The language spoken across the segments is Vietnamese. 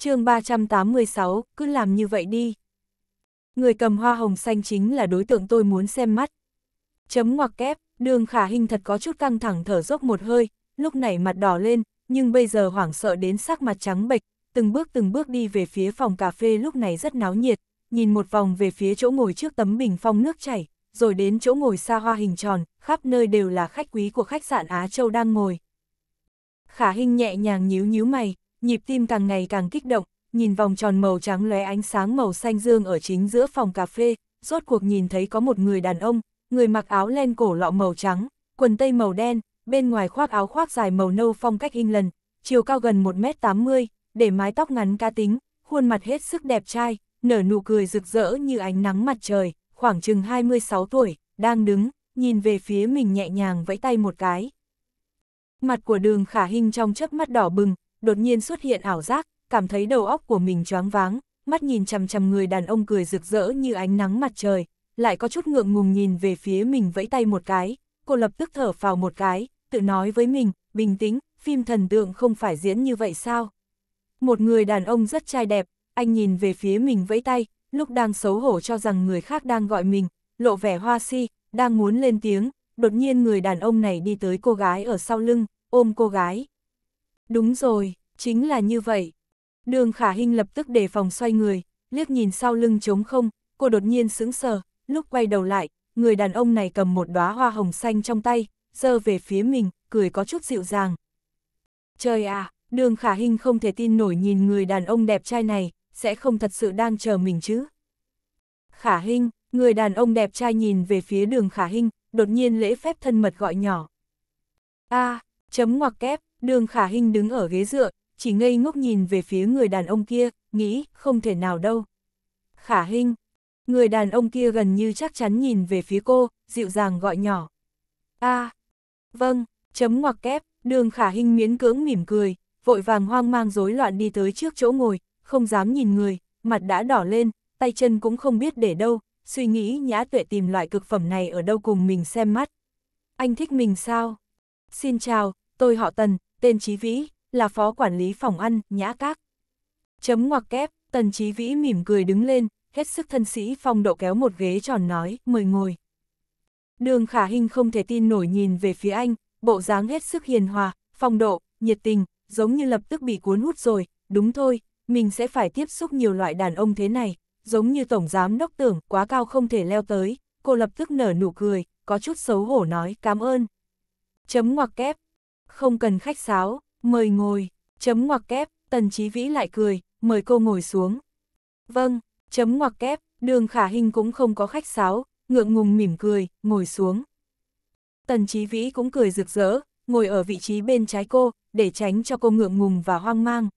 chương 386, cứ làm như vậy đi. Người cầm hoa hồng xanh chính là đối tượng tôi muốn xem mắt. Chấm ngoặc kép, đường khả hình thật có chút căng thẳng thở dốc một hơi, lúc này mặt đỏ lên, nhưng bây giờ hoảng sợ đến sắc mặt trắng bệch, từng bước từng bước đi về phía phòng cà phê lúc này rất náo nhiệt, nhìn một vòng về phía chỗ ngồi trước tấm bình phong nước chảy, rồi đến chỗ ngồi xa hoa hình tròn, khắp nơi đều là khách quý của khách sạn Á Châu đang ngồi. Khả hình nhẹ nhàng nhíu nhíu mày, nhịp tim càng ngày càng kích động, nhìn vòng tròn màu trắng lóe ánh sáng màu xanh dương ở chính giữa phòng cà phê, rốt cuộc nhìn thấy có một người đàn ông, người mặc áo len cổ lọ màu trắng, quần tây màu đen, bên ngoài khoác áo khoác dài màu nâu phong cách England, chiều cao gần 1m80, để mái tóc ngắn cá tính, khuôn mặt hết sức đẹp trai, nở nụ cười rực rỡ như ánh nắng mặt trời, khoảng chừng 26 tuổi, đang đứng, nhìn về phía mình nhẹ nhàng vẫy tay một cái. Mặt của đường khả hình trong chớp mắt đỏ bừng, đột nhiên xuất hiện ảo giác, cảm thấy đầu óc của mình choáng váng, mắt nhìn chằm chằm người đàn ông cười rực rỡ như ánh nắng mặt trời, lại có chút ngượng ngùng nhìn về phía mình vẫy tay một cái, cô lập tức thở phào một cái, tự nói với mình, bình tĩnh, phim thần tượng không phải diễn như vậy sao? Một người đàn ông rất trai đẹp, anh nhìn về phía mình vẫy tay, lúc đang xấu hổ cho rằng người khác đang gọi mình, lộ vẻ hoa si, đang muốn lên tiếng, đột nhiên người đàn ông này đi tới cô gái ở sau lưng, ôm cô gái. Đúng rồi, chính là như vậy. Đường khả hình lập tức đề phòng xoay người, liếc nhìn sau lưng trống không, cô đột nhiên sững sờ, lúc quay đầu lại, người đàn ông này cầm một đóa hoa hồng xanh trong tay, giơ về phía mình, cười có chút dịu dàng. Trời à, đường khả hình không thể tin nổi nhìn người đàn ông đẹp trai này, sẽ không thật sự đang chờ mình chứ. Khả hình, người đàn ông đẹp trai nhìn về phía đường khả hình, đột nhiên lễ phép thân mật gọi nhỏ. A, à, chấm ngoặc kép, đường khả hình đứng ở ghế dựa, chỉ ngây ngốc nhìn về phía người đàn ông kia, nghĩ, không thể nào đâu. Khả Hinh, người đàn ông kia gần như chắc chắn nhìn về phía cô, dịu dàng gọi nhỏ. a à, vâng, chấm ngoặc kép, đường Khả Hinh miễn cưỡng mỉm cười, vội vàng hoang mang rối loạn đi tới trước chỗ ngồi, không dám nhìn người, mặt đã đỏ lên, tay chân cũng không biết để đâu, suy nghĩ nhã tuệ tìm loại cực phẩm này ở đâu cùng mình xem mắt. Anh thích mình sao? Xin chào, tôi họ Tần, tên Chí Vĩ, là phó quản lý phòng ăn, nhã các. Chấm ngoặc kép, tần trí vĩ mỉm cười đứng lên, hết sức thân sĩ phong độ kéo một ghế tròn nói, mời ngồi. Đường khả hình không thể tin nổi nhìn về phía anh, bộ dáng hết sức hiền hòa, phong độ, nhiệt tình, giống như lập tức bị cuốn hút rồi, đúng thôi, mình sẽ phải tiếp xúc nhiều loại đàn ông thế này, giống như tổng giám đốc tưởng, quá cao không thể leo tới, cô lập tức nở nụ cười, có chút xấu hổ nói, cảm ơn. Chấm ngoặc kép, không cần khách sáo, Mời ngồi, chấm ngoặc kép, tần trí vĩ lại cười, mời cô ngồi xuống. Vâng, chấm ngoặc kép, đường khả hình cũng không có khách sáo, ngượng ngùng mỉm cười, ngồi xuống. Tần trí vĩ cũng cười rực rỡ, ngồi ở vị trí bên trái cô, để tránh cho cô ngượng ngùng và hoang mang.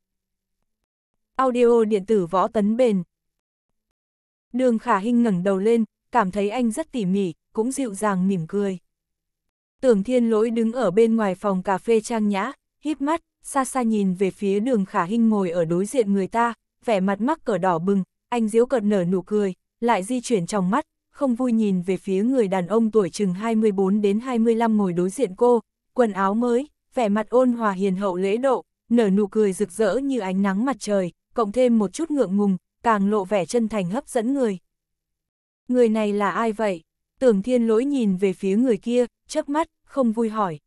Audio điện tử võ tấn bền. Đường khả hình ngẩng đầu lên, cảm thấy anh rất tỉ mỉ, cũng dịu dàng mỉm cười. Tưởng thiên lỗi đứng ở bên ngoài phòng cà phê trang nhã, híp mắt, xa xa nhìn về phía đường khả hinh ngồi ở đối diện người ta, vẻ mặt mắc cỡ đỏ bừng, anh diếu cợt nở nụ cười, lại di chuyển trong mắt, không vui nhìn về phía người đàn ông tuổi chừng 24 đến 25 ngồi đối diện cô, quần áo mới, vẻ mặt ôn hòa hiền hậu lễ độ, nở nụ cười rực rỡ như ánh nắng mặt trời, cộng thêm một chút ngượng ngùng, càng lộ vẻ chân thành hấp dẫn người. Người này là ai vậy? Tưởng thiên lỗi nhìn về phía người kia, chớp mắt, không vui hỏi.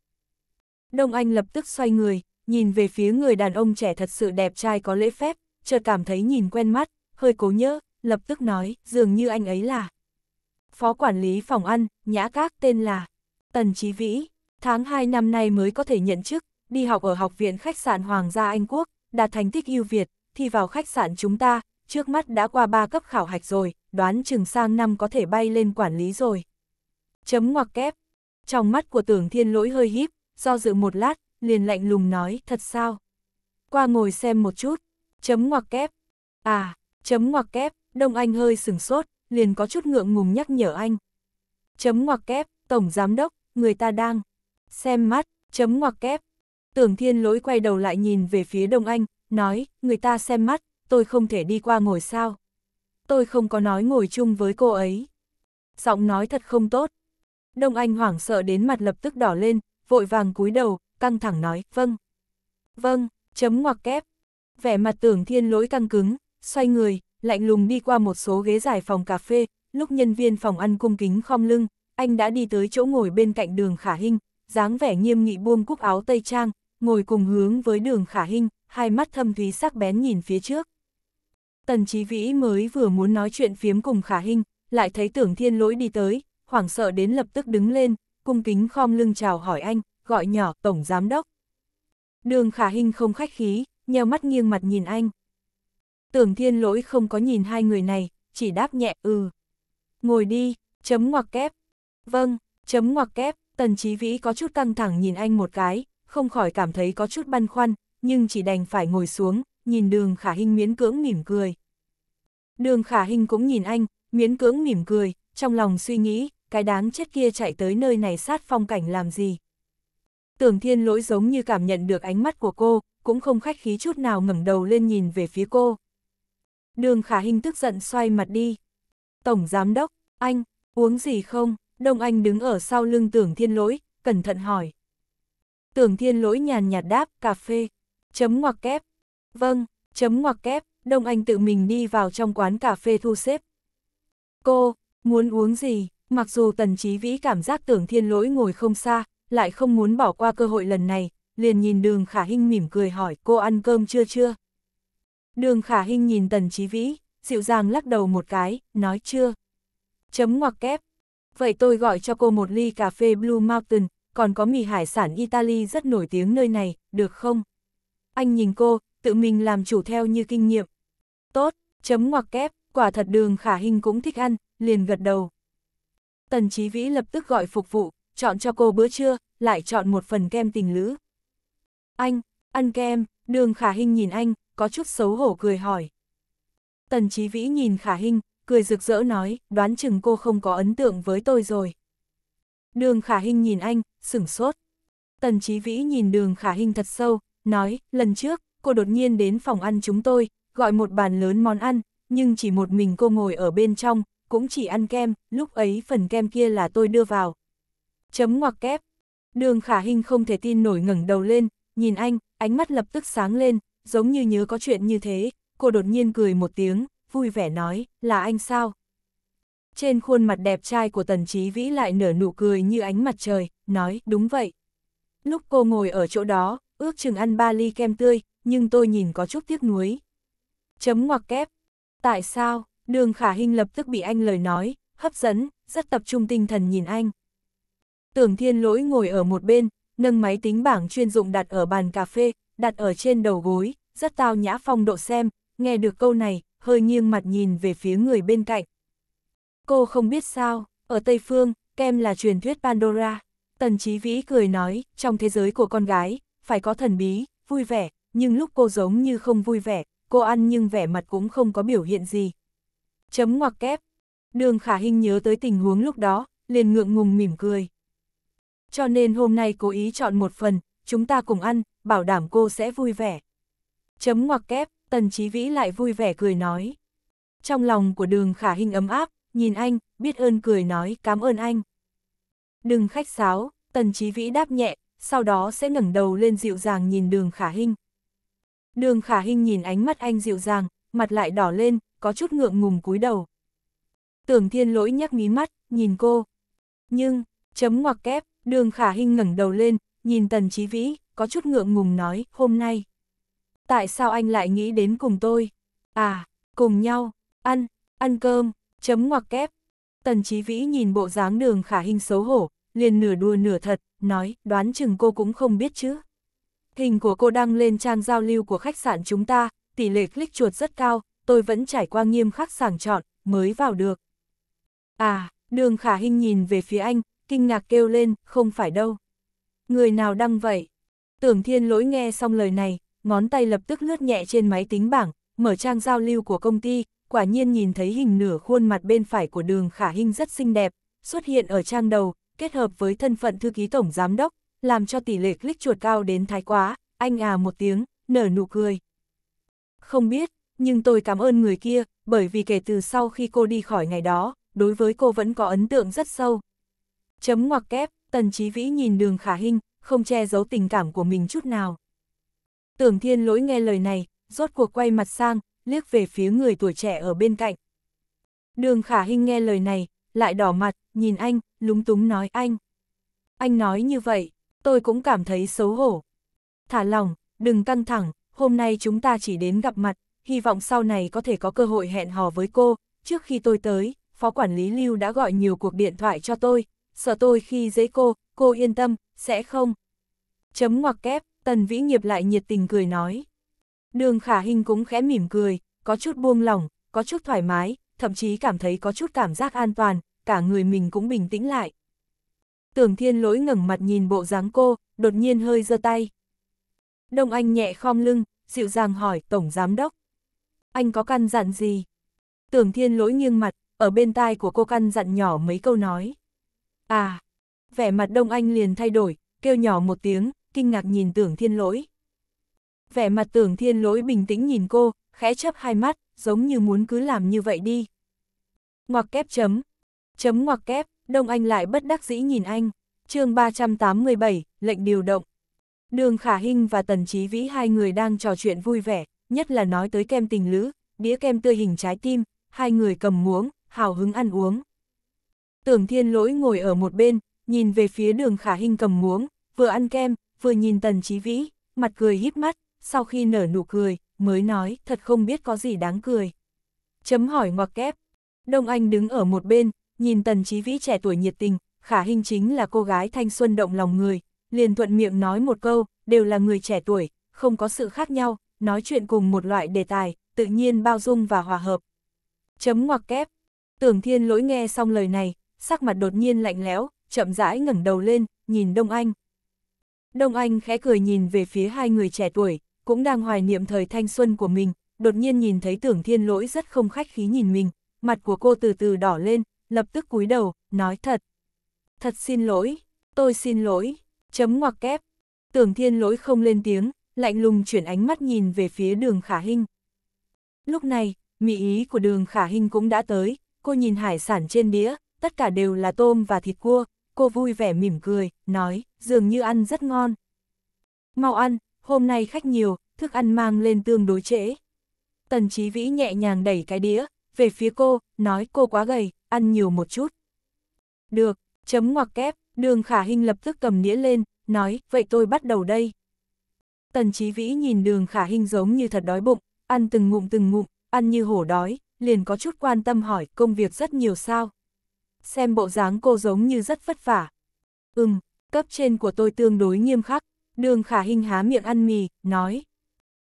Đông Anh lập tức xoay người, nhìn về phía người đàn ông trẻ thật sự đẹp trai có lễ phép, chợt cảm thấy nhìn quen mắt, hơi cố nhớ, lập tức nói, dường như anh ấy là Phó quản lý phòng ăn, nhã các tên là Tần Chí Vĩ, tháng 2 năm nay mới có thể nhận chức, đi học ở học viện khách sạn Hoàng gia Anh Quốc, đạt thành tích ưu việt, thi vào khách sạn chúng ta, trước mắt đã qua 3 cấp khảo hạch rồi, đoán chừng sang năm có thể bay lên quản lý rồi. Chấm ngoặc kép. Trong mắt của tưởng thiên lỗi hơi híp, do dự một lát, liền lạnh lùng nói, thật sao? Qua ngồi xem một chút, chấm ngoặc kép. À, chấm ngoặc kép, Đông Anh hơi sửng sốt, liền có chút ngượng ngùng nhắc nhở anh. Chấm ngoặc kép, Tổng Giám Đốc, người ta đang xem mắt, chấm ngoặc kép. Tưởng thiên lỗi quay đầu lại nhìn về phía Đông Anh, nói, người ta xem mắt, tôi không thể đi qua ngồi sao. Tôi không có nói ngồi chung với cô ấy. Giọng nói thật không tốt. Đông Anh hoảng sợ đến mặt lập tức đỏ lên, vội vàng cúi đầu, căng thẳng nói, vâng. Vâng, chấm ngoặc kép. Vẻ mặt tưởng thiên lỗi căng cứng, xoay người, lạnh lùng đi qua một số ghế giải phòng cà phê, lúc nhân viên phòng ăn cung kính khom lưng, anh đã đi tới chỗ ngồi bên cạnh đường khả hình, dáng vẻ nghiêm nghị buông cúc áo tây trang, ngồi cùng hướng với đường khả hình, hai mắt thâm thúy sắc bén nhìn phía trước. Tần trí Vĩ mới vừa muốn nói chuyện phiếm cùng khả hình, lại thấy tưởng thiên lỗi đi tới, hoảng sợ đến lập tức đứng lên, cung kính khom lưng chào hỏi anh, gọi nhỏ, Tổng Giám Đốc. Đường khả hình không khách khí, nheo mắt nghiêng mặt nhìn anh. Tưởng thiên lỗi không có nhìn hai người này, chỉ đáp nhẹ, ừ. Ngồi đi, chấm ngoặc kép. Vâng, chấm ngoặc kép, tần trí vĩ có chút căng thẳng nhìn anh một cái, không khỏi cảm thấy có chút băn khoăn, nhưng chỉ đành phải ngồi xuống, nhìn đường khả hình miễn cưỡng mỉm cười. Đường khả hình cũng nhìn anh, miễn cưỡng mỉm cười, trong lòng suy nghĩ, cái đáng chết kia chạy tới nơi này sát phong cảnh làm gì. Tưởng thiên lỗi giống như cảm nhận được ánh mắt của cô, cũng không khách khí chút nào ngẩng đầu lên nhìn về phía cô. Đường khả hình tức giận xoay mặt đi. Tổng giám đốc, anh, uống gì không? Đông Anh đứng ở sau lưng tưởng thiên lỗi, cẩn thận hỏi. Tưởng thiên lỗi nhàn nhạt đáp, cà phê, chấm ngoặc kép. Vâng, chấm ngoặc kép, Đông Anh tự mình đi vào trong quán cà phê thu xếp. Cô, muốn uống gì? Mặc dù tần trí vĩ cảm giác tưởng thiên lỗi ngồi không xa, lại không muốn bỏ qua cơ hội lần này, liền nhìn đường khả hinh mỉm cười hỏi cô ăn cơm chưa chưa? Đường khả hinh nhìn tần trí vĩ, dịu dàng lắc đầu một cái, nói chưa. Chấm ngoặc kép. Vậy tôi gọi cho cô một ly cà phê Blue Mountain, còn có mì hải sản Italy rất nổi tiếng nơi này, được không? Anh nhìn cô, tự mình làm chủ theo như kinh nghiệm. Tốt, chấm ngoặc kép, quả thật đường khả hình cũng thích ăn, liền gật đầu. Tần Chí Vĩ lập tức gọi phục vụ, chọn cho cô bữa trưa, lại chọn một phần kem tình lữ. Anh, ăn kem, đường khả Hinh nhìn anh, có chút xấu hổ cười hỏi. Tần Chí Vĩ nhìn khả Hinh, cười rực rỡ nói, đoán chừng cô không có ấn tượng với tôi rồi. Đường khả Hinh nhìn anh, sửng sốt. Tần Chí Vĩ nhìn đường khả Hinh thật sâu, nói, lần trước, cô đột nhiên đến phòng ăn chúng tôi, gọi một bàn lớn món ăn, nhưng chỉ một mình cô ngồi ở bên trong, cũng chỉ ăn kem, lúc ấy phần kem kia là tôi đưa vào. Chấm ngoặc kép. Đường khả hình không thể tin nổi ngẩng đầu lên, nhìn anh, ánh mắt lập tức sáng lên, giống như nhớ có chuyện như thế, cô đột nhiên cười một tiếng, vui vẻ nói, là anh sao? Trên khuôn mặt đẹp trai của tần trí vĩ lại nở nụ cười như ánh mặt trời, nói, đúng vậy. Lúc cô ngồi ở chỗ đó, ước chừng ăn ba ly kem tươi, nhưng tôi nhìn có chút tiếc nuối. Chấm ngoặc kép. Tại sao? Đường khả hình lập tức bị anh lời nói, hấp dẫn, rất tập trung tinh thần nhìn anh. Tưởng thiên lỗi ngồi ở một bên, nâng máy tính bảng chuyên dụng đặt ở bàn cà phê, đặt ở trên đầu gối, rất tao nhã phong độ xem, nghe được câu này, hơi nghiêng mặt nhìn về phía người bên cạnh. Cô không biết sao, ở Tây Phương, kem là truyền thuyết Pandora. Tần Chí Vĩ cười nói, trong thế giới của con gái, phải có thần bí, vui vẻ, nhưng lúc cô giống như không vui vẻ, cô ăn nhưng vẻ mặt cũng không có biểu hiện gì, Chấm ngoặc kép. Đường khả hình nhớ tới tình huống lúc đó, liền ngượng ngùng mỉm cười. Cho nên hôm nay cố ý chọn một phần, chúng ta cùng ăn, bảo đảm cô sẽ vui vẻ. Chấm ngoặc kép, tần trí vĩ lại vui vẻ cười nói. Trong lòng của đường khả hình ấm áp, nhìn anh, biết ơn cười nói cảm ơn anh. Đừng khách sáo, tần trí vĩ đáp nhẹ, sau đó sẽ ngẩng đầu lên dịu dàng nhìn đường khả hình. Đường khả hình nhìn ánh mắt anh dịu dàng, mặt lại đỏ lên, có chút ngượng ngùng cúi đầu. Tưởng thiên lỗi nhắc mí mắt, nhìn cô. Nhưng, chấm ngoặc kép, đường khả hình ngẩng đầu lên, nhìn tần trí vĩ, có chút ngượng ngùng nói, hôm nay. Tại sao anh lại nghĩ đến cùng tôi? À, cùng nhau, ăn, ăn cơm, chấm ngoặc kép. Tần trí vĩ nhìn bộ dáng đường khả hình xấu hổ, liền nửa đùa nửa thật, nói, đoán chừng cô cũng không biết chứ. Hình của cô đăng lên trang giao lưu của khách sạn chúng ta, tỷ lệ click chuột rất cao, tôi vẫn trải qua nghiêm khắc sàng chọn, mới vào được. À, đường khả hình nhìn về phía anh, kinh ngạc kêu lên, không phải đâu. Người nào đăng vậy? Tưởng thiên lỗi nghe xong lời này, ngón tay lập tức lướt nhẹ trên máy tính bảng, mở trang giao lưu của công ty, quả nhiên nhìn thấy hình nửa khuôn mặt bên phải của đường khả hình rất xinh đẹp, xuất hiện ở trang đầu, kết hợp với thân phận thư ký tổng giám đốc, làm cho tỷ lệ click chuột cao đến thái quá, anh à một tiếng, nở nụ cười. Không biết, nhưng tôi cảm ơn người kia, bởi vì kể từ sau khi cô đi khỏi ngày đó, đối với cô vẫn có ấn tượng rất sâu. Chấm ngoặc kép, Tần trí Vĩ nhìn đường khả hình, không che giấu tình cảm của mình chút nào. Tưởng thiên lỗi nghe lời này, rốt cuộc quay mặt sang, liếc về phía người tuổi trẻ ở bên cạnh. Đường khả hình nghe lời này, lại đỏ mặt, nhìn anh, lúng túng nói anh. Anh nói như vậy, tôi cũng cảm thấy xấu hổ. Thả lòng, đừng căng thẳng, hôm nay chúng ta chỉ đến gặp mặt, hy vọng sau này có thể có cơ hội hẹn hò với cô. Trước khi tôi tới, phó quản lý Lưu đã gọi nhiều cuộc điện thoại cho tôi, sợ tôi khi dễ cô, cô yên tâm, sẽ không. Chấm ngoặc kép, Tần Vĩ Nghiệp lại nhiệt tình cười nói. Đường Khả Hinh cũng khẽ mỉm cười, có chút buông lỏng, có chút thoải mái, thậm chí cảm thấy có chút cảm giác an toàn, cả người mình cũng bình tĩnh lại. Tưởng Thiên Lỗi ngẩng mặt nhìn bộ dáng cô, đột nhiên hơi giơ tay. Đông Anh nhẹ khom lưng, dịu dàng hỏi Tổng Giám Đốc, anh có căn dặn gì? Tưởng thiên lỗi nghiêng mặt, ở bên tai của cô căn dặn nhỏ mấy câu nói. À, vẻ mặt đông anh liền thay đổi, kêu nhỏ một tiếng, kinh ngạc nhìn tưởng thiên lỗi. Vẻ mặt tưởng thiên lỗi bình tĩnh nhìn cô, khẽ chấp hai mắt, giống như muốn cứ làm như vậy đi. Ngoặc kép chấm. Chấm ngoặc kép, đông anh lại bất đắc dĩ nhìn anh. chương 387, lệnh điều động. Đường Khả Hinh và Tần Chí Vĩ hai người đang trò chuyện vui vẻ, nhất là nói tới kem tình lữ, đĩa kem tươi hình trái tim, hai người cầm muỗng, hào hứng ăn uống. Tưởng thiên lỗi ngồi ở một bên, nhìn về phía đường khả hình cầm muỗng, vừa ăn kem, vừa nhìn tần trí vĩ, mặt cười híp mắt, sau khi nở nụ cười, mới nói thật không biết có gì đáng cười. Chấm hỏi ngoặc kép, Đông Anh đứng ở một bên, nhìn tần trí vĩ trẻ tuổi nhiệt tình, khả hình chính là cô gái thanh xuân động lòng người, liền thuận miệng nói một câu, đều là người trẻ tuổi, không có sự khác nhau, nói chuyện cùng một loại đề tài, tự nhiên bao dung và hòa hợp. Chấm ngoặc kép. Tưởng thiên lỗi nghe xong lời này, sắc mặt đột nhiên lạnh lẽo, chậm rãi ngẩng đầu lên, nhìn Đông Anh. Đông Anh khẽ cười nhìn về phía hai người trẻ tuổi, cũng đang hoài niệm thời thanh xuân của mình, đột nhiên nhìn thấy tưởng thiên lỗi rất không khách khí nhìn mình, mặt của cô từ từ đỏ lên, lập tức cúi đầu, nói thật. Thật xin lỗi, tôi xin lỗi, chấm ngoặc kép. Tưởng thiên lỗi không lên tiếng, lạnh lùng chuyển ánh mắt nhìn về phía đường khả hình. Lúc này, mỹ ý của đường khả hình cũng đã tới, cô nhìn hải sản trên đĩa, tất cả đều là tôm và thịt cua, cô vui vẻ mỉm cười, nói, dường như ăn rất ngon. Mau ăn, hôm nay khách nhiều, thức ăn mang lên tương đối trễ. Tần trí Vĩ nhẹ nhàng đẩy cái đĩa, về phía cô, nói cô quá gầy, ăn nhiều một chút. Được, chấm ngoặc kép, đường khả hình lập tức cầm đĩa lên, nói, vậy tôi bắt đầu đây. Tần Chí Vĩ nhìn đường khả Hinh giống như thật đói bụng, ăn từng ngụm từng ngụm, ăn như hổ đói, liền có chút quan tâm hỏi công việc rất nhiều sao. Xem bộ dáng cô giống như rất vất vả. Ừm, cấp trên của tôi tương đối nghiêm khắc, đường khả Hinh há miệng ăn mì, nói.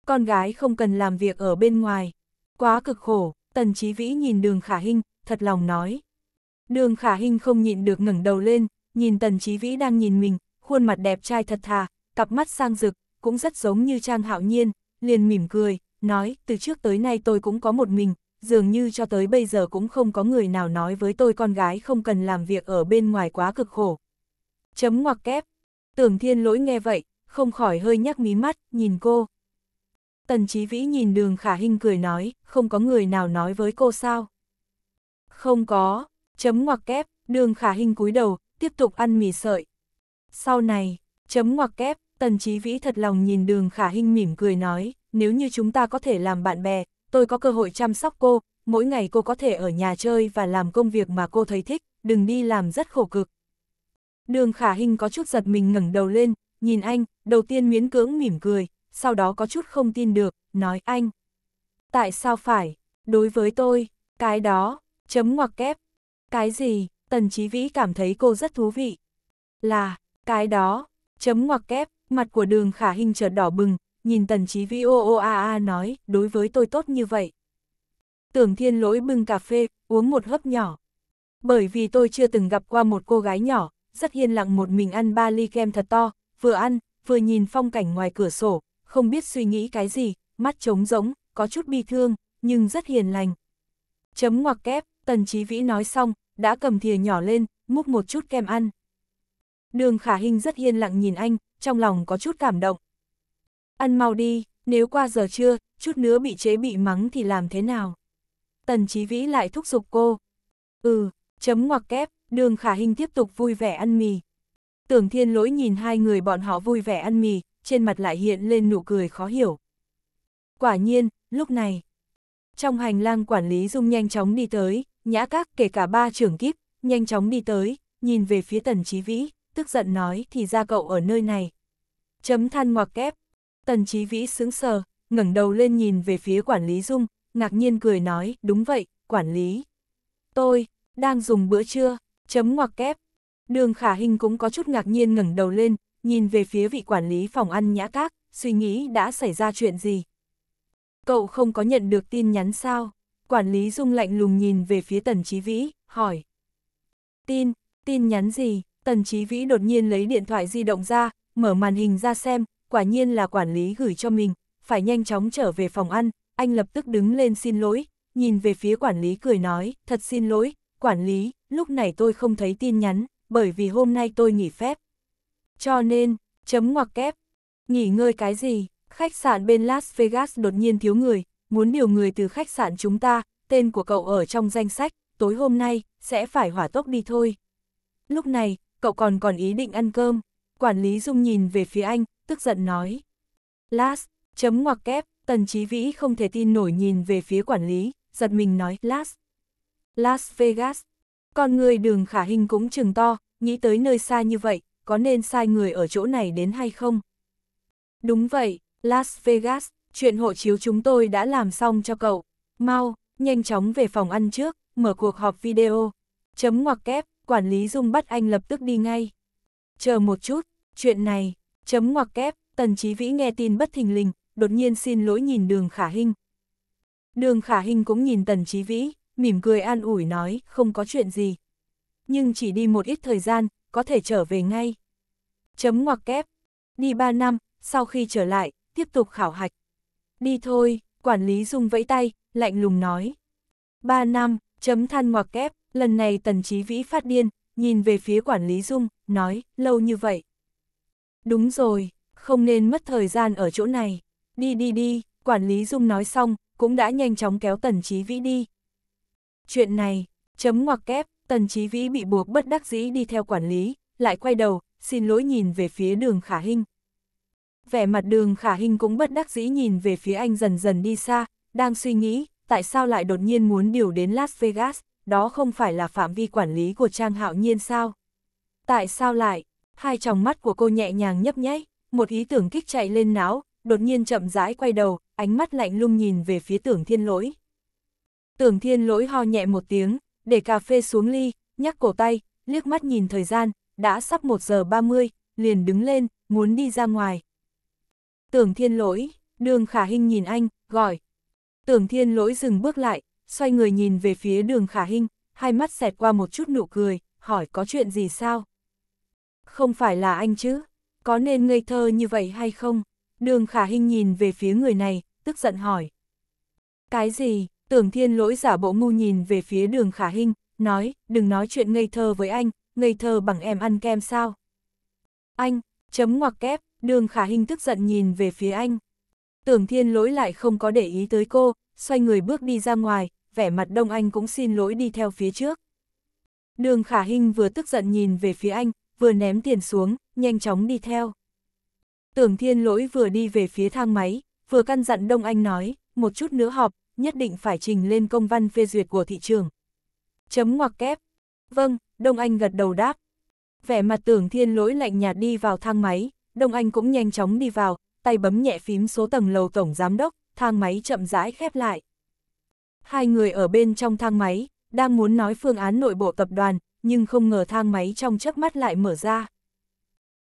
Con gái không cần làm việc ở bên ngoài. Quá cực khổ, tần chí vĩ nhìn đường khả Hinh, thật lòng nói. Đường khả Hinh không nhịn được ngẩng đầu lên, nhìn tần chí vĩ đang nhìn mình, khuôn mặt đẹp trai thật thà, cặp mắt sang rực, cũng rất giống như Trang Hạo Nhiên, liền mỉm cười, nói, từ trước tới nay tôi cũng có một mình, dường như cho tới bây giờ cũng không có người nào nói với tôi con gái không cần làm việc ở bên ngoài quá cực khổ. Chấm ngoặc kép, tưởng thiên lỗi nghe vậy, không khỏi hơi nhắc mí mắt, nhìn cô. Tần trí Vĩ nhìn đường khả hình cười nói, không có người nào nói với cô sao? Không có, chấm ngoặc kép, đường khả hình cúi đầu, tiếp tục ăn mì sợi. Sau này, chấm ngoặc kép, Tần Chí Vĩ thật lòng nhìn đường khả hinh mỉm cười nói, nếu như chúng ta có thể làm bạn bè, tôi có cơ hội chăm sóc cô, mỗi ngày cô có thể ở nhà chơi và làm công việc mà cô thấy thích, đừng đi làm rất khổ cực. Đường khả hinh có chút giật mình ngẩng đầu lên, nhìn anh, đầu tiên miễn cưỡng mỉm cười, sau đó có chút không tin được, nói anh. Tại sao phải, đối với tôi, cái đó, chấm ngoặc kép, cái gì, tần chí vĩ cảm thấy cô rất thú vị. Là, cái đó, chấm ngoặc kép, Mặt của đường khả hình chợt đỏ bừng, nhìn tần trí vĩ ô ô a a nói, đối với tôi tốt như vậy. Tưởng thiên lỗi bưng cà phê, uống một hớp nhỏ. Bởi vì tôi chưa từng gặp qua một cô gái nhỏ, rất hiên lặng một mình ăn ba ly kem thật to, vừa ăn, vừa nhìn phong cảnh ngoài cửa sổ, không biết suy nghĩ cái gì, mắt trống rỗng, có chút bi thương, nhưng rất hiền lành. Chấm ngoặc kép, tần trí vĩ nói xong, đã cầm thìa nhỏ lên, múc một chút kem ăn. Đường khả hình rất hiên lặng nhìn anh, trong lòng có chút cảm động. Ăn mau đi, nếu qua giờ trưa, chút nữa bị chế bị mắng thì làm thế nào? Tần Chí Vĩ lại thúc giục cô. Ừ, chấm ngoặc kép, đường khả hình tiếp tục vui vẻ ăn mì. Tưởng thiên lỗi nhìn hai người bọn họ vui vẻ ăn mì, trên mặt lại hiện lên nụ cười khó hiểu. Quả nhiên, lúc này, trong hành lang quản lý dung nhanh chóng đi tới, nhã các kể cả ba trưởng kíp, nhanh chóng đi tới, nhìn về phía tần trí vĩ tức giận nói thì ra cậu ở nơi này. Chấm than ngoặc kép, tần trí vĩ sững sờ, ngẩng đầu lên nhìn về phía quản lý Dung, ngạc nhiên cười nói, đúng vậy, quản lý. Tôi, đang dùng bữa trưa, chấm ngoặc kép. Đường khả hình cũng có chút ngạc nhiên ngẩng đầu lên, nhìn về phía vị quản lý phòng ăn nhã các, suy nghĩ đã xảy ra chuyện gì. Cậu không có nhận được tin nhắn sao? Quản lý Dung lạnh lùng nhìn về phía tần trí vĩ, hỏi. Tin, tin nhắn gì? Tần Chí Vĩ đột nhiên lấy điện thoại di động ra, mở màn hình ra xem, quả nhiên là quản lý gửi cho mình, phải nhanh chóng trở về phòng ăn, anh lập tức đứng lên xin lỗi, nhìn về phía quản lý cười nói, thật xin lỗi, quản lý, lúc này tôi không thấy tin nhắn, bởi vì hôm nay tôi nghỉ phép. Cho nên, chấm ngoặc kép, nghỉ ngơi cái gì, khách sạn bên Las Vegas đột nhiên thiếu người, muốn điều người từ khách sạn chúng ta, tên của cậu ở trong danh sách, tối hôm nay, sẽ phải hỏa tốc đi thôi. Lúc này, cậu còn còn ý định ăn cơm. Quản lý Dung nhìn về phía anh, tức giận nói. Last, chấm ngoặc kép, tần trí vĩ không thể tin nổi nhìn về phía quản lý, giật mình nói Las. Las Vegas. Con người đường khả hình cũng chừng to, nghĩ tới nơi xa như vậy, có nên sai người ở chỗ này đến hay không? Đúng vậy, Las Vegas, chuyện hộ chiếu chúng tôi đã làm xong cho cậu. Mau, nhanh chóng về phòng ăn trước, mở cuộc họp video. Chấm ngoặc kép, quản lý Dung bắt anh lập tức đi ngay. Chờ một chút, chuyện này, chấm ngoặc kép, tần chí vĩ nghe tin bất thình lình, đột nhiên xin lỗi nhìn đường khả hình. Đường khả hình cũng nhìn tần chí vĩ, mỉm cười an ủi nói, không có chuyện gì. Nhưng chỉ đi một ít thời gian, có thể trở về ngay. Chấm ngoặc kép, đi ba năm, sau khi trở lại, tiếp tục khảo hạch. Đi thôi, quản lý Dung vẫy tay, lạnh lùng nói. ba năm, chấm than ngoặc kép, Lần này tần trí vĩ phát điên, nhìn về phía quản lý dung, nói, lâu như vậy. Đúng rồi, không nên mất thời gian ở chỗ này. Đi đi đi, quản lý dung nói xong, cũng đã nhanh chóng kéo tần trí vĩ đi. Chuyện này, chấm ngoặc kép, tần trí vĩ bị buộc bất đắc dĩ đi theo quản lý, lại quay đầu, xin lỗi nhìn về phía đường khả hình. Vẻ mặt đường khả hình cũng bất đắc dĩ nhìn về phía anh dần dần đi xa, đang suy nghĩ, tại sao lại đột nhiên muốn điều đến Las Vegas đó không phải là phạm vi quản lý của Trang Hạo Nhiên sao? Tại sao lại? Hai tròng mắt của cô nhẹ nhàng nhấp nháy, một ý tưởng kích chạy lên não, đột nhiên chậm rãi quay đầu, ánh mắt lạnh lung nhìn về phía tưởng thiên lỗi. Tưởng thiên lỗi ho nhẹ một tiếng, để cà phê xuống ly, nhắc cổ tay, liếc mắt nhìn thời gian, đã sắp 1 giờ 30, liền đứng lên, muốn đi ra ngoài. Tưởng thiên lỗi, đường khả Hinh nhìn anh, gọi. Tưởng thiên lỗi dừng bước lại, xoay người nhìn về phía đường khả hình, hai mắt xẹt qua một chút nụ cười, hỏi có chuyện gì sao? Không phải là anh chứ, có nên ngây thơ như vậy hay không? Đường khả hình nhìn về phía người này, tức giận hỏi. Cái gì? Tưởng thiên lỗi giả bộ ngu nhìn về phía đường khả hình, nói, đừng nói chuyện ngây thơ với anh, ngây thơ bằng em ăn kem sao? Anh, chấm ngoặc kép, đường khả hình tức giận nhìn về phía anh. Tưởng thiên lỗi lại không có để ý tới cô, xoay người bước đi ra ngoài, vẻ mặt Đông Anh cũng xin lỗi đi theo phía trước. Đường Khả Hinh vừa tức giận nhìn về phía anh, vừa ném tiền xuống, nhanh chóng đi theo. Tưởng thiên lỗi vừa đi về phía thang máy, vừa căn dặn Đông Anh nói, một chút nữa họp, nhất định phải trình lên công văn phê duyệt của thị trường. Chấm ngoặc kép. Vâng, Đông Anh gật đầu đáp. Vẻ mặt tưởng thiên lỗi lạnh nhạt đi vào thang máy, Đông Anh cũng nhanh chóng đi vào, tay bấm nhẹ phím số tầng lầu tổng giám đốc, thang máy chậm rãi khép lại hai người ở bên trong thang máy, đang muốn nói phương án nội bộ tập đoàn, nhưng không ngờ thang máy trong chớp mắt lại mở ra.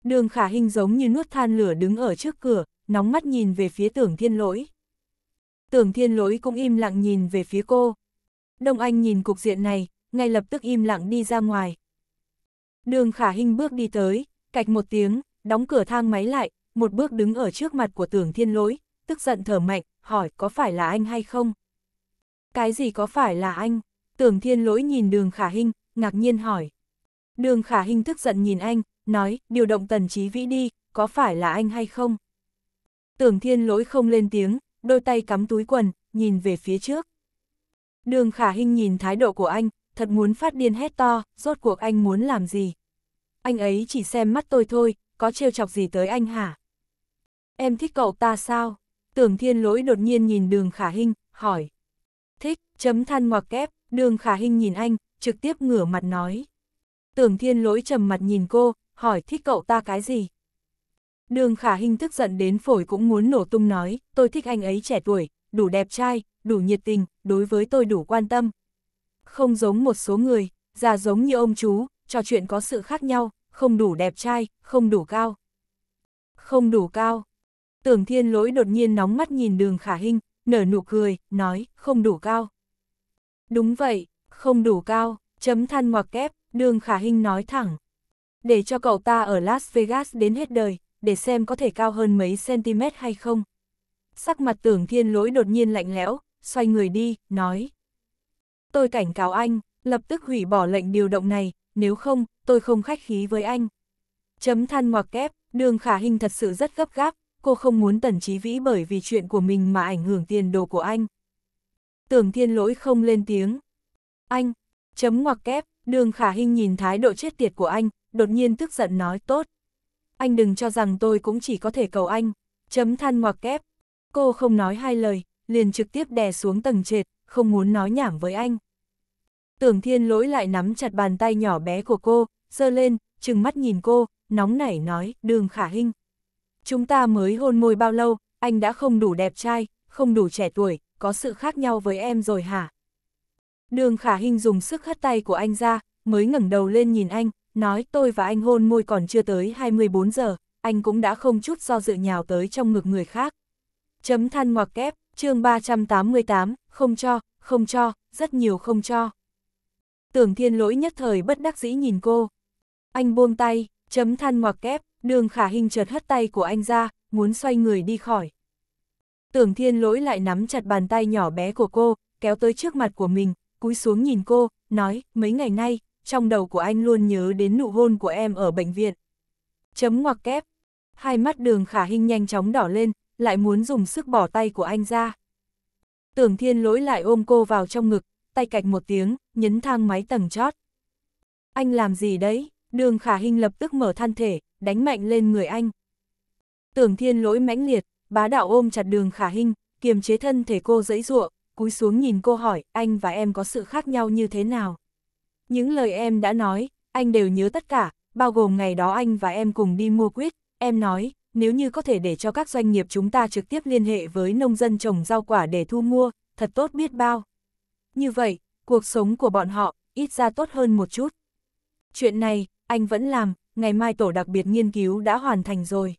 Đường khả hình giống như nuốt than lửa đứng ở trước cửa, nóng mắt nhìn về phía tưởng thiên lỗi. Tưởng thiên lỗi cũng im lặng nhìn về phía cô. Đông Anh nhìn cục diện này, ngay lập tức im lặng đi ra ngoài. Đường khả hình bước đi tới, cạch một tiếng, đóng cửa thang máy lại, một bước đứng ở trước mặt của tưởng thiên lỗi, tức giận thở mạnh, hỏi có phải là anh hay không? Cái gì có phải là anh? Tưởng thiên lỗi nhìn đường khả hình, ngạc nhiên hỏi. Đường khả hình tức giận nhìn anh, nói, điều động tần trí vĩ đi, có phải là anh hay không? Tưởng thiên lỗi không lên tiếng, đôi tay cắm túi quần, nhìn về phía trước. Đường khả hình nhìn thái độ của anh, thật muốn phát điên hét to, rốt cuộc anh muốn làm gì? Anh ấy chỉ xem mắt tôi thôi, có trêu chọc gì tới anh hả? Em thích cậu ta sao? Tưởng thiên lỗi đột nhiên nhìn đường khả hình, hỏi. Chấm than ngoặc kép, đường khả hình nhìn anh, trực tiếp ngửa mặt nói. Tưởng thiên lỗi trầm mặt nhìn cô, hỏi thích cậu ta cái gì? Đường khả hình tức giận đến phổi cũng muốn nổ tung nói, tôi thích anh ấy trẻ tuổi, đủ đẹp trai, đủ nhiệt tình, đối với tôi đủ quan tâm. Không giống một số người, già giống như ông chú, trò chuyện có sự khác nhau, không đủ đẹp trai, không đủ cao. Không đủ cao. Tưởng thiên lỗi đột nhiên nóng mắt nhìn đường khả hình, nở nụ cười, nói, không đủ cao. Đúng vậy, không đủ cao, chấm than ngoặc kép, đường khả hình nói thẳng. Để cho cậu ta ở Las Vegas đến hết đời, để xem có thể cao hơn mấy cm hay không. Sắc mặt tưởng thiên lỗi đột nhiên lạnh lẽo, xoay người đi, nói. Tôi cảnh cáo anh, lập tức hủy bỏ lệnh điều động này, nếu không, tôi không khách khí với anh. Chấm than ngoặc kép, đường khả hình thật sự rất gấp gáp, cô không muốn tần trí vĩ bởi vì chuyện của mình mà ảnh hưởng tiền đồ của anh. Tưởng thiên lỗi không lên tiếng. Anh, chấm ngoặc kép, đường khả hình nhìn thái độ chết tiệt của anh, đột nhiên tức giận nói tốt. Anh đừng cho rằng tôi cũng chỉ có thể cầu anh, chấm than ngoặc kép. Cô không nói hai lời, liền trực tiếp đè xuống tầng trệt, không muốn nói nhảm với anh. Tưởng thiên lỗi lại nắm chặt bàn tay nhỏ bé của cô, giơ lên, trừng mắt nhìn cô, nóng nảy nói, đường khả hình. Chúng ta mới hôn môi bao lâu, anh đã không đủ đẹp trai, không đủ trẻ tuổi, có sự khác nhau với em rồi hả? Đường khả hình dùng sức hất tay của anh ra, mới ngẩng đầu lên nhìn anh, nói tôi và anh hôn môi còn chưa tới 24 giờ, anh cũng đã không chút do dự nhào tới trong ngực người khác. Chấm than ngoặc kép, chương 388, không cho, không cho, rất nhiều không cho. Tưởng thiên lỗi nhất thời bất đắc dĩ nhìn cô. Anh buông tay, chấm than ngoặc kép, đường khả hình chợt hất tay của anh ra, muốn xoay người đi khỏi. Tưởng thiên lỗi lại nắm chặt bàn tay nhỏ bé của cô, kéo tới trước mặt của mình, cúi xuống nhìn cô, nói, mấy ngày nay, trong đầu của anh luôn nhớ đến nụ hôn của em ở bệnh viện. Chấm ngoặc kép. Hai mắt đường khả hình nhanh chóng đỏ lên, lại muốn dùng sức bỏ tay của anh ra. Tưởng thiên lỗi lại ôm cô vào trong ngực, tay cạch một tiếng, nhấn thang máy tầng chót. Anh làm gì đấy? Đường khả hình lập tức mở thân thể, đánh mạnh lên người anh. Tưởng thiên lỗi mãnh liệt, Bá đạo ôm chặt đường khả hình, kiềm chế thân thể cô dẫy dụa, cúi xuống nhìn cô hỏi, anh và em có sự khác nhau như thế nào? Những lời em đã nói, anh đều nhớ tất cả, bao gồm ngày đó anh và em cùng đi mua quýt, em nói, nếu như có thể để cho các doanh nghiệp chúng ta trực tiếp liên hệ với nông dân trồng rau quả để thu mua, thật tốt biết bao. Như vậy, cuộc sống của bọn họ ít ra tốt hơn một chút. Chuyện này, anh vẫn làm, ngày mai tổ đặc biệt nghiên cứu đã hoàn thành rồi.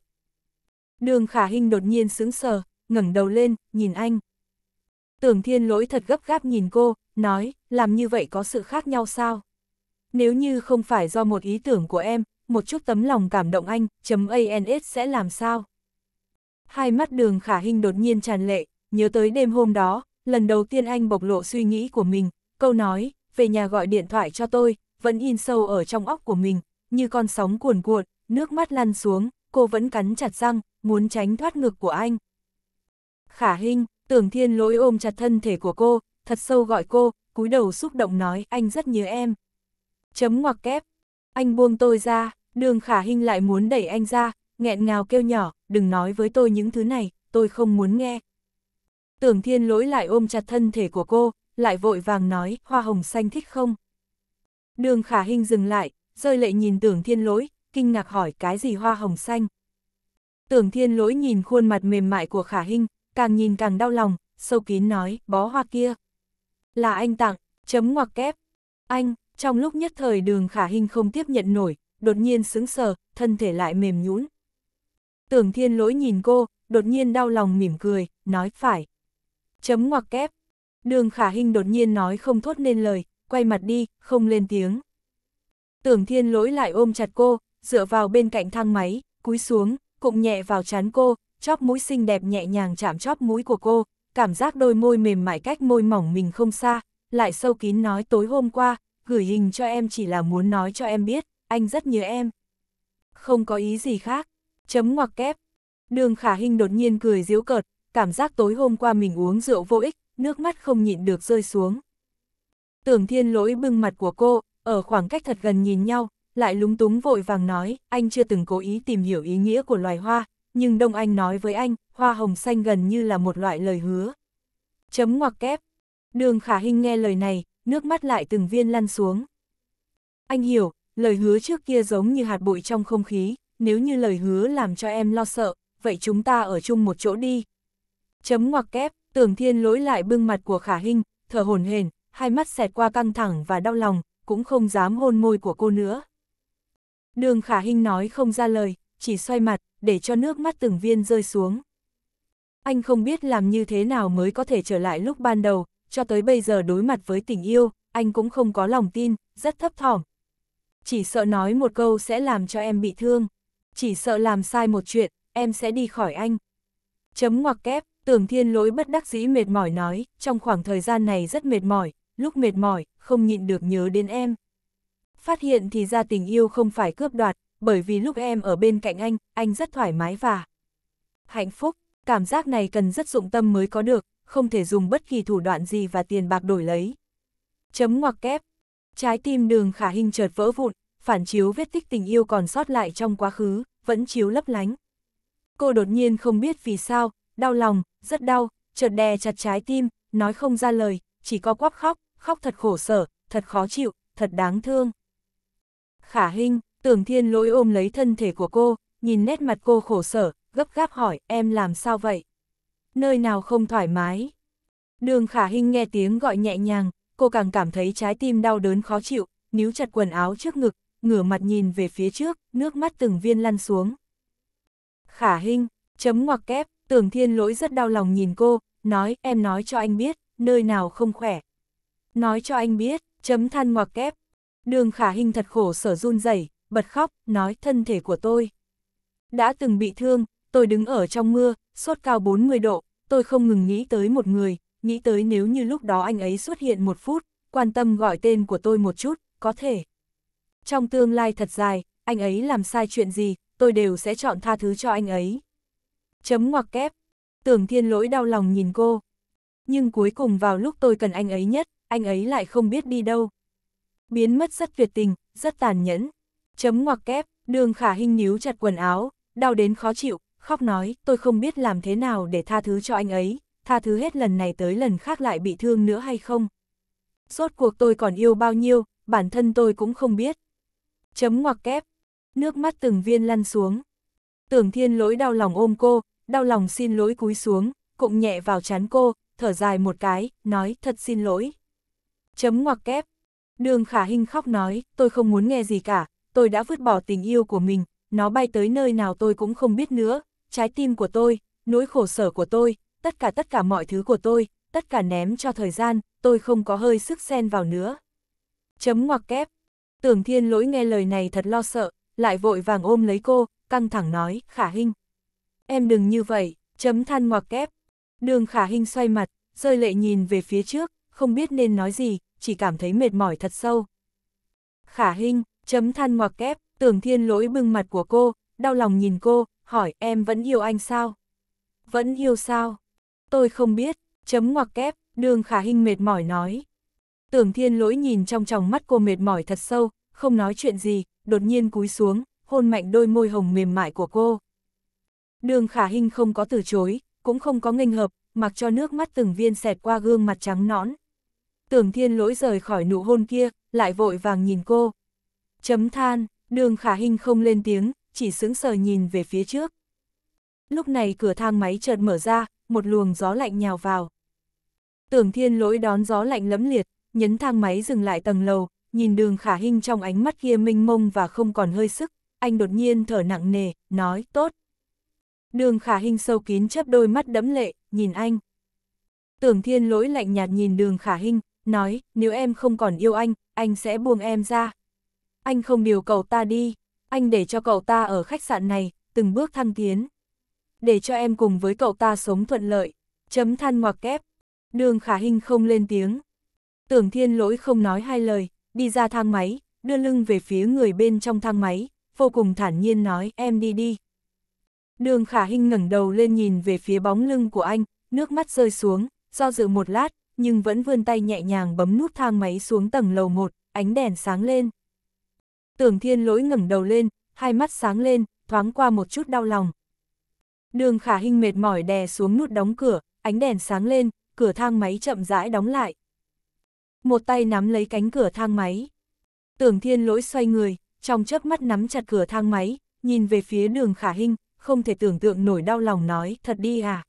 Đường khả hình đột nhiên sướng sờ, ngẩng đầu lên, nhìn anh. Tưởng thiên lỗi thật gấp gáp nhìn cô, nói, làm như vậy có sự khác nhau sao? Nếu như không phải do một ý tưởng của em, một chút tấm lòng cảm động anh, chấm ANS sẽ làm sao? Hai mắt đường khả hình đột nhiên tràn lệ, nhớ tới đêm hôm đó, lần đầu tiên anh bộc lộ suy nghĩ của mình, câu nói, về nhà gọi điện thoại cho tôi, vẫn in sâu ở trong óc của mình, như con sóng cuồn cuộn, nước mắt lăn xuống, cô vẫn cắn chặt răng, muốn tránh thoát ngực của anh. Khả Hinh, tưởng thiên lỗi ôm chặt thân thể của cô, thật sâu gọi cô, cúi đầu xúc động nói anh rất nhớ em. Chấm ngoặc kép, anh buông tôi ra, đường khả Hinh lại muốn đẩy anh ra, nghẹn ngào kêu nhỏ, đừng nói với tôi những thứ này, tôi không muốn nghe. Tưởng thiên lỗi lại ôm chặt thân thể của cô, lại vội vàng nói, hoa hồng xanh thích không? Đường khả Hinh dừng lại, rơi lệ nhìn tưởng thiên lỗi, kinh ngạc hỏi cái gì hoa hồng xanh. Tưởng thiên lỗi nhìn khuôn mặt mềm mại của khả hình, càng nhìn càng đau lòng, sâu kín nói, bó hoa kia. Là anh tặng, chấm ngoặc kép. Anh, trong lúc nhất thời đường khả hình không tiếp nhận nổi, đột nhiên sững sờ, thân thể lại mềm nhũn. Tưởng thiên lỗi nhìn cô, đột nhiên đau lòng mỉm cười, nói phải. Chấm ngoặc kép. Đường khả hình đột nhiên nói không thốt nên lời, quay mặt đi, không lên tiếng. Tưởng thiên lỗi lại ôm chặt cô, dựa vào bên cạnh thang máy, cúi xuống, cụng nhẹ vào chán cô, chóp mũi xinh đẹp nhẹ nhàng chạm chóp mũi của cô, cảm giác đôi môi mềm mại cách môi mỏng mình không xa, lại sâu kín nói tối hôm qua, gửi hình cho em chỉ là muốn nói cho em biết, anh rất nhớ em. Không có ý gì khác, chấm ngoặc kép. Đường khả hình đột nhiên cười diếu cợt, cảm giác tối hôm qua mình uống rượu vô ích, nước mắt không nhịn được rơi xuống. Tưởng thiên lỗi bưng mặt của cô, ở khoảng cách thật gần nhìn nhau, lại lúng túng vội vàng nói, anh chưa từng cố ý tìm hiểu ý nghĩa của loài hoa, nhưng Đông Anh nói với anh, hoa hồng xanh gần như là một loại lời hứa. Chấm ngoặc kép. Đường Khả Hinh nghe lời này, nước mắt lại từng viên lăn xuống. Anh hiểu, lời hứa trước kia giống như hạt bụi trong không khí, nếu như lời hứa làm cho em lo sợ, vậy chúng ta ở chung một chỗ đi. Chấm ngoặc kép, tưởng thiên lỗi lại bưng mặt của Khả Hinh, thở hồn hền, hai mắt xẹt qua căng thẳng và đau lòng, cũng không dám hôn môi của cô nữa. Đường khả hình nói không ra lời, chỉ xoay mặt, để cho nước mắt từng viên rơi xuống. Anh không biết làm như thế nào mới có thể trở lại lúc ban đầu, cho tới bây giờ đối mặt với tình yêu, anh cũng không có lòng tin, rất thấp thỏm. Chỉ sợ nói một câu sẽ làm cho em bị thương. Chỉ sợ làm sai một chuyện, em sẽ đi khỏi anh. Chấm ngoặc kép, tưởng thiên lỗi bất đắc dĩ mệt mỏi nói, trong khoảng thời gian này rất mệt mỏi, lúc mệt mỏi, không nhịn được nhớ đến em. Phát hiện thì ra tình yêu không phải cướp đoạt, bởi vì lúc em ở bên cạnh anh, anh rất thoải mái và hạnh phúc. Cảm giác này cần rất dụng tâm mới có được, không thể dùng bất kỳ thủ đoạn gì và tiền bạc đổi lấy. Chấm ngoặc kép. Trái tim đường khả hình chợt vỡ vụn, phản chiếu vết tích tình yêu còn sót lại trong quá khứ, vẫn chiếu lấp lánh. Cô đột nhiên không biết vì sao, đau lòng, rất đau, chợt đè chặt trái tim, nói không ra lời, chỉ có quắp khóc, khóc thật khổ sở, thật khó chịu, thật đáng thương khả Hinh, tưởng thiên lỗi ôm lấy thân thể của cô, nhìn nét mặt cô khổ sở, gấp gáp hỏi em làm sao vậy? Nơi nào không thoải mái? Đường khả Hinh nghe tiếng gọi nhẹ nhàng, cô càng cảm thấy trái tim đau đớn khó chịu, níu chặt quần áo trước ngực, ngửa mặt nhìn về phía trước, nước mắt từng viên lăn xuống. Khả Hinh, chấm ngoặc kép, tưởng thiên lỗi rất đau lòng nhìn cô, nói em nói cho anh biết, nơi nào không khỏe. Nói cho anh biết, chấm than ngoặc kép, Đường khả hình thật khổ sở run rẩy, bật khóc, nói thân thể của tôi. Đã từng bị thương, tôi đứng ở trong mưa, sốt cao 40 độ, tôi không ngừng nghĩ tới một người, nghĩ tới nếu như lúc đó anh ấy xuất hiện một phút, quan tâm gọi tên của tôi một chút, có thể. Trong tương lai thật dài, anh ấy làm sai chuyện gì, tôi đều sẽ chọn tha thứ cho anh ấy. Chấm ngoặc kép. Tưởng thiên lỗi đau lòng nhìn cô. Nhưng cuối cùng vào lúc tôi cần anh ấy nhất, anh ấy lại không biết đi đâu, biến mất rất tuyệt tình, rất tàn nhẫn. Chấm ngoặc kép, đường khả hình níu chặt quần áo, đau đến khó chịu, khóc nói, tôi không biết làm thế nào để tha thứ cho anh ấy, tha thứ hết lần này tới lần khác lại bị thương nữa hay không. Rốt cuộc tôi còn yêu bao nhiêu, bản thân tôi cũng không biết. Chấm ngoặc kép, nước mắt từng viên lăn xuống. Tưởng thiên lỗi đau lòng ôm cô, đau lòng xin lỗi cúi xuống, cụng nhẹ vào chán cô, thở dài một cái, nói thật xin lỗi. Chấm ngoặc kép, Đường khả hình khóc nói, tôi không muốn nghe gì cả, tôi đã vứt bỏ tình yêu của mình, nó bay tới nơi nào tôi cũng không biết nữa, trái tim của tôi, nỗi khổ sở của tôi, tất cả tất cả mọi thứ của tôi, tất cả ném cho thời gian, tôi không có hơi sức xen vào nữa. Chấm ngoặc kép. Tưởng thiên lỗi nghe lời này thật lo sợ, lại vội vàng ôm lấy cô, căng thẳng nói, khả hình. Em đừng như vậy, chấm than ngoặc kép. Đường khả hình xoay mặt, rơi lệ nhìn về phía trước, không biết nên nói gì, chỉ cảm thấy mệt mỏi thật sâu. Khả Hinh chấm than ngoặc kép, tưởng thiên lỗi bưng mặt của cô, đau lòng nhìn cô, hỏi em vẫn yêu anh sao? Vẫn yêu sao? Tôi không biết, chấm ngoặc kép, đường khả Hinh mệt mỏi nói. Tưởng thiên lỗi nhìn trong tròng mắt cô mệt mỏi thật sâu, không nói chuyện gì, đột nhiên cúi xuống, hôn mạnh đôi môi hồng mềm mại của cô. Đường khả Hinh không có từ chối, cũng không có nghênh hợp, mặc cho nước mắt từng viên xẹt qua gương mặt trắng nõn, tưởng thiên lỗi rời khỏi nụ hôn kia, lại vội vàng nhìn cô. Chấm than, đường khả hình không lên tiếng, chỉ sững sờ nhìn về phía trước. Lúc này cửa thang máy chợt mở ra, một luồng gió lạnh nhào vào. Tưởng thiên lỗi đón gió lạnh lẫm liệt, nhấn thang máy dừng lại tầng lầu, nhìn đường khả hình trong ánh mắt kia mênh mông và không còn hơi sức, anh đột nhiên thở nặng nề, nói, tốt. Đường khả hình sâu kín chấp đôi mắt đẫm lệ, nhìn anh. Tưởng thiên lỗi lạnh nhạt nhìn đường khả hình, nói, nếu em không còn yêu anh, anh sẽ buông em ra. Anh không điều cậu ta đi, anh để cho cậu ta ở khách sạn này, từng bước thăng tiến. Để cho em cùng với cậu ta sống thuận lợi, chấm than ngoặc kép. Đường khả hình không lên tiếng. Tưởng thiên lỗi không nói hai lời, đi ra thang máy, đưa lưng về phía người bên trong thang máy, vô cùng thản nhiên nói em đi đi. Đường khả hình ngẩng đầu lên nhìn về phía bóng lưng của anh, nước mắt rơi xuống, do dự một lát, nhưng vẫn vươn tay nhẹ nhàng bấm nút thang máy xuống tầng lầu 1, ánh đèn sáng lên. Tưởng thiên lỗi ngẩng đầu lên, hai mắt sáng lên, thoáng qua một chút đau lòng. Đường khả hình mệt mỏi đè xuống nút đóng cửa, ánh đèn sáng lên, cửa thang máy chậm rãi đóng lại. Một tay nắm lấy cánh cửa thang máy. Tưởng thiên lỗi xoay người, trong chớp mắt nắm chặt cửa thang máy, nhìn về phía đường khả hình, không thể tưởng tượng nổi đau lòng nói, thật đi à.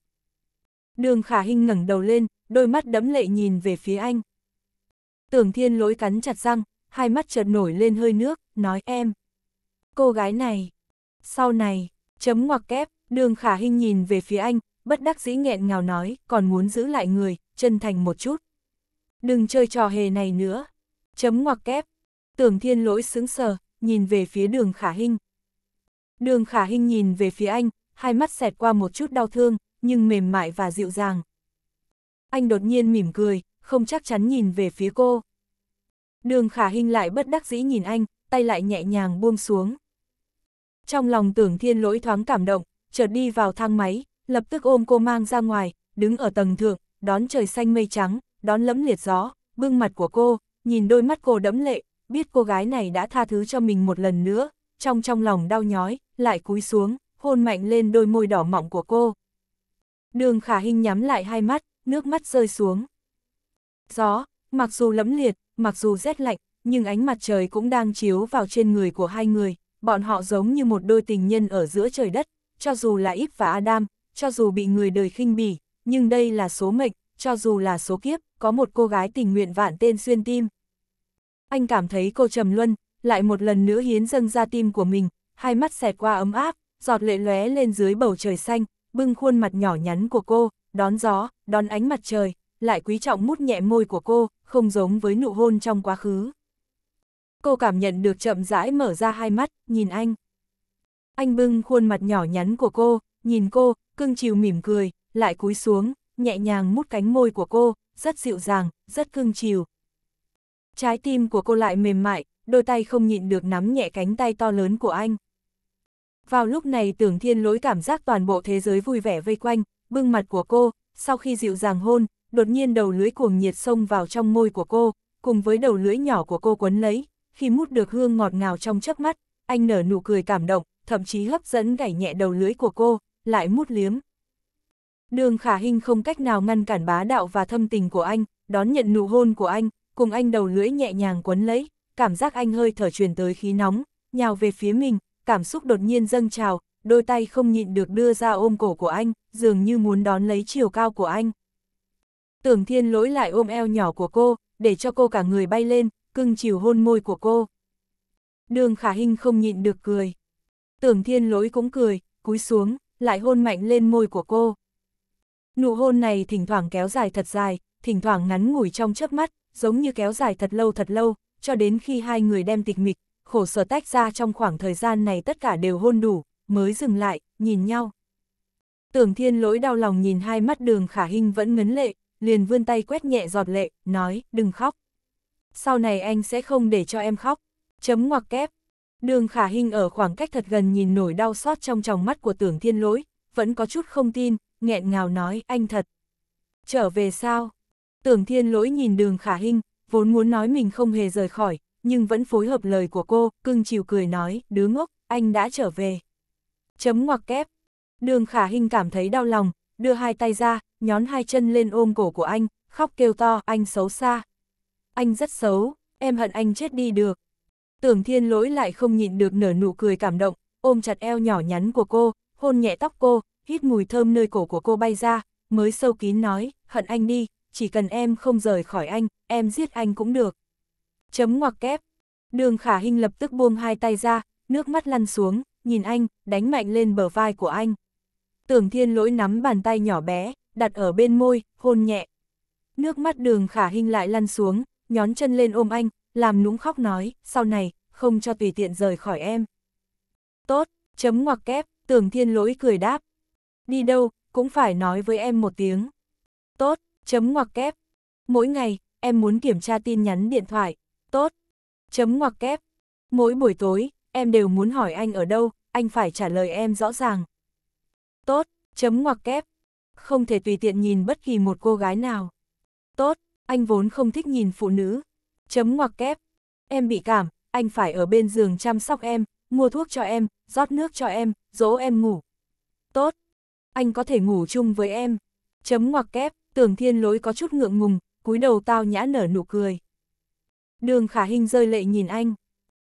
Đường khả hình ngẩng đầu lên, đôi mắt đẫm lệ nhìn về phía anh. Tưởng thiên lỗi cắn chặt răng, hai mắt chợt nổi lên hơi nước, nói em. Cô gái này, sau này, chấm ngoặc kép, đường khả hình nhìn về phía anh, bất đắc dĩ nghẹn ngào nói, còn muốn giữ lại người, chân thành một chút. Đừng chơi trò hề này nữa. Chấm ngoặc kép. Tưởng thiên lỗi sững sờ, nhìn về phía đường khả hình. Đường khả hình nhìn về phía anh, hai mắt xẹt qua một chút đau thương, nhưng mềm mại và dịu dàng anh đột nhiên mỉm cười, không chắc chắn nhìn về phía cô. Đường khả hình lại bất đắc dĩ nhìn anh, tay lại nhẹ nhàng buông xuống. Trong lòng tưởng thiên lỗi thoáng cảm động, chợt đi vào thang máy, lập tức ôm cô mang ra ngoài, đứng ở tầng thượng, đón trời xanh mây trắng, đón lẫm liệt gió, bưng mặt của cô, nhìn đôi mắt cô đẫm lệ, biết cô gái này đã tha thứ cho mình một lần nữa, trong trong lòng đau nhói, lại cúi xuống, hôn mạnh lên đôi môi đỏ mọng của cô. Đường khả hình nhắm lại hai mắt, nước mắt rơi xuống. Gió, mặc dù lẫm liệt, mặc dù rét lạnh, nhưng ánh mặt trời cũng đang chiếu vào trên người của hai người, bọn họ giống như một đôi tình nhân ở giữa trời đất, cho dù là Íp và Adam, cho dù bị người đời khinh bỉ, nhưng đây là số mệnh, cho dù là số kiếp, có một cô gái tình nguyện vạn tên xuyên tim. Anh cảm thấy cô Trầm Luân, lại một lần nữa hiến dâng ra tim của mình, hai mắt xẹt qua ấm áp, giọt lệ lóe lên dưới bầu trời xanh, bưng khuôn mặt nhỏ nhắn của cô, đón gió, đón ánh mặt trời, lại quý trọng mút nhẹ môi của cô, không giống với nụ hôn trong quá khứ. Cô cảm nhận được chậm rãi mở ra hai mắt, nhìn anh. Anh bưng khuôn mặt nhỏ nhắn của cô, nhìn cô, cưng chiều mỉm cười, lại cúi xuống, nhẹ nhàng mút cánh môi của cô, rất dịu dàng, rất cưng chiều. Trái tim của cô lại mềm mại, đôi tay không nhịn được nắm nhẹ cánh tay to lớn của anh. Vào lúc này tưởng thiên lỗi cảm giác toàn bộ thế giới vui vẻ vây quanh, bưng mặt của cô, sau khi dịu dàng hôn, đột nhiên đầu lưỡi cuồng nhiệt xông vào trong môi của cô, cùng với đầu lưỡi nhỏ của cô quấn lấy, khi mút được hương ngọt ngào trong chớp mắt, anh nở nụ cười cảm động, thậm chí hấp dẫn gảy nhẹ đầu lưỡi của cô, lại mút liếm. Đường khả hình không cách nào ngăn cản bá đạo và thâm tình của anh, đón nhận nụ hôn của anh, cùng anh đầu lưỡi nhẹ nhàng quấn lấy, cảm giác anh hơi thở truyền tới khí nóng, nhào về phía mình, cảm xúc đột nhiên dâng trào, đôi tay không nhịn được đưa ra ôm cổ của anh, dường như muốn đón lấy chiều cao của anh. Tưởng thiên lỗi lại ôm eo nhỏ của cô, để cho cô cả người bay lên, cưng chiều hôn môi của cô. Đường khả hình không nhịn được cười. Tưởng thiên lỗi cũng cười, cúi xuống, lại hôn mạnh lên môi của cô. Nụ hôn này thỉnh thoảng kéo dài thật dài, thỉnh thoảng ngắn ngủi trong chớp mắt, giống như kéo dài thật lâu thật lâu, cho đến khi hai người đem tịch mịch, khổ sở tách ra trong khoảng thời gian này tất cả đều hôn đủ, mới dừng lại, nhìn nhau. Tưởng thiên lỗi đau lòng nhìn hai mắt đường khả hình vẫn ngấn lệ, liền vươn tay quét nhẹ giọt lệ, nói, đừng khóc. Sau này anh sẽ không để cho em khóc. Chấm ngoặc kép. Đường khả hình ở khoảng cách thật gần nhìn nổi đau xót trong tròng mắt của tưởng thiên lỗi, vẫn có chút không tin, nghẹn ngào nói, anh thật. Trở về sao? Tưởng thiên lỗi nhìn đường khả hình, vốn muốn nói mình không hề rời khỏi, nhưng vẫn phối hợp lời của cô, cưng chiều cười nói, đứa ngốc, anh đã trở về chấm ngoặc kép. Đường khả hình cảm thấy đau lòng, đưa hai tay ra, nhón hai chân lên ôm cổ của anh, khóc kêu to, anh xấu xa. Anh rất xấu, em hận anh chết đi được. Tưởng thiên lỗi lại không nhịn được nở nụ cười cảm động, ôm chặt eo nhỏ nhắn của cô, hôn nhẹ tóc cô, hít mùi thơm nơi cổ của cô bay ra, mới sâu kín nói, hận anh đi, chỉ cần em không rời khỏi anh, em giết anh cũng được. Chấm ngoặc kép. Đường khả hình lập tức buông hai tay ra, nước mắt lăn xuống, nhìn anh, đánh mạnh lên bờ vai của anh. Tưởng thiên lỗi nắm bàn tay nhỏ bé, đặt ở bên môi, hôn nhẹ. Nước mắt đường khả hình lại lăn xuống, nhón chân lên ôm anh, làm nũng khóc nói, sau này, không cho tùy tiện rời khỏi em. Tốt, chấm ngoặc kép, tưởng thiên lỗi cười đáp. Đi đâu, cũng phải nói với em một tiếng. Tốt, chấm ngoặc kép. Mỗi ngày, em muốn kiểm tra tin nhắn điện thoại. Tốt, chấm ngoặc kép. Mỗi buổi tối, em đều muốn hỏi anh ở đâu, anh phải trả lời em rõ ràng. Tốt, chấm ngoặc kép. Không thể tùy tiện nhìn bất kỳ một cô gái nào. Tốt, anh vốn không thích nhìn phụ nữ. Chấm ngoặc kép. Em bị cảm, anh phải ở bên giường chăm sóc em, mua thuốc cho em, rót nước cho em, dỗ em ngủ. Tốt, anh có thể ngủ chung với em. Chấm ngoặc kép, tưởng thiên lối có chút ngượng ngùng, cúi đầu tao nhã nở nụ cười. Đường khả hình rơi lệ nhìn anh.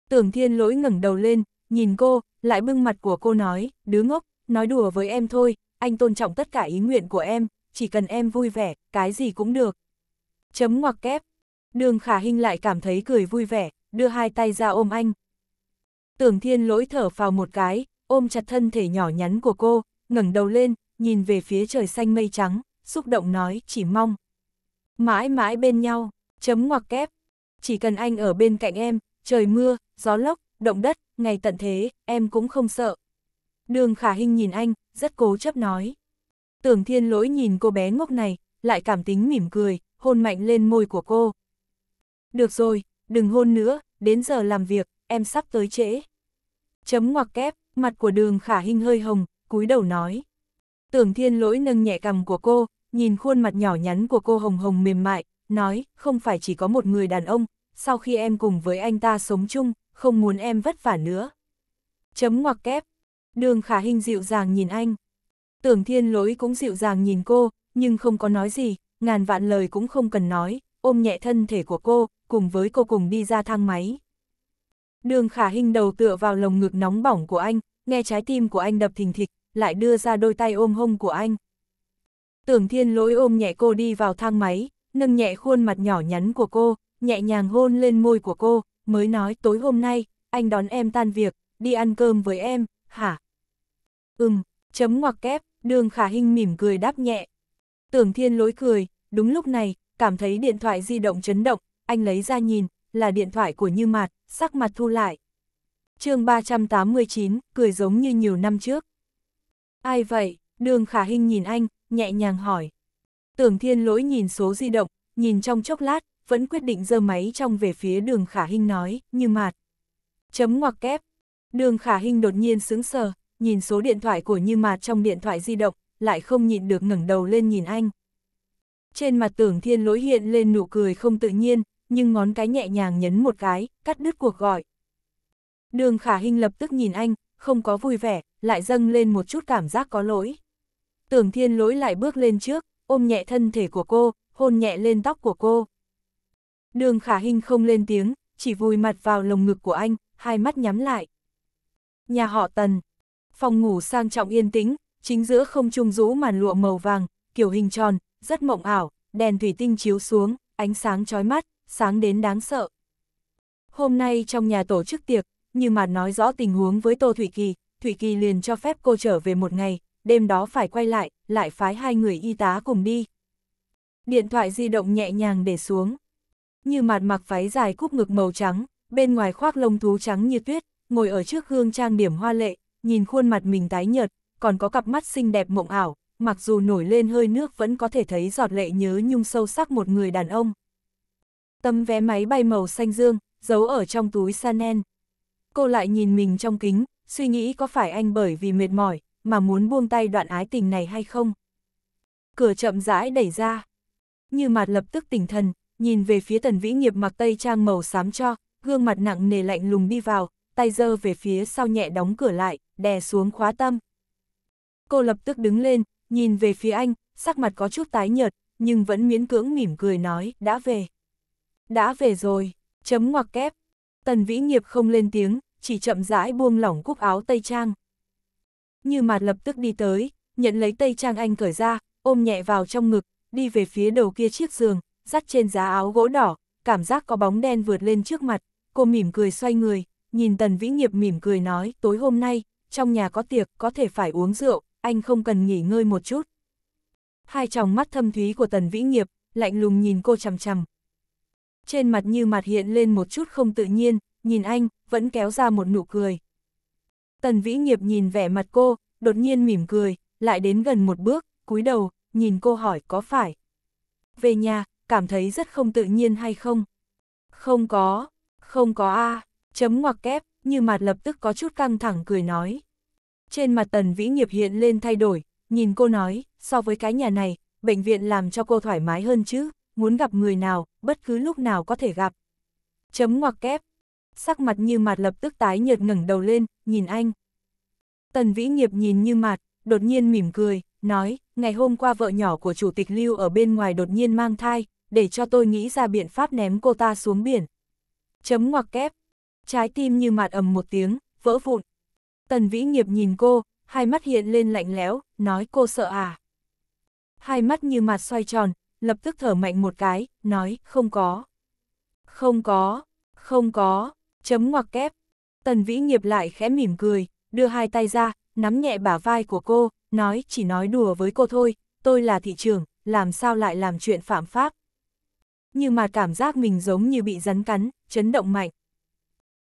Tưởng thiên lỗi ngẩng đầu lên, nhìn cô, lại bưng mặt của cô nói, đứa ngốc, nói đùa với em thôi, anh tôn trọng tất cả ý nguyện của em, chỉ cần em vui vẻ, cái gì cũng được. Chấm ngoặc kép. Đường khả hình lại cảm thấy cười vui vẻ, đưa hai tay ra ôm anh. Tưởng thiên lỗi thở vào một cái, ôm chặt thân thể nhỏ nhắn của cô, ngẩng đầu lên, nhìn về phía trời xanh mây trắng, xúc động nói, chỉ mong. Mãi mãi bên nhau, chấm ngoặc kép. Chỉ cần anh ở bên cạnh em, trời mưa, gió lốc, động đất, ngày tận thế, em cũng không sợ. Đường khả hình nhìn anh, rất cố chấp nói. Tưởng thiên lỗi nhìn cô bé ngốc này, lại cảm tính mỉm cười, hôn mạnh lên môi của cô. Được rồi, đừng hôn nữa, đến giờ làm việc, em sắp tới trễ. Chấm ngoặc kép, mặt của đường khả hình hơi hồng, cúi đầu nói. Tưởng thiên lỗi nâng nhẹ cằm của cô, nhìn khuôn mặt nhỏ nhắn của cô hồng hồng mềm mại, nói, không phải chỉ có một người đàn ông, sau khi em cùng với anh ta sống chung, không muốn em vất vả nữa. Chấm ngoặc kép. Đường khả hình dịu dàng nhìn anh. Tưởng thiên lỗi cũng dịu dàng nhìn cô, nhưng không có nói gì, ngàn vạn lời cũng không cần nói, ôm nhẹ thân thể của cô, cùng với cô cùng đi ra thang máy. Đường khả hình đầu tựa vào lồng ngực nóng bỏng của anh, nghe trái tim của anh đập thình thịch, lại đưa ra đôi tay ôm hông của anh. Tưởng thiên lỗi ôm nhẹ cô đi vào thang máy, nâng nhẹ khuôn mặt nhỏ nhắn của cô, nhẹ nhàng hôn lên môi của cô, mới nói tối hôm nay, anh đón em tan việc, đi ăn cơm với em, hả? Ừm, chấm ngoặc kép, đường khả hình mỉm cười đáp nhẹ. Tưởng thiên lỗi cười, đúng lúc này, cảm thấy điện thoại di động chấn động, anh lấy ra nhìn, là điện thoại của Như Mạt, sắc mặt thu lại. chương 389, cười giống như nhiều năm trước. Ai vậy? Đường khả hình nhìn anh, nhẹ nhàng hỏi. Tưởng thiên lỗi nhìn số di động, nhìn trong chốc lát, vẫn quyết định dơ máy trong về phía đường khả hình nói, như mạt. Chấm ngoặc kép. Đường khả hình đột nhiên sững sờ, nhìn số điện thoại của như mạt trong điện thoại di động, lại không nhịn được ngẩng đầu lên nhìn anh. Trên mặt tưởng thiên lỗi hiện lên nụ cười không tự nhiên, nhưng ngón cái nhẹ nhàng nhấn một cái, cắt đứt cuộc gọi. Đường khả hình lập tức nhìn anh, không có vui vẻ, lại dâng lên một chút cảm giác có lỗi. Tưởng thiên lỗi lại bước lên trước, ôm nhẹ thân thể của cô, hôn nhẹ lên tóc của cô. Đường khả hình không lên tiếng, chỉ vùi mặt vào lồng ngực của anh, hai mắt nhắm lại. Nhà họ Tần. Phòng ngủ sang trọng yên tĩnh, chính giữa không trung rũ màn lụa màu vàng, kiểu hình tròn, rất mộng ảo, đèn thủy tinh chiếu xuống, ánh sáng chói mắt, sáng đến đáng sợ. Hôm nay trong nhà tổ chức tiệc, như mà nói rõ tình huống với Tô Thủy Kỳ, Thủy Kỳ liền cho phép cô trở về một ngày, đêm đó phải quay lại, lại phái hai người y tá cùng đi. Điện thoại di động nhẹ nhàng để xuống như mạt mặc váy dài cúp ngực màu trắng, bên ngoài khoác lông thú trắng như tuyết, ngồi ở trước gương trang điểm hoa lệ, nhìn khuôn mặt mình tái nhợt, còn có cặp mắt xinh đẹp mộng ảo, mặc dù nổi lên hơi nước vẫn có thể thấy giọt lệ nhớ nhung sâu sắc một người đàn ông. Tấm vé máy bay màu xanh dương, giấu ở trong túi Sanen. Cô lại nhìn mình trong kính, suy nghĩ có phải anh bởi vì mệt mỏi, mà muốn buông tay đoạn ái tình này hay không. Cửa chậm rãi đẩy ra. Như mặt lập tức tỉnh thần, nhìn về phía tần vĩ nghiệp mặc tây trang màu xám cho, gương mặt nặng nề lạnh lùng đi vào, tay dơ về phía sau nhẹ đóng cửa lại, đè xuống khóa tâm. Cô lập tức đứng lên, nhìn về phía anh, sắc mặt có chút tái nhợt, nhưng vẫn miễn cưỡng mỉm cười nói, đã về. Đã về rồi, chấm ngoặc kép. Tần Vĩ Nghiệp không lên tiếng, chỉ chậm rãi buông lỏng cúc áo Tây Trang. Như mặt lập tức đi tới, nhận lấy Tây Trang anh cởi ra, ôm nhẹ vào trong ngực, đi về phía đầu kia chiếc giường, dắt trên giá áo gỗ đỏ, cảm giác có bóng đen vượt lên trước mặt, cô mỉm cười xoay người, nhìn Tần Vĩ Nghiệp mỉm cười nói, tối hôm nay, trong nhà có tiệc, có thể phải uống rượu, anh không cần nghỉ ngơi một chút. Hai tròng mắt thâm thúy của Tần Vĩ Nghiệp, lạnh lùng nhìn cô chằm chằm. Trên mặt như mặt hiện lên một chút không tự nhiên, nhìn anh, vẫn kéo ra một nụ cười. Tần Vĩ Nghiệp nhìn vẻ mặt cô, đột nhiên mỉm cười, lại đến gần một bước, cúi đầu, nhìn cô hỏi có phải. Về nhà, cảm thấy rất không tự nhiên hay không? Không có, không có a à, chấm ngoặc kép, như mặt lập tức có chút căng thẳng cười nói. Trên mặt tần vĩ nghiệp hiện lên thay đổi, nhìn cô nói, so với cái nhà này, bệnh viện làm cho cô thoải mái hơn chứ, muốn gặp người nào, bất cứ lúc nào có thể gặp. Chấm ngoặc kép, sắc mặt như mặt lập tức tái nhợt ngẩng đầu lên, nhìn anh. Tần vĩ nghiệp nhìn như mặt, đột nhiên mỉm cười, nói, ngày hôm qua vợ nhỏ của chủ tịch Lưu ở bên ngoài đột nhiên mang thai, để cho tôi nghĩ ra biện pháp ném cô ta xuống biển. Chấm ngoặc kép, trái tim như mạt ầm một tiếng, vỡ vụn. Tần Vĩ Nghiệp nhìn cô, hai mắt hiện lên lạnh lẽo, nói cô sợ à. Hai mắt như mạt xoay tròn, lập tức thở mạnh một cái, nói không có. Không có, không có, chấm ngoặc kép. Tần Vĩ Nghiệp lại khẽ mỉm cười, đưa hai tay ra, nắm nhẹ bả vai của cô, nói chỉ nói đùa với cô thôi, tôi là thị trưởng, làm sao lại làm chuyện phạm pháp. Như mà cảm giác mình giống như bị rắn cắn, chấn động mạnh.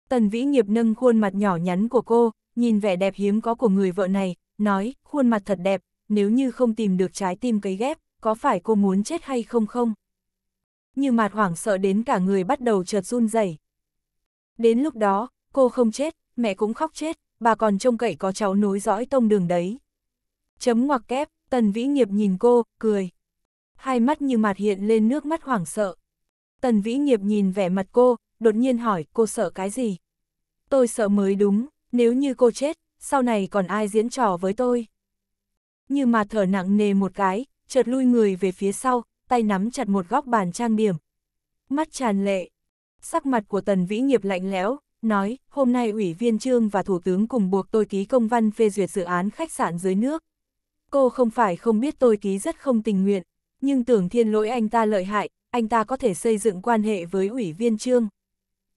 Tần Vĩ Nghiệp nâng khuôn mặt nhỏ nhắn của cô, nhìn vẻ đẹp hiếm có của người vợ này, nói, khuôn mặt thật đẹp, nếu như không tìm được trái tim cấy ghép, có phải cô muốn chết hay không không? Như mặt hoảng sợ đến cả người bắt đầu chợt run rẩy. Đến lúc đó, cô không chết, mẹ cũng khóc chết, bà còn trông cậy có cháu nối dõi tông đường đấy. Chấm ngoặc kép, Tần Vĩ Nghiệp nhìn cô, cười hai mắt như mạt hiện lên nước mắt hoảng sợ. Tần Vĩ Nghiệp nhìn vẻ mặt cô, đột nhiên hỏi cô sợ cái gì? Tôi sợ mới đúng, nếu như cô chết, sau này còn ai diễn trò với tôi? Như mà thở nặng nề một cái, chợt lui người về phía sau, tay nắm chặt một góc bàn trang điểm. Mắt tràn lệ, sắc mặt của Tần Vĩ Nghiệp lạnh lẽo, nói, hôm nay Ủy viên Trương và Thủ tướng cùng buộc tôi ký công văn phê duyệt dự án khách sạn dưới nước. Cô không phải không biết tôi ký rất không tình nguyện, nhưng tưởng thiên lỗi anh ta lợi hại, anh ta có thể xây dựng quan hệ với ủy viên trương.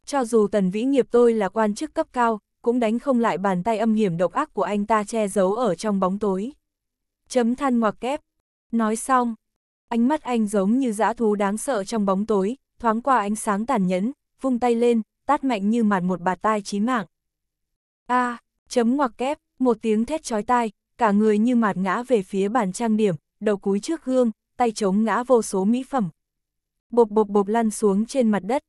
Cho dù tần vĩ nghiệp tôi là quan chức cấp cao, cũng đánh không lại bàn tay âm hiểm độc ác của anh ta che giấu ở trong bóng tối. Chấm than ngoặc kép. Nói xong, ánh mắt anh giống như dã thú đáng sợ trong bóng tối, thoáng qua ánh sáng tàn nhẫn, vung tay lên, tát mạnh như mạt một bà tai chí mạng. A, à, chấm ngoặc kép, một tiếng thét chói tai, cả người như mạt ngã về phía bàn trang điểm, đầu cúi trước gương, tay chống ngã vô số mỹ phẩm. Bộp bộp bộp lăn xuống trên mặt đất.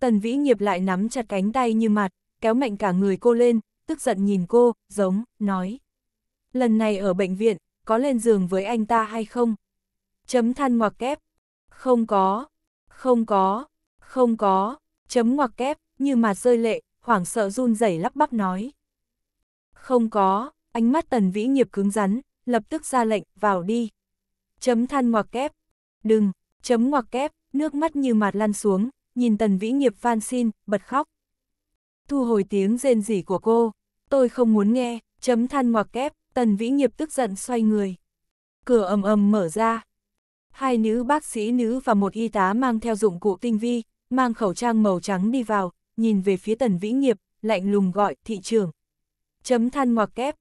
Tần Vĩ nghiệp lại nắm chặt cánh tay như mạt kéo mạnh cả người cô lên, tức giận nhìn cô, giống, nói. Lần này ở bệnh viện, có lên giường với anh ta hay không? Chấm than ngoặc kép. Không có, không có, không có, chấm ngoặc kép, như mạt rơi lệ, hoảng sợ run rẩy lắp bắp nói. Không có, ánh mắt tần vĩ nghiệp cứng rắn, lập tức ra lệnh, vào đi chấm than ngoặc kép, đừng, chấm ngoặc kép, nước mắt như mạt lăn xuống, nhìn tần vĩ nghiệp van xin, bật khóc. Thu hồi tiếng rên rỉ của cô, tôi không muốn nghe, chấm than ngoặc kép, tần vĩ nghiệp tức giận xoay người. Cửa ầm ầm mở ra. Hai nữ bác sĩ nữ và một y tá mang theo dụng cụ tinh vi, mang khẩu trang màu trắng đi vào, nhìn về phía tần vĩ nghiệp, lạnh lùng gọi thị trưởng. Chấm than ngoặc kép,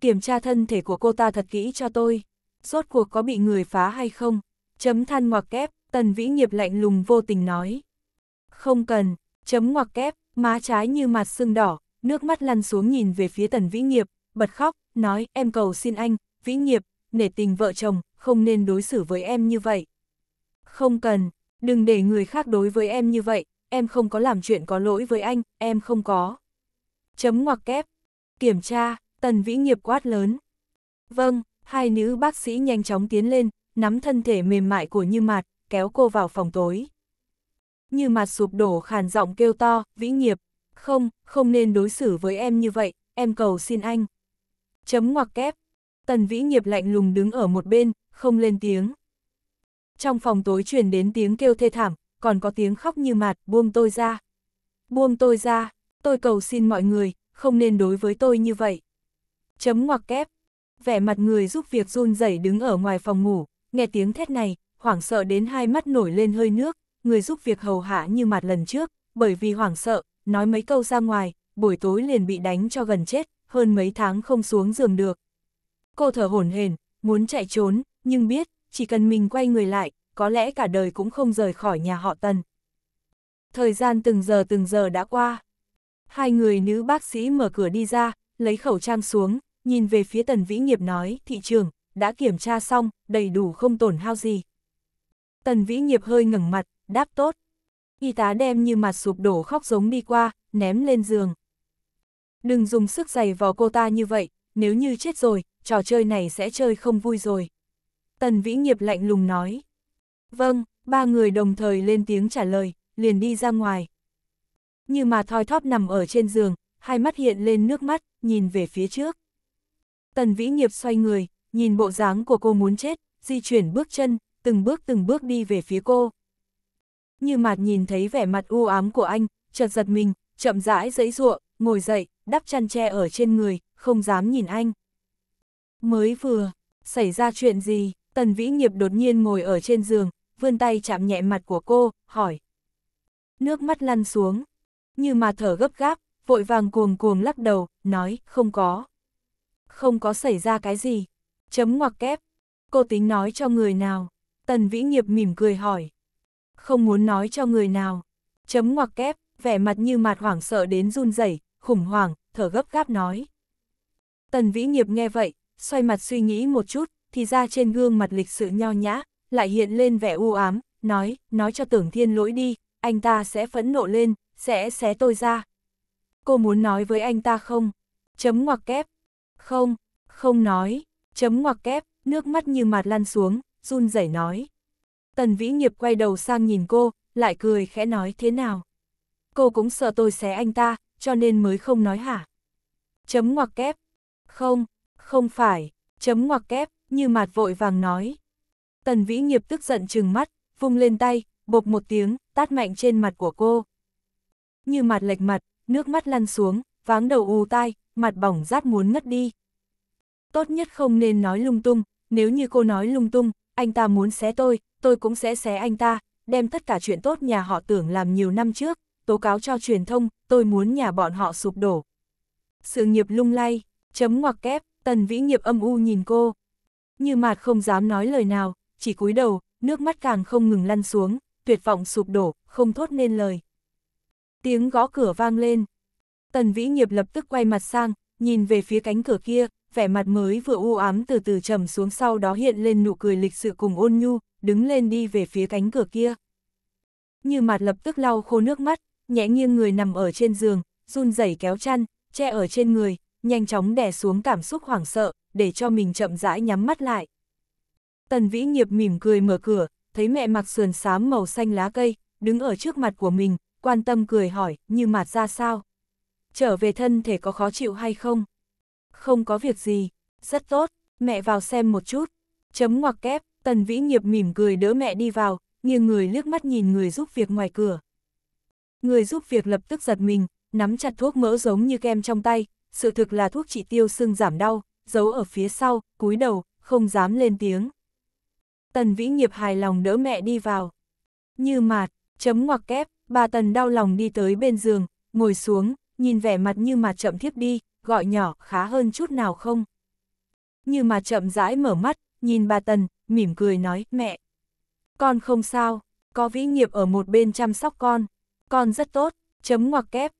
kiểm tra thân thể của cô ta thật kỹ cho tôi rốt cuộc có bị người phá hay không? Chấm than ngoặc kép, tần vĩ nghiệp lạnh lùng vô tình nói. Không cần, chấm ngoặc kép, má trái như mặt sưng đỏ, nước mắt lăn xuống nhìn về phía tần vĩ nghiệp, bật khóc, nói em cầu xin anh, vĩ nghiệp, nể tình vợ chồng, không nên đối xử với em như vậy. Không cần, đừng để người khác đối với em như vậy, em không có làm chuyện có lỗi với anh, em không có. Chấm ngoặc kép, kiểm tra, tần vĩ nghiệp quát lớn. Vâng, Hai nữ bác sĩ nhanh chóng tiến lên, nắm thân thể mềm mại của Như Mạt, kéo cô vào phòng tối. Như Mạt sụp đổ khàn giọng kêu to, vĩ nghiệp, không, không nên đối xử với em như vậy, em cầu xin anh. Chấm ngoặc kép, tần vĩ nghiệp lạnh lùng đứng ở một bên, không lên tiếng. Trong phòng tối truyền đến tiếng kêu thê thảm, còn có tiếng khóc như mạt, buông tôi ra. Buông tôi ra, tôi cầu xin mọi người, không nên đối với tôi như vậy. Chấm ngoặc kép, vẻ mặt người giúp việc run rẩy đứng ở ngoài phòng ngủ, nghe tiếng thét này, hoảng sợ đến hai mắt nổi lên hơi nước, người giúp việc hầu hạ như mặt lần trước, bởi vì hoảng sợ, nói mấy câu ra ngoài, buổi tối liền bị đánh cho gần chết, hơn mấy tháng không xuống giường được. Cô thở hổn hển, muốn chạy trốn, nhưng biết, chỉ cần mình quay người lại, có lẽ cả đời cũng không rời khỏi nhà họ Tần. Thời gian từng giờ từng giờ đã qua. Hai người nữ bác sĩ mở cửa đi ra, lấy khẩu trang xuống, nhìn về phía Tần Vĩ Nghiệp nói, thị trường, đã kiểm tra xong, đầy đủ không tổn hao gì. Tần Vĩ Nghiệp hơi ngẩng mặt, đáp tốt. Y tá đem như mặt sụp đổ khóc giống đi qua, ném lên giường. Đừng dùng sức giày vào cô ta như vậy, nếu như chết rồi, trò chơi này sẽ chơi không vui rồi. Tần Vĩ Nghiệp lạnh lùng nói. Vâng, ba người đồng thời lên tiếng trả lời, liền đi ra ngoài. Như mà thoi thóp nằm ở trên giường, hai mắt hiện lên nước mắt, nhìn về phía trước. Tần Vĩ Nghiệp xoay người, nhìn bộ dáng của cô muốn chết, di chuyển bước chân, từng bước từng bước đi về phía cô. Như mặt nhìn thấy vẻ mặt u ám của anh, chợt giật mình, chậm rãi dẫy ruộng, ngồi dậy, đắp chăn tre ở trên người, không dám nhìn anh. Mới vừa, xảy ra chuyện gì, Tần Vĩ Nghiệp đột nhiên ngồi ở trên giường, vươn tay chạm nhẹ mặt của cô, hỏi. Nước mắt lăn xuống, như mà thở gấp gáp, vội vàng cuồng cuồng lắc đầu, nói, không có không có xảy ra cái gì. Chấm ngoặc kép, cô tính nói cho người nào? Tần Vĩ Nghiệp mỉm cười hỏi. Không muốn nói cho người nào. Chấm ngoặc kép, vẻ mặt như mặt hoảng sợ đến run rẩy, khủng hoảng, thở gấp gáp nói. Tần Vĩ Nghiệp nghe vậy, xoay mặt suy nghĩ một chút, thì ra trên gương mặt lịch sự nho nhã, lại hiện lên vẻ u ám, nói, nói cho tưởng thiên lỗi đi, anh ta sẽ phẫn nộ lên, sẽ xé tôi ra. Cô muốn nói với anh ta không? Chấm ngoặc kép, không, không nói, chấm ngoặc kép, nước mắt như mạt lan xuống, run rẩy nói. Tần Vĩ Nghiệp quay đầu sang nhìn cô, lại cười khẽ nói thế nào. Cô cũng sợ tôi xé anh ta, cho nên mới không nói hả? Chấm ngoặc kép. Không, không phải, chấm ngoặc kép, như mạt vội vàng nói. Tần Vĩ Nghiệp tức giận trừng mắt, vung lên tay, bộp một tiếng, tát mạnh trên mặt của cô. Như mặt lệch mặt, nước mắt lăn xuống, váng đầu u tai, mặt bỏng rát muốn ngất đi. Tốt nhất không nên nói lung tung, nếu như cô nói lung tung, anh ta muốn xé tôi, tôi cũng sẽ xé anh ta, đem tất cả chuyện tốt nhà họ tưởng làm nhiều năm trước, tố cáo cho truyền thông, tôi muốn nhà bọn họ sụp đổ. Sự nghiệp lung lay, chấm ngoặc kép, tần vĩ nghiệp âm u nhìn cô. Như mạt không dám nói lời nào, chỉ cúi đầu, nước mắt càng không ngừng lăn xuống, tuyệt vọng sụp đổ, không thốt nên lời. Tiếng gõ cửa vang lên, Tần Vĩ Nghiệp lập tức quay mặt sang, nhìn về phía cánh cửa kia, vẻ mặt mới vừa u ám từ từ trầm xuống sau đó hiện lên nụ cười lịch sự cùng ôn nhu, đứng lên đi về phía cánh cửa kia. Như mặt lập tức lau khô nước mắt, nhẹ nghiêng người nằm ở trên giường, run rẩy kéo chăn, che ở trên người, nhanh chóng đè xuống cảm xúc hoảng sợ, để cho mình chậm rãi nhắm mắt lại. Tần Vĩ Nghiệp mỉm cười mở cửa, thấy mẹ mặc sườn xám màu xanh lá cây, đứng ở trước mặt của mình, quan tâm cười hỏi, như mặt ra sao? trở về thân thể có khó chịu hay không? Không có việc gì, rất tốt, mẹ vào xem một chút. Chấm ngoặc kép, Tần Vĩ Nghiệp mỉm cười đỡ mẹ đi vào, nghiêng người liếc mắt nhìn người giúp việc ngoài cửa. Người giúp việc lập tức giật mình, nắm chặt thuốc mỡ giống như kem trong tay, sự thực là thuốc trị tiêu sưng giảm đau, giấu ở phía sau, cúi đầu, không dám lên tiếng. Tần Vĩ Nghiệp hài lòng đỡ mẹ đi vào. Như mạt, chấm ngoặc kép, bà Tần đau lòng đi tới bên giường, ngồi xuống, nhìn vẻ mặt như mà chậm thiếp đi, gọi nhỏ, khá hơn chút nào không? Như mà chậm rãi mở mắt, nhìn bà Tần, mỉm cười nói, mẹ. Con không sao, có vĩ nghiệp ở một bên chăm sóc con. Con rất tốt, chấm ngoặc kép.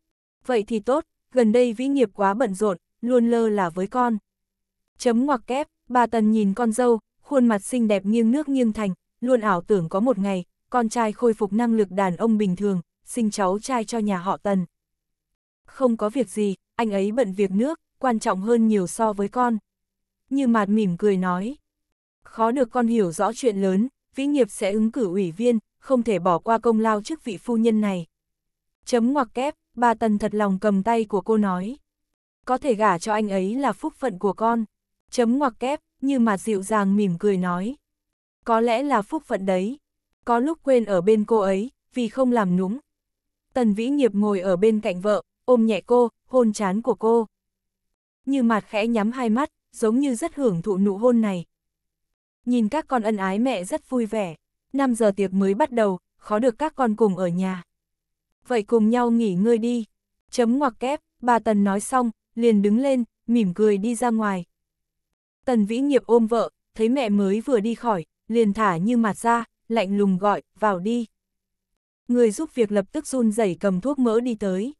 Vậy thì tốt, gần đây vĩ nghiệp quá bận rộn, luôn lơ là với con. Chấm ngoặc kép, bà Tần nhìn con dâu, khuôn mặt xinh đẹp nghiêng nước nghiêng thành, luôn ảo tưởng có một ngày, con trai khôi phục năng lực đàn ông bình thường, sinh cháu trai cho nhà họ Tần. Không có việc gì, anh ấy bận việc nước, quan trọng hơn nhiều so với con. Như mạt mỉm cười nói. Khó được con hiểu rõ chuyện lớn, Vĩ Nghiệp sẽ ứng cử ủy viên, không thể bỏ qua công lao chức vị phu nhân này. Chấm ngoặc kép, bà Tần thật lòng cầm tay của cô nói. Có thể gả cho anh ấy là phúc phận của con. Chấm ngoặc kép, như mạt dịu dàng mỉm cười nói. Có lẽ là phúc phận đấy. Có lúc quên ở bên cô ấy, vì không làm núng. Tần Vĩ Nghiệp ngồi ở bên cạnh vợ, ôm nhẹ cô, hôn chán của cô. Như mặt khẽ nhắm hai mắt, giống như rất hưởng thụ nụ hôn này. Nhìn các con ân ái mẹ rất vui vẻ, 5 giờ tiệc mới bắt đầu, khó được các con cùng ở nhà. Vậy cùng nhau nghỉ ngơi đi. Chấm ngoặc kép, bà Tần nói xong, liền đứng lên, mỉm cười đi ra ngoài. Tần Vĩ Nghiệp ôm vợ, thấy mẹ mới vừa đi khỏi, liền thả như mặt ra, lạnh lùng gọi, vào đi. Người giúp việc lập tức run rẩy cầm thuốc mỡ đi tới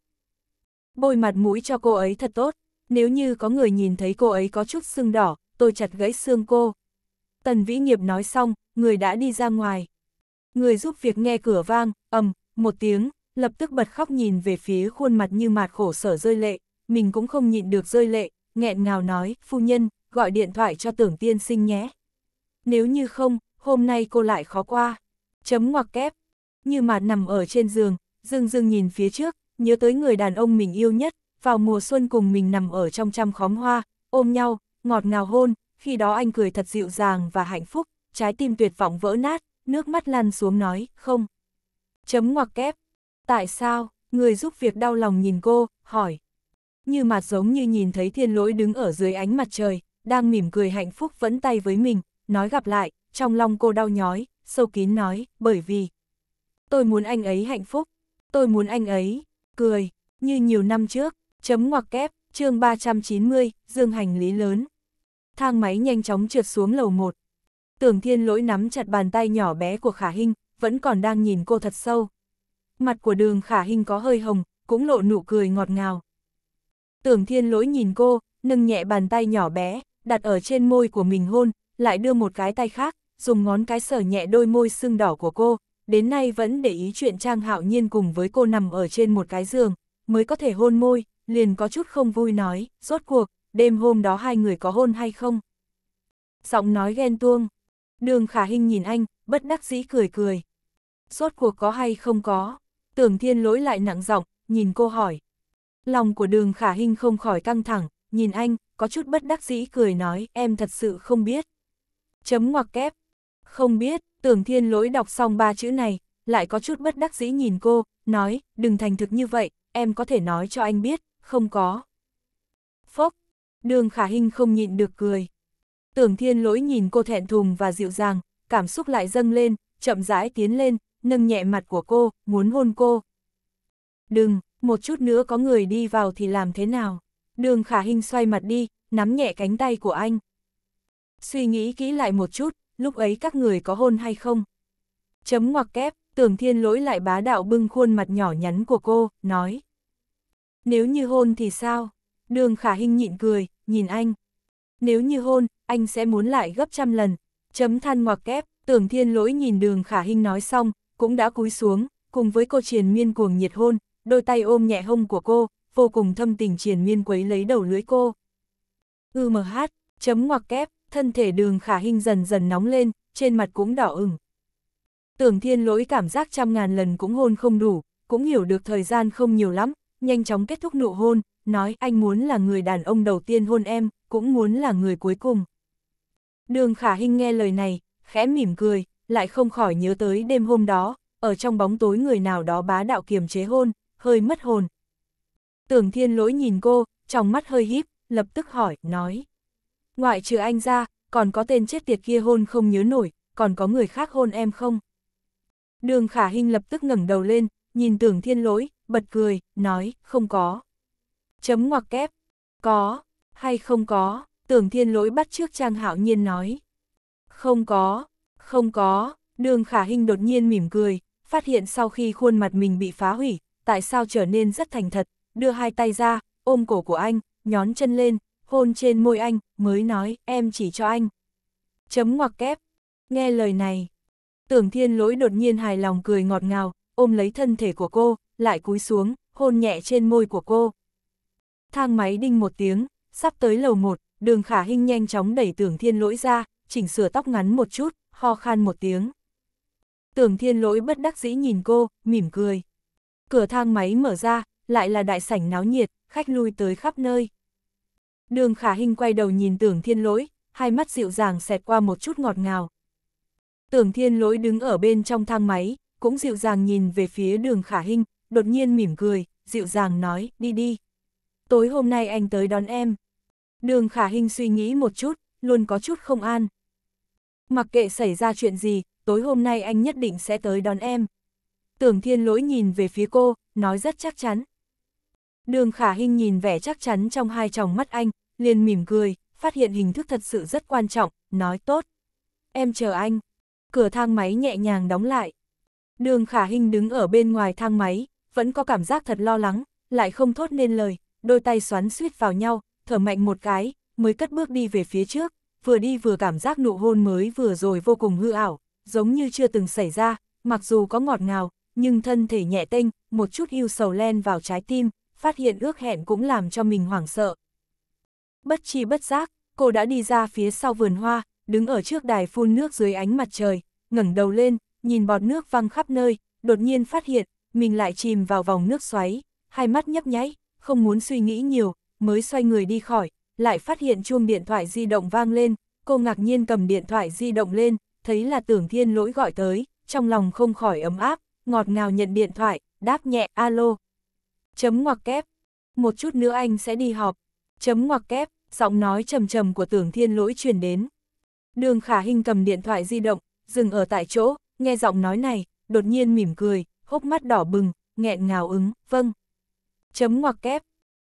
bôi mặt mũi cho cô ấy thật tốt, nếu như có người nhìn thấy cô ấy có chút xương đỏ, tôi chặt gãy xương cô. Tần Vĩ Nghiệp nói xong, người đã đi ra ngoài. Người giúp việc nghe cửa vang, ầm, một tiếng, lập tức bật khóc nhìn về phía khuôn mặt như mạt khổ sở rơi lệ, mình cũng không nhịn được rơi lệ, nghẹn ngào nói, phu nhân, gọi điện thoại cho tưởng tiên sinh nhé. Nếu như không, hôm nay cô lại khó qua. Chấm ngoặc kép. Như mạt nằm ở trên giường, dưng dưng nhìn phía trước, nhớ tới người đàn ông mình yêu nhất, vào mùa xuân cùng mình nằm ở trong trăm khóm hoa, ôm nhau, ngọt ngào hôn, khi đó anh cười thật dịu dàng và hạnh phúc, trái tim tuyệt vọng vỡ nát, nước mắt lăn xuống nói, không. Chấm ngoặc kép. Tại sao, người giúp việc đau lòng nhìn cô, hỏi. Như mặt giống như nhìn thấy thiên lỗi đứng ở dưới ánh mặt trời, đang mỉm cười hạnh phúc vẫn tay với mình, nói gặp lại, trong lòng cô đau nhói, sâu kín nói, bởi vì. Tôi muốn anh ấy hạnh phúc, tôi muốn anh ấy, cười, như nhiều năm trước, chấm ngoặc kép, chương 390, dương hành lý lớn. Thang máy nhanh chóng trượt xuống lầu 1. Tưởng thiên lỗi nắm chặt bàn tay nhỏ bé của khả hình, vẫn còn đang nhìn cô thật sâu. Mặt của đường khả hình có hơi hồng, cũng lộ nụ cười ngọt ngào. Tưởng thiên lỗi nhìn cô, nâng nhẹ bàn tay nhỏ bé, đặt ở trên môi của mình hôn, lại đưa một cái tay khác, dùng ngón cái sờ nhẹ đôi môi sưng đỏ của cô, đến nay vẫn để ý chuyện Trang Hạo Nhiên cùng với cô nằm ở trên một cái giường, mới có thể hôn môi, liền có chút không vui nói, rốt cuộc, đêm hôm đó hai người có hôn hay không? Giọng nói ghen tuông. Đường khả hình nhìn anh, bất đắc dĩ cười cười. Rốt cuộc có hay không có? Tưởng thiên lỗi lại nặng giọng, nhìn cô hỏi. Lòng của đường khả hình không khỏi căng thẳng, nhìn anh, có chút bất đắc dĩ cười nói, em thật sự không biết. Chấm ngoặc kép. Không biết, Tưởng thiên lỗi đọc xong ba chữ này, lại có chút bất đắc dĩ nhìn cô, nói, đừng thành thực như vậy, em có thể nói cho anh biết, không có. Phốc, đường khả hình không nhịn được cười. Tưởng thiên lỗi nhìn cô thẹn thùng và dịu dàng, cảm xúc lại dâng lên, chậm rãi tiến lên, nâng nhẹ mặt của cô, muốn hôn cô. Đừng, một chút nữa có người đi vào thì làm thế nào? Đường khả hình xoay mặt đi, nắm nhẹ cánh tay của anh. Suy nghĩ kỹ lại một chút, lúc ấy các người có hôn hay không? Chấm ngoặc kép, tưởng thiên lỗi lại bá đạo bưng khuôn mặt nhỏ nhắn của cô, nói. Nếu như hôn thì sao? Đường khả hình nhịn cười, nhìn anh. Nếu như hôn, anh sẽ muốn lại gấp trăm lần. Chấm than ngoặc kép, tưởng thiên lỗi nhìn đường khả hình nói xong, cũng đã cúi xuống, cùng với cô triền miên cuồng nhiệt hôn, đôi tay ôm nhẹ hông của cô, vô cùng thâm tình triền miên quấy lấy đầu lưới cô. Ư mờ hát, chấm ngoặc kép, thân thể đường khả hình dần dần nóng lên, trên mặt cũng đỏ ửng. Tưởng thiên lỗi cảm giác trăm ngàn lần cũng hôn không đủ, cũng hiểu được thời gian không nhiều lắm, nhanh chóng kết thúc nụ hôn, nói anh muốn là người đàn ông đầu tiên hôn em, cũng muốn là người cuối cùng. Đường khả hình nghe lời này, khẽ mỉm cười, lại không khỏi nhớ tới đêm hôm đó, ở trong bóng tối người nào đó bá đạo kiềm chế hôn, hơi mất hồn. Tưởng thiên lỗi nhìn cô, trong mắt hơi híp, lập tức hỏi, nói ngoại trừ anh ra, còn có tên chết tiệt kia hôn không nhớ nổi, còn có người khác hôn em không? Đường khả hình lập tức ngẩng đầu lên, nhìn tưởng thiên lỗi, bật cười, nói, không có. Chấm ngoặc kép, có, hay không có, tưởng thiên lỗi bắt trước trang hạo nhiên nói. Không có, không có, đường khả hình đột nhiên mỉm cười, phát hiện sau khi khuôn mặt mình bị phá hủy, tại sao trở nên rất thành thật, đưa hai tay ra, ôm cổ của anh, nhón chân lên, hôn trên môi anh, mới nói, em chỉ cho anh. Chấm ngoặc kép. Nghe lời này, tưởng thiên lỗi đột nhiên hài lòng cười ngọt ngào, ôm lấy thân thể của cô, lại cúi xuống, hôn nhẹ trên môi của cô. Thang máy đinh một tiếng, sắp tới lầu một, đường khả hinh nhanh chóng đẩy tưởng thiên lỗi ra, chỉnh sửa tóc ngắn một chút, ho khan một tiếng. Tưởng thiên lỗi bất đắc dĩ nhìn cô, mỉm cười. Cửa thang máy mở ra, lại là đại sảnh náo nhiệt, khách lui tới khắp nơi. Đường khả hình quay đầu nhìn tưởng thiên lỗi, hai mắt dịu dàng xẹt qua một chút ngọt ngào. Tưởng thiên lỗi đứng ở bên trong thang máy, cũng dịu dàng nhìn về phía đường khả hình, đột nhiên mỉm cười, dịu dàng nói, đi đi. Tối hôm nay anh tới đón em. Đường khả hình suy nghĩ một chút, luôn có chút không an. Mặc kệ xảy ra chuyện gì, tối hôm nay anh nhất định sẽ tới đón em. Tưởng thiên lỗi nhìn về phía cô, nói rất chắc chắn. Đường khả hình nhìn vẻ chắc chắn trong hai tròng mắt anh, liền mỉm cười, phát hiện hình thức thật sự rất quan trọng, nói tốt. Em chờ anh. Cửa thang máy nhẹ nhàng đóng lại. Đường khả hình đứng ở bên ngoài thang máy, vẫn có cảm giác thật lo lắng, lại không thốt nên lời, đôi tay xoắn suýt vào nhau, thở mạnh một cái, mới cất bước đi về phía trước, vừa đi vừa cảm giác nụ hôn mới vừa rồi vô cùng hư ảo, giống như chưa từng xảy ra, mặc dù có ngọt ngào, nhưng thân thể nhẹ tênh, một chút yêu sầu len vào trái tim, phát hiện ước hẹn cũng làm cho mình hoảng sợ, bất chi bất giác, cô đã đi ra phía sau vườn hoa, đứng ở trước đài phun nước dưới ánh mặt trời, ngẩng đầu lên, nhìn bọt nước văng khắp nơi, đột nhiên phát hiện, mình lại chìm vào vòng nước xoáy, hai mắt nhấp nháy, không muốn suy nghĩ nhiều, mới xoay người đi khỏi, lại phát hiện chuông điện thoại di động vang lên, cô ngạc nhiên cầm điện thoại di động lên, thấy là tưởng thiên lỗi gọi tới, trong lòng không khỏi ấm áp, ngọt ngào nhận điện thoại, đáp nhẹ alo. Chấm ngoặc kép, một chút nữa anh sẽ đi họp. Chấm ngoặc kép, giọng nói trầm trầm của tưởng thiên lỗi truyền đến. Đường khả hình cầm điện thoại di động, dừng ở tại chỗ, nghe giọng nói này, đột nhiên mỉm cười, hốc mắt đỏ bừng, nghẹn ngào ứng, vâng. Chấm ngoặc kép,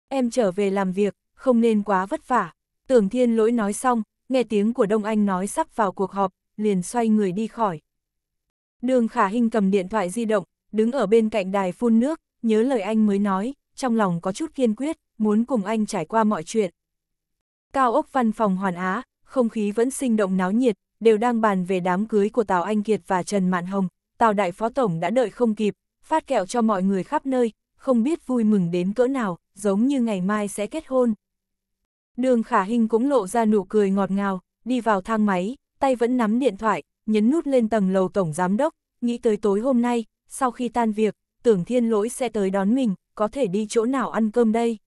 em trở về làm việc, không nên quá vất vả. Tưởng thiên lỗi nói xong, nghe tiếng của Đông Anh nói sắp vào cuộc họp, liền xoay người đi khỏi. Đường khả hình cầm điện thoại di động, đứng ở bên cạnh đài phun nước, nhớ lời anh mới nói, trong lòng có chút kiên quyết, muốn cùng anh trải qua mọi chuyện. Cao ốc văn phòng hoàn á, không khí vẫn sinh động náo nhiệt, đều đang bàn về đám cưới của Tào Anh Kiệt và Trần Mạn Hồng, Tào Đại Phó Tổng đã đợi không kịp, phát kẹo cho mọi người khắp nơi, không biết vui mừng đến cỡ nào, giống như ngày mai sẽ kết hôn. Đường Khả Hinh cũng lộ ra nụ cười ngọt ngào, đi vào thang máy, tay vẫn nắm điện thoại, nhấn nút lên tầng lầu Tổng Giám Đốc, nghĩ tới tối hôm nay, sau khi tan việc, tưởng thiên lỗi sẽ tới đón mình, có thể đi chỗ nào ăn cơm đây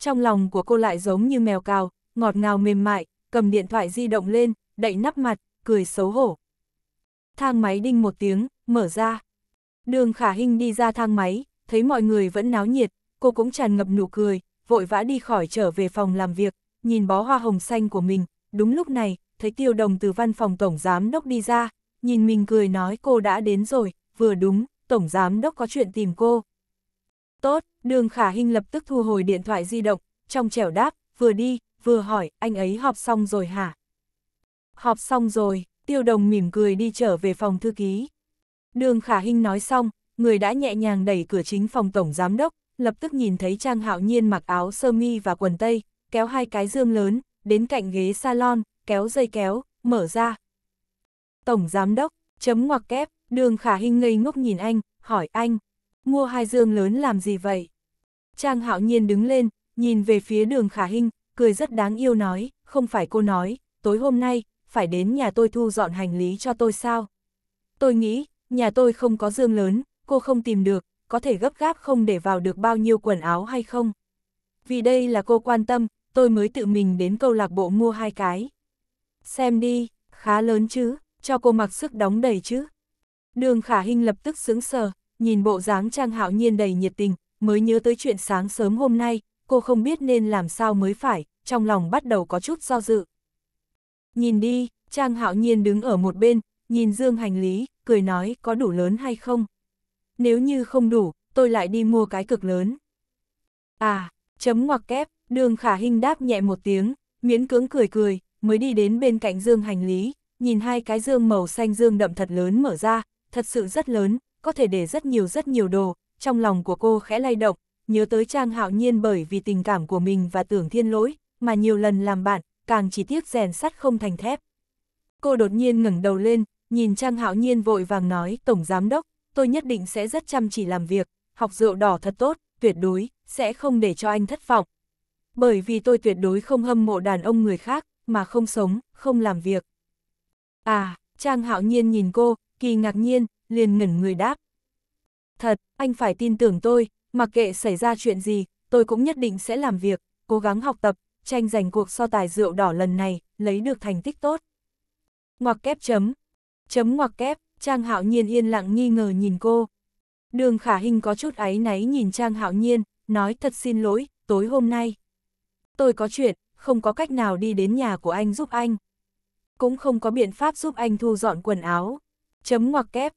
trong lòng của cô lại giống như mèo cào, ngọt ngào mềm mại, cầm điện thoại di động lên, đậy nắp mặt, cười xấu hổ. Thang máy đinh một tiếng, mở ra. Đường khả hình đi ra thang máy, thấy mọi người vẫn náo nhiệt, cô cũng tràn ngập nụ cười, vội vã đi khỏi trở về phòng làm việc, nhìn bó hoa hồng xanh của mình, đúng lúc này, thấy tiêu đồng từ văn phòng tổng giám đốc đi ra, nhìn mình cười nói cô đã đến rồi, vừa đúng, tổng giám đốc có chuyện tìm cô. Tốt, đường khả hình lập tức thu hồi điện thoại di động, trong trẻo đáp, vừa đi, vừa hỏi, anh ấy họp xong rồi hả? Họp xong rồi, tiêu đồng mỉm cười đi trở về phòng thư ký. Đường khả hình nói xong, người đã nhẹ nhàng đẩy cửa chính phòng tổng giám đốc, lập tức nhìn thấy Trang Hạo Nhiên mặc áo sơ mi và quần tây, kéo hai cái dương lớn, đến cạnh ghế salon, kéo dây kéo, mở ra. Tổng giám đốc, chấm ngoặc kép, đường khả hình ngây ngốc nhìn anh, hỏi anh, Mua hai dương lớn làm gì vậy? Trang hạo nhiên đứng lên, nhìn về phía đường khả hinh, cười rất đáng yêu nói, không phải cô nói, tối hôm nay, phải đến nhà tôi thu dọn hành lý cho tôi sao? Tôi nghĩ, nhà tôi không có dương lớn, cô không tìm được, có thể gấp gáp không để vào được bao nhiêu quần áo hay không? Vì đây là cô quan tâm, tôi mới tự mình đến câu lạc bộ mua hai cái. Xem đi, khá lớn chứ, cho cô mặc sức đóng đầy chứ. Đường khả hinh lập tức sướng sờ, Nhìn bộ dáng Trang Hạo Nhiên đầy nhiệt tình, mới nhớ tới chuyện sáng sớm hôm nay, cô không biết nên làm sao mới phải, trong lòng bắt đầu có chút do dự. Nhìn đi, Trang Hạo Nhiên đứng ở một bên, nhìn Dương hành lý, cười nói có đủ lớn hay không. Nếu như không đủ, tôi lại đi mua cái cực lớn. À, chấm ngoặc kép, đường khả hinh đáp nhẹ một tiếng, miễn cưỡng cười cười, mới đi đến bên cạnh dương hành lý, nhìn hai cái dương màu xanh dương đậm thật lớn mở ra, thật sự rất lớn, có thể để rất nhiều rất nhiều đồ, trong lòng của cô khẽ lay động, nhớ tới Trang Hạo Nhiên bởi vì tình cảm của mình và tưởng thiên lỗi, mà nhiều lần làm bạn, càng chỉ tiếc rèn sắt không thành thép. Cô đột nhiên ngẩng đầu lên, nhìn Trang Hạo Nhiên vội vàng nói, Tổng Giám Đốc, tôi nhất định sẽ rất chăm chỉ làm việc, học rượu đỏ thật tốt, tuyệt đối, sẽ không để cho anh thất vọng. Bởi vì tôi tuyệt đối không hâm mộ đàn ông người khác, mà không sống, không làm việc. À, Trang Hạo Nhiên nhìn cô, kỳ ngạc nhiên, liền ngẩn người đáp. Thật, anh phải tin tưởng tôi, mặc kệ xảy ra chuyện gì, tôi cũng nhất định sẽ làm việc, cố gắng học tập, tranh giành cuộc so tài rượu đỏ lần này, lấy được thành tích tốt. Ngoặc kép chấm. Chấm ngoặc kép, Trang Hạo Nhiên yên lặng nghi ngờ nhìn cô. Đường Khả Hinh có chút áy náy nhìn Trang Hạo Nhiên, nói thật xin lỗi, tối hôm nay. Tôi có chuyện, không có cách nào đi đến nhà của anh giúp anh. Cũng không có biện pháp giúp anh thu dọn quần áo. Chấm ngoặc kép,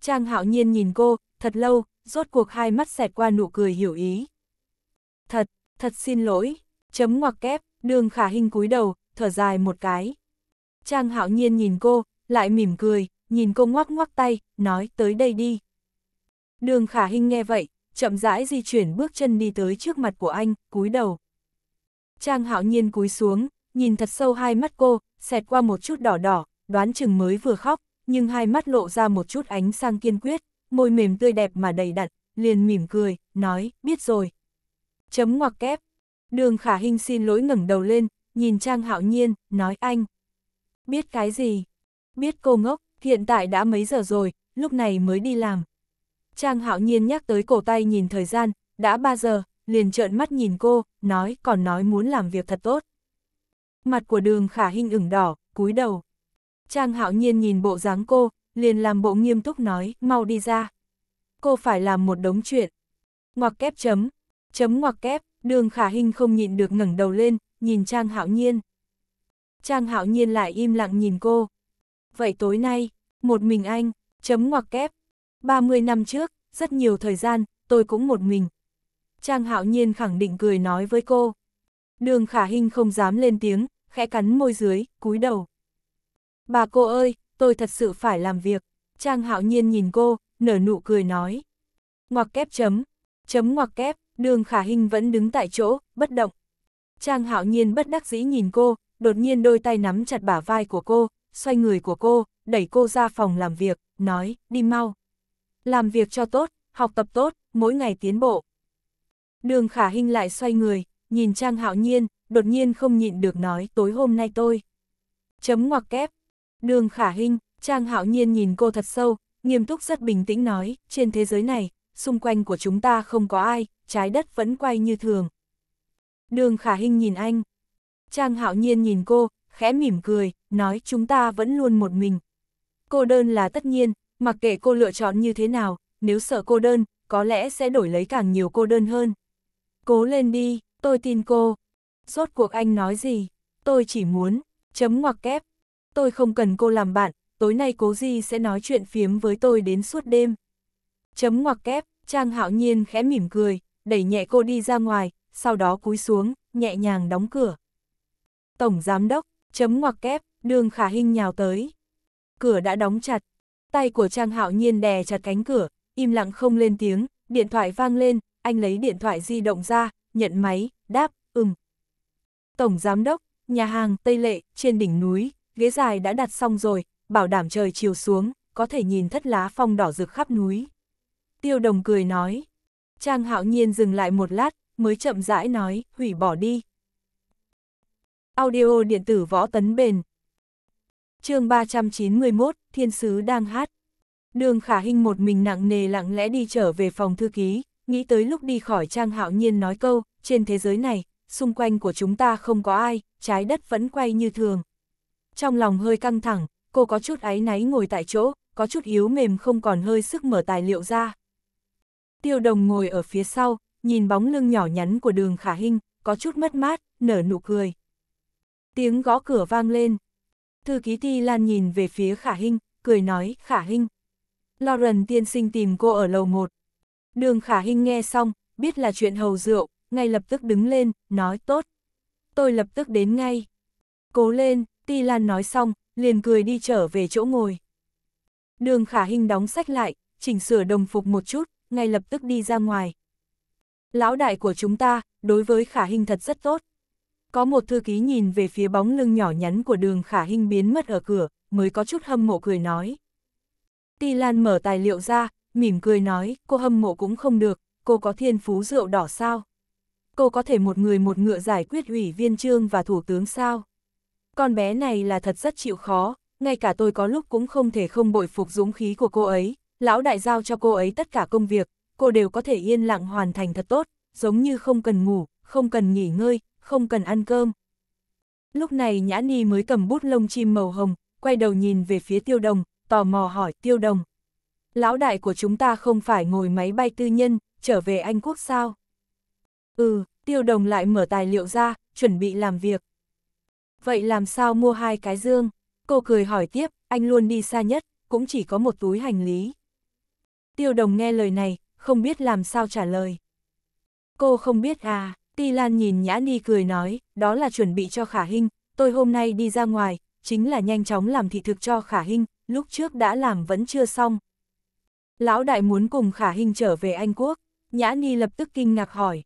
Trang hạo nhiên nhìn cô, thật lâu, rốt cuộc hai mắt xẹt qua nụ cười hiểu ý. Thật, thật xin lỗi, chấm ngoặc kép, đường khả hình cúi đầu, thở dài một cái. Trang hạo nhiên nhìn cô, lại mỉm cười, nhìn cô ngoắc ngoắc tay, nói tới đây đi. Đường khả hình nghe vậy, chậm rãi di chuyển bước chân đi tới trước mặt của anh, cúi đầu. Trang hạo nhiên cúi xuống, nhìn thật sâu hai mắt cô, xẹt qua một chút đỏ đỏ, đoán chừng mới vừa khóc nhưng hai mắt lộ ra một chút ánh sang kiên quyết, môi mềm tươi đẹp mà đầy đặn, liền mỉm cười, nói, biết rồi. Chấm ngoặc kép. Đường khả hình xin lỗi ngẩng đầu lên, nhìn Trang hạo nhiên, nói anh. Biết cái gì? Biết cô ngốc, hiện tại đã mấy giờ rồi, lúc này mới đi làm. Trang hạo nhiên nhắc tới cổ tay nhìn thời gian, đã 3 giờ, liền trợn mắt nhìn cô, nói còn nói muốn làm việc thật tốt. Mặt của đường khả hình ửng đỏ, cúi đầu. Trang hạo nhiên nhìn bộ dáng cô, liền làm bộ nghiêm túc nói, mau đi ra. Cô phải làm một đống chuyện. Ngoặc kép chấm, chấm ngoặc kép, đường khả hình không nhịn được ngẩng đầu lên, nhìn Trang hạo nhiên. Trang hạo nhiên lại im lặng nhìn cô. Vậy tối nay, một mình anh, chấm ngoặc kép. 30 năm trước, rất nhiều thời gian, tôi cũng một mình. Trang hạo nhiên khẳng định cười nói với cô. Đường khả hình không dám lên tiếng, khẽ cắn môi dưới, cúi đầu. Bà cô ơi, tôi thật sự phải làm việc. Trang hạo nhiên nhìn cô, nở nụ cười nói. Ngoặc kép chấm, chấm ngoặc kép, đường khả hình vẫn đứng tại chỗ, bất động. Trang hạo nhiên bất đắc dĩ nhìn cô, đột nhiên đôi tay nắm chặt bả vai của cô, xoay người của cô, đẩy cô ra phòng làm việc, nói, đi mau. Làm việc cho tốt, học tập tốt, mỗi ngày tiến bộ. Đường khả hình lại xoay người, nhìn Trang hạo nhiên, đột nhiên không nhịn được nói tối hôm nay tôi. Chấm ngoặc kép, Đường khả hình, Trang hạo nhiên nhìn cô thật sâu, nghiêm túc rất bình tĩnh nói, trên thế giới này, xung quanh của chúng ta không có ai, trái đất vẫn quay như thường. Đường khả hình nhìn anh. Trang hạo nhiên nhìn cô, khẽ mỉm cười, nói chúng ta vẫn luôn một mình. Cô đơn là tất nhiên, mặc kệ cô lựa chọn như thế nào, nếu sợ cô đơn, có lẽ sẽ đổi lấy càng nhiều cô đơn hơn. Cố lên đi, tôi tin cô. Rốt cuộc anh nói gì? Tôi chỉ muốn, chấm ngoặc kép, tôi không cần cô làm bạn, tối nay cố gì sẽ nói chuyện phiếm với tôi đến suốt đêm. Chấm ngoặc kép, Trang hạo nhiên khẽ mỉm cười, đẩy nhẹ cô đi ra ngoài, sau đó cúi xuống, nhẹ nhàng đóng cửa. Tổng giám đốc, chấm ngoặc kép, đường khả hình nhào tới. Cửa đã đóng chặt, tay của Trang hạo nhiên đè chặt cánh cửa, im lặng không lên tiếng, điện thoại vang lên, anh lấy điện thoại di động ra, nhận máy, đáp, ừm. Tổng giám đốc, nhà hàng Tây Lệ, trên đỉnh núi, ghế dài đã đặt xong rồi, bảo đảm trời chiều xuống, có thể nhìn thất lá phong đỏ rực khắp núi. Tiêu đồng cười nói. Trang hạo nhiên dừng lại một lát, mới chậm rãi nói, hủy bỏ đi. Audio điện tử võ tấn bền. chương 391, thiên sứ đang hát. Đường khả hình một mình nặng nề lặng lẽ đi trở về phòng thư ký, nghĩ tới lúc đi khỏi Trang hạo nhiên nói câu, trên thế giới này, xung quanh của chúng ta không có ai, trái đất vẫn quay như thường, trong lòng hơi căng thẳng, cô có chút áy náy ngồi tại chỗ, có chút yếu mềm không còn hơi sức mở tài liệu ra. Tiêu đồng ngồi ở phía sau, nhìn bóng lưng nhỏ nhắn của đường khả hình, có chút mất mát, nở nụ cười. Tiếng gõ cửa vang lên. Thư ký Ti Lan nhìn về phía khả hình, cười nói, khả hình. Lauren tiên sinh tìm cô ở lầu một. Đường khả hình nghe xong, biết là chuyện hầu rượu, ngay lập tức đứng lên, nói tốt. Tôi lập tức đến ngay. Cố lên, Ti Lan nói xong, liền cười đi trở về chỗ ngồi. Đường khả Hinh đóng sách lại, chỉnh sửa đồng phục một chút, ngay lập tức đi ra ngoài. Lão đại của chúng ta, đối với khả Hinh thật rất tốt. Có một thư ký nhìn về phía bóng lưng nhỏ nhắn của đường khả Hinh biến mất ở cửa, mới có chút hâm mộ cười nói. Ti Lan mở tài liệu ra, mỉm cười nói, cô hâm mộ cũng không được, cô có thiên phú rượu đỏ sao? Cô có thể một người một ngựa giải quyết ủy viên trương và thủ tướng sao? con bé này là thật rất chịu khó, ngay cả tôi có lúc cũng không thể không bội phục dũng khí của cô ấy, lão đại giao cho cô ấy tất cả công việc, cô đều có thể yên lặng hoàn thành thật tốt, giống như không cần ngủ, không cần nghỉ ngơi, không cần ăn cơm. Lúc này Nhã Ni mới cầm bút lông chim màu hồng, quay đầu nhìn về phía tiêu đồng, tò mò hỏi tiêu đồng. Lão đại của chúng ta không phải ngồi máy bay tư nhân, trở về Anh Quốc sao? Ừ, tiêu đồng lại mở tài liệu ra, chuẩn bị làm việc vậy làm sao mua hai cái dương? Cô cười hỏi tiếp, anh luôn đi xa nhất, cũng chỉ có một túi hành lý. Tiêu đồng nghe lời này, không biết làm sao trả lời. Cô không biết à, Ti Lan nhìn Nhã Ni cười nói, đó là chuẩn bị cho Khả Hinh, tôi hôm nay đi ra ngoài, chính là nhanh chóng làm thị thực cho Khả Hinh, lúc trước đã làm vẫn chưa xong. Lão đại muốn cùng Khả Hinh trở về Anh Quốc, Nhã Ni lập tức kinh ngạc hỏi.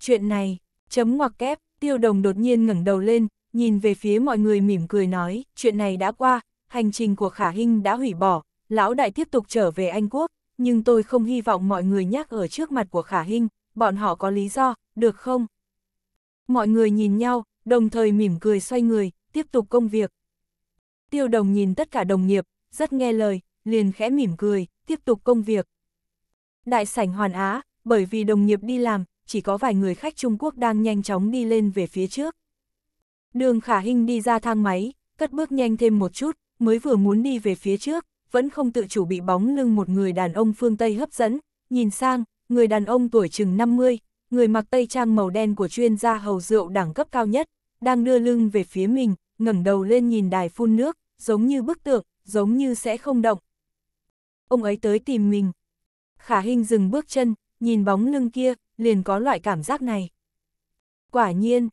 Chuyện này, chấm ngoặc kép, tiêu đồng đột nhiên ngẩng đầu lên, nhìn về phía mọi người mỉm cười nói, chuyện này đã qua, hành trình của Khả Hinh đã hủy bỏ, lão đại tiếp tục trở về Anh Quốc, nhưng tôi không hy vọng mọi người nhắc ở trước mặt của Khả Hinh, bọn họ có lý do, được không? Mọi người nhìn nhau, đồng thời mỉm cười xoay người, tiếp tục công việc. Tiêu đồng nhìn tất cả đồng nghiệp, rất nghe lời, liền khẽ mỉm cười, tiếp tục công việc. Đại sảnh Hoàn Á, bởi vì đồng nghiệp đi làm, chỉ có vài người khách Trung Quốc đang nhanh chóng đi lên về phía trước. Đường khả hình đi ra thang máy, cất bước nhanh thêm một chút, mới vừa muốn đi về phía trước, vẫn không tự chủ bị bóng lưng một người đàn ông phương Tây hấp dẫn, nhìn sang, người đàn ông tuổi chừng 50, người mặc tây trang màu đen của chuyên gia hầu rượu đẳng cấp cao nhất, đang đưa lưng về phía mình, ngẩng đầu lên nhìn đài phun nước, giống như bức tượng, giống như sẽ không động. Ông ấy tới tìm mình. Khả hình dừng bước chân, nhìn bóng lưng kia, liền có loại cảm giác này. Quả nhiên,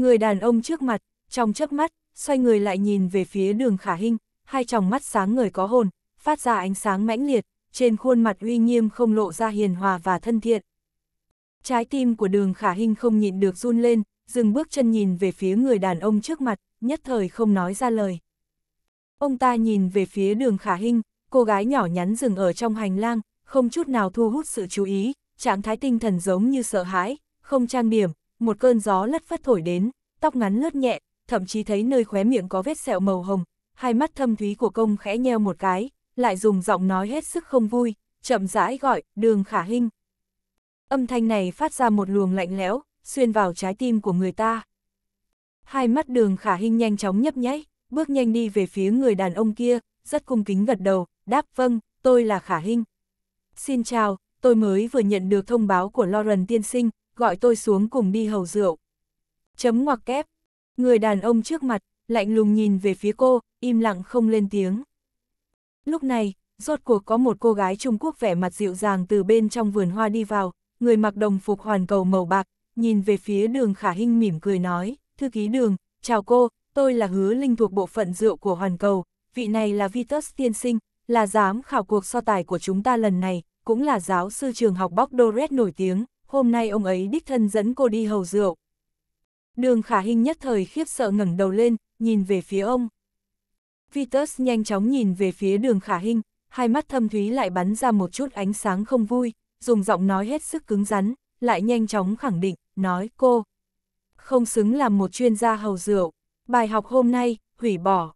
Người đàn ông trước mặt, trong chớp mắt, xoay người lại nhìn về phía đường khả hình hai tròng mắt sáng người có hồn, phát ra ánh sáng mãnh liệt, trên khuôn mặt uy nghiêm không lộ ra hiền hòa và thân thiện. Trái tim của đường khả hình không nhịn được run lên, dừng bước chân nhìn về phía người đàn ông trước mặt, nhất thời không nói ra lời. Ông ta nhìn về phía đường khả hình cô gái nhỏ nhắn dừng ở trong hành lang, không chút nào thu hút sự chú ý, trạng thái tinh thần giống như sợ hãi, không trang điểm, một cơn gió lất phất thổi đến, tóc ngắn lướt nhẹ, thậm chí thấy nơi khóe miệng có vết sẹo màu hồng, hai mắt thâm thúy của công khẽ nheo một cái, lại dùng giọng nói hết sức không vui, chậm rãi gọi, đường khả hinh. Âm thanh này phát ra một luồng lạnh lẽo, xuyên vào trái tim của người ta. Hai mắt đường khả hinh nhanh chóng nhấp nháy, bước nhanh đi về phía người đàn ông kia, rất cung kính gật đầu, đáp vâng, tôi là khả hinh. Xin chào, tôi mới vừa nhận được thông báo của Lauren tiên sinh, gọi tôi xuống cùng đi hầu rượu. Chấm ngoặc kép, người đàn ông trước mặt, lạnh lùng nhìn về phía cô, im lặng không lên tiếng. Lúc này, rốt cuộc có một cô gái Trung Quốc vẻ mặt dịu dàng từ bên trong vườn hoa đi vào, người mặc đồng phục hoàn cầu màu bạc, nhìn về phía đường khả hinh mỉm cười nói, thư ký đường, chào cô, tôi là hứa linh thuộc bộ phận rượu của hoàn cầu, vị này là Vitus tiên sinh, là giám khảo cuộc so tài của chúng ta lần này, cũng là giáo sư trường học Bóc Doret nổi tiếng, hôm nay ông ấy đích thân dẫn cô đi hầu rượu. Đường khả hình nhất thời khiếp sợ ngẩng đầu lên, nhìn về phía ông. Vitus nhanh chóng nhìn về phía đường khả hình, hai mắt thâm thúy lại bắn ra một chút ánh sáng không vui, dùng giọng nói hết sức cứng rắn, lại nhanh chóng khẳng định, nói cô. Không xứng làm một chuyên gia hầu rượu, bài học hôm nay, hủy bỏ.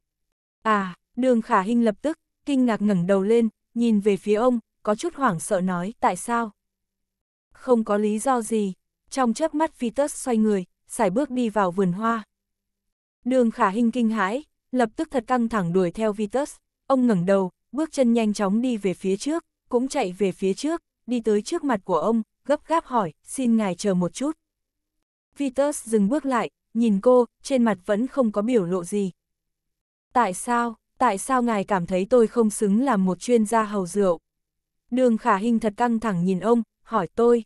À, đường khả hình lập tức, kinh ngạc ngẩng đầu lên, nhìn về phía ông, có chút hoảng sợ nói tại sao không có lý do gì. Trong chớp mắt Vitus xoay người, xài bước đi vào vườn hoa. Đường khả hình kinh hãi, lập tức thật căng thẳng đuổi theo Vitus, ông ngẩng đầu, bước chân nhanh chóng đi về phía trước, cũng chạy về phía trước, đi tới trước mặt của ông, gấp gáp hỏi, xin ngài chờ một chút. Vitus dừng bước lại, nhìn cô, trên mặt vẫn không có biểu lộ gì. Tại sao, tại sao ngài cảm thấy tôi không xứng làm một chuyên gia hầu rượu? Đường khả hình thật căng thẳng nhìn ông, hỏi tôi.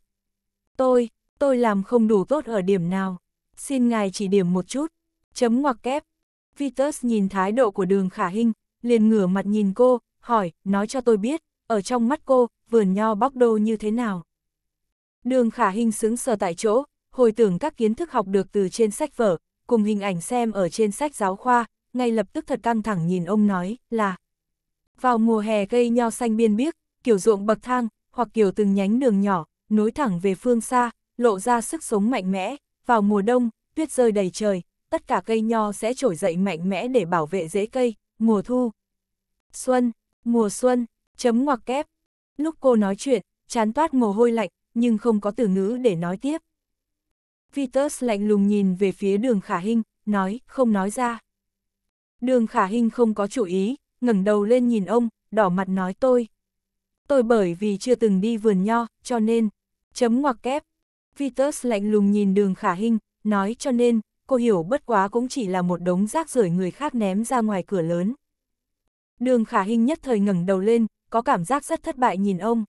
Tôi, tôi làm không đủ tốt ở điểm nào. Xin ngài chỉ điểm một chút. Chấm ngoặc kép. Vitus nhìn thái độ của đường khả hình, liền ngửa mặt nhìn cô, hỏi, nói cho tôi biết, ở trong mắt cô, vườn nho bóc đô như thế nào. Đường khả hình xứng sờ tại chỗ, hồi tưởng các kiến thức học được từ trên sách vở, cùng hình ảnh xem ở trên sách giáo khoa, ngay lập tức thật căng thẳng nhìn ông nói, là Vào mùa hè cây nho xanh biên biếc, kiểu ruộng bậc thang, hoặc kiểu từng nhánh đường nhỏ, nối thẳng về phương xa, lộ ra sức sống mạnh mẽ, vào mùa đông, tuyết rơi đầy trời, tất cả cây nho sẽ trỗi dậy mạnh mẽ để bảo vệ rễ cây, mùa thu. Xuân, mùa xuân, chấm ngoặc kép. Lúc cô nói chuyện, chán toát mồ hôi lạnh, nhưng không có từ ngữ để nói tiếp. Vitus lạnh lùng nhìn về phía đường khả hình, nói, không nói ra. Đường khả hình không có chủ ý, ngẩng đầu lên nhìn ông, đỏ mặt nói tôi, tôi bởi vì chưa từng đi vườn nho, cho nên, chấm ngoặc kép. Vitus lạnh lùng nhìn đường khả hình, nói cho nên, cô hiểu bất quá cũng chỉ là một đống rác rưởi người khác ném ra ngoài cửa lớn. Đường khả hình nhất thời ngẩng đầu lên, có cảm giác rất thất bại nhìn ông.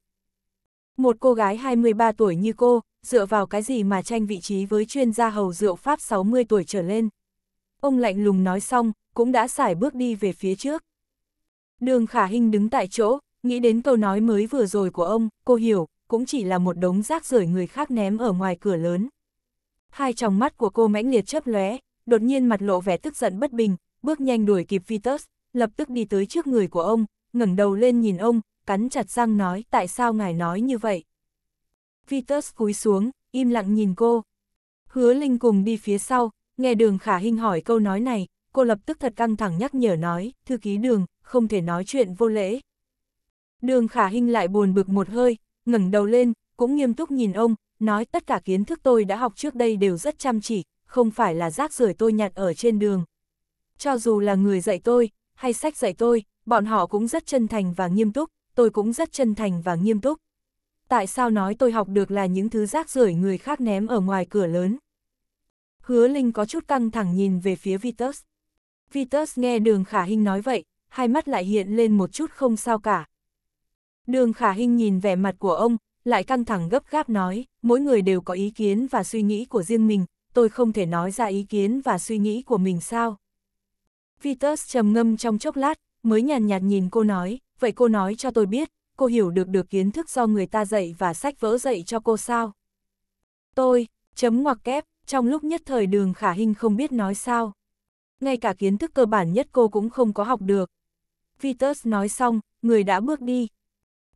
Một cô gái 23 tuổi như cô, dựa vào cái gì mà tranh vị trí với chuyên gia hầu rượu Pháp 60 tuổi trở lên. Ông lạnh lùng nói xong, cũng đã xài bước đi về phía trước. Đường khả hình đứng tại chỗ, Nghĩ đến câu nói mới vừa rồi của ông, cô hiểu, cũng chỉ là một đống rác rưởi người khác ném ở ngoài cửa lớn. Hai tròng mắt của cô mãnh liệt chớp lóe, đột nhiên mặt lộ vẻ tức giận bất bình, bước nhanh đuổi kịp Vitus, lập tức đi tới trước người của ông, ngẩng đầu lên nhìn ông, cắn chặt răng nói tại sao ngài nói như vậy. Vitus cúi xuống, im lặng nhìn cô. Hứa Linh cùng đi phía sau, nghe đường khả hình hỏi câu nói này, cô lập tức thật căng thẳng nhắc nhở nói, thư ký đường, không thể nói chuyện vô lễ. Đường khả hình lại buồn bực một hơi, ngẩng đầu lên, cũng nghiêm túc nhìn ông, nói tất cả kiến thức tôi đã học trước đây đều rất chăm chỉ, không phải là rác rưởi tôi nhặt ở trên đường. Cho dù là người dạy tôi, hay sách dạy tôi, bọn họ cũng rất chân thành và nghiêm túc, tôi cũng rất chân thành và nghiêm túc. Tại sao nói tôi học được là những thứ rác rưởi người khác ném ở ngoài cửa lớn? Hứa Linh có chút căng thẳng nhìn về phía Vitus. Vitus nghe đường khả hình nói vậy, hai mắt lại hiện lên một chút không sao cả, Đường khả Hinh nhìn vẻ mặt của ông, lại căng thẳng gấp gáp nói, mỗi người đều có ý kiến và suy nghĩ của riêng mình, tôi không thể nói ra ý kiến và suy nghĩ của mình sao. Vitus trầm ngâm trong chốc lát, mới nhàn nhạt, nhìn cô nói, vậy cô nói cho tôi biết, cô hiểu được được kiến thức do người ta dạy và sách vỡ dạy cho cô sao. Tôi, chấm ngoặc kép, trong lúc nhất thời đường khả Hinh không biết nói sao. Ngay cả kiến thức cơ bản nhất cô cũng không có học được. Vitus nói xong, người đã bước đi,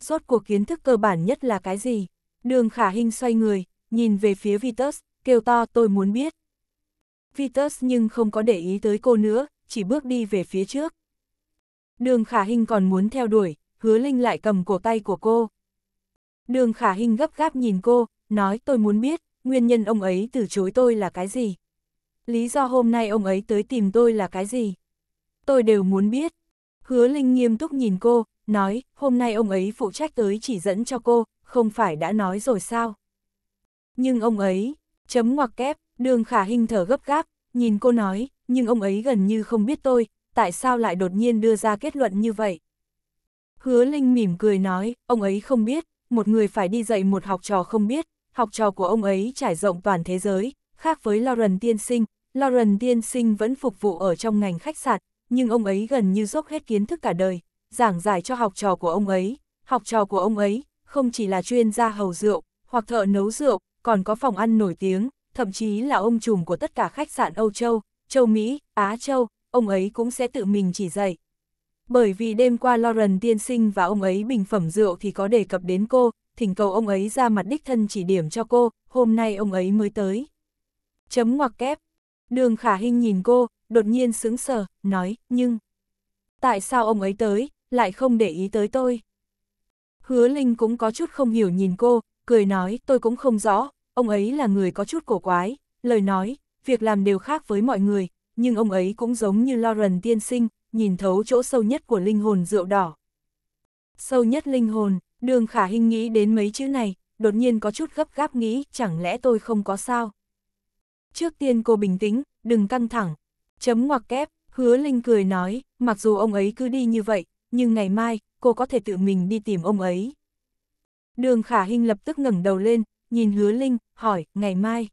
rốt cuộc kiến thức cơ bản nhất là cái gì? Đường khả hình xoay người, nhìn về phía Vitus, kêu to tôi muốn biết. Vitus nhưng không có để ý tới cô nữa, chỉ bước đi về phía trước. Đường khả hình còn muốn theo đuổi, hứa Linh lại cầm cổ tay của cô. Đường khả hình gấp gáp nhìn cô, nói tôi muốn biết, nguyên nhân ông ấy từ chối tôi là cái gì? Lý do hôm nay ông ấy tới tìm tôi là cái gì? Tôi đều muốn biết. Hứa Linh nghiêm túc nhìn cô, nói, hôm nay ông ấy phụ trách tới chỉ dẫn cho cô, không phải đã nói rồi sao? Nhưng ông ấy, chấm ngoặc kép, đường khả hình thở gấp gáp, nhìn cô nói, nhưng ông ấy gần như không biết tôi, tại sao lại đột nhiên đưa ra kết luận như vậy? Hứa Linh mỉm cười nói, ông ấy không biết, một người phải đi dạy một học trò không biết, học trò của ông ấy trải rộng toàn thế giới, khác với Lauren tiên sinh, Lauren tiên sinh vẫn phục vụ ở trong ngành khách sạn, nhưng ông ấy gần như dốc hết kiến thức cả đời, giảng giải cho học trò của ông ấy. Học trò của ông ấy không chỉ là chuyên gia hầu rượu, hoặc thợ nấu rượu, còn có phòng ăn nổi tiếng, thậm chí là ông trùm của tất cả khách sạn Âu Châu, Châu Mỹ, Á Châu, ông ấy cũng sẽ tự mình chỉ dạy. Bởi vì đêm qua Lauren tiên sinh và ông ấy bình phẩm rượu thì có đề cập đến cô, thỉnh cầu ông ấy ra mặt đích thân chỉ điểm cho cô, hôm nay ông ấy mới tới. Chấm ngoặc kép. Đường khả Hinh nhìn cô, đột nhiên sững sờ, nói, nhưng... Tại sao ông ấy tới, lại không để ý tới tôi. Hứa Linh cũng có chút không hiểu nhìn cô, cười nói tôi cũng không rõ, ông ấy là người có chút cổ quái, lời nói, việc làm đều khác với mọi người, nhưng ông ấy cũng giống như Lauren tiên sinh, nhìn thấu chỗ sâu nhất của linh hồn rượu đỏ. Sâu nhất linh hồn, đường khả hình nghĩ đến mấy chữ này, đột nhiên có chút gấp gáp nghĩ chẳng lẽ tôi không có sao. Trước tiên cô bình tĩnh, đừng căng thẳng. Chấm ngoặc kép, hứa Linh cười nói, mặc dù ông ấy cứ đi như vậy, nhưng ngày mai, cô có thể tự mình đi tìm ông ấy. Đường Khả Hinh lập tức ngẩng đầu lên, nhìn Hứa Linh, hỏi, ngày mai,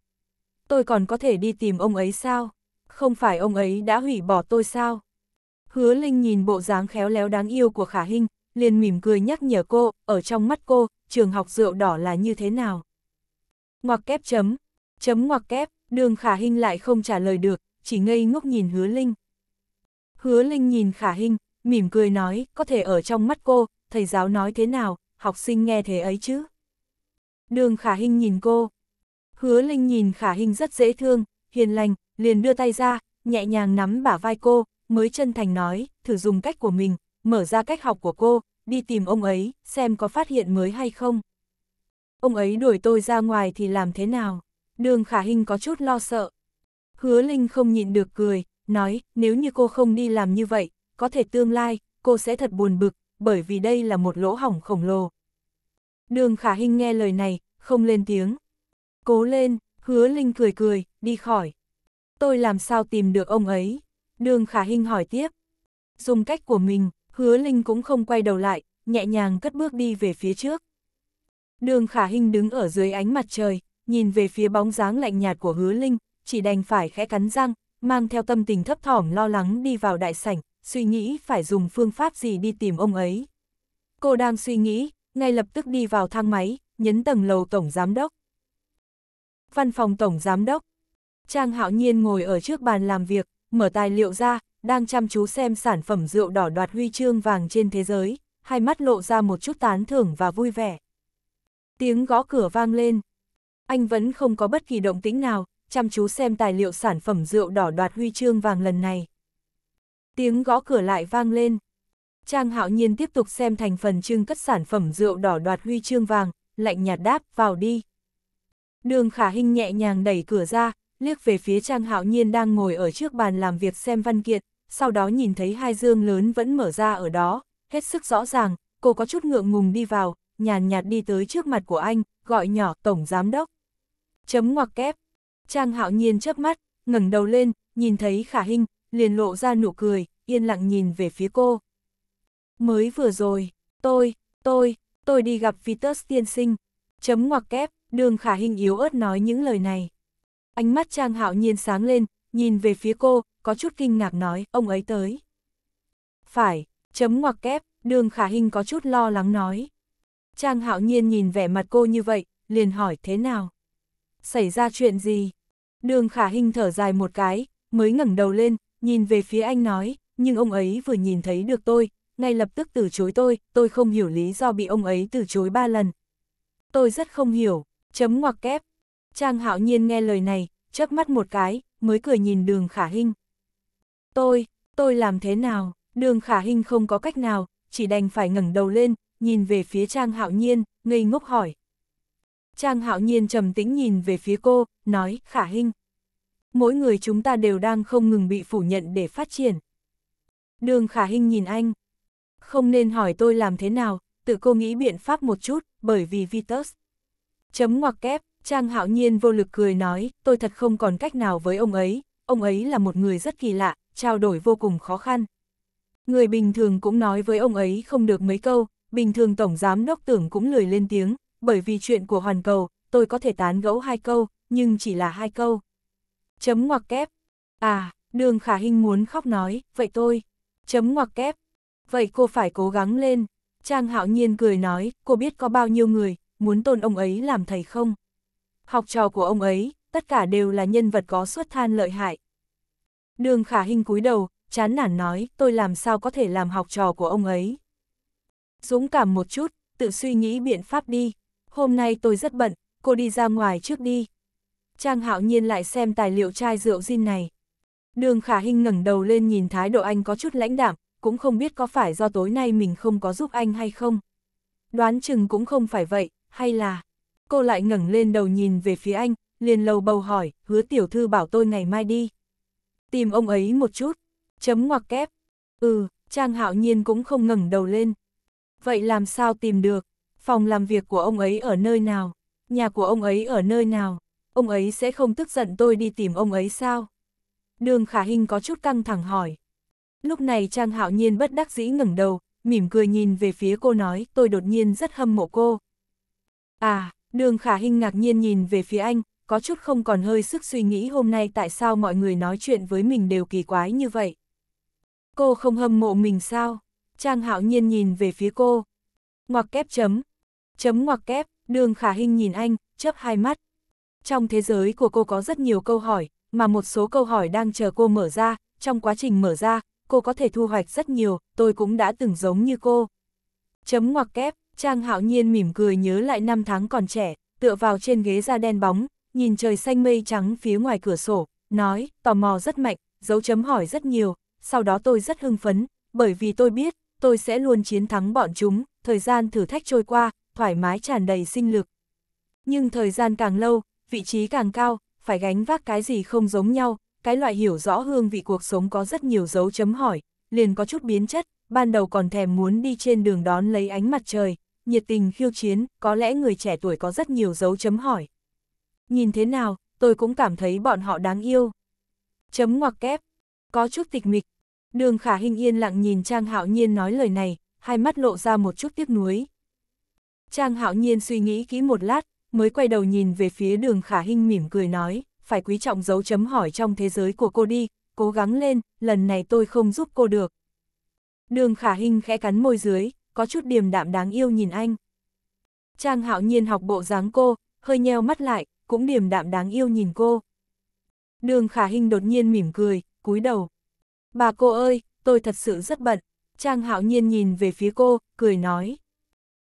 tôi còn có thể đi tìm ông ấy sao? Không phải ông ấy đã hủy bỏ tôi sao? Hứa Linh nhìn bộ dáng khéo léo đáng yêu của Khả Hinh, liền mỉm cười nhắc nhở cô, ở trong mắt cô, trường học rượu đỏ là như thế nào? Ngoặc kép chấm, chấm ngoặc kép, đường Khả Hinh lại không trả lời được, chỉ ngây ngốc nhìn Hứa Linh. Hứa Linh nhìn Khả Hinh, mỉm cười nói, có thể ở trong mắt cô, thầy giáo nói thế nào, học sinh nghe thế ấy chứ. Đường khả hình nhìn cô. Hứa Linh nhìn khả hình rất dễ thương, hiền lành, liền đưa tay ra, nhẹ nhàng nắm bả vai cô, mới chân thành nói, thử dùng cách của mình, mở ra cách học của cô, đi tìm ông ấy, xem có phát hiện mới hay không. Ông ấy đuổi tôi ra ngoài thì làm thế nào? Đường khả hình có chút lo sợ. Hứa Linh không nhịn được cười, nói, nếu như cô không đi làm như vậy, có thể tương lai, cô sẽ thật buồn bực, bởi vì đây là một lỗ hỏng khổng lồ. Đường khả hình nghe lời này, không lên tiếng. Cố lên, hứa Linh cười cười, đi khỏi. Tôi làm sao tìm được ông ấy? Đường khả hình hỏi tiếp. Dùng cách của mình, hứa Linh cũng không quay đầu lại, nhẹ nhàng cất bước đi về phía trước. Đường khả hình đứng ở dưới ánh mặt trời, nhìn về phía bóng dáng lạnh nhạt của hứa Linh, chỉ đành phải khẽ cắn răng, mang theo tâm tình thấp thỏm lo lắng đi vào đại sảnh, suy nghĩ phải dùng phương pháp gì đi tìm ông ấy. Cô đang suy nghĩ, ngay lập tức đi vào thang máy, nhấn tầng lầu tổng giám đốc. Văn phòng tổng giám đốc. Trang hạo nhiên ngồi ở trước bàn làm việc, mở tài liệu ra, đang chăm chú xem sản phẩm rượu đỏ đoạt huy chương vàng trên thế giới, hai mắt lộ ra một chút tán thưởng và vui vẻ. Tiếng gõ cửa vang lên. Anh vẫn không có bất kỳ động tĩnh nào, chăm chú xem tài liệu sản phẩm rượu đỏ đoạt huy chương vàng lần này, tiếng gõ cửa lại vang lên. Trang hạo nhiên tiếp tục xem thành phần trưng cất sản phẩm rượu đỏ đoạt huy chương vàng, lạnh nhạt đáp, vào đi. Đường khả hình nhẹ nhàng đẩy cửa ra, liếc về phía Trang hạo nhiên đang ngồi ở trước bàn làm việc xem văn kiện, sau đó nhìn thấy hai dương lớn vẫn mở ra ở đó, hết sức rõ ràng, cô có chút ngượng ngùng đi vào, nhàn nhạt đi tới trước mặt của anh, gọi nhỏ Tổng Giám Đốc. Chấm ngoặc kép. Trang hạo nhiên chớp mắt, ngẩng đầu lên, nhìn thấy khả hình, liền lộ ra nụ cười, yên lặng nhìn về phía cô. Mới vừa rồi, tôi, tôi, tôi đi gặp Vitus tiên sinh. Chấm ngoặc kép, đường khả hình yếu ớt nói những lời này. Ánh mắt Trang Hạo nhiên sáng lên, nhìn về phía cô, có chút kinh ngạc nói, ông ấy tới. Phải, chấm ngoặc kép, đường khả hình có chút lo lắng nói. Trang Hạo nhiên nhìn vẻ mặt cô như vậy, liền hỏi thế nào? Xảy ra chuyện gì? Đường khả hình thở dài một cái, mới ngẩng đầu lên, nhìn về phía anh nói, nhưng ông ấy vừa nhìn thấy được tôi, ngay lập tức từ chối tôi, tôi không hiểu lý do bị ông ấy từ chối ba lần. Tôi rất không hiểu, chấm ngoặc kép. Trang hạo nhiên nghe lời này, chớp mắt một cái, mới cười nhìn đường khả hình Tôi, tôi làm thế nào, đường khả hình không có cách nào, chỉ đành phải ngẩng đầu lên, nhìn về phía Trang hạo nhiên, ngây ngốc hỏi. Trang hạo nhiên trầm tĩnh nhìn về phía cô, nói, khả hình mỗi người chúng ta đều đang không ngừng bị phủ nhận để phát triển. Đường khả Hinh nhìn anh. Không nên hỏi tôi làm thế nào, tự cô nghĩ biện pháp một chút, bởi vì Vitus. Chấm ngoặc kép, Trang hạo nhiên vô lực cười nói, tôi thật không còn cách nào với ông ấy, ông ấy là một người rất kỳ lạ, trao đổi vô cùng khó khăn. Người bình thường cũng nói với ông ấy không được mấy câu, bình thường tổng giám đốc tưởng cũng lười lên tiếng, bởi vì chuyện của Hoàn Cầu, tôi có thể tán gẫu hai câu, nhưng chỉ là hai câu. Chấm ngoặc kép. À, đường khả hình muốn khóc nói, vậy tôi. Chấm ngoặc kép. Vậy cô phải cố gắng lên. Trang hạo nhiên cười nói, cô biết có bao nhiêu người, muốn tôn ông ấy làm thầy không? Học trò của ông ấy, tất cả đều là nhân vật có xuất than lợi hại. Đường khả hình cúi đầu, chán nản nói, tôi làm sao có thể làm học trò của ông ấy. Dũng cảm một chút, tự suy nghĩ biện pháp đi. Hôm nay tôi rất bận, cô đi ra ngoài trước đi, Trang Hạo Nhiên lại xem tài liệu chai rượu gin này. Đường Khả Hinh ngẩng đầu lên nhìn thái độ anh có chút lãnh đạm, cũng không biết có phải do tối nay mình không có giúp anh hay không. Đoán chừng cũng không phải vậy, hay là... Cô lại ngẩng lên đầu nhìn về phía anh, liền lầu bầu hỏi, hứa tiểu thư bảo tôi ngày mai đi. Tìm ông ấy một chút, chấm ngoặc kép. Ừ, Trang Hạo Nhiên cũng không ngẩng đầu lên. Vậy làm sao tìm được? Phòng làm việc của ông ấy ở nơi nào? Nhà của ông ấy ở nơi nào? ông ấy sẽ không tức giận tôi đi tìm ông ấy sao? Đường Khả Hinh có chút căng thẳng hỏi. Lúc này Trang Hạo Nhiên bất đắc dĩ ngẩng đầu, mỉm cười nhìn về phía cô nói, tôi đột nhiên rất hâm mộ cô. À, đường Khả Hinh ngạc nhiên nhìn về phía anh, có chút không còn hơi sức suy nghĩ hôm nay tại sao mọi người nói chuyện với mình đều kỳ quái như vậy. Cô không hâm mộ mình sao? Trang Hạo Nhiên nhìn về phía cô. Ngoặc kép chấm. Chấm ngoặc kép, đường Khả Hinh nhìn anh, chớp hai mắt. Trong thế giới của cô có rất nhiều câu hỏi, mà một số câu hỏi đang chờ cô mở ra, trong quá trình mở ra, cô có thể thu hoạch rất nhiều, tôi cũng đã từng giống như cô. Chấm ngoặc kép, Trang Hạo Nhiên mỉm cười nhớ lại năm tháng còn trẻ, tựa vào trên ghế da đen bóng, nhìn trời xanh mây trắng phía ngoài cửa sổ, nói, tò mò rất mạnh, dấu chấm hỏi rất nhiều, sau đó tôi rất hưng phấn, bởi vì tôi biết, tôi sẽ luôn chiến thắng bọn chúng, thời gian thử thách trôi qua, thoải mái tràn đầy sinh lực. Nhưng thời gian càng lâu, vị trí càng cao, phải gánh vác cái gì không giống nhau, cái loại hiểu rõ hương vị cuộc sống có rất nhiều dấu chấm hỏi, liền có chút biến chất, ban đầu còn thèm muốn đi trên đường đón lấy ánh mặt trời, nhiệt tình khiêu chiến, có lẽ người trẻ tuổi có rất nhiều dấu chấm hỏi. Nhìn thế nào, tôi cũng cảm thấy bọn họ đáng yêu. Chấm ngoặc kép, có chút tịch mịch. Đường khả hình yên lặng nhìn Trang Hạo Nhiên nói lời này, hai mắt lộ ra một chút tiếc nuối. Trang Hạo Nhiên suy nghĩ kỹ một lát, mới quay đầu nhìn về phía đường khả hinh mỉm cười nói, phải quý trọng dấu chấm hỏi trong thế giới của cô đi, cố gắng lên, lần này tôi không giúp cô được. Đường khả hinh khẽ cắn môi dưới, có chút điềm đạm đáng yêu nhìn anh. Trang hạo nhiên học bộ dáng cô, hơi nheo mắt lại, cũng điềm đạm đáng yêu nhìn cô. Đường khả hinh đột nhiên mỉm cười, cúi đầu. Bà cô ơi, tôi thật sự rất bận. Trang hạo nhiên nhìn về phía cô, cười nói.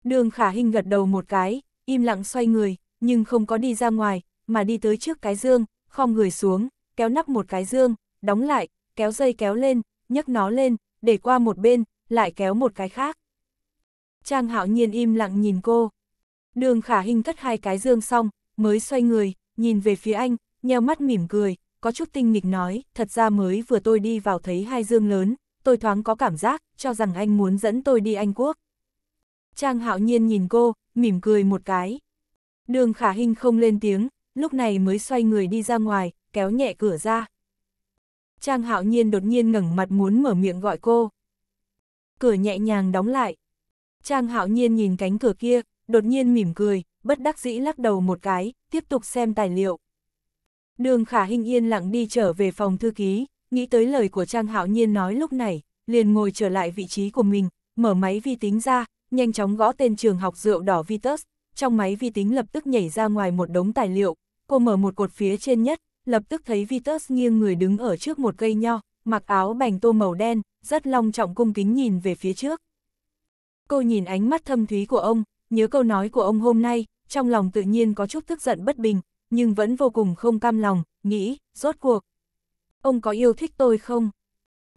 Đường khả hình gật đầu một cái, im lặng xoay người, nhưng không có đi ra ngoài, mà đi tới trước cái dương, khom người xuống, kéo nắp một cái dương, đóng lại, kéo dây kéo lên, nhấc nó lên, để qua một bên, lại kéo một cái khác. Trang hạo nhiên im lặng nhìn cô. Đường khả hình cất hai cái dương xong, mới xoay người, nhìn về phía anh, nheo mắt mỉm cười, có chút tinh nghịch nói, thật ra mới vừa tôi đi vào thấy hai dương lớn, tôi thoáng có cảm giác, cho rằng anh muốn dẫn tôi đi Anh Quốc. Trang hạo nhiên nhìn cô, mỉm cười một cái. Đường khả hình không lên tiếng, lúc này mới xoay người đi ra ngoài, kéo nhẹ cửa ra. Trang hạo nhiên đột nhiên ngẩng mặt muốn mở miệng gọi cô. Cửa nhẹ nhàng đóng lại. Trang hạo nhiên nhìn cánh cửa kia, đột nhiên mỉm cười, bất đắc dĩ lắc đầu một cái, tiếp tục xem tài liệu. Đường khả hình yên lặng đi trở về phòng thư ký, nghĩ tới lời của Trang hạo nhiên nói lúc này, liền ngồi trở lại vị trí của mình, mở máy vi tính ra, nhanh chóng gõ tên trường học rượu đỏ Vitus, trong máy vi tính lập tức nhảy ra ngoài một đống tài liệu, cô mở một cột phía trên nhất, lập tức thấy Vitus nghiêng người đứng ở trước một cây nho, mặc áo bành tô màu đen, rất long trọng cung kính nhìn về phía trước. Cô nhìn ánh mắt thâm thúy của ông, nhớ câu nói của ông hôm nay, trong lòng tự nhiên có chút tức giận bất bình, nhưng vẫn vô cùng không cam lòng, nghĩ, rốt cuộc. Ông có yêu thích tôi không?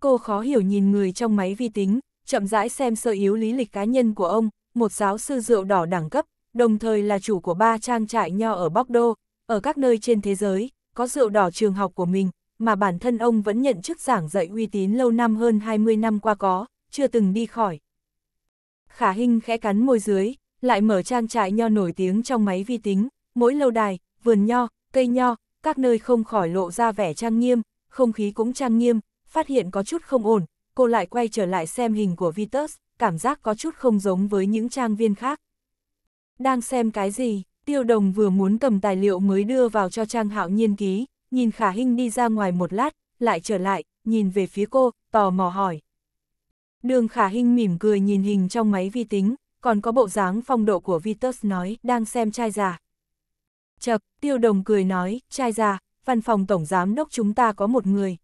Cô khó hiểu nhìn người trong máy vi tính, chậm rãi xem sơ yếu lý lịch cá nhân của ông, một giáo sư rượu đỏ đẳng cấp, đồng thời là chủ của ba trang trại nho ở Bắc Đô, ở các nơi trên thế giới, có rượu đỏ trường học của mình, mà bản thân ông vẫn nhận chức giảng dạy uy tín lâu năm hơn 20 năm qua có, chưa từng đi khỏi. Khả Hinh khẽ cắn môi dưới, lại mở trang trại nho nổi tiếng trong máy vi tính, mỗi lâu đài, vườn nho, cây nho, các nơi không khỏi lộ ra vẻ trang nghiêm, không khí cũng trang nghiêm, phát hiện có chút không ổn, cô lại quay trở lại xem hình của Vitus, cảm giác có chút không giống với những trang viên khác. Đang xem cái gì, tiêu đồng vừa muốn cầm tài liệu mới đưa vào cho trang hạo nhiên ký, nhìn khả hình đi ra ngoài một lát, lại trở lại, nhìn về phía cô, tò mò hỏi. Đường khả hình mỉm cười nhìn hình trong máy vi tính, còn có bộ dáng phong độ của Vitus nói, đang xem trai già. Chật, tiêu đồng cười nói, trai già, văn phòng tổng giám đốc chúng ta có một người,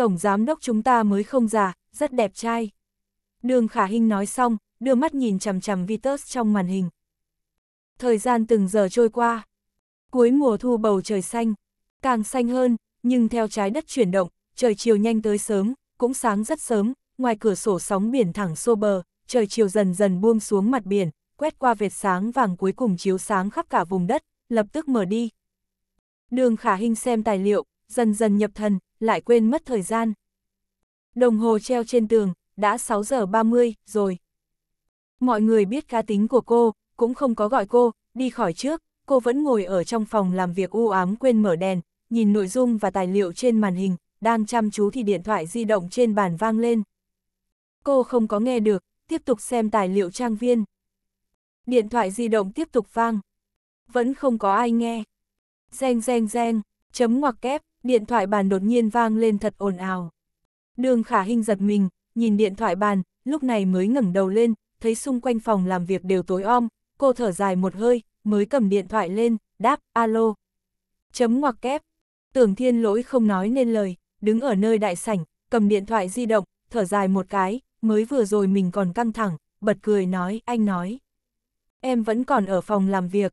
Tổng Giám Đốc chúng ta mới không già, rất đẹp trai. Đường Khả Hinh nói xong, đưa mắt nhìn chằm chằm Vitus trong màn hình. Thời gian từng giờ trôi qua. Cuối mùa thu bầu trời xanh, càng xanh hơn, nhưng theo trái đất chuyển động, trời chiều nhanh tới sớm, cũng sáng rất sớm, ngoài cửa sổ sóng biển thẳng xô bờ, trời chiều dần dần buông xuống mặt biển, quét qua vệt sáng vàng cuối cùng chiếu sáng khắp cả vùng đất, lập tức mở đi. Đường Khả Hinh xem tài liệu, dần dần nhập thần, lại quên mất thời gian. Đồng hồ treo trên tường, đã 6 giờ 30 rồi. Mọi người biết cá tính của cô, cũng không có gọi cô, đi khỏi trước, cô vẫn ngồi ở trong phòng làm việc u ám quên mở đèn, nhìn nội dung và tài liệu trên màn hình, đang chăm chú thì điện thoại di động trên bàn vang lên. Cô không có nghe được, tiếp tục xem tài liệu trang viên. Điện thoại di động tiếp tục vang. Vẫn không có ai nghe. Reng reng reng, chấm ngoặc kép, điện thoại bàn đột nhiên vang lên thật ồn ào. Đường khả hình giật mình, nhìn điện thoại bàn, lúc này mới ngẩng đầu lên, thấy xung quanh phòng làm việc đều tối om, cô thở dài một hơi, mới cầm điện thoại lên, đáp, alo. Chấm ngoặc kép. Tưởng thiên lỗi không nói nên lời, đứng ở nơi đại sảnh, cầm điện thoại di động, thở dài một cái, mới vừa rồi mình còn căng thẳng, bật cười nói, anh nói. Em vẫn còn ở phòng làm việc.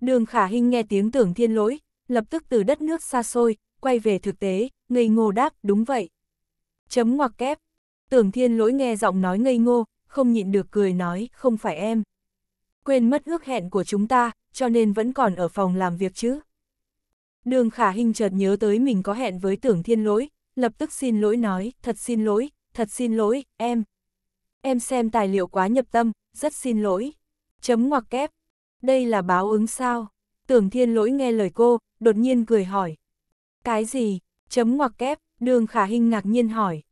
Đường khả hình nghe tiếng tưởng thiên lỗi, lập tức từ đất nước xa xôi, quay về thực tế, ngây ngô đáp, đúng vậy. Chấm ngoặc kép. Tưởng thiên lỗi nghe giọng nói ngây ngô, không nhịn được cười nói, không phải em. Quên mất ước hẹn của chúng ta, cho nên vẫn còn ở phòng làm việc chứ. Đường khả hình chợt nhớ tới mình có hẹn với tưởng thiên lỗi, lập tức xin lỗi nói, thật xin lỗi, thật xin lỗi, em. Em xem tài liệu quá nhập tâm, rất xin lỗi. Chấm ngoặc kép. Đây là báo ứng sao? Tưởng thiên lỗi nghe lời cô, đột nhiên cười hỏi, cái gì? Chấm ngoặc kép, đường khả hình ngạc nhiên hỏi.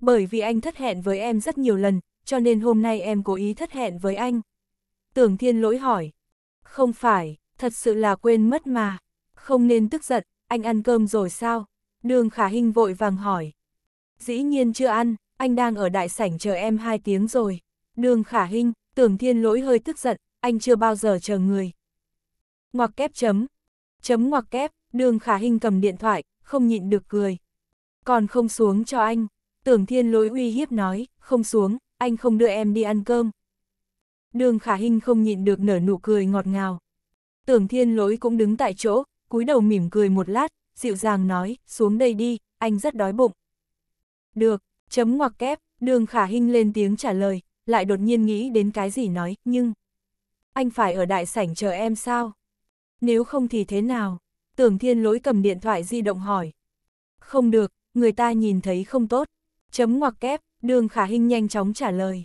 Bởi vì anh thất hẹn với em rất nhiều lần, cho nên hôm nay em cố ý thất hẹn với anh. Tưởng thiên lỗi hỏi. Không phải, thật sự là quên mất mà. Không nên tức giận, anh ăn cơm rồi sao? Đường khả hình vội vàng hỏi. Dĩ nhiên chưa ăn, anh đang ở đại sảnh chờ em hai tiếng rồi. Đường khả hình, tưởng thiên lỗi hơi tức giận, anh chưa bao giờ chờ người. Ngoặc kép chấm. Chấm ngoặc kép, Đường khả hình cầm điện thoại, không nhịn được cười. Còn không xuống cho anh, tưởng thiên lỗi uy hiếp nói, không xuống, anh không đưa em đi ăn cơm. Đường khả hình không nhịn được nở nụ cười ngọt ngào. Tưởng thiên lỗi cũng đứng tại chỗ, cúi đầu mỉm cười một lát, dịu dàng nói, xuống đây đi, anh rất đói bụng. Được, chấm ngoặc kép, đường khả hình lên tiếng trả lời, lại đột nhiên nghĩ đến cái gì nói, nhưng... Anh phải ở đại sảnh chờ em sao? Nếu không thì thế nào? Tưởng thiên lỗi cầm điện thoại di động hỏi. Không được, người ta nhìn thấy không tốt. Chấm ngoặc kép, đường khả hình nhanh chóng trả lời.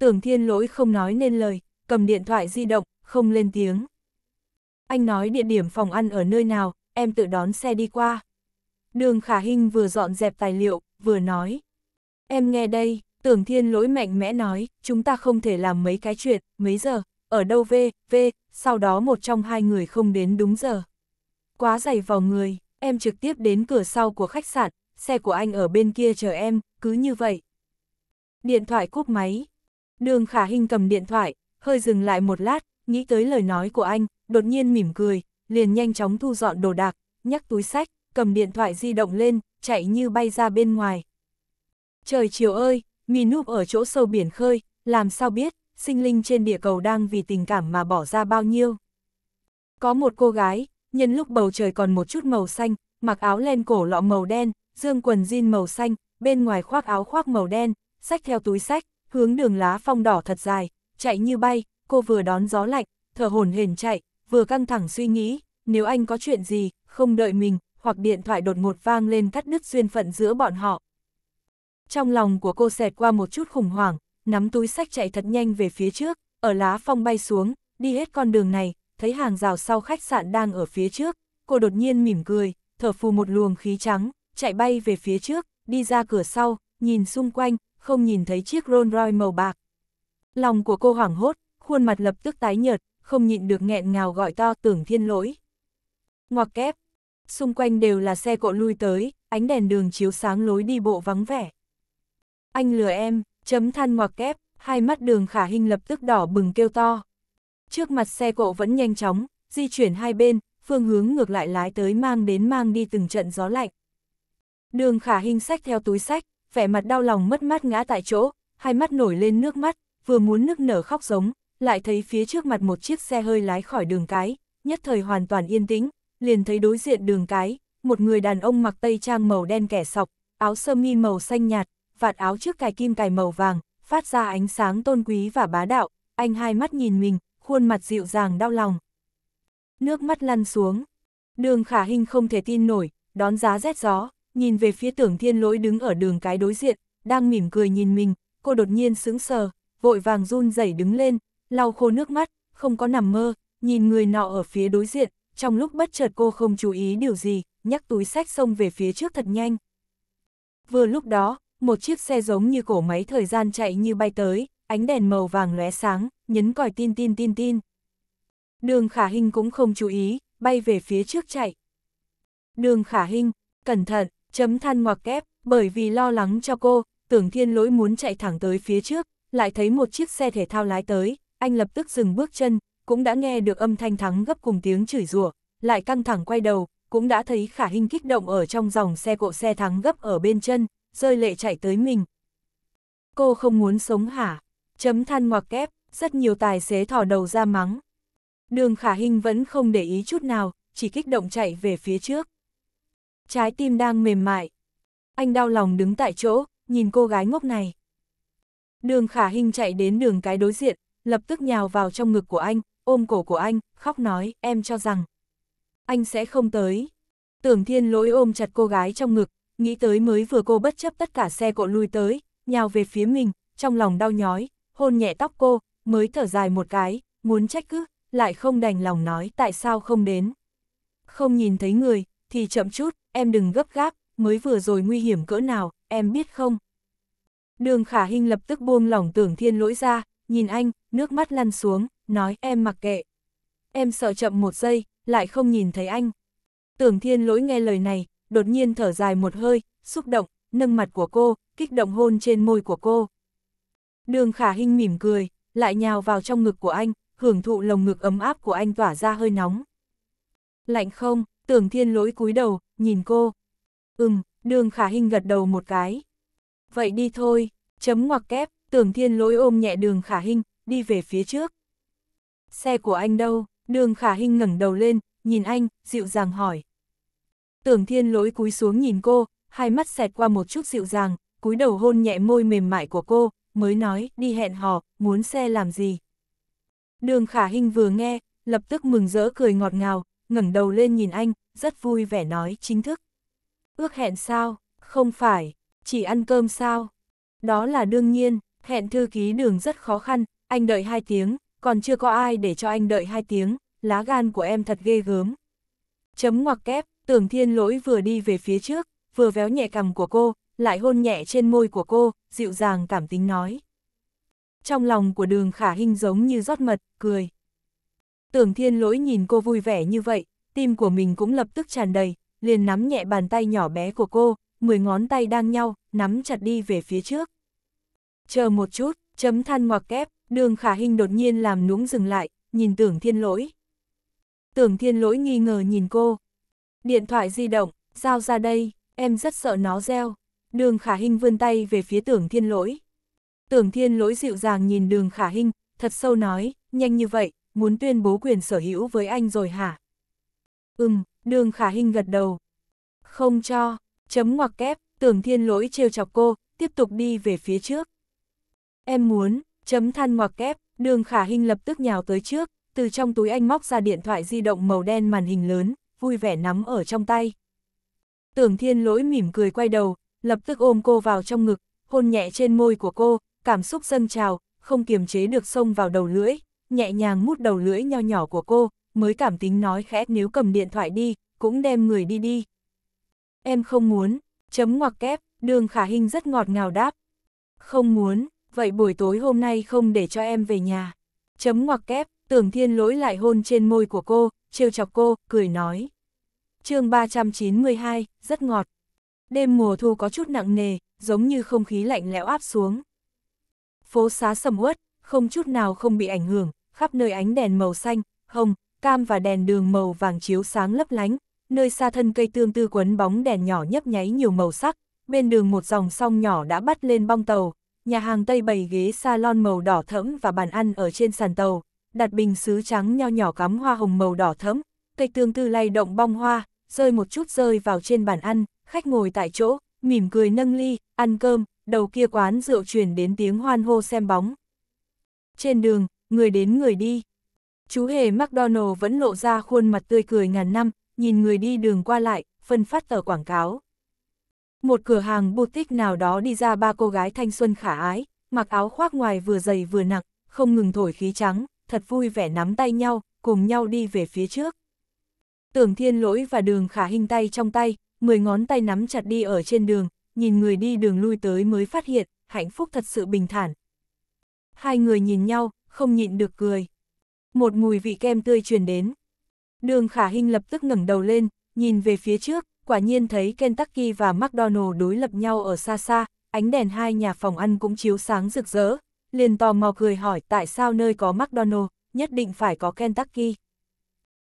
Tưởng thiên lỗi không nói nên lời, cầm điện thoại di động, không lên tiếng. Anh nói địa điểm phòng ăn ở nơi nào, em tự đón xe đi qua. Đường khả hình vừa dọn dẹp tài liệu, vừa nói. Em nghe đây, tưởng thiên lỗi mạnh mẽ nói, chúng ta không thể làm mấy cái chuyện, mấy giờ, ở đâu về, về, sau đó một trong hai người không đến đúng giờ quá dày vào người, em trực tiếp đến cửa sau của khách sạn, xe của anh ở bên kia chờ em, cứ như vậy. Điện thoại cúp máy. Đường khả hình cầm điện thoại, hơi dừng lại một lát, nghĩ tới lời nói của anh, đột nhiên mỉm cười, liền nhanh chóng thu dọn đồ đạc, nhắc túi sách, cầm điện thoại di động lên, chạy như bay ra bên ngoài. Trời chiều ơi, mì núp ở chỗ sâu biển khơi, làm sao biết, sinh linh trên địa cầu đang vì tình cảm mà bỏ ra bao nhiêu. Có một cô gái, Nhân lúc bầu trời còn một chút màu xanh, mặc áo len cổ lọ màu đen, dương quần jean màu xanh, bên ngoài khoác áo khoác màu đen, sách theo túi sách, hướng đường lá phong đỏ thật dài, chạy như bay, cô vừa đón gió lạnh, thở hổn hển chạy, vừa căng thẳng suy nghĩ, nếu anh có chuyện gì, không đợi mình, hoặc điện thoại đột ngột vang lên cắt đứt duyên phận giữa bọn họ. Trong lòng của cô xẹt qua một chút khủng hoảng, nắm túi sách chạy thật nhanh về phía trước, ở lá phong bay xuống, đi hết con đường này, thấy hàng rào sau khách sạn đang ở phía trước, cô đột nhiên mỉm cười, thở phù một luồng khí trắng, chạy bay về phía trước, đi ra cửa sau, nhìn xung quanh, không nhìn thấy chiếc Rolls Royce màu bạc. Lòng của cô hoảng hốt, khuôn mặt lập tức tái nhợt, không nhịn được nghẹn ngào gọi to tưởng thiên lỗi. Ngoặc kép, xung quanh đều là xe cộ lui tới, ánh đèn đường chiếu sáng lối đi bộ vắng vẻ. Anh lừa em, chấm than ngoặc kép, hai mắt đường khả hình lập tức đỏ bừng kêu to. Trước mặt xe cộ vẫn nhanh chóng, di chuyển hai bên, phương hướng ngược lại lái tới mang đến mang đi từng trận gió lạnh. Đường khả hình sách theo túi sách, vẻ mặt đau lòng mất mát ngã tại chỗ, hai mắt nổi lên nước mắt, vừa muốn nức nở khóc giống, lại thấy phía trước mặt một chiếc xe hơi lái khỏi đường cái, nhất thời hoàn toàn yên tĩnh, liền thấy đối diện đường cái, một người đàn ông mặc tây trang màu đen kẻ sọc, áo sơ mi màu xanh nhạt, vạt áo trước cài kim cài màu vàng, phát ra ánh sáng tôn quý và bá đạo, anh hai mắt nhìn mình, khuôn mặt dịu dàng đau lòng. Nước mắt lăn xuống. Đường khả hình không thể tin nổi, đón giá rét gió, nhìn về phía tưởng thiên lỗi đứng ở đường cái đối diện, đang mỉm cười nhìn mình, cô đột nhiên sững sờ, vội vàng run rẩy đứng lên, lau khô nước mắt, không có nằm mơ, nhìn người nọ ở phía đối diện, trong lúc bất chợt cô không chú ý điều gì, nhắc túi sách xông về phía trước thật nhanh. Vừa lúc đó, một chiếc xe giống như cổ máy thời gian chạy như bay tới, ánh đèn màu vàng lóe sáng, nhấn còi tin tin tin tin. Đường khả hình cũng không chú ý, bay về phía trước chạy. Đường khả hình, cẩn thận, chấm than ngoặc kép, bởi vì lo lắng cho cô, tưởng thiên lỗi muốn chạy thẳng tới phía trước, lại thấy một chiếc xe thể thao lái tới, anh lập tức dừng bước chân, cũng đã nghe được âm thanh thắng gấp cùng tiếng chửi rủa, lại căng thẳng quay đầu, cũng đã thấy khả hình kích động ở trong dòng xe cộ xe thắng gấp ở bên chân, rơi lệ chạy tới mình. Cô không muốn sống hả? chấm than ngoặc kép, rất nhiều tài xế thỏ đầu ra mắng. Đường khả hình vẫn không để ý chút nào, chỉ kích động chạy về phía trước. Trái tim đang mềm mại. Anh đau lòng đứng tại chỗ, nhìn cô gái ngốc này. Đường khả hình chạy đến đường cái đối diện, lập tức nhào vào trong ngực của anh, ôm cổ của anh, khóc nói, em cho rằng. Anh sẽ không tới. Tưởng thiên lỗi ôm chặt cô gái trong ngực, nghĩ tới mới vừa cô bất chấp tất cả xe cộ lui tới, nhào về phía mình, trong lòng đau nhói, hôn nhẹ tóc cô, mới thở dài một cái, muốn trách cứ, lại không đành lòng nói tại sao không đến. Không nhìn thấy người, thì chậm chút, em đừng gấp gáp, mới vừa rồi nguy hiểm cỡ nào, em biết không? Đường khả hình lập tức buông lỏng tưởng thiên lỗi ra, nhìn anh, nước mắt lăn xuống, nói em mặc kệ. Em sợ chậm một giây, lại không nhìn thấy anh. Tưởng thiên lỗi nghe lời này, đột nhiên thở dài một hơi, xúc động, nâng mặt của cô, kích động hôn trên môi của cô. Đường khả hình mỉm cười, lại nhào vào trong ngực của anh, hưởng thụ lồng ngực ấm áp của anh tỏa ra hơi nóng. Lạnh không, tưởng thiên lỗi cúi đầu, nhìn cô. Ừm, đường khả hình gật đầu một cái. Vậy đi thôi, chấm ngoặc kép, tưởng thiên lỗi ôm nhẹ đường khả hình, đi về phía trước. Xe của anh đâu? Đường khả hình ngẩng đầu lên, nhìn anh, dịu dàng hỏi. Tưởng thiên lỗi cúi xuống nhìn cô, hai mắt xẹt qua một chút dịu dàng, cúi đầu hôn nhẹ môi mềm mại của cô, mới nói, đi hẹn hò, muốn xe làm gì. Đường khả Hinh vừa nghe, lập tức mừng rỡ cười ngọt ngào, ngẩng đầu lên nhìn anh, rất vui vẻ nói chính thức. Ước hẹn sao, không phải, chỉ ăn cơm sao. Đó là đương nhiên, hẹn thư ký đường rất khó khăn, anh đợi hai tiếng, còn chưa có ai để cho anh đợi hai tiếng, lá gan của em thật ghê gớm. Chấm ngoặc kép, tưởng thiên lỗi vừa đi về phía trước, vừa véo nhẹ cằm của cô, lại hôn nhẹ trên môi của cô, dịu dàng cảm tính nói. Trong lòng của đường khả hinh giống như rót mật, cười. Tưởng thiên lỗi nhìn cô vui vẻ như vậy, tim của mình cũng lập tức tràn đầy, liền nắm nhẹ bàn tay nhỏ bé của cô, mười ngón tay đang nhau, nắm chặt đi về phía trước. Chờ một chút, chấm than ngoặc kép, đường khả hình đột nhiên làm nũng dừng lại, nhìn tưởng thiên lỗi. Tưởng thiên lỗi nghi ngờ nhìn cô. Điện thoại di động, giao ra đây, em rất sợ nó reo. Đường khả hình vươn tay về phía tưởng thiên lỗi. Tưởng thiên lỗi dịu dàng nhìn đường khả hình, thật sâu nói, nhanh như vậy, muốn tuyên bố quyền sở hữu với anh rồi hả? Ừm, đường khả hình gật đầu. Không cho, chấm ngoặc kép, tưởng thiên lỗi trêu chọc cô, tiếp tục đi về phía trước. Em muốn, chấm than ngoặc kép, đường khả hình lập tức nhào tới trước, từ trong túi anh móc ra điện thoại di động màu đen màn hình lớn, vui vẻ nắm ở trong tay. Tưởng thiên lỗi mỉm cười quay đầu, lập tức ôm cô vào trong ngực, hôn nhẹ trên môi của cô, cảm xúc dâng trào, không kiềm chế được xông vào đầu lưỡi, nhẹ nhàng mút đầu lưỡi nho nhỏ của cô, mới cảm tính nói khẽ nếu cầm điện thoại đi, cũng đem người đi đi. Em không muốn, chấm ngoặc kép, đường khả hình rất ngọt ngào đáp. Không muốn, vậy buổi tối hôm nay không để cho em về nhà. Chấm ngoặc kép, tưởng thiên lỗi lại hôn trên môi của cô, trêu chọc cô, cười nói. chương 392, rất ngọt. Đêm mùa thu có chút nặng nề, giống như không khí lạnh lẽo áp xuống. Phố xá sầm uất, không chút nào không bị ảnh hưởng, khắp nơi ánh đèn màu xanh, hồng, cam và đèn đường màu vàng chiếu sáng lấp lánh, nơi xa thân cây tương tư quấn bóng đèn nhỏ nhấp nháy nhiều màu sắc, bên đường một dòng sông nhỏ đã bắt lên bong tàu, nhà hàng Tây bày ghế salon màu đỏ thẫm và bàn ăn ở trên sàn tàu, đặt bình sứ trắng nho nhỏ cắm hoa hồng màu đỏ thẫm, cây tương tư lay động bong hoa, rơi một chút rơi vào trên bàn ăn, khách ngồi tại chỗ, mỉm cười nâng ly, ăn cơm, đầu kia quán rượu truyền đến tiếng hoan hô xem bóng. Trên đường, người đến người đi. Chú hề McDonald vẫn lộ ra khuôn mặt tươi cười ngàn năm, nhìn người đi đường qua lại, phân phát tờ quảng cáo. Một cửa hàng boutique nào đó đi ra ba cô gái thanh xuân khả ái, mặc áo khoác ngoài vừa dày vừa nặng, không ngừng thổi khí trắng, thật vui vẻ nắm tay nhau, cùng nhau đi về phía trước. Tưởng thiên lỗi và đường khả hình tay trong tay, mười ngón tay nắm chặt đi ở trên đường, nhìn người đi đường lui tới mới phát hiện, hạnh phúc thật sự bình thản. Hai người nhìn nhau, không nhịn được cười. Một mùi vị kem tươi truyền đến. Đường khả Hinh lập tức ngẩng đầu lên, nhìn về phía trước, quả nhiên thấy Kentucky và McDonald đối lập nhau ở xa xa, ánh đèn hai nhà phòng ăn cũng chiếu sáng rực rỡ. Liền tò mò cười hỏi tại sao nơi có McDonald, nhất định phải có Kentucky.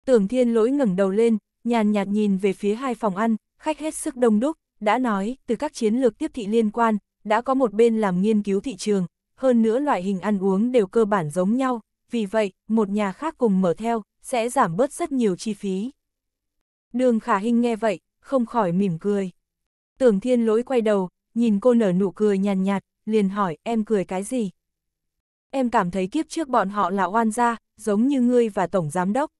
Tưởng thiên lỗi ngẩng đầu lên, nhàn nhạt nhìn về phía hai phòng ăn, khách hết sức đông đúc, đã nói, từ các chiến lược tiếp thị liên quan, đã có một bên làm nghiên cứu thị trường, hơn nữa loại hình ăn uống đều cơ bản giống nhau, vì vậy, một nhà khác cùng mở theo, sẽ giảm bớt rất nhiều chi phí. Đường khả hình nghe vậy, không khỏi mỉm cười. Tưởng thiên lỗi quay đầu, nhìn cô nở nụ cười nhàn nhạt, nhạt, liền hỏi em cười cái gì? Em cảm thấy kiếp trước bọn họ là oan gia, giống như ngươi và tổng giám đốc.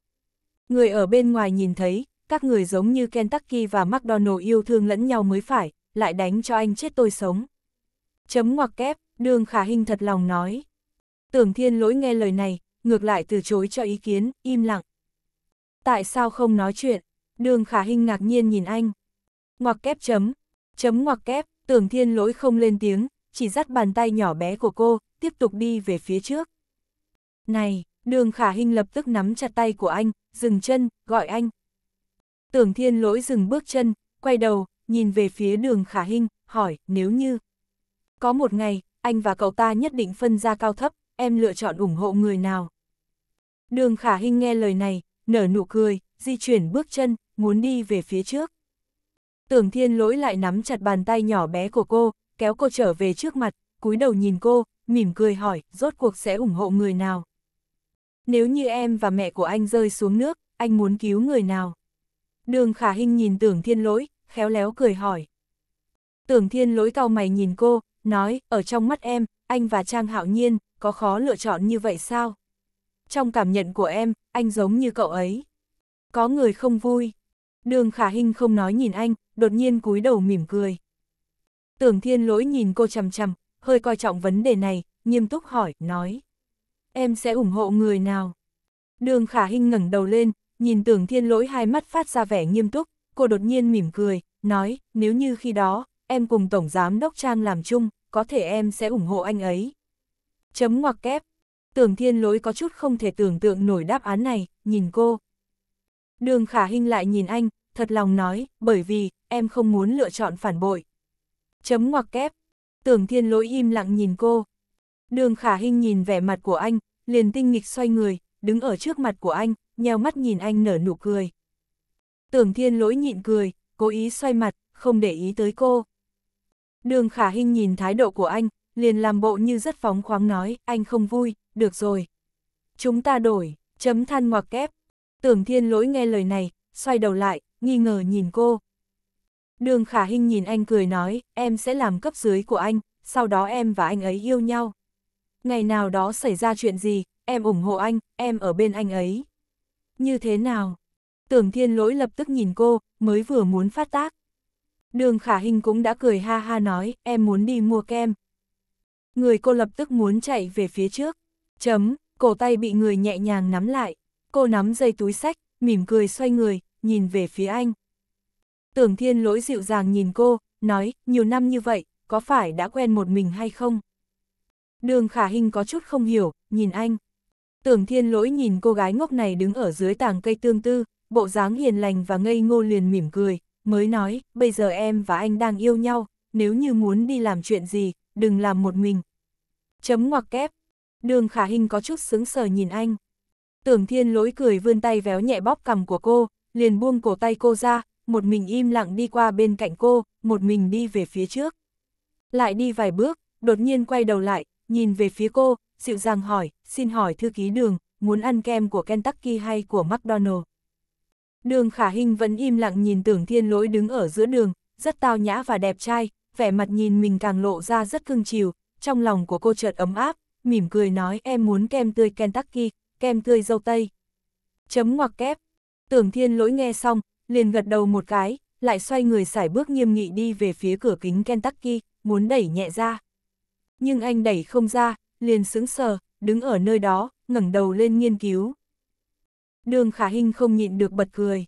Người ở bên ngoài nhìn thấy, các người giống như Kentucky và McDonald yêu thương lẫn nhau mới phải, lại đánh cho anh chết tôi sống. Chấm ngoặc kép, đường khả hình thật lòng nói. Tưởng thiên lỗi nghe lời này, ngược lại từ chối cho ý kiến, im lặng. Tại sao không nói chuyện? Đường khả hình ngạc nhiên nhìn anh. Ngoặc kép chấm, chấm ngoặc kép, tưởng thiên lỗi không lên tiếng, chỉ dắt bàn tay nhỏ bé của cô, tiếp tục đi về phía trước. Này, đường khả hình lập tức nắm chặt tay của anh, dừng chân, gọi anh, Tưởng thiên lỗi dừng bước chân, quay đầu, nhìn về phía đường khả hinh, hỏi, nếu như... Có một ngày, anh và cậu ta nhất định phân ra cao thấp, em lựa chọn ủng hộ người nào. Đường khả hinh nghe lời này, nở nụ cười, di chuyển bước chân, muốn đi về phía trước. Tưởng thiên lỗi lại nắm chặt bàn tay nhỏ bé của cô, kéo cô trở về trước mặt, cúi đầu nhìn cô, mỉm cười hỏi, rốt cuộc sẽ ủng hộ người nào. Nếu như em và mẹ của anh rơi xuống nước, anh muốn cứu người nào? Đường khả hình nhìn tưởng thiên lỗi, khéo léo cười hỏi. Tưởng thiên lỗi cao mày nhìn cô, nói, ở trong mắt em, anh và Trang Hạo Nhiên, có khó lựa chọn như vậy sao? Trong cảm nhận của em, anh giống như cậu ấy. Có người không vui. Đường khả hình không nói nhìn anh, đột nhiên cúi đầu mỉm cười. Tưởng thiên lỗi nhìn cô chằm chằm, hơi coi trọng vấn đề này, nghiêm túc hỏi, nói. Em sẽ ủng hộ người nào? Đường khả hình ngẩng đầu lên, nhìn tưởng thiên lỗi hai mắt phát ra vẻ nghiêm túc, cô đột nhiên mỉm cười, nói, nếu như khi đó, em cùng Tổng Giám Đốc Trang làm chung, có thể em sẽ ủng hộ anh ấy. Chấm ngoặc kép. Tưởng thiên lỗi có chút không thể tưởng tượng nổi đáp án này, nhìn cô. Đường khả hình lại nhìn anh, thật lòng nói, bởi vì, em không muốn lựa chọn phản bội. Chấm ngoặc kép. Tưởng thiên lỗi im lặng nhìn cô. Đường khả hình nhìn vẻ mặt của anh, liền tinh nghịch xoay người, đứng ở trước mặt của anh, nheo mắt nhìn anh nở nụ cười. Tưởng thiên lỗi nhịn cười, cố ý xoay mặt, không để ý tới cô. Đường khả hình nhìn thái độ của anh, liền làm bộ như rất phóng khoáng nói, anh không vui, được rồi. Chúng ta đổi, chấm than ngoặc kép. Tưởng thiên lỗi nghe lời này, xoay đầu lại, nghi ngờ nhìn cô. Đường khả hình nhìn anh cười nói, em sẽ làm cấp dưới của anh, sau đó em và anh ấy yêu nhau. Ngày nào đó xảy ra chuyện gì, em ủng hộ anh, em ở bên anh ấy. Như thế nào? Tưởng thiên lỗi lập tức nhìn cô, mới vừa muốn phát tác. Đường khả hình cũng đã cười ha ha nói, em muốn đi mua kem. Người cô lập tức muốn chạy về phía trước. Chấm, cổ tay bị người nhẹ nhàng nắm lại. Cô nắm dây túi sách, mỉm cười xoay người, nhìn về phía anh. Tưởng thiên lỗi dịu dàng nhìn cô, nói, nhiều năm như vậy, có phải đã quen một mình hay không? Đường khả hình có chút không hiểu, nhìn anh. Tưởng thiên lỗi nhìn cô gái ngốc này đứng ở dưới tàng cây tương tư, bộ dáng hiền lành và ngây ngô liền mỉm cười, mới nói, bây giờ em và anh đang yêu nhau, nếu như muốn đi làm chuyện gì, đừng làm một mình. Chấm ngoặc kép. Đường khả hình có chút sững sờ nhìn anh. Tưởng thiên lỗi cười vươn tay véo nhẹ bóp cằm của cô, liền buông cổ tay cô ra, một mình im lặng đi qua bên cạnh cô, một mình đi về phía trước. Lại đi vài bước, đột nhiên quay đầu lại, nhìn về phía cô, dịu dàng hỏi, xin hỏi thư ký đường, muốn ăn kem của Kentucky hay của McDonald? Đường khả hình vẫn im lặng nhìn tưởng thiên lỗi đứng ở giữa đường, rất tao nhã và đẹp trai, vẻ mặt nhìn mình càng lộ ra rất cưng chiều, trong lòng của cô chợt ấm áp, mỉm cười nói em muốn kem tươi Kentucky, kem tươi dâu tây. Chấm ngoặc kép. Tưởng thiên lỗi nghe xong, liền gật đầu một cái, lại xoay người sải bước nghiêm nghị đi về phía cửa kính Kentucky, muốn đẩy nhẹ ra. Nhưng anh đẩy không ra, liền sững sờ, đứng ở nơi đó, ngẩng đầu lên nghiên cứu. Đường Khả Hinh không nhịn được bật cười.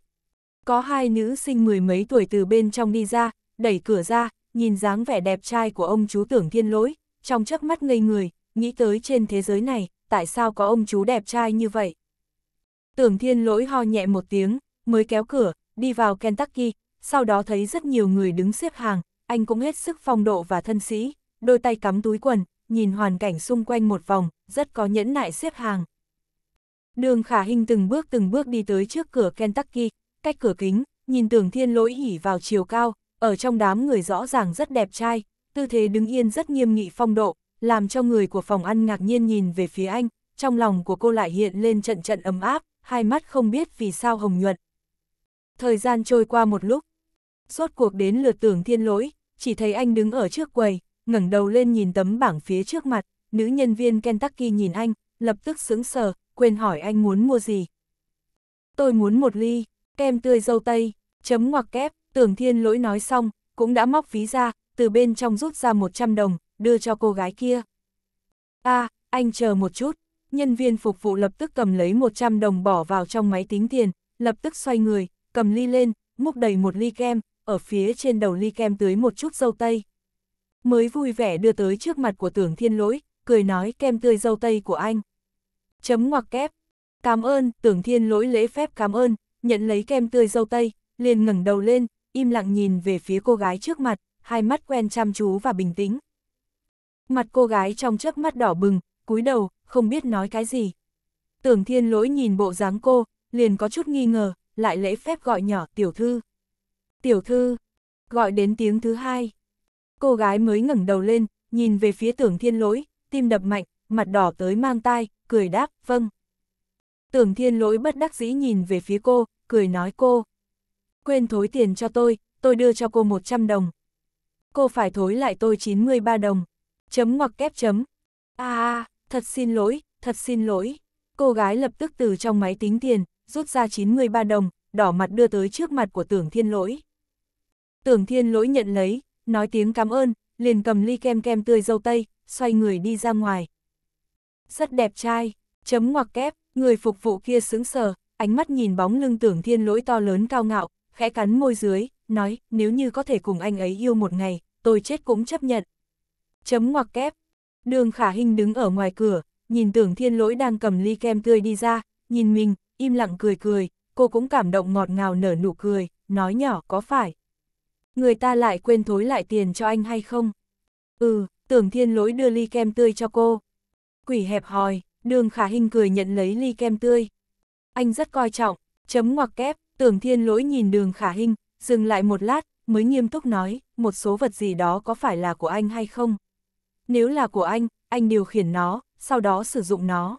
Có hai nữ sinh mười mấy tuổi từ bên trong đi ra, đẩy cửa ra, nhìn dáng vẻ đẹp trai của ông chú tưởng thiên lỗi, trong chớp mắt ngây người, nghĩ tới trên thế giới này, tại sao có ông chú đẹp trai như vậy. Tưởng thiên lỗi ho nhẹ một tiếng, mới kéo cửa, đi vào Kentucky, sau đó thấy rất nhiều người đứng xếp hàng, anh cũng hết sức phong độ và thân sĩ, đôi tay cắm túi quần, nhìn hoàn cảnh xung quanh một vòng, rất có nhẫn nại xếp hàng. Đường khả hình từng bước từng bước đi tới trước cửa Kentucky, cách cửa kính, nhìn tường thiên lỗi hỉ vào chiều cao, ở trong đám người rõ ràng rất đẹp trai, tư thế đứng yên rất nghiêm nghị phong độ, làm cho người của phòng ăn ngạc nhiên nhìn về phía anh, trong lòng của cô lại hiện lên trận trận ấm áp, hai mắt không biết vì sao hồng nhuận. Thời gian trôi qua một lúc, suốt cuộc đến lượt tường thiên lỗi, chỉ thấy anh đứng ở trước quầy, ngẩng đầu lên nhìn tấm bảng phía trước mặt, nữ nhân viên Kentucky nhìn anh, lập tức sững sờ, quên hỏi anh muốn mua gì. Tôi muốn một ly, kem tươi dâu tây, chấm ngoặc kép, tưởng thiên lỗi nói xong, cũng đã móc ví ra, từ bên trong rút ra 100 đồng, đưa cho cô gái kia. a à, anh chờ một chút, nhân viên phục vụ lập tức cầm lấy 100 đồng bỏ vào trong máy tính tiền, lập tức xoay người, cầm ly lên, múc đầy một ly kem, ở phía trên đầu ly kem tưới một chút dâu tây mới vui vẻ đưa tới trước mặt của tưởng thiên lỗi, cười nói kem tươi dâu tây của anh. Chấm ngoặc kép. Cảm ơn, tưởng thiên lỗi lễ phép cảm ơn, nhận lấy kem tươi dâu tây, liền ngẩng đầu lên, im lặng nhìn về phía cô gái trước mặt, hai mắt quen chăm chú và bình tĩnh. Mặt cô gái trong chớp mắt đỏ bừng, cúi đầu, không biết nói cái gì. Tưởng thiên lỗi nhìn bộ dáng cô, liền có chút nghi ngờ, lại lễ phép gọi nhỏ tiểu thư. Tiểu thư, gọi đến tiếng thứ hai, Cô gái mới ngẩng đầu lên, nhìn về phía tưởng thiên lỗi, tim đập mạnh, mặt đỏ tới mang tai, cười đáp, vâng. Tưởng thiên lỗi bất đắc dĩ nhìn về phía cô, cười nói cô. Quên thối tiền cho tôi, tôi đưa cho cô 100 đồng. Cô phải thối lại tôi 93 đồng. Chấm ngoặc kép chấm. À, thật xin lỗi, thật xin lỗi. Cô gái lập tức từ trong máy tính tiền, rút ra 93 đồng, đỏ mặt đưa tới trước mặt của tưởng thiên lỗi. Tưởng thiên lỗi nhận lấy, nói tiếng cảm ơn, liền cầm ly kem kem tươi dâu tây, xoay người đi ra ngoài. Rất đẹp trai, chấm ngoặc kép, người phục vụ kia sững sờ, ánh mắt nhìn bóng lưng tưởng thiên lỗi to lớn cao ngạo, khẽ cắn môi dưới, nói, nếu như có thể cùng anh ấy yêu một ngày, tôi chết cũng chấp nhận. Chấm ngoặc kép, đường khả hình đứng ở ngoài cửa, nhìn tưởng thiên lỗi đang cầm ly kem tươi đi ra, nhìn mình, im lặng cười cười, cô cũng cảm động ngọt ngào nở nụ cười, nói nhỏ có phải, người ta lại quên thối lại tiền cho anh hay không? Ừ, tưởng thiên lỗi đưa ly kem tươi cho cô. Quỷ hẹp hòi, đường khả hình cười nhận lấy ly kem tươi. Anh rất coi trọng, chấm ngoặc kép, tưởng thiên lỗi nhìn đường khả hình, dừng lại một lát, mới nghiêm túc nói, một số vật gì đó có phải là của anh hay không? Nếu là của anh, anh điều khiển nó, sau đó sử dụng nó.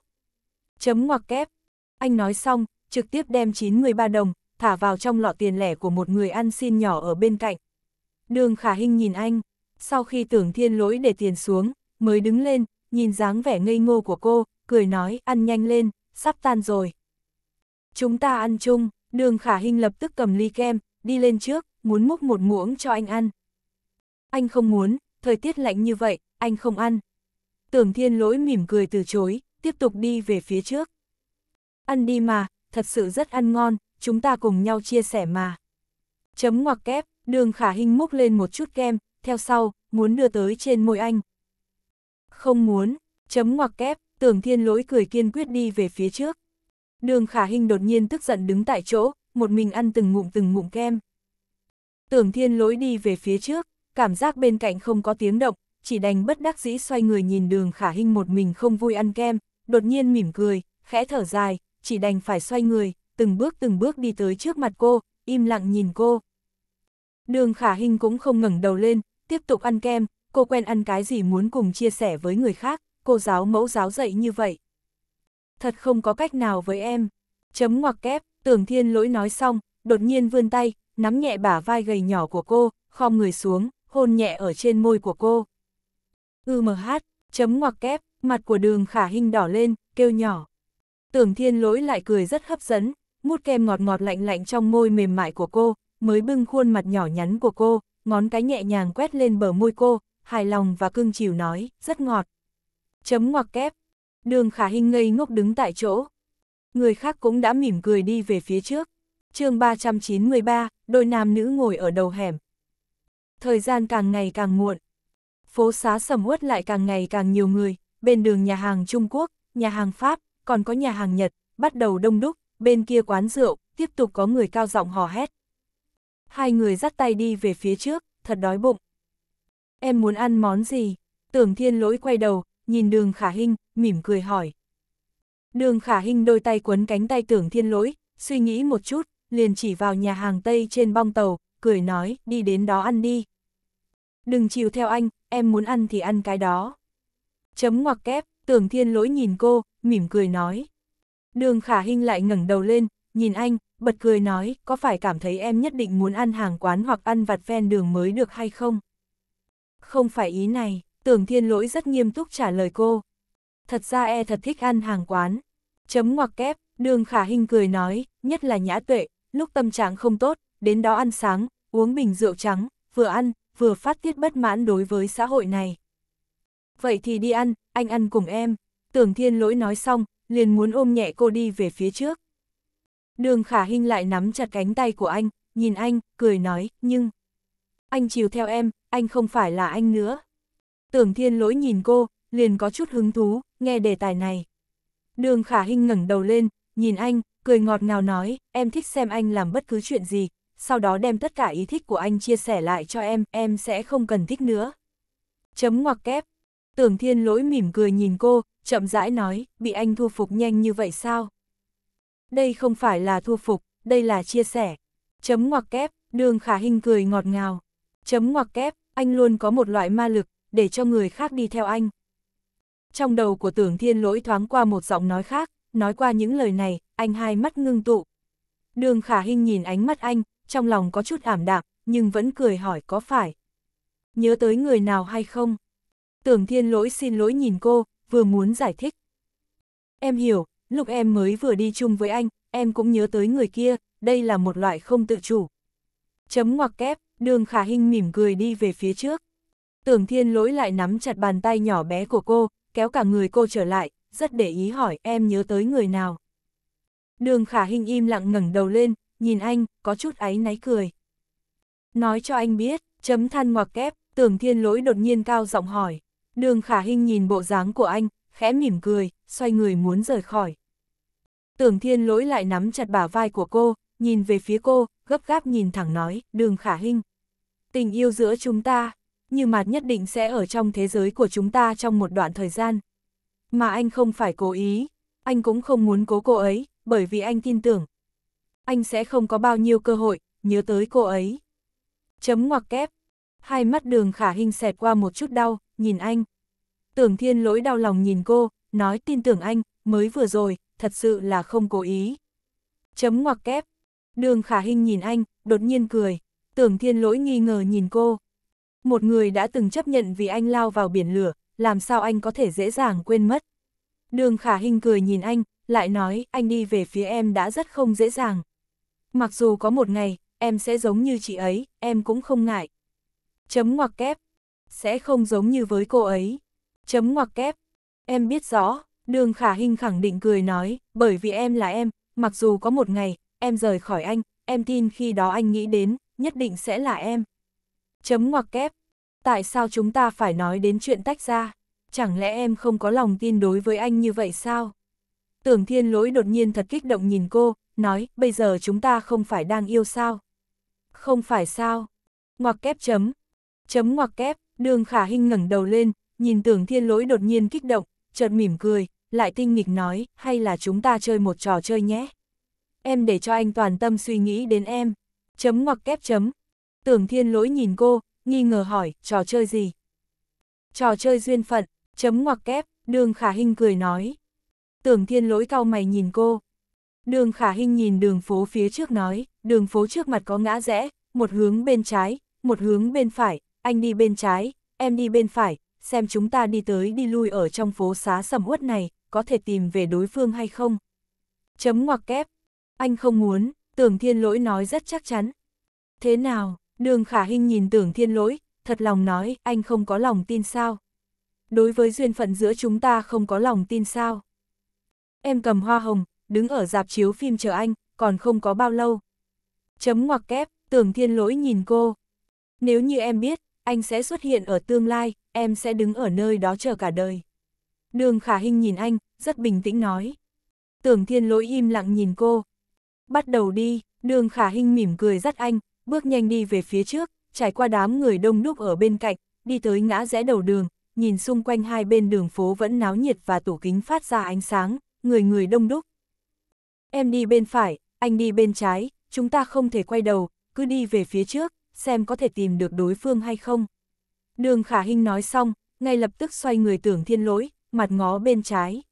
Chấm ngoặc kép. Anh nói xong, trực tiếp đem 9 người ba đồng, thả vào trong lọ tiền lẻ của một người ăn xin nhỏ ở bên cạnh, Đường khả hình nhìn anh, sau khi tưởng thiên lỗi để tiền xuống, mới đứng lên, nhìn dáng vẻ ngây ngô của cô, cười nói ăn nhanh lên, sắp tan rồi. Chúng ta ăn chung, đường khả hình lập tức cầm ly kem, đi lên trước, muốn múc một muỗng cho anh ăn. Anh không muốn, thời tiết lạnh như vậy, anh không ăn. Tưởng thiên lỗi mỉm cười từ chối, tiếp tục đi về phía trước. Ăn đi mà, thật sự rất ăn ngon, chúng ta cùng nhau chia sẻ mà. Chấm ngoặc kép, Đường khả hình múc lên một chút kem, theo sau, muốn đưa tới trên môi anh. Không muốn, chấm ngoặc kép, tưởng thiên lỗi cười kiên quyết đi về phía trước. Đường khả hình đột nhiên tức giận đứng tại chỗ, một mình ăn từng ngụm từng ngụm kem. Tưởng thiên lỗi đi về phía trước, cảm giác bên cạnh không có tiếng động, chỉ đành bất đắc dĩ xoay người nhìn đường khả hình một mình không vui ăn kem, đột nhiên mỉm cười, khẽ thở dài, chỉ đành phải xoay người, từng bước từng bước đi tới trước mặt cô, im lặng nhìn cô. Đường khả hình cũng không ngẩng đầu lên, tiếp tục ăn kem, cô quen ăn cái gì muốn cùng chia sẻ với người khác, cô giáo mẫu giáo dạy như vậy. Thật không có cách nào với em. Chấm ngoặc kép, tưởng thiên lỗi nói xong, đột nhiên vươn tay, nắm nhẹ bả vai gầy nhỏ của cô, khom người xuống, hôn nhẹ ở trên môi của cô. Ư mờ hát, chấm ngoặc kép, mặt của đường khả hình đỏ lên, kêu nhỏ. Tưởng thiên lỗi lại cười rất hấp dẫn, mút kem ngọt ngọt lạnh lạnh trong môi mềm mại của cô, mới bưng khuôn mặt nhỏ nhắn của cô, ngón cái nhẹ nhàng quét lên bờ môi cô, hài lòng và cưng chiều nói, rất ngọt. Chấm ngoặc kép. Đường khả hình ngây ngốc đứng tại chỗ. Người khác cũng đã mỉm cười đi về phía trước. chương 393, đôi nam nữ ngồi ở đầu hẻm. Thời gian càng ngày càng muộn. Phố xá sầm uất lại càng ngày càng nhiều người, bên đường nhà hàng Trung Quốc, nhà hàng Pháp, còn có nhà hàng Nhật, bắt đầu đông đúc, bên kia quán rượu, tiếp tục có người cao giọng hò hét. Hai người dắt tay đi về phía trước, thật đói bụng. Em muốn ăn món gì? Tưởng thiên lỗi quay đầu, nhìn đường khả hinh, mỉm cười hỏi. Đường khả hinh đôi tay quấn cánh tay tưởng thiên lỗi, suy nghĩ một chút, liền chỉ vào nhà hàng Tây trên bong tàu, cười nói, đi đến đó ăn đi. Đừng chiều theo anh, em muốn ăn thì ăn cái đó. Chấm ngoặc kép, tưởng thiên lỗi nhìn cô, mỉm cười nói. Đường khả hinh lại ngẩng đầu lên, nhìn anh, bật cười nói, có phải cảm thấy em nhất định muốn ăn hàng quán hoặc ăn vặt ven đường mới được hay không? Không phải ý này, tưởng thiên lỗi rất nghiêm túc trả lời cô. Thật ra e thật thích ăn hàng quán. Chấm ngoặc kép, đường khả hình cười nói, nhất là nhã tuệ, lúc tâm trạng không tốt, đến đó ăn sáng, uống bình rượu trắng, vừa ăn, vừa phát tiết bất mãn đối với xã hội này. Vậy thì đi ăn, anh ăn cùng em. Tưởng thiên lỗi nói xong, liền muốn ôm nhẹ cô đi về phía trước. Đường khả hình lại nắm chặt cánh tay của anh, nhìn anh, cười nói, nhưng... Anh chiều theo em, anh không phải là anh nữa. Tưởng thiên lỗi nhìn cô, liền có chút hứng thú, nghe đề tài này. Đường khả hình ngẩng đầu lên, nhìn anh, cười ngọt ngào nói, em thích xem anh làm bất cứ chuyện gì, sau đó đem tất cả ý thích của anh chia sẻ lại cho em, em sẽ không cần thích nữa. Chấm ngoặc kép. Tưởng thiên lỗi mỉm cười nhìn cô, chậm rãi nói, bị anh thu phục nhanh như vậy sao? Đây không phải là thua phục, đây là chia sẻ. Chấm ngoặc kép, đường khả hình cười ngọt ngào. Chấm ngoặc kép, anh luôn có một loại ma lực, để cho người khác đi theo anh. Trong đầu của tưởng thiên lỗi thoáng qua một giọng nói khác, nói qua những lời này, anh hai mắt ngưng tụ. Đường khả hình nhìn ánh mắt anh, trong lòng có chút ảm đạm, nhưng vẫn cười hỏi có phải. Nhớ tới người nào hay không? Tưởng thiên lỗi xin lỗi nhìn cô, vừa muốn giải thích. Em hiểu, lúc em mới vừa đi chung với anh, em cũng nhớ tới người kia, đây là một loại không tự chủ. Chấm ngoặc kép, đường khả hình mỉm cười đi về phía trước. Tưởng thiên lỗi lại nắm chặt bàn tay nhỏ bé của cô, kéo cả người cô trở lại, rất để ý hỏi em nhớ tới người nào. Đường khả hình im lặng ngẩng đầu lên, nhìn anh, có chút áy náy cười. Nói cho anh biết, chấm than ngoặc kép, tưởng thiên lỗi đột nhiên cao giọng hỏi. Đường khả hình nhìn bộ dáng của anh, khẽ mỉm cười, xoay người muốn rời khỏi. Tưởng thiên lỗi lại nắm chặt bả vai của cô, nhìn về phía cô, gấp gáp nhìn thẳng nói, đường khả hình. Tình yêu giữa chúng ta, như mặt nhất định sẽ ở trong thế giới của chúng ta trong một đoạn thời gian. Mà anh không phải cố ý, anh cũng không muốn cố cô ấy, bởi vì anh tin tưởng. Anh sẽ không có bao nhiêu cơ hội, nhớ tới cô ấy. Chấm ngoặc kép. Hai mắt đường khả hình xẹt qua một chút đau, nhìn anh. Tưởng thiên lỗi đau lòng nhìn cô, nói tin tưởng anh, mới vừa rồi, thật sự là không cố ý. Chấm ngoặc kép. Đường khả hình nhìn anh, đột nhiên cười. Tưởng thiên lỗi nghi ngờ nhìn cô. Một người đã từng chấp nhận vì anh lao vào biển lửa, làm sao anh có thể dễ dàng quên mất. Đường khả hình cười nhìn anh, lại nói anh đi về phía em đã rất không dễ dàng. Mặc dù có một ngày, em sẽ giống như chị ấy, em cũng không ngại. Chấm ngoặc kép. Sẽ không giống như với cô ấy chấm ngoặc kép. Em biết rõ, đường khả hình khẳng định cười nói, bởi vì em là em, mặc dù có một ngày, em rời khỏi anh, em tin khi đó anh nghĩ đến, nhất định sẽ là em. Chấm ngoặc kép. Tại sao chúng ta phải nói đến chuyện tách ra? Chẳng lẽ em không có lòng tin đối với anh như vậy sao? Tưởng thiên lỗi đột nhiên thật kích động nhìn cô, nói, bây giờ chúng ta không phải đang yêu sao? Không phải sao? Ngoặc kép chấm. Chấm ngoặc kép, đường khả hình ngẩng đầu lên, nhìn tưởng thiên lỗi đột nhiên kích động, chợt mỉm cười, lại tinh nghịch nói, hay là chúng ta chơi một trò chơi nhé. Em để cho anh toàn tâm suy nghĩ đến em. Chấm ngoặc kép chấm. Tưởng thiên lỗi nhìn cô, nghi ngờ hỏi, trò chơi gì? Trò chơi duyên phận, chấm ngoặc kép, đường khả hình cười nói. Tưởng thiên lỗi cau mày nhìn cô. Đường khả hình nhìn đường phố phía trước nói, đường phố trước mặt có ngã rẽ, một hướng bên trái, một hướng bên phải, anh đi bên trái, em đi bên phải, xem chúng ta đi tới đi lui ở trong phố xá sầm uất này, có thể tìm về đối phương hay không. Chấm ngoặc kép, anh không muốn, tưởng thiên lỗi nói rất chắc chắn. Thế nào, đường khả hình nhìn tưởng thiên lỗi, thật lòng nói, anh không có lòng tin sao. Đối với duyên phận giữa chúng ta không có lòng tin sao. Em cầm hoa hồng, đứng ở dạp chiếu phim chờ anh, còn không có bao lâu. Chấm ngoặc kép, tưởng thiên lỗi nhìn cô. Nếu như em biết, anh sẽ xuất hiện ở tương lai, em sẽ đứng ở nơi đó chờ cả đời. Đường khả hình nhìn anh, rất bình tĩnh nói. Tưởng thiên lỗi im lặng nhìn cô. Bắt đầu đi, đường khả hình mỉm cười dắt anh, bước nhanh đi về phía trước, trải qua đám người đông đúc ở bên cạnh, đi tới ngã rẽ đầu đường, nhìn xung quanh hai bên đường phố vẫn náo nhiệt và tủ kính phát ra ánh sáng, người người đông đúc. Em đi bên phải, anh đi bên trái, chúng ta không thể quay đầu, cứ đi về phía trước, xem có thể tìm được đối phương hay không. Đường khả hình nói xong, ngay lập tức xoay người tưởng thiên lỗi, mặt ngó bên trái.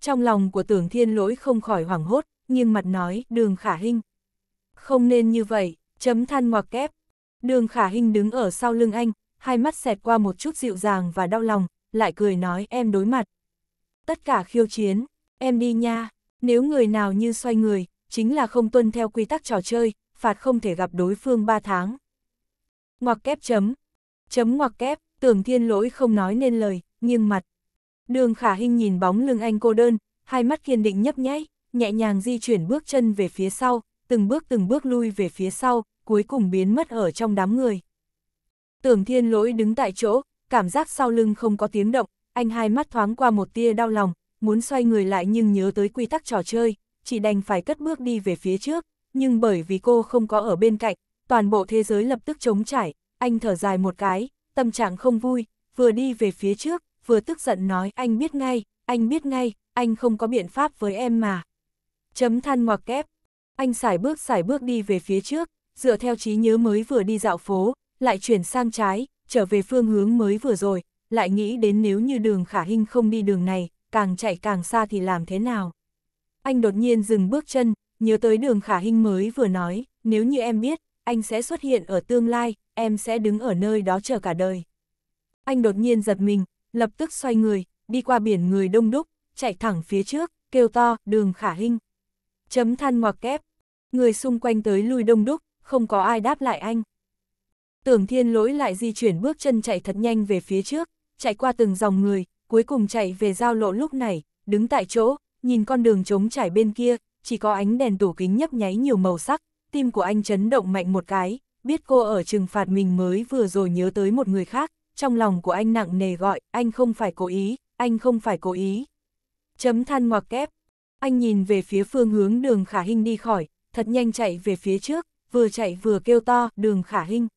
Trong lòng của tưởng thiên lỗi không khỏi hoảng hốt, nhưng mặt nói, đường khả hình. Không nên như vậy, chấm than ngoặc kép. Đường khả hình đứng ở sau lưng anh, hai mắt xẹt qua một chút dịu dàng và đau lòng, lại cười nói em đối mặt. Tất cả khiêu chiến, em đi nha, nếu người nào như xoay người, chính là không tuân theo quy tắc trò chơi, phạt không thể gặp đối phương 3 tháng. Ngoặc kép chấm. Chấm ngoặc kép, tưởng thiên lỗi không nói nên lời, nghiêng mặt. Đường khả hình nhìn bóng lưng anh cô đơn, hai mắt kiên định nhấp nháy, nhẹ nhàng di chuyển bước chân về phía sau, từng bước từng bước lui về phía sau, cuối cùng biến mất ở trong đám người. Tưởng thiên lỗi đứng tại chỗ, cảm giác sau lưng không có tiếng động, anh hai mắt thoáng qua một tia đau lòng, muốn xoay người lại nhưng nhớ tới quy tắc trò chơi, chỉ đành phải cất bước đi về phía trước, nhưng bởi vì cô không có ở bên cạnh, toàn bộ thế giới lập tức trống trải, anh thở dài một cái, tâm trạng không vui, vừa đi về phía trước, vừa tức giận nói anh biết ngay, anh biết ngay, anh không có biện pháp với em mà. Chấm than ngoặc kép, anh xài bước xài bước đi về phía trước, dựa theo trí nhớ mới vừa đi dạo phố, lại chuyển sang trái, trở về phương hướng mới vừa rồi, lại nghĩ đến nếu như đường khả hình không đi đường này, càng chạy càng xa thì làm thế nào. Anh đột nhiên dừng bước chân, Nhớ tới đường khả hình mới vừa nói, nếu như em biết, anh sẽ xuất hiện ở tương lai, em sẽ đứng ở nơi đó chờ cả đời. Anh đột nhiên giật mình, lập tức xoay người, đi qua biển người đông đúc, chạy thẳng phía trước, kêu to, đường khả hình. Chấm than ngoặc kép, người xung quanh tới lui đông đúc, không có ai đáp lại anh. Tưởng thiên lỗi lại di chuyển bước chân chạy thật nhanh về phía trước, chạy qua từng dòng người, cuối cùng chạy về giao lộ lúc này, đứng tại chỗ, nhìn con đường trống trải bên kia, chỉ có ánh đèn tủ kính nhấp nháy nhiều màu sắc, tim của anh chấn động mạnh một cái, biết cô ở trừng phạt mình mới vừa rồi nhớ tới một người khác, trong lòng của anh nặng nề gọi, anh không phải cố ý, anh không phải cố ý. Chấm than ngoặc kép, anh nhìn về phía phương hướng đường khả hình đi khỏi, thật nhanh chạy về phía trước, vừa chạy vừa kêu to, đường khả hình.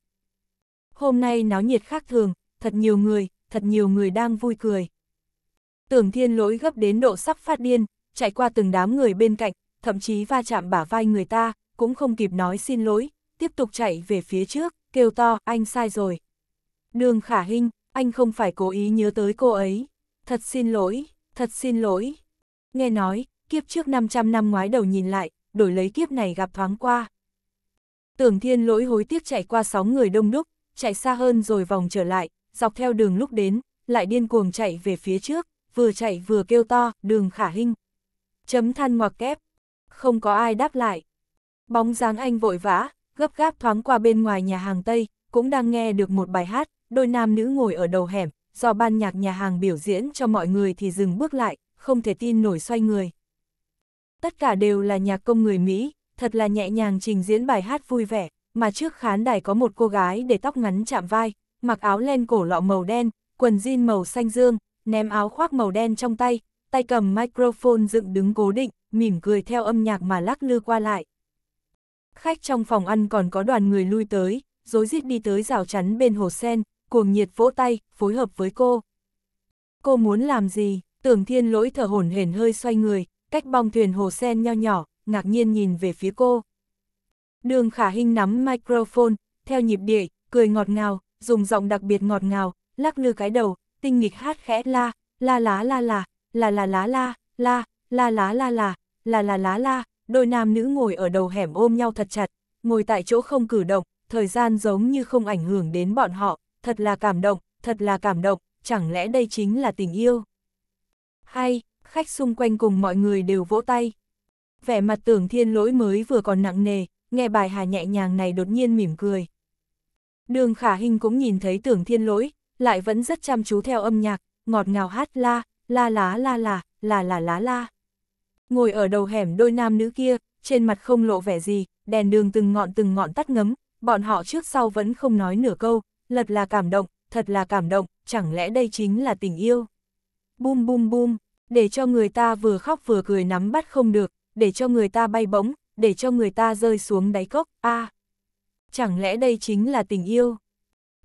Hôm nay náo nhiệt khác thường, thật nhiều người, thật nhiều người đang vui cười. Tưởng thiên lỗi gấp đến độ sắp phát điên, chạy qua từng đám người bên cạnh, thậm chí va chạm bả vai người ta, cũng không kịp nói xin lỗi, tiếp tục chạy về phía trước, kêu to, anh sai rồi. Đường khả hình, anh không phải cố ý nhớ tới cô ấy. Thật xin lỗi, thật xin lỗi. Nghe nói, kiếp trước 500 năm ngoái đầu nhìn lại, đổi lấy kiếp này gặp thoáng qua. Tưởng thiên lỗi hối tiếc chạy qua sóng người đông đúc, chạy xa hơn rồi vòng trở lại, dọc theo đường lúc đến, lại điên cuồng chạy về phía trước, vừa chạy vừa kêu to, đường khả hình. Chấm than ngoặc kép, không có ai đáp lại. Bóng dáng anh vội vã, gấp gáp thoáng qua bên ngoài nhà hàng Tây, cũng đang nghe được một bài hát, đôi nam nữ ngồi ở đầu hẻm, do ban nhạc nhà hàng biểu diễn cho mọi người thì dừng bước lại, không thể tin nổi xoay người. Tất cả đều là nhạc công người Mỹ, thật là nhẹ nhàng trình diễn bài hát vui vẻ, mà trước khán đài có một cô gái để tóc ngắn chạm vai, mặc áo len cổ lọ màu đen, quần jean màu xanh dương, ném áo khoác màu đen trong tay, tay cầm microphone dựng đứng cố định, mỉm cười theo âm nhạc mà lắc lư qua lại. Khách trong phòng ăn còn có đoàn người lui tới, dối rít đi tới rào chắn bên hồ sen, cuồng nhiệt vỗ tay, phối hợp với cô. Cô muốn làm gì? Tưởng thiên lỗi thở hổn hển hơi xoay người, cách bong thuyền hồ sen nho nhỏ, ngạc nhiên nhìn về phía cô. Đường khả hình nắm microphone, theo nhịp địa, cười ngọt ngào, dùng giọng đặc biệt ngọt ngào, lắc lư cái đầu, tinh nghịch hát khẽ la, la lá la là, la la lá la, la, la lá la là, là là lá la, đôi nam nữ ngồi ở đầu hẻm ôm nhau thật chặt, ngồi tại chỗ không cử động, thời gian giống như không ảnh hưởng đến bọn họ, thật là cảm động, thật là cảm động, chẳng lẽ đây chính là tình yêu? Hay, khách xung quanh cùng mọi người đều vỗ tay. Vẻ mặt tưởng thiên lỗi mới vừa còn nặng nề, nghe bài hà nhẹ nhàng này đột nhiên mỉm cười. Đường khả hình cũng nhìn thấy tưởng thiên lỗi, lại vẫn rất chăm chú theo âm nhạc, ngọt ngào hát la, la lá la là, là là lá la ngồi ở đầu hẻm đôi nam nữ kia, trên mặt không lộ vẻ gì, đèn đường từng ngọn từng ngọn tắt ngấm, bọn họ trước sau vẫn không nói nửa câu, lật là cảm động, thật là cảm động, chẳng lẽ đây chính là tình yêu. Bum bum bum, để cho người ta vừa khóc vừa cười nắm bắt không được, để cho người ta bay bỗng để cho người ta rơi xuống đáy cốc, a Chẳng lẽ đây chính là tình yêu?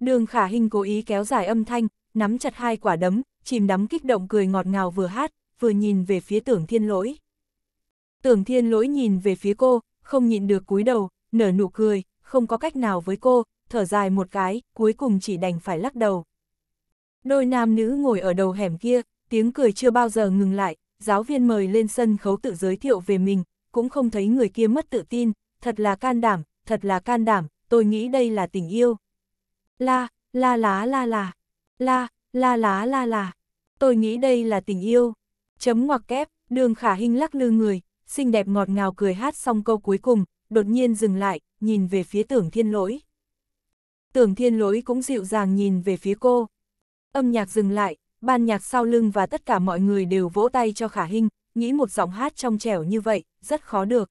Đường khả hình cố ý kéo dài âm thanh, nắm chặt hai quả đấm, chìm đắm kích động cười ngọt ngào vừa hát, vừa nhìn về phía tưởng thiên lỗi. Tưởng thiên lỗi nhìn về phía cô, không nhịn được cúi đầu, nở nụ cười, không có cách nào với cô, thở dài một cái, cuối cùng chỉ đành phải lắc đầu. Đôi nam nữ ngồi ở đầu hẻm kia, tiếng cười chưa bao giờ ngừng lại, giáo viên mời lên sân khấu tự giới thiệu về mình, cũng không thấy người kia mất tự tin, thật là can đảm, thật là can đảm, tôi nghĩ đây là tình yêu. La, la lá la là, la, la lá la là, tôi nghĩ đây là tình yêu. Chấm ngoặc kép, đường khả hình lắc lư người, xinh đẹp ngọt ngào cười hát xong câu cuối cùng, đột nhiên dừng lại, nhìn về phía tưởng thiên lỗi. Tưởng thiên lỗi cũng dịu dàng nhìn về phía cô. Âm nhạc dừng lại, ban nhạc sau lưng và tất cả mọi người đều vỗ tay cho khả hình, nghĩ một giọng hát trong trẻo như vậy, rất khó được.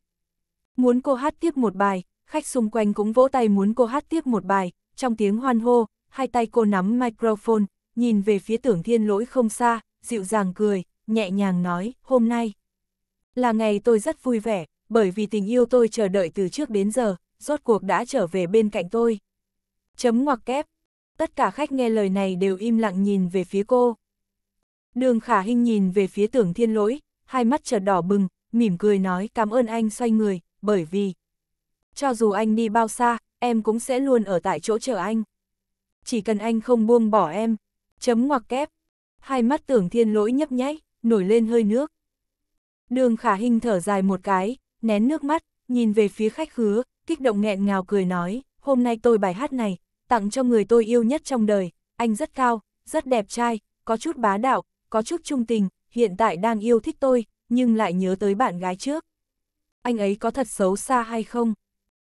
Muốn cô hát tiếp một bài, khách xung quanh cũng vỗ tay muốn cô hát tiếp một bài, trong tiếng hoan hô, hai tay cô nắm microphone, nhìn về phía tưởng thiên lỗi không xa, dịu dàng cười, nhẹ nhàng nói, hôm nay. Là ngày tôi rất vui vẻ, bởi vì tình yêu tôi chờ đợi từ trước đến giờ, rốt cuộc đã trở về bên cạnh tôi. Chấm ngoặc kép. Tất cả khách nghe lời này đều im lặng nhìn về phía cô. Đường khả hình nhìn về phía tưởng thiên lỗi, hai mắt chợt đỏ bừng, mỉm cười nói cảm ơn anh xoay người, bởi vì... Cho dù anh đi bao xa, em cũng sẽ luôn ở tại chỗ chờ anh. Chỉ cần anh không buông bỏ em. Chấm ngoặc kép. Hai mắt tưởng thiên lỗi nhấp nháy, nổi lên hơi nước. Đường khả hình thở dài một cái, nén nước mắt, nhìn về phía khách khứa, kích động nghẹn ngào cười nói, hôm nay tôi bài hát này, tặng cho người tôi yêu nhất trong đời, anh rất cao, rất đẹp trai, có chút bá đạo, có chút trung tình, hiện tại đang yêu thích tôi, nhưng lại nhớ tới bạn gái trước. Anh ấy có thật xấu xa hay không?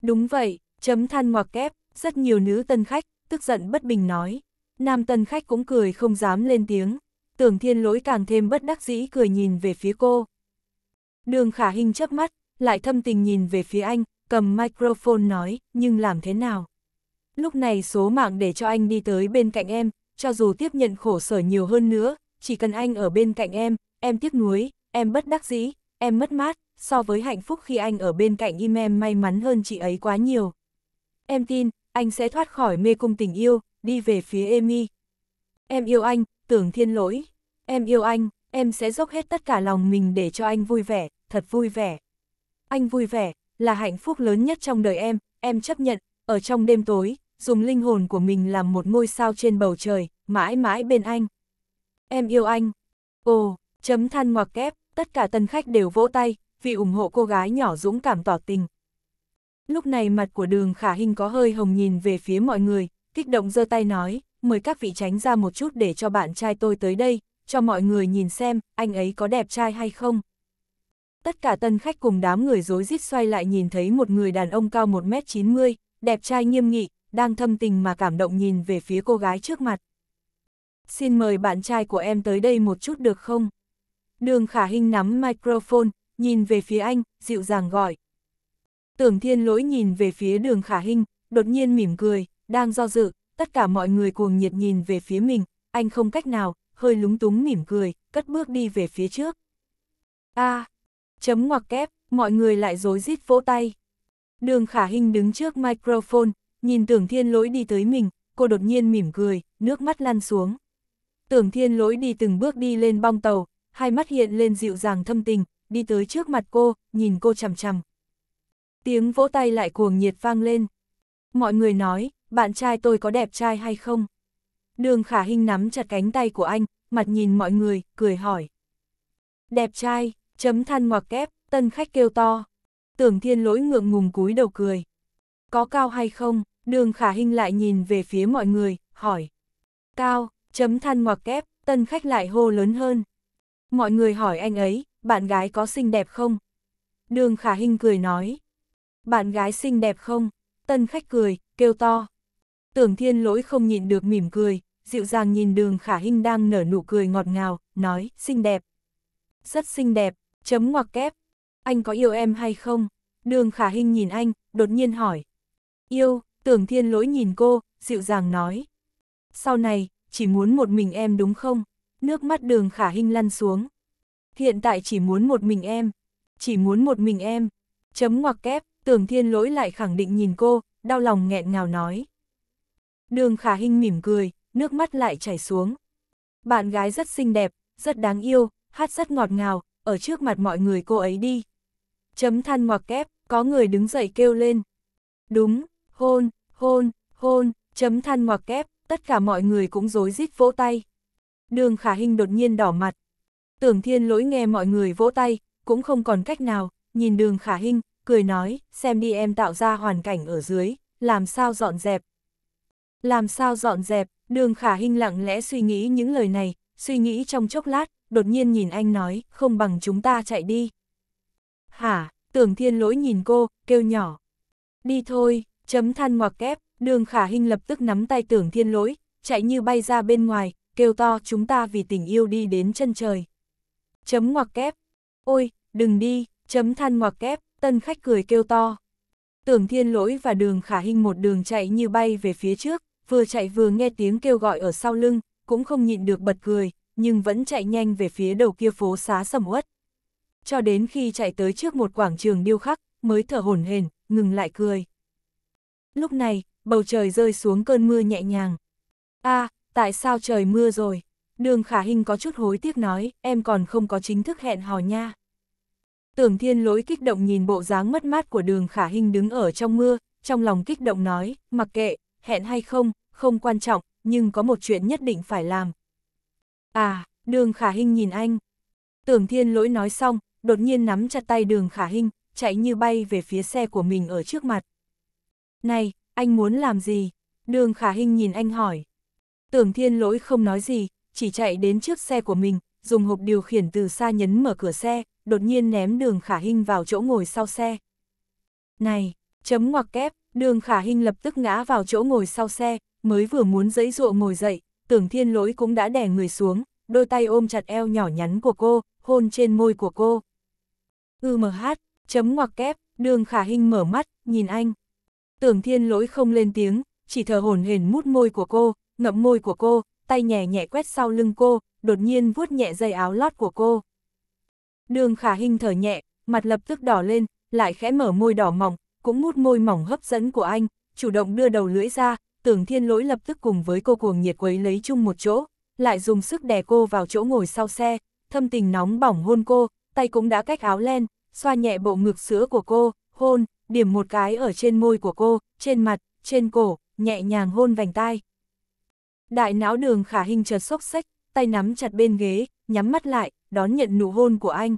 Đúng vậy, chấm than ngoặc kép, rất nhiều nữ tân khách, tức giận bất bình nói. Nam tân khách cũng cười không dám lên tiếng, tưởng thiên lỗi càng thêm bất đắc dĩ cười nhìn về phía cô. Đường khả hình chớp mắt, lại thâm tình nhìn về phía anh, cầm microphone nói, nhưng làm thế nào? Lúc này số mạng để cho anh đi tới bên cạnh em, cho dù tiếp nhận khổ sở nhiều hơn nữa, chỉ cần anh ở bên cạnh em, em tiếc nuối, em bất đắc dĩ, em mất mát, so với hạnh phúc khi anh ở bên cạnh im em may mắn hơn chị ấy quá nhiều. Em tin, anh sẽ thoát khỏi mê cung tình yêu, đi về phía Amy. Em yêu anh, tưởng thiên lỗi. Em yêu anh, em sẽ dốc hết tất cả lòng mình để cho anh vui vẻ, thật vui vẻ. Anh vui vẻ, là hạnh phúc lớn nhất trong đời em, em chấp nhận, ở trong đêm tối, dùng linh hồn của mình làm một ngôi sao trên bầu trời, mãi mãi bên anh. Em yêu anh. Ồ, chấm than ngoặc kép, tất cả tân khách đều vỗ tay, vì ủng hộ cô gái nhỏ dũng cảm tỏ tình. Lúc này mặt của đường khả hình có hơi hồng nhìn về phía mọi người, kích động giơ tay nói, mời các vị tránh ra một chút để cho bạn trai tôi tới đây, cho mọi người nhìn xem, anh ấy có đẹp trai hay không. Tất cả tân khách cùng đám người rối rít xoay lại nhìn thấy một người đàn ông cao 1m90, đẹp trai nghiêm nghị, đang thâm tình mà cảm động nhìn về phía cô gái trước mặt. Xin mời bạn trai của em tới đây một chút được không? Đường khả hình nắm microphone, nhìn về phía anh, dịu dàng gọi. Tưởng thiên lỗi nhìn về phía đường khả hình, đột nhiên mỉm cười, đang do dự, tất cả mọi người cuồng nhiệt nhìn về phía mình, anh không cách nào, hơi lúng túng mỉm cười, cất bước đi về phía trước. a à, Chấm ngoặc kép, mọi người lại rối rít vỗ tay. Đường khả hình đứng trước microphone, nhìn tưởng thiên lỗi đi tới mình, cô đột nhiên mỉm cười, nước mắt lăn xuống. Tưởng thiên lỗi đi từng bước đi lên bong tàu, hai mắt hiện lên dịu dàng thâm tình, đi tới trước mặt cô, nhìn cô chằm chằm. Tiếng vỗ tay lại cuồng nhiệt vang lên. Mọi người nói, bạn trai tôi có đẹp trai hay không? Đường khả hình nắm chặt cánh tay của anh, mặt nhìn mọi người, cười hỏi. Đẹp trai, chấm than ngoặc kép, tân khách kêu to. Tưởng thiên lỗi ngượng ngùng cúi đầu cười. Có cao hay không? Đường khả hình lại nhìn về phía mọi người, hỏi. Cao, chấm than ngoặc kép, tân khách lại hô lớn hơn. Mọi người hỏi anh ấy, bạn gái có xinh đẹp không? Đường khả hình cười nói. Bạn gái xinh đẹp không? Tân khách cười, kêu to. Tưởng thiên lỗi không nhịn được mỉm cười, dịu dàng nhìn đường khả hình đang nở nụ cười ngọt ngào, nói, xinh đẹp. Rất xinh đẹp, Chấm ngoặc kép. Anh có yêu em hay không? Đường khả hình nhìn anh, đột nhiên hỏi. Yêu, tưởng thiên lỗi nhìn cô, dịu dàng nói. Sau này, chỉ muốn một mình em đúng không? Nước mắt đường khả hình lăn xuống. Hiện tại chỉ muốn một mình em. Chỉ muốn một mình em. Chấm ngoặc kép, tưởng thiên lỗi lại khẳng định nhìn cô, đau lòng nghẹn ngào nói. Đường khả hình mỉm cười, nước mắt lại chảy xuống. Bạn gái rất xinh đẹp, rất đáng yêu, hát rất ngọt ngào, ở trước mặt mọi người cô ấy đi. Chấm than ngoặc kép, có người đứng dậy kêu lên. Đúng, hôn, hôn, hôn, chấm than ngoặc kép, tất cả mọi người cũng rối rít vỗ tay. Đường khả hình đột nhiên đỏ mặt. Tưởng thiên lỗi nghe mọi người vỗ tay, cũng không còn cách nào, nhìn đường khả hình, cười nói, xem đi em tạo ra hoàn cảnh ở dưới, làm sao dọn dẹp. Làm sao dọn dẹp, đường khả hình lặng lẽ suy nghĩ những lời này, suy nghĩ trong chốc lát, đột nhiên nhìn anh nói, không bằng chúng ta chạy đi. Hả, tưởng thiên lỗi nhìn cô, kêu nhỏ. Đi thôi, chấm than ngoặc kép, đường khả hình lập tức nắm tay tưởng thiên lỗi, chạy như bay ra bên ngoài, kêu to chúng ta vì tình yêu đi đến chân trời. Chấm ngoặc kép, ôi, đừng đi, chấm than ngoặc kép, tân khách cười kêu to. Tưởng thiên lỗi và đường khả hình một đường chạy như bay về phía trước, vừa chạy vừa nghe tiếng kêu gọi ở sau lưng, cũng không nhịn được bật cười, nhưng vẫn chạy nhanh về phía đầu kia phố xá sầm uất. Cho đến khi chạy tới trước một quảng trường điêu khắc, mới thở hổn hển, ngừng lại cười. Lúc này, bầu trời rơi xuống cơn mưa nhẹ nhàng. a à, tại sao trời mưa rồi? Đường Khả Hinh có chút hối tiếc nói, em còn không có chính thức hẹn hò nha. Tưởng thiên lỗi kích động nhìn bộ dáng mất mát của đường Khả Hinh đứng ở trong mưa, trong lòng kích động nói, mặc kệ, hẹn hay không, không quan trọng, nhưng có một chuyện nhất định phải làm, À, đường khả hình nhìn anh. Tưởng thiên lỗi nói xong, đột nhiên nắm chặt tay đường khả hình, chạy như bay về phía xe của mình ở trước mặt. Này, anh muốn làm gì? Đường khả hình nhìn anh hỏi. Tưởng thiên lỗi không nói gì, chỉ chạy đến trước xe của mình, dùng hộp điều khiển từ xa nhấn mở cửa xe, đột nhiên ném đường khả hình vào chỗ ngồi sau xe. Này, chấm ngoặc kép, đường khả hình lập tức ngã vào chỗ ngồi sau xe, mới vừa muốn dẫy dụa ngồi dậy, tưởng thiên lỗi cũng đã đè người xuống, đôi tay ôm chặt eo nhỏ nhắn của cô, hôn trên môi của cô. Ư mờ hát, chấm ngoặc kép, đường khả hình mở mắt, nhìn anh. Tưởng thiên lỗi không lên tiếng, chỉ thở hồn hển mút môi của cô, ngậm môi của cô, tay nhẹ nhẹ quét sau lưng cô, đột nhiên vuốt nhẹ dây áo lót của cô. Đường khả hình thở nhẹ, mặt lập tức đỏ lên, lại khẽ mở môi đỏ mỏng, cũng mút môi mỏng hấp dẫn của anh, chủ động đưa đầu lưỡi ra, tưởng thiên lỗi lập tức cùng với cô cuồng nhiệt quấy lấy chung một chỗ, lại dùng sức đè cô vào chỗ ngồi sau xe, thâm tình nóng bỏng hôn cô, tay cũng đã cách áo len, xoa nhẹ bộ ngực sữa của cô, hôn, điểm một cái ở trên môi của cô, trên mặt, trên cổ, nhẹ nhàng hôn vành tai. Đại não đường khả hình chợt sốc sách, tay nắm chặt bên ghế, nhắm mắt lại, đón nhận nụ hôn của anh.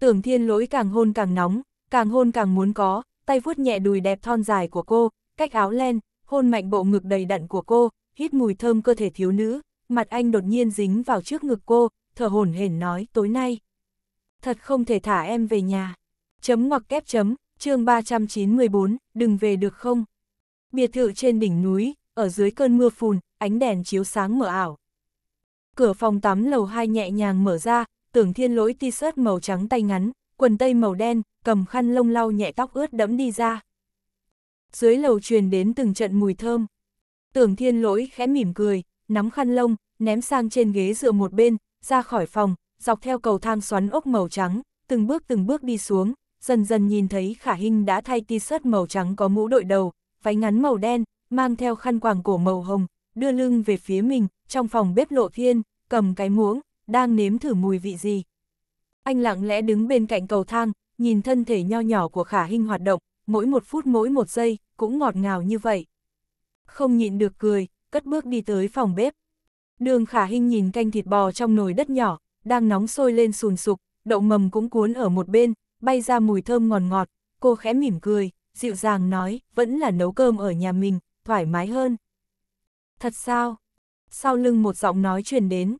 Tưởng thiên lỗi càng hôn càng nóng, càng hôn càng muốn có, tay vuốt nhẹ đùi đẹp thon dài của cô, cách áo len, hôn mạnh bộ ngực đầy đặn của cô, hít mùi thơm cơ thể thiếu nữ, mặt anh đột nhiên dính vào trước ngực cô, thở hổn hển nói tối nay. Thật không thể thả em về nhà. Chấm ngoặc kép chấm, chương 394, đừng về được không? Biệt thự trên đỉnh núi, ở dưới cơn mưa phùn, ánh đèn chiếu sáng mờ ảo. Cửa phòng tắm lầu 2 nhẹ nhàng mở ra, tưởng thiên lỗi t-shirt màu trắng tay ngắn, quần tây màu đen, cầm khăn lông lau nhẹ tóc ướt đẫm đi ra dưới lầu truyền đến từng trận mùi thơm. Tưởng thiên lỗi khẽ mỉm cười, nắm khăn lông, ném sang trên ghế dựa một bên, ra khỏi phòng, dọc theo cầu thang xoắn ốc màu trắng, từng bước từng bước đi xuống, dần dần nhìn thấy khả hình đã thay t-shirt màu trắng có mũ đội đầu, váy ngắn màu đen, mang theo khăn quàng cổ màu hồng, đưa lưng về phía mình, trong phòng bếp lộ thiên, cầm cái muỗng, đang nếm thử mùi vị gì. Anh lặng lẽ đứng bên cạnh cầu thang, nhìn thân thể nho nhỏ của khả hình hoạt động, mỗi một phút mỗi một giây, cũng ngọt ngào như vậy. Không nhịn được cười, cất bước đi tới phòng bếp. Đường khả hình nhìn canh thịt bò trong nồi đất nhỏ, đang nóng sôi lên sùn sục, đậu mầm cũng cuốn ở một bên, bay ra mùi thơm ngọt ngọt, cô khẽ mỉm cười, dịu dàng nói, vẫn là nấu cơm ở nhà mình, thoải mái hơn. Thật sao? Sau lưng một giọng nói truyền đến.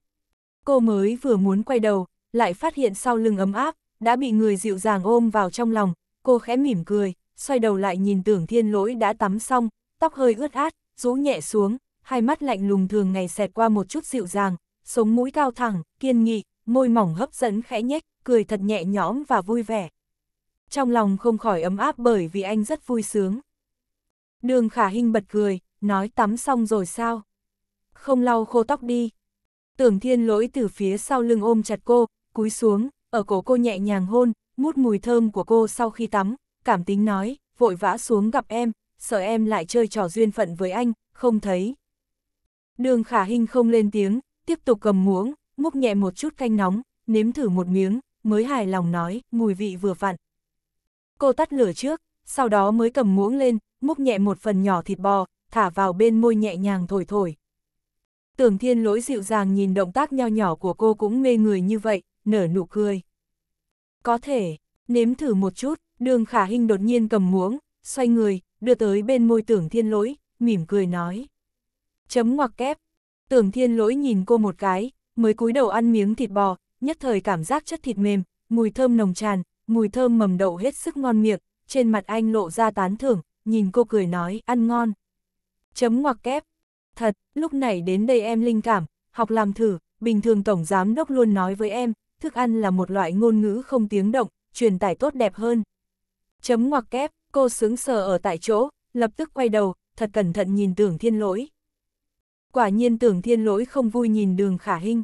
Cô mới vừa muốn quay đầu, lại phát hiện sau lưng ấm áp, đã bị người dịu dàng ôm vào trong lòng, cô khẽ mỉm cười, xoay đầu lại nhìn tưởng thiên lỗi đã tắm xong, tóc hơi ướt át, rũ nhẹ xuống, hai mắt lạnh lùng thường ngày xẹt qua một chút dịu dàng, sống mũi cao thẳng, kiên nghị, môi mỏng hấp dẫn khẽ nhếch, cười thật nhẹ nhõm và vui vẻ. Trong lòng không khỏi ấm áp bởi vì anh rất vui sướng. Đường khả hình bật cười, nói tắm xong rồi sao? Không lau khô tóc đi. Tưởng thiên lỗi từ phía sau lưng ôm chặt cô, cúi xuống, ở cổ cô nhẹ nhàng hôn, mút mùi thơm của cô sau khi tắm, cảm tính nói, vội vã xuống gặp em, sợ em lại chơi trò duyên phận với anh, không thấy. Đường khả hình không lên tiếng, tiếp tục cầm muỗng, múc nhẹ một chút canh nóng, nếm thử một miếng, mới hài lòng nói, mùi vị vừa vặn. Cô tắt lửa trước, sau đó mới cầm muỗng lên, múc nhẹ một phần nhỏ thịt bò, thả vào bên môi nhẹ nhàng thổi thổi. Tưởng thiên lỗi dịu dàng nhìn động tác nho nhỏ của cô cũng mê người như vậy, nở nụ cười. Có thể, nếm thử một chút, Đường khả hình đột nhiên cầm muỗng, xoay người, đưa tới bên môi tưởng thiên lỗi, mỉm cười nói. Chấm ngoặc kép. Tưởng thiên lỗi nhìn cô một cái, mới cúi đầu ăn miếng thịt bò, nhất thời cảm giác chất thịt mềm, mùi thơm nồng tràn, mùi thơm mầm đậu hết sức ngon miệng, trên mặt anh lộ ra tán thưởng, nhìn cô cười nói, ăn ngon. Chấm ngoặc kép. Thật, lúc này đến đây em linh cảm, học làm thử, bình thường Tổng Giám Đốc luôn nói với em, thức ăn là một loại ngôn ngữ không tiếng động, truyền tải tốt đẹp hơn. Chấm ngoặc kép, cô sướng sờ ở tại chỗ, lập tức quay đầu, thật cẩn thận nhìn tưởng thiên lỗi. Quả nhiên tưởng thiên lỗi không vui nhìn đường khả hình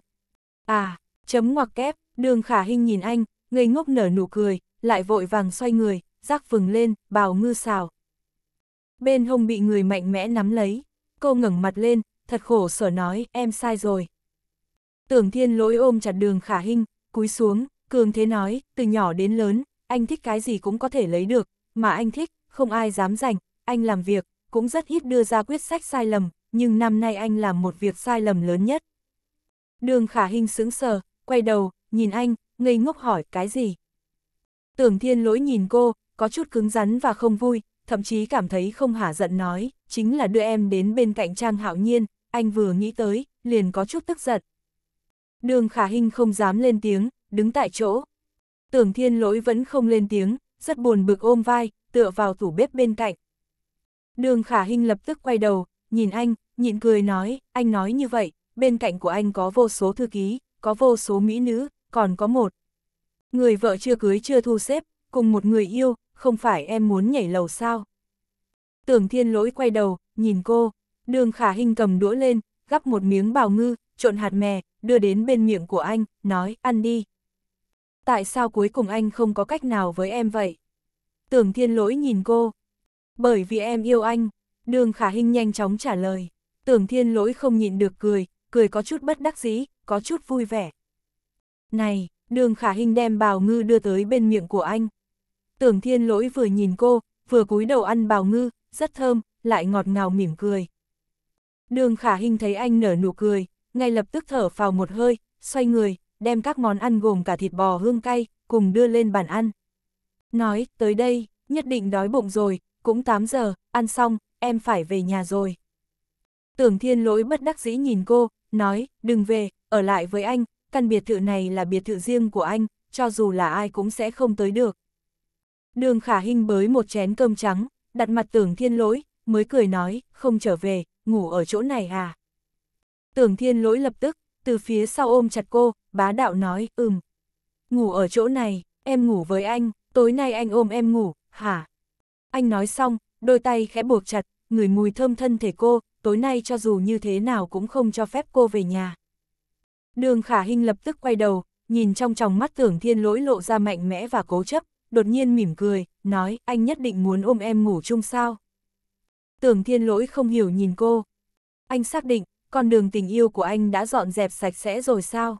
À, chấm ngoặc kép, đường khả hình nhìn anh, ngây ngốc nở nụ cười, lại vội vàng xoay người, rác vừng lên, bào ngư xào. Bên hông bị người mạnh mẽ nắm lấy, cô ngẩng mặt lên, thật khổ sở nói, em sai rồi. Tưởng thiên lỗi ôm chặt đường khả hình cúi xuống, cường thế nói, từ nhỏ đến lớn, anh thích cái gì cũng có thể lấy được, mà anh thích, không ai dám giành, anh làm việc, cũng rất ít đưa ra quyết sách sai lầm, nhưng năm nay anh làm một việc sai lầm lớn nhất. Đường khả hình sững sờ, quay đầu, nhìn anh, ngây ngốc hỏi cái gì. Tưởng thiên lỗi nhìn cô, có chút cứng rắn và không vui, thậm chí cảm thấy không hả giận nói, chính là đưa em đến bên cạnh Trang Hạo Nhiên, anh vừa nghĩ tới, liền có chút tức giận. Đường khả hình không dám lên tiếng, đứng tại chỗ, Tưởng thiên lỗi vẫn không lên tiếng, rất buồn bực ôm vai, tựa vào tủ bếp bên cạnh. Đường khả hình lập tức quay đầu, nhìn anh, nhịn cười nói, anh nói như vậy, bên cạnh của anh có vô số thư ký, có vô số mỹ nữ, còn có một. Người vợ chưa cưới chưa thu xếp, cùng một người yêu, không phải em muốn nhảy lầu sao? Tưởng thiên lỗi quay đầu, nhìn cô, đường khả hình cầm đũa lên, gắp một miếng bào ngư, trộn hạt mè, đưa đến bên miệng của anh, nói, ăn đi tại sao cuối cùng anh không có cách nào với em vậy? Tưởng thiên lỗi nhìn cô. Bởi vì em yêu anh, đường khả hình nhanh chóng trả lời. Tưởng thiên lỗi không nhịn được cười, cười có chút bất đắc dĩ, có chút vui vẻ. Này, đường khả hình đem bào ngư đưa tới bên miệng của anh. Tưởng thiên lỗi vừa nhìn cô, vừa cúi đầu ăn bào ngư, rất thơm, lại ngọt ngào mỉm cười. Đường khả hình thấy anh nở nụ cười, ngay lập tức thở vào một hơi, xoay người, đem các món ăn gồm cả thịt bò hương cay, cùng đưa lên bàn ăn. Nói, tới đây, nhất định đói bụng rồi, cũng 8 giờ, ăn xong, em phải về nhà rồi. Tưởng thiên lỗi bất đắc dĩ nhìn cô, nói, đừng về, ở lại với anh, căn biệt thự này là biệt thự riêng của anh, cho dù là ai cũng sẽ không tới được. Đường khả hình bới một chén cơm trắng, đặt mặt tưởng thiên lỗi, mới cười nói, không trở về, ngủ ở chỗ này à. Tưởng thiên lỗi lập tức, từ phía sau ôm chặt cô, bá đạo nói, ừm. Ngủ ở chỗ này, em ngủ với anh, tối nay anh ôm em ngủ, hả? Anh nói xong, đôi tay khẽ buộc chặt, người mùi thơm thân thể cô, tối nay cho dù như thế nào cũng không cho phép cô về nhà. Đường khả hình lập tức quay đầu, nhìn trong tròng mắt tưởng thiên lỗi lộ ra mạnh mẽ và cố chấp, đột nhiên mỉm cười, nói anh nhất định muốn ôm em ngủ chung sao. Tưởng thiên lỗi không hiểu nhìn cô. Anh xác định, con đường tình yêu của anh đã dọn dẹp sạch sẽ rồi sao?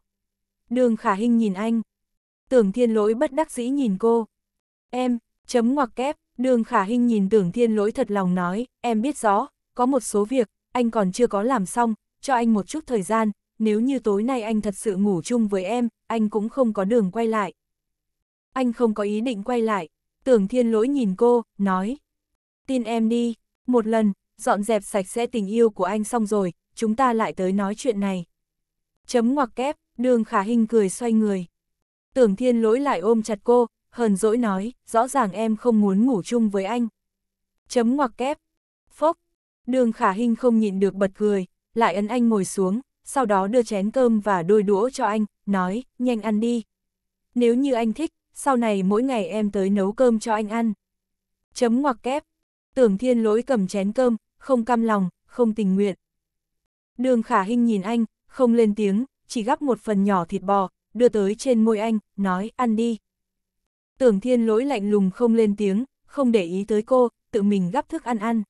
Đường khả hình nhìn anh. Tưởng thiên lỗi bất đắc dĩ nhìn cô. Em, chấm ngoặc kép, đường khả hình nhìn tưởng thiên lỗi thật lòng nói, em biết rõ, có một số việc, anh còn chưa có làm xong, cho anh một chút thời gian, nếu như tối nay anh thật sự ngủ chung với em, anh cũng không có đường quay lại. Anh không có ý định quay lại, tưởng thiên lỗi nhìn cô, nói. Tin em đi, một lần, dọn dẹp sạch sẽ tình yêu của anh xong rồi, chúng ta lại tới nói chuyện này. Chấm ngoặc kép, Đường khả hình cười xoay người. Tưởng thiên lỗi lại ôm chặt cô, hờn dỗi nói, rõ ràng em không muốn ngủ chung với anh. Chấm ngoặc kép. Phốc. Đường khả hình không nhịn được bật cười, lại ấn anh ngồi xuống, sau đó đưa chén cơm và đôi đũa cho anh, nói, nhanh ăn đi. Nếu như anh thích, sau này mỗi ngày em tới nấu cơm cho anh ăn. Chấm ngoặc kép. Tưởng thiên lỗi cầm chén cơm, không cam lòng, không tình nguyện. Đường khả hình nhìn anh, không lên tiếng, chỉ gắp một phần nhỏ thịt bò, đưa tới trên môi anh, nói, ăn đi. Tưởng thiên lỗi lạnh lùng không lên tiếng, không để ý tới cô, tự mình gắp thức ăn ăn.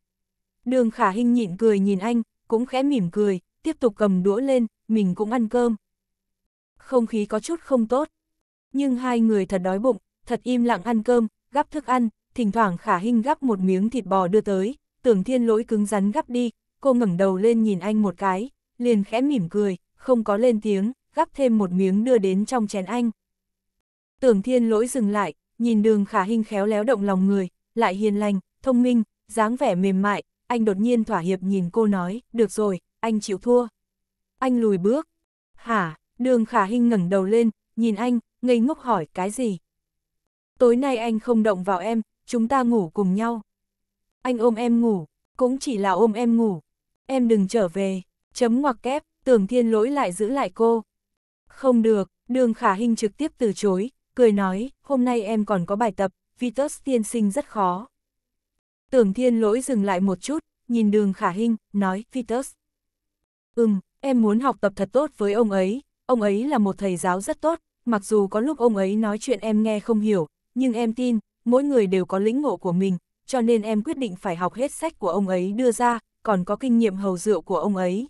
Đường khả hình nhịn cười nhìn anh, cũng khẽ mỉm cười, tiếp tục cầm đũa lên, mình cũng ăn cơm. Không khí có chút không tốt. Nhưng hai người thật đói bụng, thật im lặng ăn cơm, gắp thức ăn, thỉnh thoảng khả hình gắp một miếng thịt bò đưa tới, tưởng thiên lỗi cứng rắn gắp đi, cô ngẩng đầu lên nhìn anh một cái, liền khẽ mỉm cười, không có lên tiếng, gắp thêm một miếng đưa đến trong chén anh. Tưởng thiên lỗi dừng lại, nhìn đường khả hình khéo léo động lòng người, lại hiền lành, thông minh, dáng vẻ mềm mại, anh đột nhiên thỏa hiệp nhìn cô nói, được rồi, anh chịu thua. Anh lùi bước. Hả, đường khả hình ngẩng đầu lên, nhìn anh, ngây ngốc hỏi cái gì. Tối nay anh không động vào em, chúng ta ngủ cùng nhau. Anh ôm em ngủ, cũng chỉ là ôm em ngủ. Em đừng trở về, chấm ngoặc kép, tưởng thiên lỗi lại giữ lại cô. Không được, đường khả hình trực tiếp từ chối, cười nói, hôm nay em còn có bài tập, Vitus tiên sinh rất khó. Tưởng thiên lỗi dừng lại một chút, nhìn đường khả hình, nói, Vitus. Ừm, em muốn học tập thật tốt với ông ấy, ông ấy là một thầy giáo rất tốt, mặc dù có lúc ông ấy nói chuyện em nghe không hiểu, nhưng em tin, mỗi người đều có lĩnh ngộ của mình, cho nên em quyết định phải học hết sách của ông ấy đưa ra, còn có kinh nghiệm hầu rượu của ông ấy.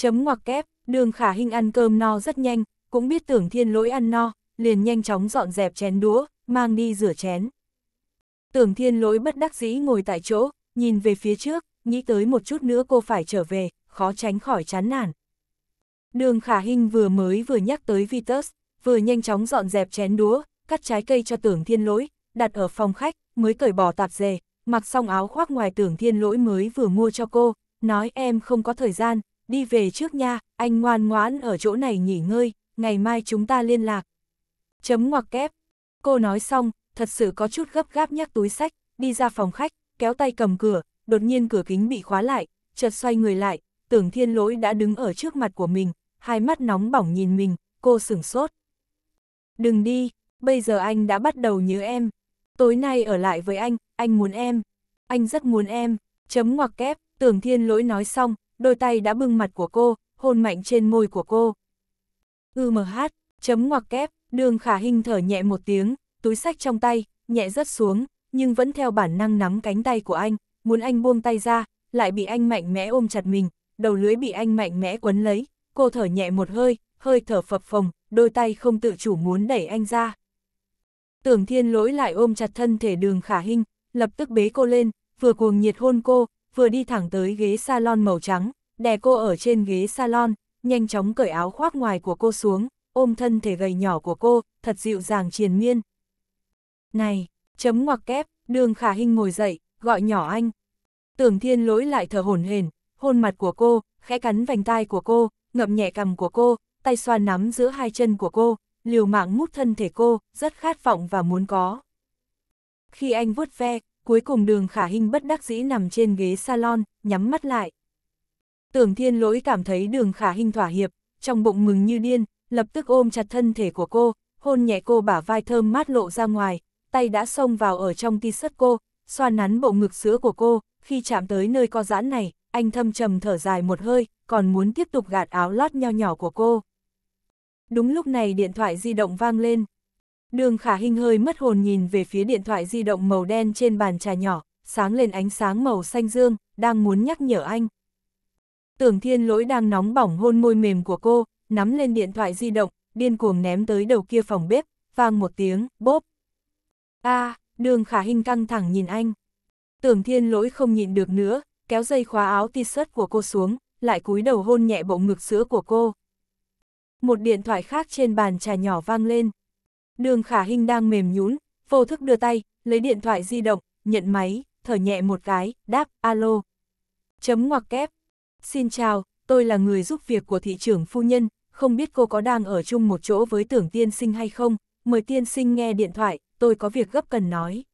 Chấm ngoặc kép, đường khả hình ăn cơm no rất nhanh, cũng biết tưởng thiên lỗi ăn no, liền nhanh chóng dọn dẹp chén đũa, mang đi rửa chén. Tưởng thiên lỗi bất đắc dĩ ngồi tại chỗ, nhìn về phía trước, nghĩ tới một chút nữa cô phải trở về, khó tránh khỏi chán nản. Đường khả hình vừa mới vừa nhắc tới Vitus, vừa nhanh chóng dọn dẹp chén đũa, cắt trái cây cho tưởng thiên lỗi, đặt ở phòng khách, mới cởi bỏ tạp dề, mặc xong áo khoác ngoài tưởng thiên lỗi mới vừa mua cho cô, nói em không có thời gian, đi về trước nha, anh ngoan ngoãn ở chỗ này nghỉ ngơi, ngày mai chúng ta liên lạc. Chấm ngoặc kép. Cô nói xong, thật sự có chút gấp gáp nhắc túi sách, đi ra phòng khách, kéo tay cầm cửa, đột nhiên cửa kính bị khóa lại, chợt xoay người lại, tưởng thiên lỗi đã đứng ở trước mặt của mình, hai mắt nóng bỏng nhìn mình, cô sửng sốt. Đừng đi, bây giờ anh đã bắt đầu nhớ em. Tối nay ở lại với anh, anh muốn em. Anh rất muốn em. Chấm ngoặc kép, tưởng thiên lỗi nói xong, đôi tay đã bưng mặt của cô, hôn mạnh trên môi của cô. Ư mờ hát, chấm ngoặc kép, đường khả hình thở nhẹ một tiếng, túi sách trong tay, nhẹ rớt xuống, nhưng vẫn theo bản năng nắm cánh tay của anh, muốn anh buông tay ra, lại bị anh mạnh mẽ ôm chặt mình, đầu lưới bị anh mạnh mẽ quấn lấy, cô thở nhẹ một hơi, hơi thở phập phồng, đôi tay không tự chủ muốn đẩy anh ra. Tưởng thiên lỗi lại ôm chặt thân thể đường khả hình, lập tức bế cô lên, vừa cuồng nhiệt hôn cô, vừa đi thẳng tới ghế salon màu trắng, đè cô ở trên ghế salon, nhanh chóng cởi áo khoác ngoài của cô xuống, ôm thân thể gầy nhỏ của cô, thật dịu dàng triền miên. Này, chấm ngoặc kép, đường khả hình ngồi dậy, gọi nhỏ anh. Tưởng thiên lỗi lại thở hổn hển, hôn mặt của cô, khẽ cắn vành tai của cô, ngậm nhẹ cằm của cô, tay xoa nắm giữa hai chân của cô, liều mạng mút thân thể cô, rất khát vọng và muốn có. Khi anh vuốt ve, cuối cùng đường khả hình bất đắc dĩ nằm trên ghế salon, nhắm mắt lại. Tưởng thiên lỗi cảm thấy đường khả hình thỏa hiệp, trong bụng mừng như điên, lập tức ôm chặt thân thể của cô, hôn nhẹ cô bả vai thơm mát lộ ra ngoài, tay đã xông vào ở trong t-shirt cô, xoa nắn bộ ngực sữa của cô, khi chạm tới nơi co giãn này, anh thâm trầm thở dài một hơi, còn muốn tiếp tục gạt áo lót nho nhỏ của cô. Đúng lúc này điện thoại di động vang lên, Đường khả hình hơi mất hồn nhìn về phía điện thoại di động màu đen trên bàn trà nhỏ, sáng lên ánh sáng màu xanh dương, đang muốn nhắc nhở anh. Tưởng thiên lỗi đang nóng bỏng hôn môi mềm của cô, nắm lên điện thoại di động, điên cuồng ném tới đầu kia phòng bếp, vang một tiếng, bốp. a à, đường khả hình căng thẳng nhìn anh. Tưởng thiên lỗi không nhịn được nữa, kéo dây khóa áo t-shirt của cô xuống, lại cúi đầu hôn nhẹ bộ ngực sữa của cô. Một điện thoại khác trên bàn trà nhỏ vang lên. Đường khả hình đang mềm nhún, vô thức đưa tay, lấy điện thoại di động, nhận máy, thở nhẹ một cái, đáp, alo. Chấm ngoặc kép. Xin chào, tôi là người giúp việc của thị trưởng phu nhân, không biết cô có đang ở chung một chỗ với tưởng tiên sinh hay không, mời tiên sinh nghe điện thoại, tôi có việc gấp cần nói.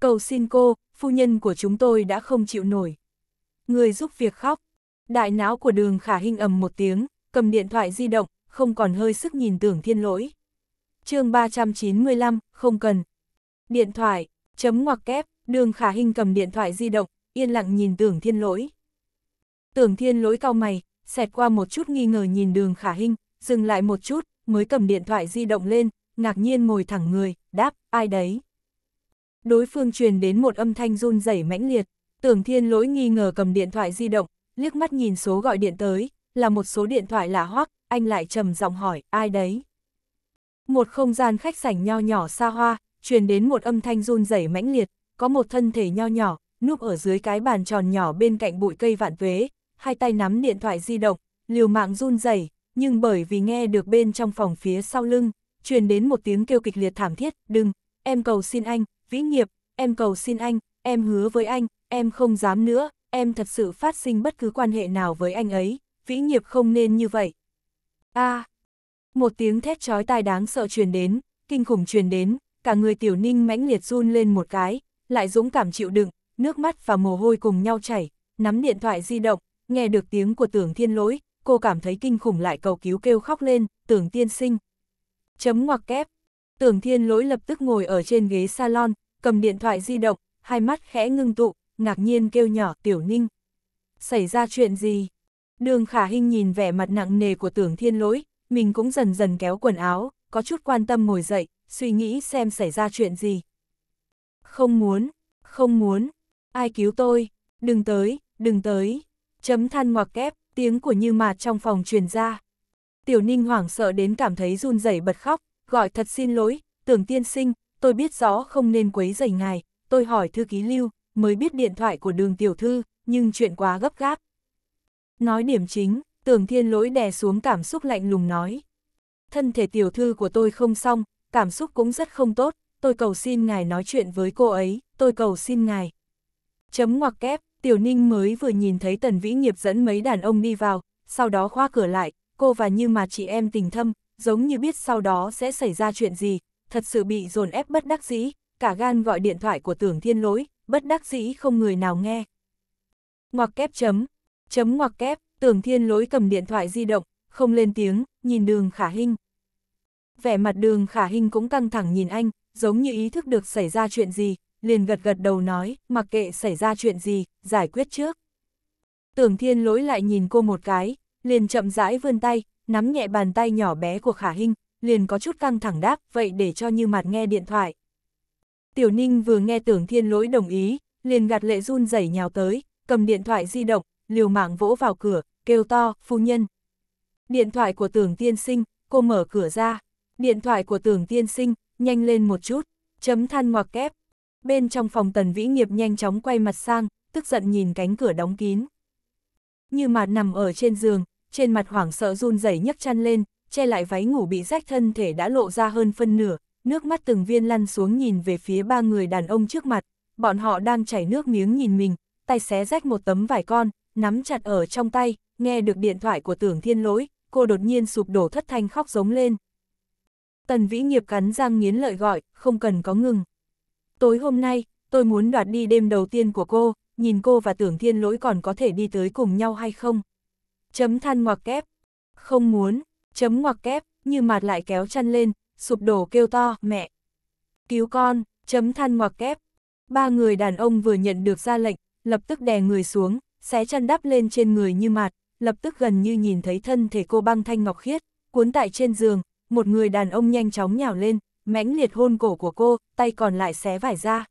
Cầu xin cô, phu nhân của chúng tôi đã không chịu nổi. Người giúp việc khóc. Đại não của đường khả hình ầm một tiếng, cầm điện thoại di động, không còn hơi sức nhìn tưởng thiên lỗi chương 395, không cần. Điện thoại, chấm ngoặc kép, đường khả hình cầm điện thoại di động, yên lặng nhìn tưởng thiên lỗi. Tưởng thiên lỗi cao mày, xẹt qua một chút nghi ngờ nhìn đường khả hình, dừng lại một chút, mới cầm điện thoại di động lên, ngạc nhiên ngồi thẳng người, đáp, ai đấy. Đối phương truyền đến một âm thanh run rẩy mãnh liệt, tưởng thiên lỗi nghi ngờ cầm điện thoại di động, liếc mắt nhìn số gọi điện tới, là một số điện thoại lạ hoắc, anh lại trầm giọng hỏi, ai đấy. Một không gian khách sảnh nho nhỏ xa hoa, truyền đến một âm thanh run rẩy mãnh liệt, có một thân thể nho nhỏ, núp ở dưới cái bàn tròn nhỏ bên cạnh bụi cây vạn tuế, hai tay nắm điện thoại di động, liều mạng run rẩy, nhưng bởi vì nghe được bên trong phòng phía sau lưng, truyền đến một tiếng kêu kịch liệt thảm thiết, "Đừng, em cầu xin anh, Vĩ Nghiệp, em cầu xin anh, em hứa với anh, em không dám nữa, em thật sự phát sinh bất cứ quan hệ nào với anh ấy, Vĩ Nghiệp không nên như vậy." A, à, một tiếng thét chói tai đáng sợ truyền đến, kinh khủng truyền đến, cả người tiểu ninh mãnh liệt run lên một cái, lại dũng cảm chịu đựng, nước mắt và mồ hôi cùng nhau chảy, nắm điện thoại di động, nghe được tiếng của tưởng thiên lỗi, cô cảm thấy kinh khủng lại cầu cứu kêu khóc lên, tưởng tiên sinh. Chấm ngoặc kép, tưởng thiên lỗi lập tức ngồi ở trên ghế salon, cầm điện thoại di động, hai mắt khẽ ngưng tụ, ngạc nhiên kêu nhỏ tiểu ninh. Xảy ra chuyện gì? Đường khả hình nhìn vẻ mặt nặng nề của tưởng thiên lỗi, mình cũng dần dần kéo quần áo, có chút quan tâm ngồi dậy, suy nghĩ xem xảy ra chuyện gì. Không muốn, không muốn, ai cứu tôi, đừng tới, đừng tới, chấm than ngoặc kép, tiếng của Như Mạt trong phòng truyền ra. Tiểu Ninh hoảng sợ đến cảm thấy run rẩy bật khóc, gọi thật xin lỗi, tưởng tiên sinh, tôi biết rõ không nên quấy rầy ngài, tôi hỏi thư ký lưu, mới biết điện thoại của đường tiểu thư, nhưng chuyện quá gấp gáp. Nói điểm chính, Tưởng thiên lỗi đè xuống cảm xúc lạnh lùng nói. Thân thể tiểu thư của tôi không xong, cảm xúc cũng rất không tốt, tôi cầu xin ngài nói chuyện với cô ấy, tôi cầu xin ngài. Chấm ngoặc kép, tiểu ninh mới vừa nhìn thấy tần vĩ nghiệp dẫn mấy đàn ông đi vào, sau đó khóa cửa lại, cô và như mà chị em tình thâm, giống như biết sau đó sẽ xảy ra chuyện gì, thật sự bị dồn ép bất đắc dĩ, cả gan gọi điện thoại của tưởng thiên lỗi, bất đắc dĩ không người nào nghe. Ngoặc kép chấm, chấm ngoặc kép, Tưởng thiên lỗi cầm điện thoại di động, không lên tiếng, nhìn đường khả hình. Vẻ mặt đường khả hình cũng căng thẳng nhìn anh, giống như ý thức được xảy ra chuyện gì, liền gật gật đầu nói, mặc kệ xảy ra chuyện gì, giải quyết trước. Tưởng thiên lỗi lại nhìn cô một cái, liền chậm rãi vươn tay, nắm nhẹ bàn tay nhỏ bé của khả hình, liền có chút căng thẳng đáp, vậy để cho như mặt nghe điện thoại. Tiểu ninh vừa nghe tưởng thiên lỗi đồng ý, liền gạt lệ run rẩy nhào tới, cầm điện thoại di động, liều mạng vỗ vào cửa, kêu to, phu nhân. Điện thoại của tưởng tiên sinh, cô mở cửa ra. Điện thoại của tưởng tiên sinh, nhanh lên một chút, chấm than ngoặc kép. Bên trong phòng tần vĩ nghiệp nhanh chóng quay mặt sang, tức giận nhìn cánh cửa đóng kín. Như mà nằm ở trên giường, trên mặt hoảng sợ run rẩy nhấc chăn lên, che lại váy ngủ bị rách thân thể đã lộ ra hơn phân nửa, nước mắt từng viên lăn xuống nhìn về phía ba người đàn ông trước mặt, bọn họ đang chảy nước miếng nhìn mình, tay xé rách một tấm vải con, nắm chặt ở trong tay, nghe được điện thoại của tưởng thiên lỗi, cô đột nhiên sụp đổ thất thanh khóc giống lên. Tần Vĩ Nghiệp cắn răng nghiến lợi gọi, không cần có ngừng. Tối hôm nay, tôi muốn đoạt đi đêm đầu tiên của cô, nhìn cô và tưởng thiên lỗi còn có thể đi tới cùng nhau hay không. Chấm than ngoặc kép. Không muốn, chấm ngoặc kép, như mặt lại kéo chăn lên, sụp đổ kêu to, mẹ. Cứu con, chấm than ngoặc kép. Ba người đàn ông vừa nhận được ra lệnh, lập tức đè người xuống, xé chăn đắp lên trên người như mạt, lập tức gần như nhìn thấy thân thể cô băng thanh ngọc khiết, cuốn tại trên giường, một người đàn ông nhanh chóng nhào lên, mãnh liệt hôn cổ của cô, tay còn lại xé vải ra.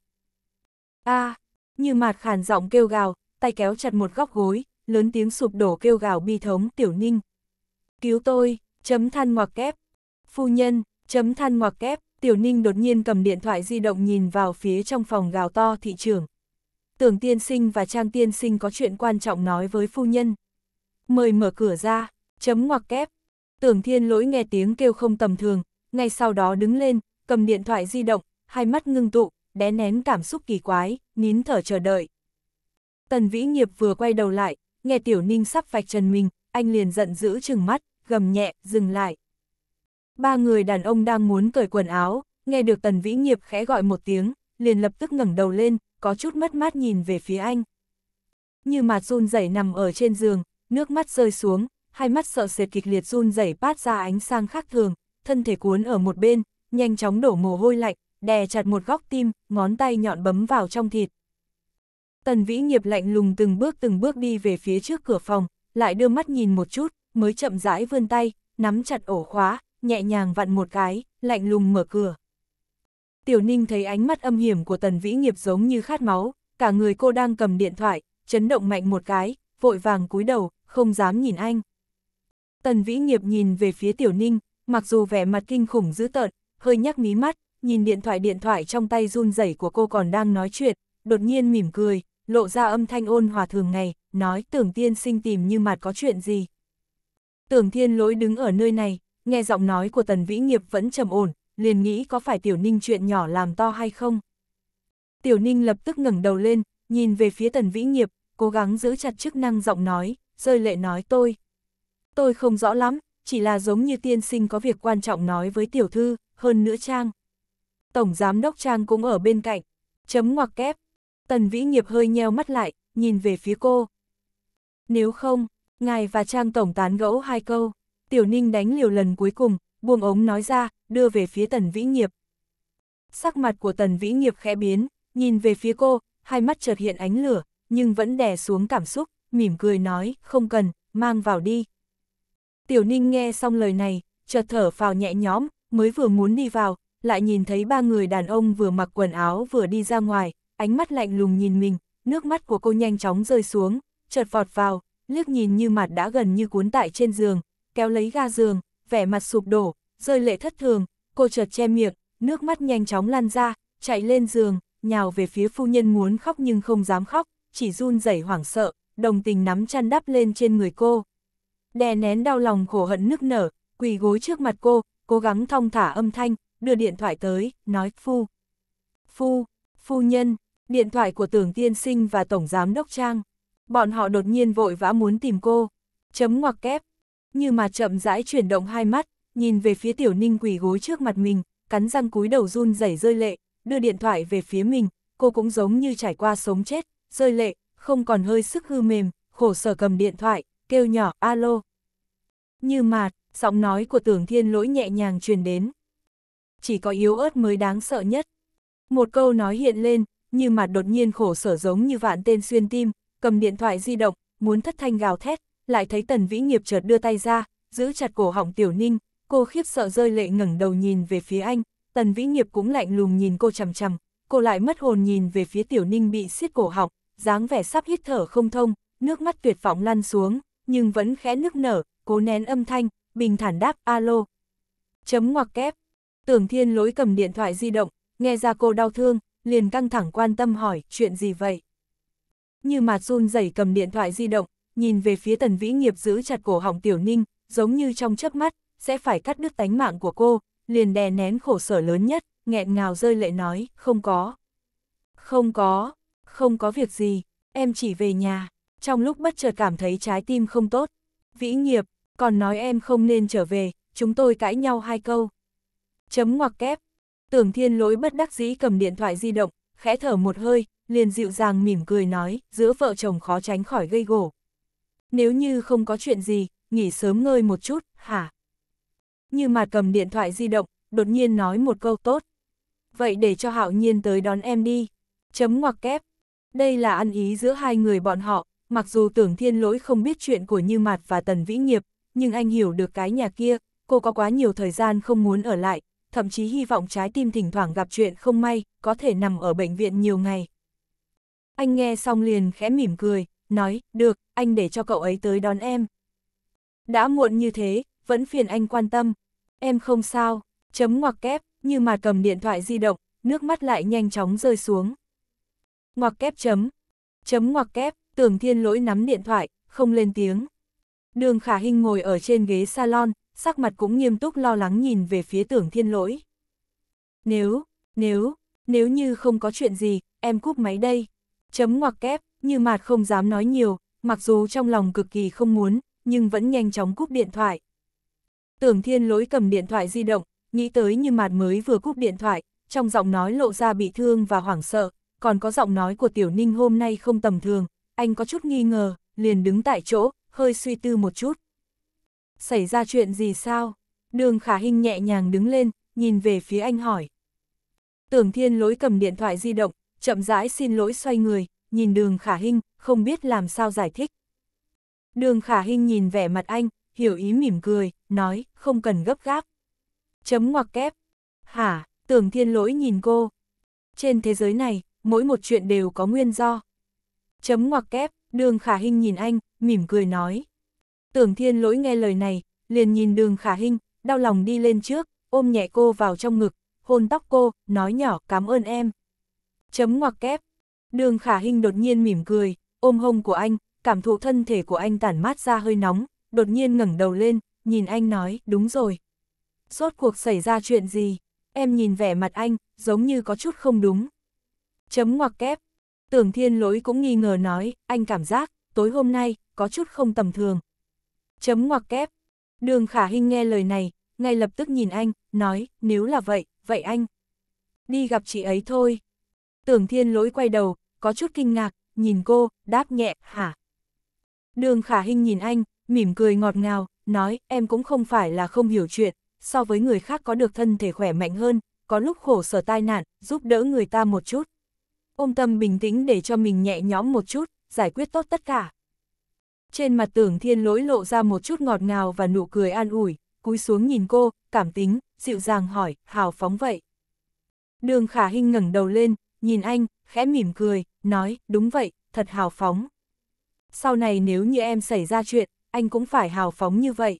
a à, như mạt khàn giọng kêu gào, tay kéo chặt một góc gối, lớn tiếng sụp đổ kêu gào bi thống tiểu ninh. Cứu tôi, chấm than ngoặc kép. Phu nhân, chấm than ngoặc kép, tiểu ninh đột nhiên cầm điện thoại di động nhìn vào phía trong phòng gào to thị trường tưởng tiên sinh và trang tiên sinh có chuyện quan trọng nói với phu nhân. Mời mở cửa ra, chấm ngoặc kép. Tưởng thiên lỗi nghe tiếng kêu không tầm thường, ngay sau đó đứng lên, cầm điện thoại di động, hai mắt ngưng tụ, đé nén cảm xúc kỳ quái, nín thở chờ đợi. Tần Vĩ Nghiệp vừa quay đầu lại, nghe Tiểu Ninh sắp vạch trần mình, anh liền giận dữ chừng mắt, gầm nhẹ, dừng lại. Ba người đàn ông đang muốn cởi quần áo, nghe được Tần Vĩ Nghiệp khẽ gọi một tiếng, liền lập tức ngẩng đầu lên, có chút mất mát nhìn về phía anh. Như mặt run rẩy nằm ở trên giường, nước mắt rơi xuống, hai mắt sợ sệt kịch liệt run rẩy phát ra ánh sang khác thường, thân thể cuốn ở một bên, nhanh chóng đổ mồ hôi lạnh, đè chặt một góc tim, ngón tay nhọn bấm vào trong thịt. Tần Vĩ Nghiệp lạnh lùng từng bước từng bước đi về phía trước cửa phòng, lại đưa mắt nhìn một chút, mới chậm rãi vươn tay, nắm chặt ổ khóa, nhẹ nhàng vặn một cái, lạnh lùng mở cửa. Tiểu Ninh thấy ánh mắt âm hiểm của Tần Vĩ Nghiệp giống như khát máu, cả người cô đang cầm điện thoại, chấn động mạnh một cái, vội vàng cúi đầu, không dám nhìn anh. Tần Vĩ Nghiệp nhìn về phía Tiểu Ninh, mặc dù vẻ mặt kinh khủng dữ tợn, hơi nhắc mí mắt, nhìn điện thoại điện thoại trong tay run rẩy của cô còn đang nói chuyện, đột nhiên mỉm cười, lộ ra âm thanh ôn hòa thường ngày, nói tưởng tiên sinh tìm như mặt có chuyện gì. Tưởng thiên lỗi đứng ở nơi này, nghe giọng nói của tần vĩ nghiệp vẫn trầm ổn, liền nghĩ có phải Tiểu Ninh chuyện nhỏ làm to hay không. Tiểu Ninh lập tức ngẩng đầu lên, nhìn về phía Tần Vĩ Nghiệp, cố gắng giữ chặt chức năng giọng nói, rơi lệ nói tôi. Tôi không rõ lắm, chỉ là giống như tiên sinh có việc quan trọng nói với tiểu thư, hơn nữa Trang. Tổng giám đốc Trang cũng ở bên cạnh, chấm ngoặc kép. Tần Vĩ Nghiệp hơi nheo mắt lại, nhìn về phía cô. Nếu không, ngài và Trang tổng tán gẫu hai câu, Tiểu Ninh đánh liều lần cuối cùng, buông ống nói ra, đưa về phía tần vĩ nghiệp. Sắc mặt của tần vĩ nghiệp khẽ biến, nhìn về phía cô, hai mắt chợt hiện ánh lửa, nhưng vẫn đè xuống cảm xúc, mỉm cười nói, không cần, mang vào đi. Tiểu ninh nghe xong lời này, chợt thở phào nhẹ nhõm, mới vừa muốn đi vào, lại nhìn thấy ba người đàn ông vừa mặc quần áo vừa đi ra ngoài, ánh mắt lạnh lùng nhìn mình, nước mắt của cô nhanh chóng rơi xuống, chợt vọt vào, liếc nhìn như mặt đã gần như cuốn tại trên giường, kéo lấy ga giường, vẻ mặt sụp đổ, rơi lệ thất thường, cô chợt che miệng, nước mắt nhanh chóng lan ra, chạy lên giường, nhào về phía phu nhân muốn khóc nhưng không dám khóc, chỉ run rẩy hoảng sợ, đồng tình nắm chăn đắp lên trên người cô. Đè nén đau lòng khổ hận nức nở, quỳ gối trước mặt cô, cố gắng thong thả âm thanh, đưa điện thoại tới, nói phu. Phu, phu nhân, điện thoại của tưởng tiên sinh và tổng giám đốc Trang. Bọn họ đột nhiên vội vã muốn tìm cô. Chấm ngoặc kép, như mà chậm rãi chuyển động hai mắt, nhìn về phía tiểu ninh quỳ gối trước mặt mình, cắn răng cúi đầu run rẩy rơi lệ, đưa điện thoại về phía mình, cô cũng giống như trải qua sống chết, rơi lệ, không còn hơi sức hư mềm, khổ sở cầm điện thoại, kêu nhỏ, alo. Như mà, giọng nói của tưởng thiên lỗi nhẹ nhàng truyền đến. Chỉ có yếu ớt mới đáng sợ nhất. Một câu nói hiện lên, như mà đột nhiên khổ sở giống như vạn tên xuyên tim, cầm điện thoại di động, muốn thất thanh gào thét, lại thấy Tần Vĩ Nghiệp chợt đưa tay ra, giữ chặt cổ họng Tiểu Ninh, cô khiếp sợ rơi lệ ngẩng đầu nhìn về phía anh, Tần Vĩ Nghiệp cũng lạnh lùng nhìn cô chằm chằm, cô lại mất hồn nhìn về phía Tiểu Ninh bị siết cổ họng, dáng vẻ sắp hít thở không thông, nước mắt tuyệt vọng lăn xuống, nhưng vẫn khẽ nức nở, cố nén âm thanh, bình thản đáp alo. Chấm ngoặc kép. Tưởng Thiên lối cầm điện thoại di động, nghe ra cô đau thương, liền căng thẳng quan tâm hỏi, chuyện gì vậy? Như mà run rẩy cầm điện thoại di động, nhìn về phía tần vĩ nghiệp giữ chặt cổ họng tiểu ninh, giống như trong chớp mắt, sẽ phải cắt đứt tánh mạng của cô, liền đè nén khổ sở lớn nhất, nghẹn ngào rơi lệ nói, không có. Không có, không có việc gì, em chỉ về nhà, trong lúc bất chợt cảm thấy trái tim không tốt. Vĩ nghiệp, còn nói em không nên trở về, chúng tôi cãi nhau hai câu. Chấm ngoặc kép, tưởng thiên lỗi bất đắc dĩ cầm điện thoại di động, khẽ thở một hơi, liền dịu dàng mỉm cười nói, giữa vợ chồng khó tránh khỏi gây gổ, nếu như không có chuyện gì, nghỉ sớm ngơi một chút, hả? Như mà cầm điện thoại di động, đột nhiên nói một câu tốt. Vậy để cho hạo nhiên tới đón em đi. Chấm ngoặc kép. Đây là ăn ý giữa hai người bọn họ, mặc dù tưởng thiên lỗi không biết chuyện của Như Mạt và Tần Vĩ Nghiệp, nhưng anh hiểu được cái nhà kia, cô có quá nhiều thời gian không muốn ở lại, thậm chí hy vọng trái tim thỉnh thoảng gặp chuyện không may, có thể nằm ở bệnh viện nhiều ngày. Anh nghe xong liền khẽ mỉm cười, nói, được, anh để cho cậu ấy tới đón em. Đã muộn như thế, vẫn phiền anh quan tâm. Em không sao, chấm ngoặc kép, như mà cầm điện thoại di động, nước mắt lại nhanh chóng rơi xuống. Ngoặc kép chấm, chấm ngoặc kép, tưởng thiên lỗi nắm điện thoại, không lên tiếng. Đường khả hình ngồi ở trên ghế salon, sắc mặt cũng nghiêm túc lo lắng nhìn về phía tưởng thiên lỗi. Nếu, nếu, nếu như không có chuyện gì, em cúp máy đây. Chấm ngoặc kép, như Mạt không dám nói nhiều, mặc dù trong lòng cực kỳ không muốn, nhưng vẫn nhanh chóng cúp điện thoại. Tưởng thiên lỗi cầm điện thoại di động, nghĩ tới như Mạt mới vừa cúp điện thoại, trong giọng nói lộ ra bị thương và hoảng sợ, còn có giọng nói của Tiểu Ninh hôm nay không tầm thường, anh có chút nghi ngờ, liền đứng tại chỗ, hơi suy tư một chút. Xảy ra chuyện gì sao? Đường khả hình nhẹ nhàng đứng lên, nhìn về phía anh hỏi. Tưởng thiên lỗi cầm điện thoại di động, chậm rãi xin lỗi xoay người, nhìn đường khả hinh, không biết làm sao giải thích. Đường khả hinh nhìn vẻ mặt anh, hiểu ý mỉm cười, nói, không cần gấp gáp. Chấm ngoặc kép. Hả, tưởng thiên lỗi nhìn cô. Trên thế giới này, mỗi một chuyện đều có nguyên do. Chấm ngoặc kép, đường khả hinh nhìn anh, mỉm cười nói. Tưởng thiên lỗi nghe lời này, liền nhìn đường khả hinh, đau lòng đi lên trước, ôm nhẹ cô vào trong ngực, hôn tóc cô, nói nhỏ cảm ơn em. Chấm ngoặc kép, Đường khả hình đột nhiên mỉm cười, ôm hông của anh, cảm thụ thân thể của anh tản mát ra hơi nóng, đột nhiên ngẩng đầu lên, nhìn anh nói, đúng rồi. Rốt cuộc xảy ra chuyện gì? Em nhìn vẻ mặt anh, giống như có chút không đúng. Chấm ngoặc kép. Tưởng thiên lỗi cũng nghi ngờ nói, anh cảm giác, tối hôm nay, có chút không tầm thường. Chấm ngoặc kép. Đường khả hình nghe lời này, ngay lập tức nhìn anh, nói, nếu là vậy, vậy anh. Đi gặp chị ấy thôi. Tưởng thiên lỗi quay đầu, có chút kinh ngạc, nhìn cô, đáp nhẹ, hả? Đường khả hình nhìn anh, mỉm cười ngọt ngào, nói, em cũng không phải là không hiểu chuyện, so với người khác có được thân thể khỏe mạnh hơn, có lúc khổ sở tai nạn, giúp đỡ người ta một chút. Ôm tâm bình tĩnh để cho mình nhẹ nhõm một chút, giải quyết tốt tất cả. Trên mặt tưởng thiên lỗi lộ ra một chút ngọt ngào và nụ cười an ủi, cúi xuống nhìn cô, cảm tính, dịu dàng hỏi, hào phóng vậy. Đường khả hình ngẩng đầu lên, nhìn anh, khẽ mỉm cười, nói, đúng vậy, thật hào phóng. Sau này nếu như em xảy ra chuyện, anh cũng phải hào phóng như vậy.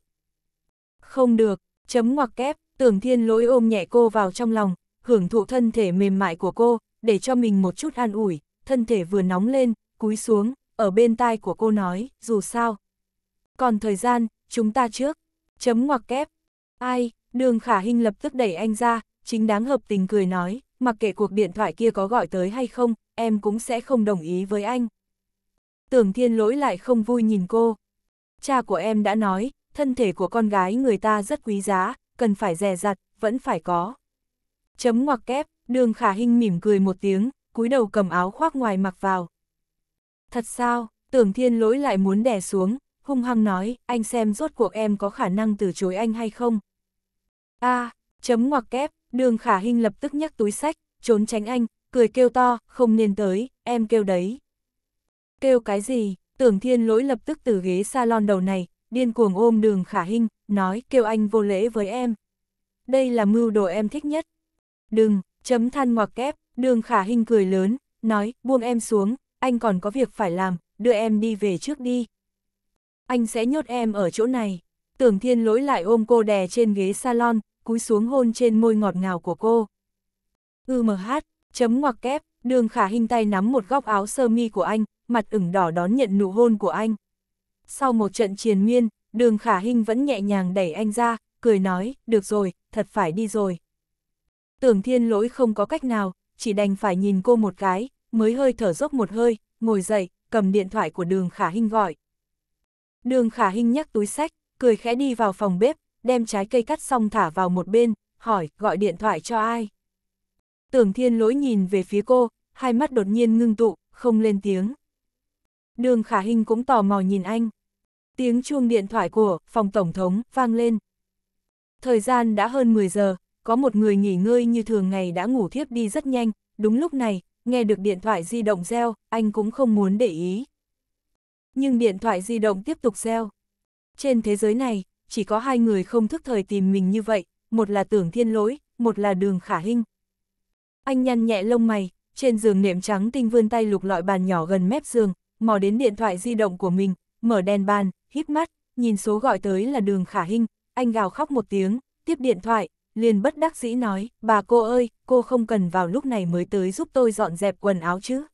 Không được, chấm ngoặc kép, tưởng thiên lỗi ôm nhẹ cô vào trong lòng, hưởng thụ thân thể mềm mại của cô, để cho mình một chút an ủi, thân thể vừa nóng lên, cúi xuống, ở bên tai của cô nói, dù sao. Còn thời gian, chúng ta trước, chấm ngoặc kép. Ai, đường khả hình lập tức đẩy anh ra, chính đáng hợp tình cười nói, mặc kệ cuộc điện thoại kia có gọi tới hay không, em cũng sẽ không đồng ý với anh. Tưởng thiên lỗi lại không vui nhìn cô. Cha của em đã nói, thân thể của con gái người ta rất quý giá, cần phải dè dặt, vẫn phải có. Chấm ngoặc kép, đường khả hình mỉm cười một tiếng, cúi đầu cầm áo khoác ngoài mặc vào. Thật sao, tưởng thiên lỗi lại muốn đè xuống, hung hăng nói, anh xem rốt cuộc em có khả năng từ chối anh hay không. a à, chấm ngoặc kép, Đường khả hình lập tức nhắc túi sách, trốn tránh anh, cười kêu to, không nên tới, em kêu đấy. Kêu cái gì, tưởng thiên lỗi lập tức từ ghế salon đầu này, điên cuồng ôm đường khả hình, nói kêu anh vô lễ với em. Đây là mưu đồ em thích nhất. Đừng, chấm than ngoặc kép, đường khả hình cười lớn, nói buông em xuống, anh còn có việc phải làm, đưa em đi về trước đi. Anh sẽ nhốt em ở chỗ này. Tưởng thiên lỗi lại ôm cô đè trên ghế salon, cúi xuống hôn trên môi ngọt ngào của cô. Ư mờ hát, chấm ngoặc kép, đường khả hình tay nắm một góc áo sơ mi của anh, mặt ửng đỏ đón nhận nụ hôn của anh. Sau một trận triền miên, đường khả hình vẫn nhẹ nhàng đẩy anh ra, cười nói, được rồi, thật phải đi rồi. Tưởng thiên lỗi không có cách nào, chỉ đành phải nhìn cô một cái, mới hơi thở dốc một hơi, ngồi dậy, cầm điện thoại của đường khả hình gọi. Đường khả hình nhắc túi sách, cười khẽ đi vào phòng bếp, đem trái cây cắt xong thả vào một bên, hỏi, gọi điện thoại cho ai. Tưởng thiên lỗi nhìn về phía cô, hai mắt đột nhiên ngưng tụ, không lên tiếng. Đường khả hình cũng tò mò nhìn anh. Tiếng chuông điện thoại của phòng tổng thống vang lên. Thời gian đã hơn 10 giờ, có một người nghỉ ngơi như thường ngày đã ngủ thiếp đi rất nhanh, đúng lúc này, nghe được điện thoại di động reo, anh cũng không muốn để ý. Nhưng điện thoại di động tiếp tục reo. Trên thế giới này, chỉ có hai người không thức thời tìm mình như vậy, một là tưởng thiên lỗi, một là đường khả hinh. Anh nhăn nhẹ lông mày, trên giường nệm trắng tinh vươn tay lục lọi bàn nhỏ gần mép giường, mò đến điện thoại di động của mình, mở đèn bàn, hít mắt, nhìn số gọi tới là đường khả hinh, anh gào khóc một tiếng, tiếp điện thoại, liền bất đắc dĩ nói, bà cô ơi, cô không cần vào lúc này mới tới giúp tôi dọn dẹp quần áo chứ.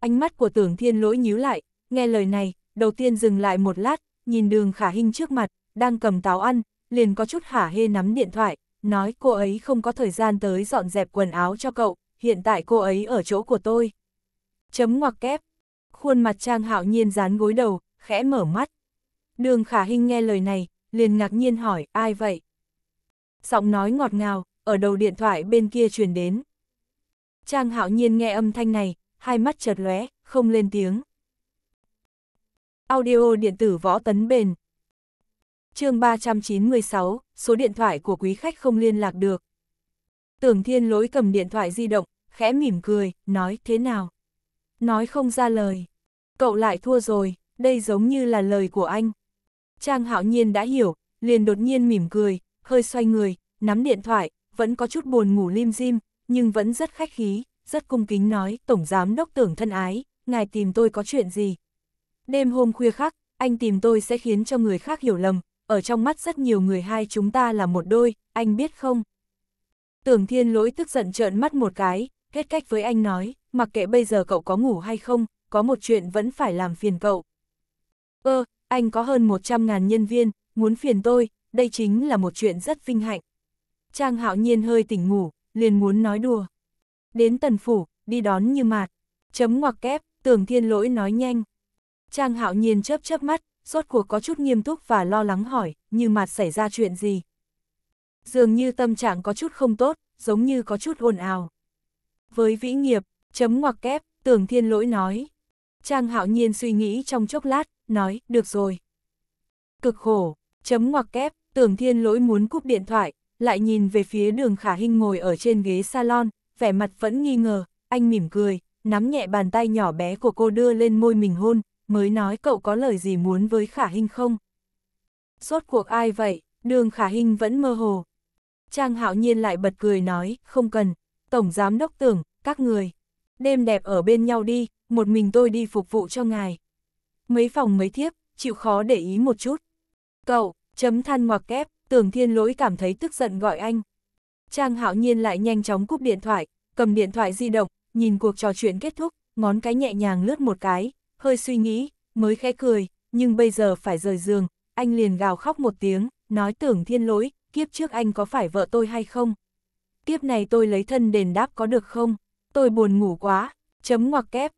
Ánh mắt của tưởng thiên lỗi nhíu lại, nghe lời này, đầu tiên dừng lại một lát, nhìn đường khả hinh trước mặt, đang cầm táo ăn, liền có chút hả hê nắm điện thoại, nói cô ấy không có thời gian tới dọn dẹp quần áo cho cậu, hiện tại cô ấy ở chỗ của tôi. Chấm ngoặc kép. Khuôn mặt Trang Hạo Nhiên dán gối đầu, khẽ mở mắt. Đường Khả Hinh nghe lời này, liền ngạc nhiên hỏi, ai vậy? Giọng nói ngọt ngào, ở đầu điện thoại bên kia truyền đến. Trang Hạo Nhiên nghe âm thanh này, hai mắt chợt lóe, không lên tiếng. Audio điện tử võ tấn bền, chương 396, số điện thoại của quý khách không liên lạc được. Tưởng thiên lỗi cầm điện thoại di động, khẽ mỉm cười, nói thế nào? Nói không ra lời. Cậu lại thua rồi, đây giống như là lời của anh. Trang hạo nhiên đã hiểu, liền đột nhiên mỉm cười, hơi xoay người, nắm điện thoại, vẫn có chút buồn ngủ lim dim, nhưng vẫn rất khách khí, rất cung kính nói, Tổng Giám Đốc Tưởng thân ái, ngài tìm tôi có chuyện gì? Đêm hôm khuya khắc, anh tìm tôi sẽ khiến cho người khác hiểu lầm, ở trong mắt rất nhiều người hai chúng ta là một đôi, anh biết không? Tưởng thiên lỗi tức giận trợn mắt một cái, hết cách với anh nói, mặc kệ bây giờ cậu có ngủ hay không, có một chuyện vẫn phải làm phiền cậu. Ơ, anh có hơn 100.000 nhân viên, muốn phiền tôi, đây chính là một chuyện rất vinh hạnh. Trang hạo nhiên hơi tỉnh ngủ, liền muốn nói đùa. Đến tần phủ, đi đón như mạt. Chấm ngoặc kép, tưởng thiên lỗi nói nhanh. Trang hạo nhiên chớp chớp mắt, rốt cuộc có chút nghiêm túc và lo lắng hỏi, như mặt xảy ra chuyện gì. Dường như tâm trạng có chút không tốt, giống như có chút ồn ào. Với vĩ nghiệp, chấm ngoặc kép, tưởng thiên lỗi nói. Trang hạo nhiên suy nghĩ trong chốc lát, nói, được rồi. Cực khổ, chấm ngoặc kép, tưởng thiên lỗi muốn cúp điện thoại, lại nhìn về phía đường khả hình ngồi ở trên ghế salon, vẻ mặt vẫn nghi ngờ, anh mỉm cười, nắm nhẹ bàn tay nhỏ bé của cô đưa lên môi mình hôn, mới nói cậu có lời gì muốn với Khả Hinh không? Rốt cuộc ai vậy? Đường Khả Hinh vẫn mơ hồ. Trang Hạo Nhiên lại bật cười nói, không cần, Tổng Giám Đốc tưởng, các người. Đêm đẹp ở bên nhau đi, một mình tôi đi phục vụ cho ngài. Mấy phòng mấy thiếp, chịu khó để ý một chút. Cậu, chấm than ngoặc kép, tưởng thiên lỗi cảm thấy tức giận gọi anh. Trang Hạo Nhiên lại nhanh chóng cúp điện thoại, cầm điện thoại di động, nhìn cuộc trò chuyện kết thúc, ngón cái nhẹ nhàng lướt một cái, hơi suy nghĩ, mới khẽ cười, nhưng bây giờ phải rời giường, anh liền gào khóc một tiếng, nói tưởng thiên lỗi, kiếp trước anh có phải vợ tôi hay không? Kiếp này tôi lấy thân đền đáp có được không? Tôi buồn ngủ quá, chấm ngoặc kép.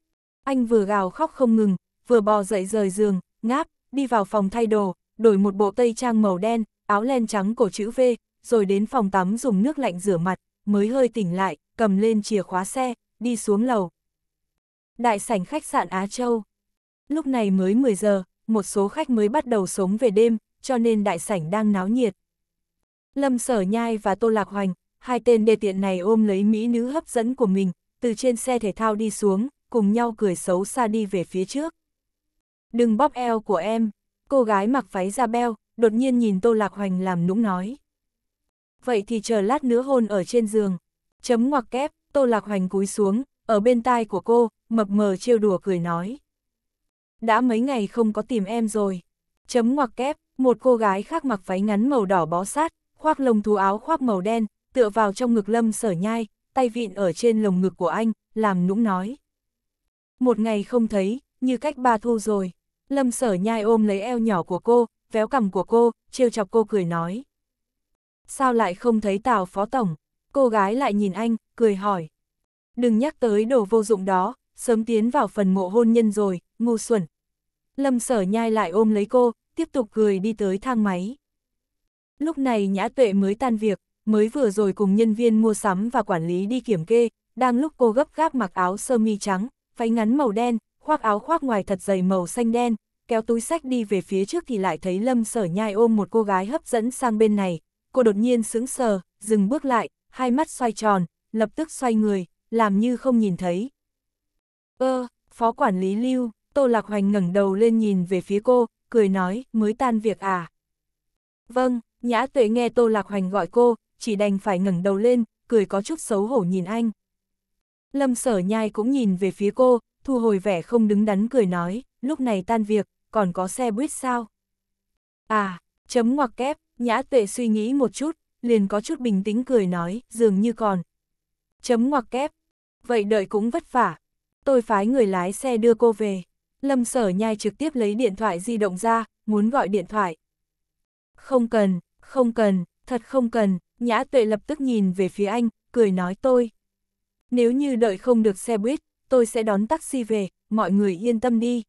Anh vừa gào khóc không ngừng, vừa bò dậy rời giường, ngáp, đi vào phòng thay đồ, đổi một bộ tây trang màu đen, áo len trắng cổ chữ V, rồi đến phòng tắm dùng nước lạnh rửa mặt, mới hơi tỉnh lại, cầm lên chìa khóa xe, đi xuống lầu. Đại sảnh khách sạn Á Châu Lúc này mới 10 giờ, một số khách mới bắt đầu sống về đêm, cho nên đại sảnh đang náo nhiệt. Lâm Sở Nhai và Tô Lạc Hoành, hai tên đề tiện này ôm lấy mỹ nữ hấp dẫn của mình, từ trên xe thể thao đi xuống, cùng nhau cười xấu xa đi về phía trước. Đừng bóp eo của em, cô gái mặc váy da beo, đột nhiên nhìn Tô Lạc Hoành làm nũng nói. Vậy thì chờ lát nữa hôn ở trên giường. Chấm ngoặc kép, Tô Lạc Hoành cúi xuống, ở bên tai của cô, mập mờ trêu đùa cười nói đã mấy ngày không có tìm em rồi. Chấm ngoặc kép, một cô gái khác mặc váy ngắn màu đỏ bó sát, khoác lồng thú áo khoác màu đen, tựa vào trong ngực lâm sở nhai, tay vịn ở trên lồng ngực của anh, làm nũng nói. Một ngày không thấy, như cách ba thu rồi. Lâm sở nhai ôm lấy eo nhỏ của cô, véo cằm của cô, trêu chọc cô cười nói. Sao lại không thấy Tào Phó Tổng? Cô gái lại nhìn anh, cười hỏi. Đừng nhắc tới đồ vô dụng đó, sớm tiến vào phần mộ hôn nhân rồi, ngu xuẩn, Lâm sở nhai lại ôm lấy cô, tiếp tục cười đi tới thang máy. Lúc này nhã tuệ mới tan việc, mới vừa rồi cùng nhân viên mua sắm và quản lý đi kiểm kê, đang lúc cô gấp gáp mặc áo sơ mi trắng, váy ngắn màu đen, khoác áo khoác ngoài thật dày màu xanh đen, kéo túi sách đi về phía trước thì lại thấy Lâm Sở Nhai ôm một cô gái hấp dẫn sang bên này. Cô đột nhiên sững sờ, dừng bước lại, hai mắt xoay tròn, lập tức xoay người, làm như không nhìn thấy. Ơ, phó quản lý lưu, Tô Lạc Hoành ngẩng đầu lên nhìn về phía cô, cười nói, mới tan việc à? Vâng, Nhã Tuệ nghe Tô Lạc Hoành gọi cô, chỉ đành phải ngẩng đầu lên, cười có chút xấu hổ nhìn anh. Lâm sở nhai cũng nhìn về phía cô, thu hồi vẻ không đứng đắn cười nói, lúc này tan việc, còn có xe buýt sao? À, chấm ngoặc kép, Nhã Tuệ suy nghĩ một chút, liền có chút bình tĩnh cười nói, dường như còn. Chấm ngoặc kép, vậy đợi cũng vất vả, tôi phái người lái xe đưa cô về. Lâm sở nhai trực tiếp lấy điện thoại di động ra, muốn gọi điện thoại. Không cần, không cần, thật không cần, nhã tuệ lập tức nhìn về phía anh, cười nói tôi. Nếu như đợi không được xe buýt, tôi sẽ đón taxi về, mọi người yên tâm đi.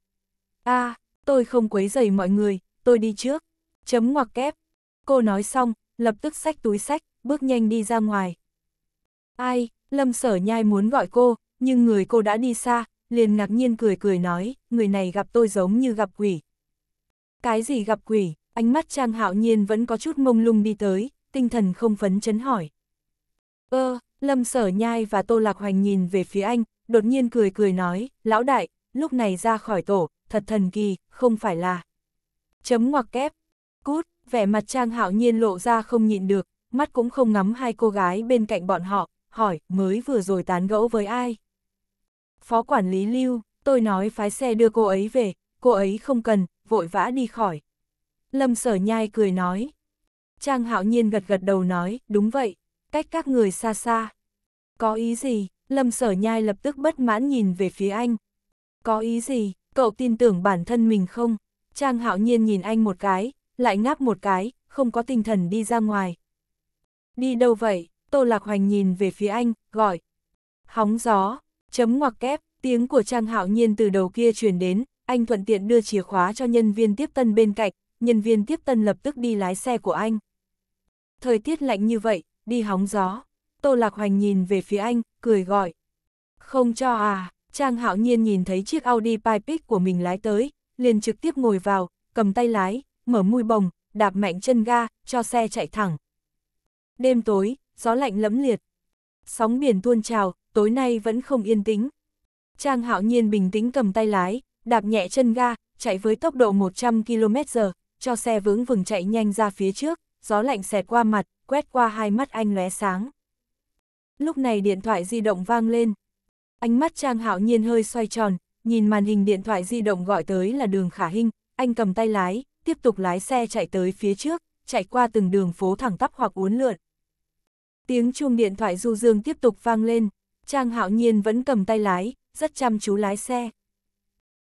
a tôi không quấy rầy mọi người, tôi đi trước. Chấm ngoặc kép. Cô nói xong, lập tức xách túi sách, bước nhanh đi ra ngoài. Ai, Lâm sở nhai muốn gọi cô, nhưng người cô đã đi xa, liền ngạc nhiên cười cười nói, người này gặp tôi giống như gặp quỷ. Cái gì gặp quỷ, ánh mắt Trang Hạo Nhiên vẫn có chút mông lung đi tới, tinh thần không phấn chấn hỏi. Ơ, Lâm Sở Nhai và Tô Lạc Hoành nhìn về phía anh, đột nhiên cười cười nói, lão đại, lúc này ra khỏi tổ, thật thần kỳ, không phải là. Chấm ngoặc kép, cút, vẻ mặt Trang Hạo Nhiên lộ ra không nhịn được, mắt cũng không ngắm hai cô gái bên cạnh bọn họ, hỏi, mới vừa rồi tán gẫu với ai phó quản lý lưu, tôi nói phái xe đưa cô ấy về, cô ấy không cần, vội vã đi khỏi. Lâm sở nhai cười nói. Trang hạo nhiên gật gật đầu nói, đúng vậy, cách các người xa xa. Có ý gì? Lâm sở nhai lập tức bất mãn nhìn về phía anh. Có ý gì? Cậu tin tưởng bản thân mình không? Trang hạo nhiên nhìn anh một cái, lại ngáp một cái, không có tinh thần đi ra ngoài. Đi đâu vậy? Tô Lạc Hoành nhìn về phía anh, gọi. Hóng gió, Chấm ngoặc kép, tiếng của Trang Hạo Nhiên từ đầu kia truyền đến, anh thuận tiện đưa chìa khóa cho nhân viên tiếp tân bên cạnh, nhân viên tiếp tân lập tức đi lái xe của anh. Thời tiết lạnh như vậy, đi hóng gió. Tô Lạc Hoành nhìn về phía anh, cười gọi. Không cho à, Trang Hạo Nhiên nhìn thấy chiếc Audi Pipic của mình lái tới, liền trực tiếp ngồi vào, cầm tay lái, mở mui bồng, đạp mạnh chân ga, cho xe chạy thẳng. Đêm tối, gió lạnh lẫm liệt. Sóng biển tuôn trào, tối nay vẫn không yên tĩnh. Trang hạo nhiên bình tĩnh cầm tay lái, đạp nhẹ chân ga, chạy với tốc độ 100 km h cho xe vướng vừng chạy nhanh ra phía trước, gió lạnh xẹt qua mặt, quét qua hai mắt anh lóe sáng. Lúc này điện thoại di động vang lên. Ánh mắt Trang Hạo Nhiên hơi xoay tròn, nhìn màn hình điện thoại di động gọi tới là đường Khả Hinh, anh cầm tay lái, tiếp tục lái xe chạy tới phía trước, chạy qua từng đường phố thẳng tắp hoặc uốn lượn. Tiếng chuông điện thoại du dương tiếp tục vang lên. Trang hạo nhiên vẫn cầm tay lái, rất chăm chú lái xe.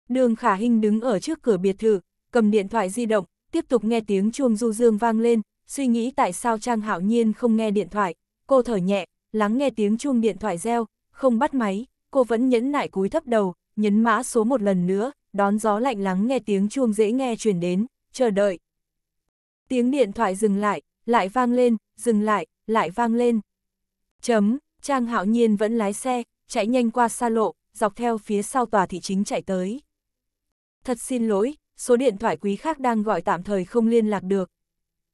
Đường khả Hinh đứng ở trước cửa biệt thự, cầm điện thoại di động, tiếp tục nghe tiếng chuông du dương vang lên, suy nghĩ tại sao Trang hạo nhiên không nghe điện thoại, cô thở nhẹ, lắng nghe tiếng chuông điện thoại reo, không bắt máy, cô vẫn nhẫn nại cúi thấp đầu, nhấn mã số một lần nữa, đón gió lạnh lắng nghe tiếng chuông dễ nghe truyền đến, chờ đợi. Tiếng điện thoại dừng lại, lại vang lên, dừng lại, lại vang lên. Chấm, Trang hạo nhiên vẫn lái xe, chạy nhanh qua xa lộ, dọc theo phía sau tòa thị chính chạy tới. Thật xin lỗi, số điện thoại quý khác đang gọi tạm thời không liên lạc được.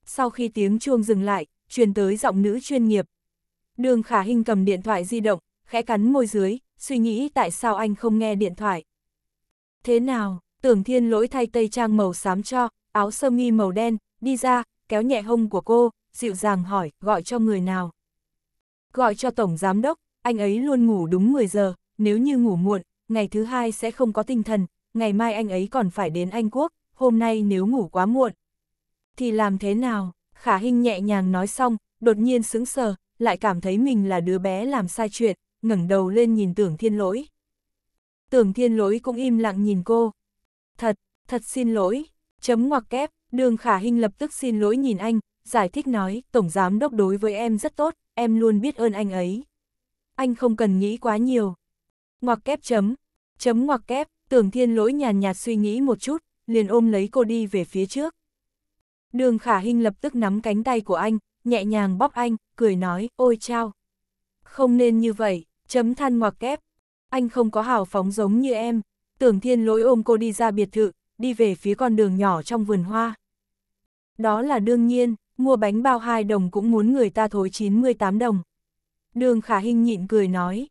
Sau khi tiếng chuông dừng lại, truyền tới giọng nữ chuyên nghiệp. Đường khả Hinh cầm điện thoại di động, khẽ cắn môi dưới, suy nghĩ tại sao anh không nghe điện thoại. Thế nào, tưởng thiên lỗi thay tây trang màu xám cho, áo sơ mi màu đen, đi ra, kéo nhẹ hông của cô, dịu dàng hỏi, gọi cho người nào. Gọi cho Tổng Giám Đốc, anh ấy luôn ngủ đúng 10 giờ, nếu như ngủ muộn, ngày thứ hai sẽ không có tinh thần, ngày mai anh ấy còn phải đến Anh Quốc, hôm nay nếu ngủ quá muộn. Thì làm thế nào? Khả Hinh nhẹ nhàng nói xong, đột nhiên sững sờ, lại cảm thấy mình là đứa bé làm sai chuyện, ngẩng đầu lên nhìn tưởng thiên lỗi. Tưởng thiên lỗi cũng im lặng nhìn cô. Thật, thật xin lỗi, chấm ngoặc kép, đường khả Hinh lập tức xin lỗi nhìn anh, giải thích nói, tổng giám đốc đối với em rất tốt, em luôn biết ơn anh ấy. Anh không cần nghĩ quá nhiều. Ngoặc kép chấm, chấm ngoặc kép, tưởng thiên lỗi nhàn nhạt suy nghĩ một chút, liền ôm lấy cô đi về phía trước. Đường khả hình lập tức nắm cánh tay của anh, nhẹ nhàng bóp anh, cười nói, ôi chao. Không nên như vậy, chấm than ngoặc kép. Anh không có hào phóng giống như em. Tưởng thiên lỗi ôm cô đi ra biệt thự, đi về phía con đường nhỏ trong vườn hoa. Đó là đương nhiên, mua bánh bao hai đồng cũng muốn người ta thối 98 đồng. Đường khả hình nhịn cười nói.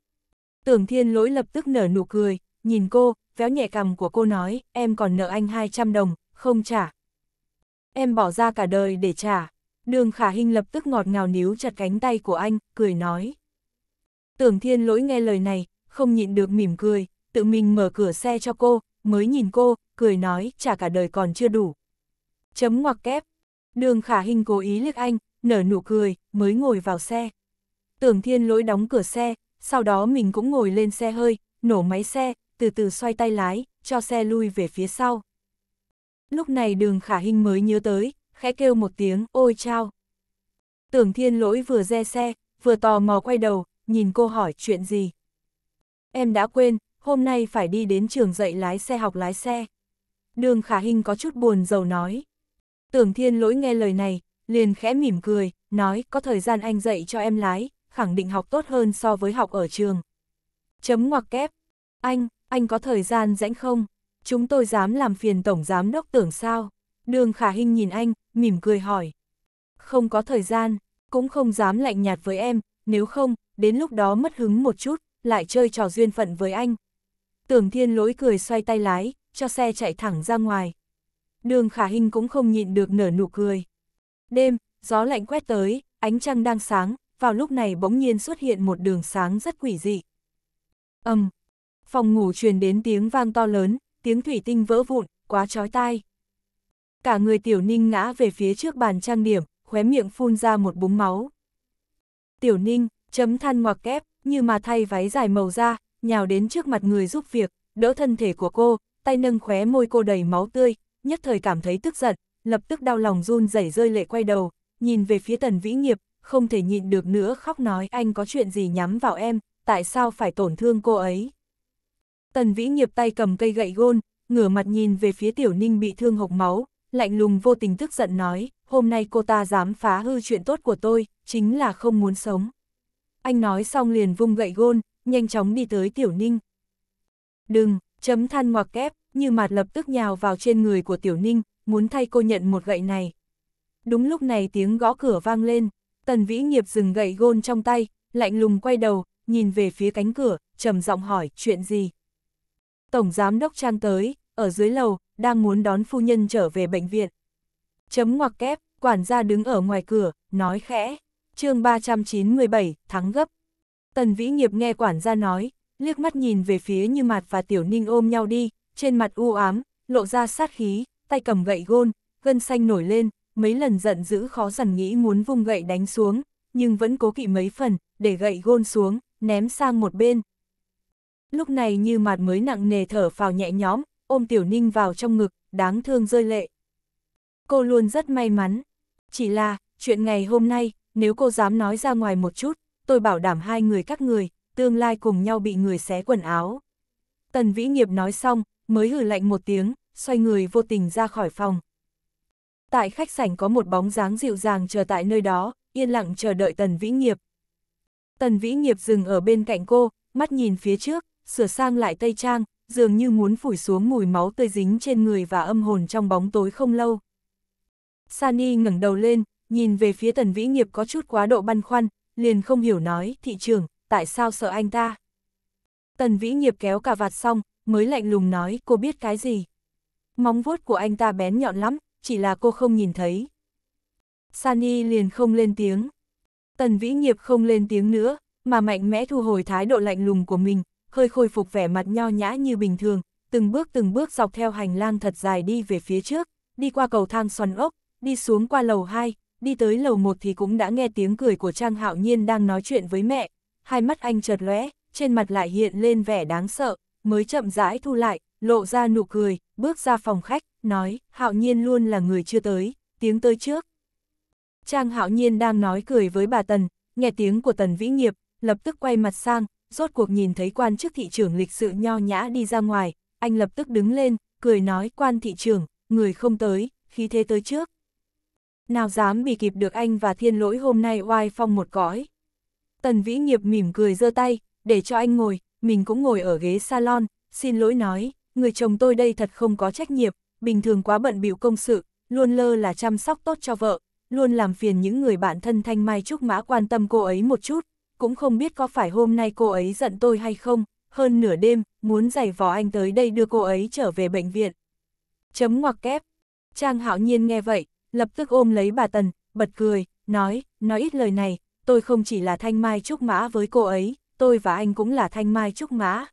Tưởng thiên lỗi lập tức nở nụ cười, nhìn cô, véo nhẹ cằm của cô nói, em còn nợ anh 200 đồng, không trả. Em bỏ ra cả đời để trả. Đường khả hình lập tức ngọt ngào níu chặt cánh tay của anh, cười nói. Tưởng thiên lỗi nghe lời này, không nhịn được mỉm cười, tự mình mở cửa xe cho cô, mới nhìn cô, cười nói, trả cả đời còn chưa đủ. Chấm ngoặc kép, Đường khả hình cố ý liếc anh, nở nụ cười, mới ngồi vào xe. Tưởng thiên lỗi đóng cửa xe, sau đó mình cũng ngồi lên xe hơi, nổ máy xe, từ từ xoay tay lái, cho xe lui về phía sau. Lúc này đường khả hình mới nhớ tới, khẽ kêu một tiếng, ôi chao. Tưởng thiên lỗi vừa re xe, vừa tò mò quay đầu, nhìn cô hỏi chuyện gì. Em đã quên, hôm nay phải đi đến trường dạy lái xe học lái xe. Đường khả hình có chút buồn giàu nói. Tưởng thiên lỗi nghe lời này, liền khẽ mỉm cười, nói có thời gian anh dạy cho em lái, khẳng định học tốt hơn so với học ở trường. Chấm ngoặc kép. Anh, anh có thời gian rãnh không? Chúng tôi dám làm phiền tổng giám đốc tưởng sao? Đường khả hình nhìn anh, mỉm cười hỏi. Không có thời gian, cũng không dám lạnh nhạt với em, nếu không, đến lúc đó mất hứng một chút, lại chơi trò duyên phận với anh. Tưởng thiên lỗi cười xoay tay lái, cho xe chạy thẳng ra ngoài đường khả hình cũng không nhịn được nở nụ cười. Đêm, gió lạnh quét tới, ánh trăng đang sáng, vào lúc này bỗng nhiên xuất hiện một đường sáng rất quỷ dị. Âm, um, phòng ngủ truyền đến tiếng vang to lớn, tiếng thủy tinh vỡ vụn, quá chói tai. Cả người tiểu ninh ngã về phía trước bàn trang điểm, khóe miệng phun ra một búng máu. Tiểu ninh, chấm than ngoặc kép, như mà thay váy dài màu da, nhào đến trước mặt người giúp việc, đỡ thân thể của cô, tay nâng khóe môi cô đầy máu tươi, nhất thời cảm thấy tức giận, lập tức đau lòng run rẩy rơi lệ quay đầu, nhìn về phía tần vĩ nghiệp, không thể nhịn được nữa khóc nói anh có chuyện gì nhắm vào em, tại sao phải tổn thương cô ấy. Tần vĩ nghiệp tay cầm cây gậy gôn, ngửa mặt nhìn về phía tiểu ninh bị thương hộc máu, lạnh lùng vô tình tức giận nói, hôm nay cô ta dám phá hư chuyện tốt của tôi, chính là không muốn sống. Anh nói xong liền vung gậy gôn, nhanh chóng đi tới tiểu ninh. Đừng, chấm than ngoặc kép, như mạt lập tức nhào vào trên người của Tiểu Ninh, muốn thay cô nhận một gậy này. Đúng lúc này tiếng gõ cửa vang lên, Tần Vĩ Nghiệp dừng gậy gôn trong tay, lạnh lùng quay đầu, nhìn về phía cánh cửa, trầm giọng hỏi chuyện gì. Tổng Giám Đốc Trang tới, ở dưới lầu, đang muốn đón phu nhân trở về bệnh viện. Chấm ngoặc kép, quản gia đứng ở ngoài cửa, nói khẽ, chương 397, thắng gấp. Tần Vĩ Nghiệp nghe quản gia nói, liếc mắt nhìn về phía Như mặt và Tiểu Ninh ôm nhau đi, trên mặt u ám, lộ ra sát khí, tay cầm gậy gôn, gân xanh nổi lên, mấy lần giận dữ khó dằn nghĩ muốn vung gậy đánh xuống, nhưng vẫn cố kỵ mấy phần, để gậy gôn xuống, ném sang một bên. Lúc này như mặt mới nặng nề thở phào nhẹ nhõm, ôm Tiểu Ninh vào trong ngực, đáng thương rơi lệ. Cô luôn rất may mắn. Chỉ là, chuyện ngày hôm nay, nếu cô dám nói ra ngoài một chút, tôi bảo đảm hai người các người, tương lai cùng nhau bị người xé quần áo. Tần Vĩ Nghiệp nói xong, mới hử lạnh một tiếng, xoay người vô tình ra khỏi phòng. Tại khách sảnh có một bóng dáng dịu dàng chờ tại nơi đó, yên lặng chờ đợi Tần Vĩ Nghiệp. Tần Vĩ Nghiệp dừng ở bên cạnh cô, mắt nhìn phía trước, sửa sang lại tây trang, dường như muốn phủi xuống mùi máu tươi dính trên người và âm hồn trong bóng tối không lâu. Sani ngẩng đầu lên, nhìn về phía Tần Vĩ Nghiệp có chút quá độ băn khoăn, liền không hiểu nói, thị trường, tại sao sợ anh ta? Tần Vĩ Nghiệp kéo cà vạt xong, mới lạnh lùng nói cô biết cái gì. Móng vuốt của anh ta bén nhọn lắm, chỉ là cô không nhìn thấy. Sunny liền không lên tiếng. Tần Vĩ Nghiệp không lên tiếng nữa, mà mạnh mẽ thu hồi thái độ lạnh lùng của mình, hơi khôi phục vẻ mặt nho nhã như bình thường, từng bước từng bước dọc theo hành lang thật dài đi về phía trước, đi qua cầu thang xoắn ốc, đi xuống qua lầu 2, đi tới lầu 1 thì cũng đã nghe tiếng cười của Trang Hạo Nhiên đang nói chuyện với mẹ, hai mắt anh chợt lóe, trên mặt lại hiện lên vẻ đáng sợ, mới chậm rãi thu lại, lộ ra nụ cười, bước ra phòng khách, nói, hạo nhiên luôn là người chưa tới, tiếng tới trước. Trang hạo nhiên đang nói cười với bà Tần, nghe tiếng của Tần Vĩ Nghiệp, lập tức quay mặt sang, rốt cuộc nhìn thấy quan chức thị trưởng lịch sự nho nhã đi ra ngoài, anh lập tức đứng lên, cười nói quan thị trưởng, người không tới, khi thế tới trước. Nào dám bị kịp được anh và thiên lỗi hôm nay oai phong một cõi. Tần Vĩ Nghiệp mỉm cười giơ tay, để cho anh ngồi, mình cũng ngồi ở ghế salon, xin lỗi nói, người chồng tôi đây thật không có trách nhiệm, bình thường quá bận bịu công sự, luôn lơ là chăm sóc tốt cho vợ, luôn làm phiền những người bạn thân thanh mai trúc mã quan tâm cô ấy một chút, cũng không biết có phải hôm nay cô ấy giận tôi hay không, hơn nửa đêm, muốn giày vò anh tới đây đưa cô ấy trở về bệnh viện. Chấm ngoặc kép. Trang hạo nhiên nghe vậy, lập tức ôm lấy bà Tần, bật cười, nói, nói ít lời này, tôi không chỉ là thanh mai trúc mã với cô ấy, tôi và anh cũng là thanh mai trúc mã.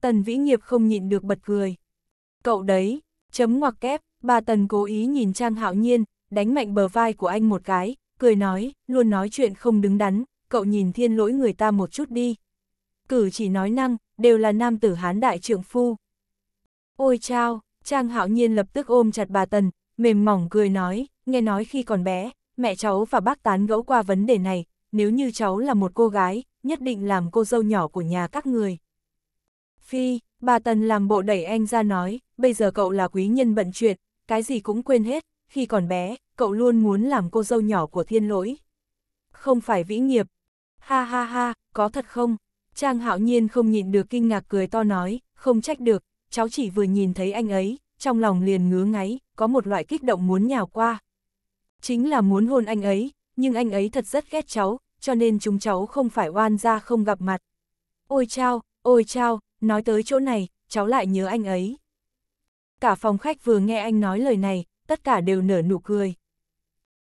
Tần Vĩ Nghiệp không nhịn được bật cười. Cậu đấy, chấm ngoặc kép, bà Tần cố ý nhìn Trang Hạo Nhiên, đánh mạnh bờ vai của anh một cái, cười nói, luôn nói chuyện không đứng đắn, cậu nhìn thiên lỗi người ta một chút đi. Cử chỉ nói năng, đều là nam tử hán đại trượng phu. Ôi chao, Trang Hạo Nhiên lập tức ôm chặt bà Tần, mềm mỏng cười nói, nghe nói khi còn bé, mẹ cháu và bác tán gẫu qua vấn đề này, nếu như cháu là một cô gái, nhất định làm cô dâu nhỏ của nhà các người. Phi, bà Tần làm bộ đẩy anh ra nói, bây giờ cậu là quý nhân bận chuyện, cái gì cũng quên hết, khi còn bé, cậu luôn muốn làm cô dâu nhỏ của thiên lỗi. Không phải vĩ nghiệp. Ha ha ha, có thật không? Trang hạo nhiên không nhịn được kinh ngạc cười to nói, không trách được, cháu chỉ vừa nhìn thấy anh ấy, trong lòng liền ngứa ngáy, có một loại kích động muốn nhào qua. Chính là muốn hôn anh ấy, nhưng anh ấy thật rất ghét cháu, cho nên chúng cháu không phải oan ra không gặp mặt. Ôi chao, ôi chao, nói tới chỗ này, cháu lại nhớ anh ấy. Cả phòng khách vừa nghe anh nói lời này, tất cả đều nở nụ cười.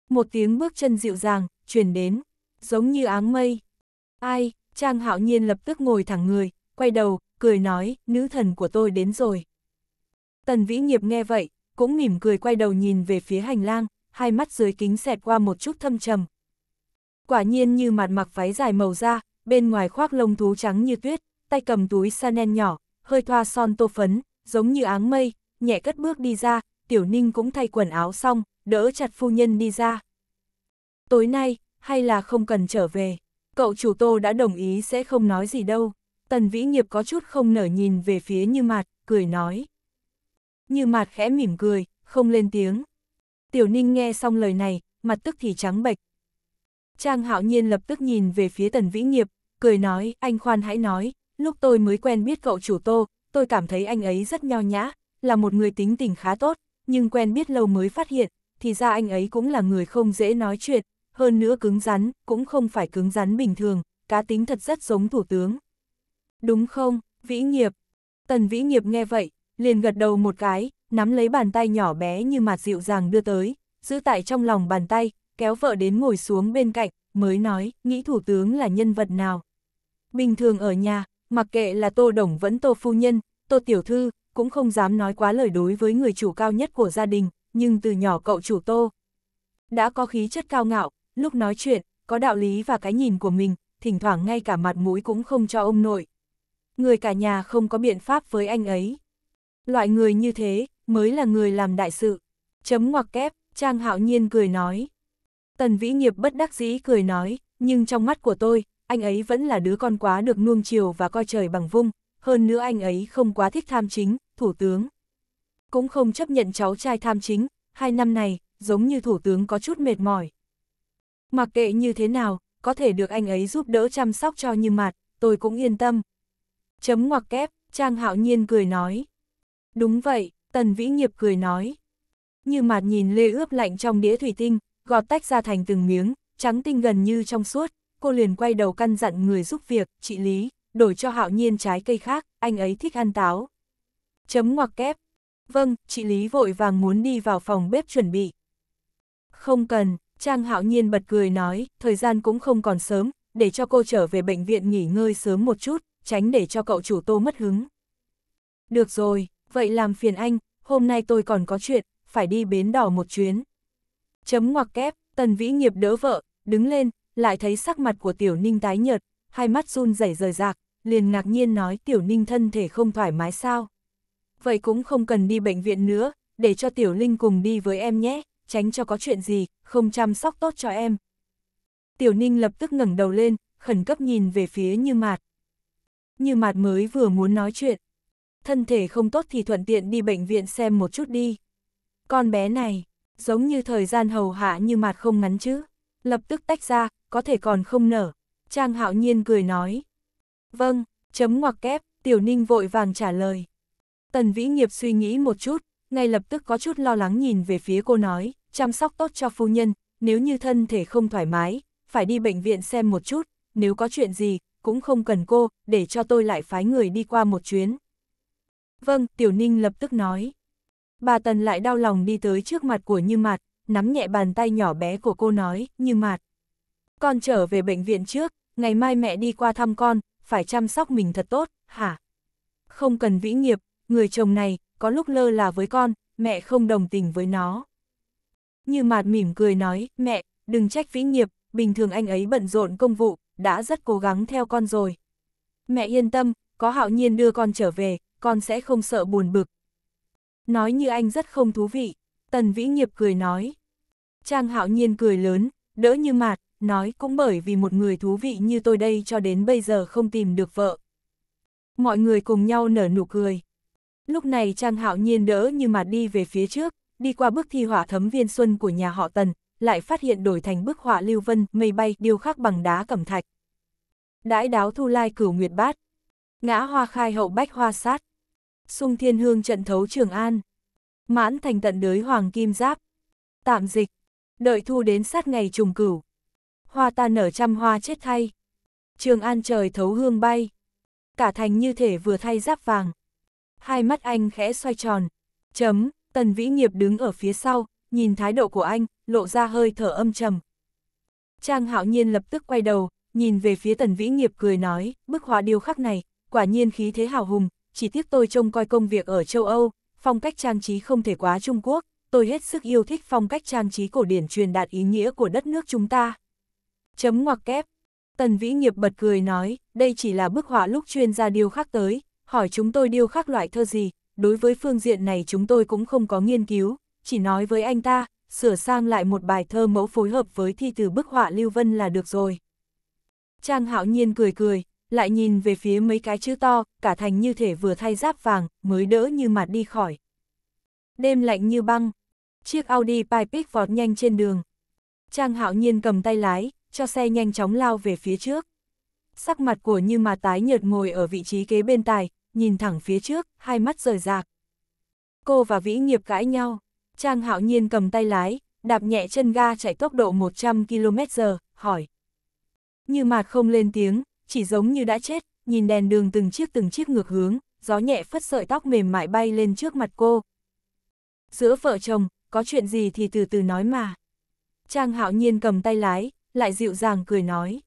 Một tiếng bước chân dịu dàng, truyền đến, giống như áng mây. Ai, Trang hạo nhiên lập tức ngồi thẳng người, quay đầu, cười nói, nữ thần của tôi đến rồi. Tần Vĩ Nghiệp nghe vậy, cũng mỉm cười quay đầu nhìn về phía hành lang, hai mắt dưới kính xẹt qua một chút thâm trầm, quả nhiên như mặt mặc váy dài màu da, bên ngoài khoác lông thú trắng như tuyết, tay cầm túi Chanel nhỏ, hơi thoa son tô phấn, giống như áng mây, nhẹ cất bước đi ra, Tiểu Ninh cũng thay quần áo xong, đỡ chặt phu nhân đi ra. Tối nay, hay là không cần trở về, cậu chủ tô đã đồng ý sẽ không nói gì đâu. Tần Vĩ Nghiệp có chút không nở nhìn về phía Như Mạt, cười nói. Như Mạt khẽ mỉm cười, không lên tiếng. Tiểu Ninh nghe xong lời này, mặt tức thì trắng bệch, Trang hạo nhiên lập tức nhìn về phía tần vĩ nghiệp, cười nói, anh khoan hãy nói, lúc tôi mới quen biết cậu chủ tô, tôi cảm thấy anh ấy rất nho nhã, là một người tính tình khá tốt, nhưng quen biết lâu mới phát hiện, thì ra anh ấy cũng là người không dễ nói chuyện, hơn nữa cứng rắn, cũng không phải cứng rắn bình thường, cá tính thật rất giống thủ tướng. Đúng không, Vĩ Nghiệp? Tần Vĩ Nghiệp nghe vậy, liền gật đầu một cái, nắm lấy bàn tay nhỏ bé như mạt dịu dàng đưa tới, giữ tại trong lòng bàn tay, kéo vợ đến ngồi xuống bên cạnh, mới nói, nghĩ thủ tướng là nhân vật nào. Bình thường ở nhà, mặc kệ là Tô Đồng vẫn Tô Phu Nhân, Tô Tiểu Thư, cũng không dám nói quá lời đối với người chủ cao nhất của gia đình, nhưng từ nhỏ cậu chủ Tô. Đã có khí chất cao ngạo, lúc nói chuyện, có đạo lý và cái nhìn của mình, thỉnh thoảng ngay cả mặt mũi cũng không cho ông nội. Người cả nhà không có biện pháp với anh ấy. Loại người như thế, mới là người làm đại sự. Chấm ngoặc kép, Trang Hạo Nhiên cười nói. Tần Vĩ Nghiệp bất đắc dĩ cười nói, nhưng trong mắt của tôi, anh ấy vẫn là đứa con quá được nuông chiều và coi trời bằng vung, hơn nữa anh ấy không quá thích tham chính, thủ tướng. Cũng không chấp nhận cháu trai tham chính, hai năm này, giống như thủ tướng có chút mệt mỏi. Mặc kệ như thế nào, có thể được anh ấy giúp đỡ chăm sóc cho như Mạt, tôi cũng yên tâm. Chấm ngoặc kép, Trang Hạo Nhiên cười nói. Đúng vậy, Tần Vĩ Nghiệp cười nói. Như Mạt nhìn lê ướp lạnh trong đĩa thủy tinh, gọt tách ra thành từng miếng, trắng tinh gần như trong suốt, cô liền quay đầu căn dặn người giúp việc, chị Lý, đổi cho hạo nhiên trái cây khác, anh ấy thích ăn táo. Chấm ngoặc kép. Vâng, chị Lý vội vàng muốn đi vào phòng bếp chuẩn bị. Không cần, Trang hạo nhiên bật cười nói, thời gian cũng không còn sớm, để cho cô trở về bệnh viện nghỉ ngơi sớm một chút, tránh để cho cậu chủ tô mất hứng. Được rồi, vậy làm phiền anh, hôm nay tôi còn có chuyện, phải đi bến đỏ một chuyến. Chấm ngoặc kép, Tần Vĩ nghiệp đỡ vợ, đứng lên, lại thấy sắc mặt của Tiểu Ninh tái nhợt, hai mắt run rẩy rời rạc, liền ngạc nhiên nói Tiểu Ninh thân thể không thoải mái sao. Vậy cũng không cần đi bệnh viện nữa, để cho Tiểu Linh cùng đi với em nhé, tránh cho có chuyện gì, không chăm sóc tốt cho em. Tiểu Ninh lập tức ngẩng đầu lên, khẩn cấp nhìn về phía Như Mạt. Như Mạt mới vừa muốn nói chuyện. Thân thể không tốt thì thuận tiện đi bệnh viện xem một chút đi. Con bé này, giống như thời gian hầu hạ như mạt không ngắn chứ, lập tức tách ra, có thể còn không nở. Trang hạo nhiên cười nói. Vâng, chấm ngoặc kép, tiểu ninh vội vàng trả lời. Tần vĩ nghiệp suy nghĩ một chút, ngay lập tức có chút lo lắng nhìn về phía cô nói, chăm sóc tốt cho phu nhân, nếu như thân thể không thoải mái, phải đi bệnh viện xem một chút, nếu có chuyện gì, cũng không cần cô, để cho tôi lại phái người đi qua một chuyến. Vâng, Tiểu Ninh lập tức nói bà Tần lại đau lòng đi tới trước mặt của Như Mạt, nắm nhẹ bàn tay nhỏ bé của cô nói, Như Mạt. Con trở về bệnh viện trước, ngày mai mẹ đi qua thăm con, phải chăm sóc mình thật tốt, hả? Không cần vĩ nghiệp, người chồng này, có lúc lơ là với con, mẹ không đồng tình với nó. Như Mạt mỉm cười nói, mẹ, đừng trách vĩ nghiệp, bình thường anh ấy bận rộn công vụ, đã rất cố gắng theo con rồi. Mẹ yên tâm, có hạo nhiên đưa con trở về, con sẽ không sợ buồn bực, nói như anh rất không thú vị. Tần Vĩ Nghiệp cười nói. Trang hạo nhiên cười lớn, đỡ như mạt, nói cũng bởi vì một người thú vị như tôi đây cho đến bây giờ không tìm được vợ. Mọi người cùng nhau nở nụ cười. Lúc này Trang hạo nhiên đỡ như mạt đi về phía trước, đi qua bức thi họa thấm viên xuân của nhà họ Tần, lại phát hiện đổi thành bức họa lưu vân, mây bay, điêu khắc bằng đá cẩm thạch. Đãi đáo thu lai cửu nguyệt bát. Ngã hoa khai hậu bách hoa sát sung thiên hương trận thấu Trường An. Mãn thành tận đới hoàng kim giáp. Tạm dịch, đợi thu đến sát ngày trùng cửu. Hoa ta nở trăm hoa chết thay. Trường An trời thấu hương bay. Cả thành như thể vừa thay giáp vàng. Hai mắt anh khẽ xoay tròn. Chấm, tần vĩ nghiệp đứng ở phía sau, nhìn thái độ của anh, lộ ra hơi thở âm trầm. Trang hạo nhiên lập tức quay đầu, nhìn về phía tần vĩ nghiệp cười nói, bức họa điêu khắc này, quả nhiên khí thế hào hùng, chỉ tiếc tôi trông coi công việc ở châu Âu, phong cách trang trí không thể quá Trung Quốc, tôi hết sức yêu thích phong cách trang trí cổ điển truyền đạt ý nghĩa của đất nước chúng ta. Chấm ngoặc kép. Tần Vĩ Nghiệp bật cười nói, đây chỉ là bức họa lúc chuyên gia điêu khắc tới, hỏi chúng tôi điêu khắc loại thơ gì, đối với phương diện này chúng tôi cũng không có nghiên cứu, chỉ nói với anh ta, sửa sang lại một bài thơ mẫu phối hợp với thi từ bức họa Lưu Vân là được rồi. Trang Hạo Nhiên cười cười, lại nhìn về phía mấy cái chữ to, cả thành như thể vừa thay giáp vàng, mới đỡ như mặt đi khỏi. Đêm lạnh như băng, chiếc Audi Pipic vọt nhanh trên đường. Trang hạo nhiên cầm tay lái, cho xe nhanh chóng lao về phía trước. Sắc mặt của như mà tái nhợt ngồi ở vị trí kế bên tài, nhìn thẳng phía trước, hai mắt rời rạc. Cô và Vĩ nghiệp cãi nhau, Trang hạo nhiên cầm tay lái, đạp nhẹ chân ga chạy tốc độ 100 km h hỏi. Như mặt không lên tiếng, chỉ giống như đã chết, nhìn đèn đường từng chiếc từng chiếc ngược hướng, gió nhẹ phất sợi tóc mềm mại bay lên trước mặt cô. Giữa vợ chồng, có chuyện gì thì từ từ nói mà. Trang hạo nhiên cầm tay lái, lại dịu dàng cười nói.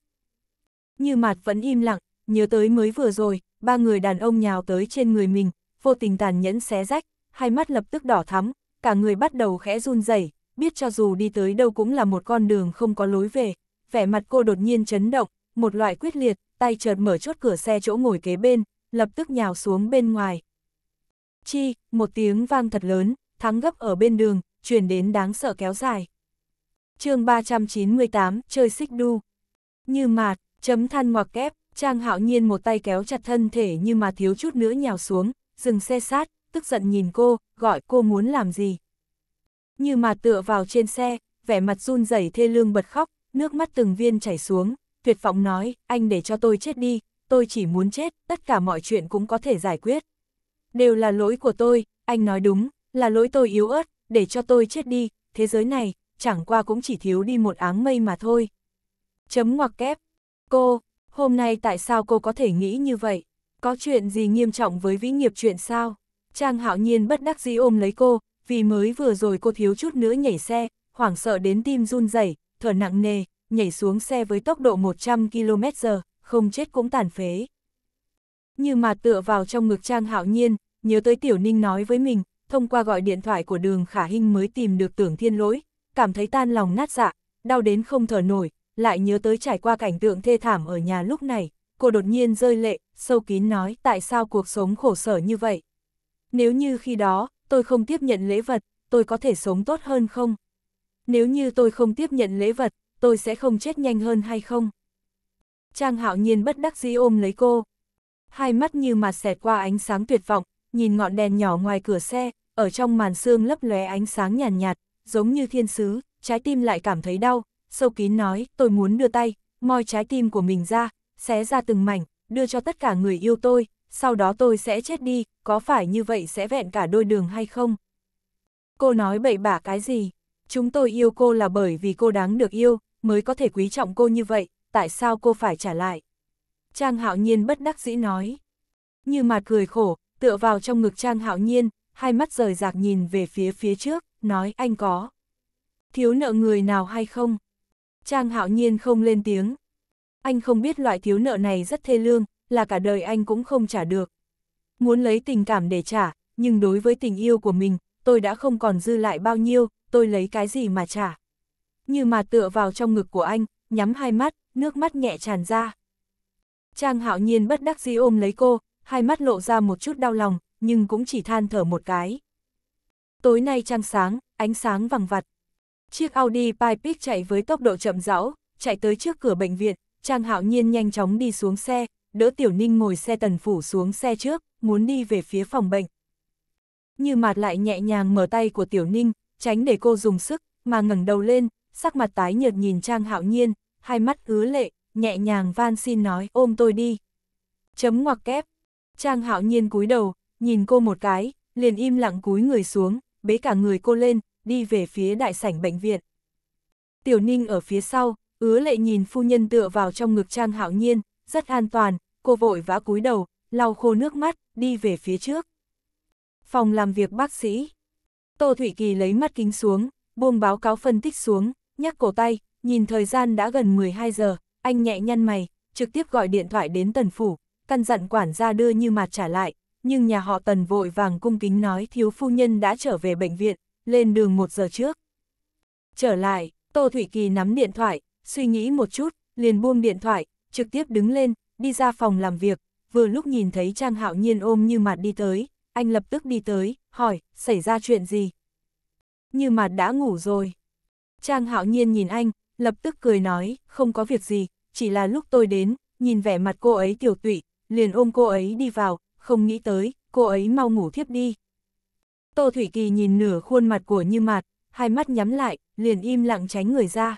Như mặt vẫn im lặng, nhớ tới mới vừa rồi, ba người đàn ông nhào tới trên người mình, vô tình tàn nhẫn xé rách, hai mắt lập tức đỏ thắm, cả người bắt đầu khẽ run rẩy, biết cho dù đi tới đâu cũng là một con đường không có lối về, vẻ mặt cô đột nhiên chấn động, một loại quyết liệt, tay chợt mở chốt cửa xe chỗ ngồi kế bên, lập tức nhào xuống bên ngoài. Chi, một tiếng vang thật lớn, thắng gấp ở bên đường, chuyển đến đáng sợ kéo dài. chương 398, chơi xích đu. Như mạt, chấm than ngoặc kép, Trang hạo nhiên một tay kéo chặt thân thể như mà thiếu chút nữa nhào xuống, dừng xe sát, tức giận nhìn cô, gọi cô muốn làm gì. Như mà tựa vào trên xe, vẻ mặt run rẩy thê lương bật khóc, nước mắt từng viên chảy xuống tuyệt vọng nói, anh để cho tôi chết đi, tôi chỉ muốn chết, tất cả mọi chuyện cũng có thể giải quyết. Đều là lỗi của tôi, anh nói đúng, là lỗi tôi yếu ớt, để cho tôi chết đi, thế giới này, chẳng qua cũng chỉ thiếu đi một áng mây mà thôi. Chấm ngoặc kép. Cô, hôm nay tại sao cô có thể nghĩ như vậy? Có chuyện gì nghiêm trọng với vĩ nghiệp chuyện sao? Trang hạo nhiên bất đắc dĩ ôm lấy cô, vì mới vừa rồi cô thiếu chút nữa nhảy xe, hoảng sợ đến tim run rẩy thở nặng nề, nhảy xuống xe với tốc độ 100 km/h, không chết cũng tàn phế. Như mà tựa vào trong ngực Trang Hạo Nhiên, nhớ tới Tiểu Ninh nói với mình, thông qua gọi điện thoại của đường Khả Hinh mới tìm được tưởng thiên lỗi, cảm thấy tan lòng nát dạ, đau đến không thở nổi, lại nhớ tới trải qua cảnh tượng thê thảm ở nhà lúc này, cô đột nhiên rơi lệ, sâu kín nói tại sao cuộc sống khổ sở như vậy. Nếu như khi đó, tôi không tiếp nhận lễ vật, tôi có thể sống tốt hơn không? Nếu như tôi không tiếp nhận lễ vật, tôi sẽ không chết nhanh hơn hay không? Trang hạo nhiên bất đắc dĩ ôm lấy cô. Hai mắt như mà xẹt qua ánh sáng tuyệt vọng, nhìn ngọn đèn nhỏ ngoài cửa xe, ở trong màn sương lấp lóe ánh sáng nhàn nhạt, nhạt, giống như thiên sứ, trái tim lại cảm thấy đau, sâu kín nói, tôi muốn đưa tay, moi trái tim của mình ra, xé ra từng mảnh, đưa cho tất cả người yêu tôi, sau đó tôi sẽ chết đi, có phải như vậy sẽ vẹn cả đôi đường hay không? Cô nói bậy bạ cái gì? Chúng tôi yêu cô là bởi vì cô đáng được yêu, mới có thể quý trọng cô như vậy, tại sao cô phải trả lại? Trang hạo nhiên bất đắc dĩ nói. Như mặt cười khổ, tựa vào trong ngực Trang hạo nhiên, hai mắt rời rạc nhìn về phía phía trước, nói anh có. Thiếu nợ người nào hay không? Trang hạo nhiên không lên tiếng. Anh không biết loại thiếu nợ này rất thê lương, là cả đời anh cũng không trả được. Muốn lấy tình cảm để trả, nhưng đối với tình yêu của mình, tôi đã không còn dư lại bao nhiêu, tôi lấy cái gì mà trả như mà tựa vào trong ngực của anh, nhắm hai mắt, nước mắt nhẹ tràn ra. Trang hạo nhiên bất đắc dĩ ôm lấy cô, hai mắt lộ ra một chút đau lòng, nhưng cũng chỉ than thở một cái. Tối nay trăng sáng, ánh sáng vàng vặt. Chiếc Audi Pipic chạy với tốc độ chậm rão, chạy tới trước cửa bệnh viện, Trang Hạo Nhiên nhanh chóng đi xuống xe, đỡ Tiểu Ninh ngồi xe tần phủ xuống xe trước, muốn đi về phía phòng bệnh. Như mặt lại nhẹ nhàng mở tay của Tiểu Ninh, tránh để cô dùng sức, mà ngẩng đầu lên, sắc mặt tái nhợt nhìn Trang Hạo Nhiên, hai mắt hứa lệ, nhẹ nhàng van xin nói ôm tôi đi. Chấm ngoặc kép. Trang Hạo Nhiên cúi đầu, nhìn cô một cái, liền im lặng cúi người xuống, bế cả người cô lên, đi về phía đại sảnh bệnh viện. Tiểu Ninh ở phía sau, ứa lệ nhìn phu nhân tựa vào trong ngực Trang Hạo Nhiên, rất an toàn, cô vội vã cúi đầu, lau khô nước mắt, đi về phía trước. Phòng làm việc bác sĩ. Tô Thủy Kỳ lấy mắt kính xuống, buông báo cáo phân tích xuống, nhắc cổ tay, nhìn thời gian đã gần 12 giờ, anh nhẹ nhăn mày, trực tiếp gọi điện thoại đến tần phủ, căn dặn quản gia đưa như mặt trả lại, nhưng nhà họ tần vội vàng cung kính nói thiếu phu nhân đã trở về bệnh viện, lên đường một giờ trước. Trở lại, Tô Thủy Kỳ nắm điện thoại, suy nghĩ một chút, liền buông điện thoại, trực tiếp đứng lên, đi ra phòng làm việc, vừa lúc nhìn thấy Trang Hạo Nhiên ôm như mặt đi tới, anh lập tức đi tới, hỏi, xảy ra chuyện gì? Như mặt đã ngủ rồi. Trang hạo nhiên nhìn anh, lập tức cười nói, không có việc gì, chỉ là lúc tôi đến, nhìn vẻ mặt cô ấy tiểu tụy, liền ôm cô ấy đi vào, không nghĩ tới, cô ấy mau ngủ thiếp đi. Tô Thủy Kỳ nhìn nửa khuôn mặt của Như Mạt, hai mắt nhắm lại, liền im lặng tránh người ra.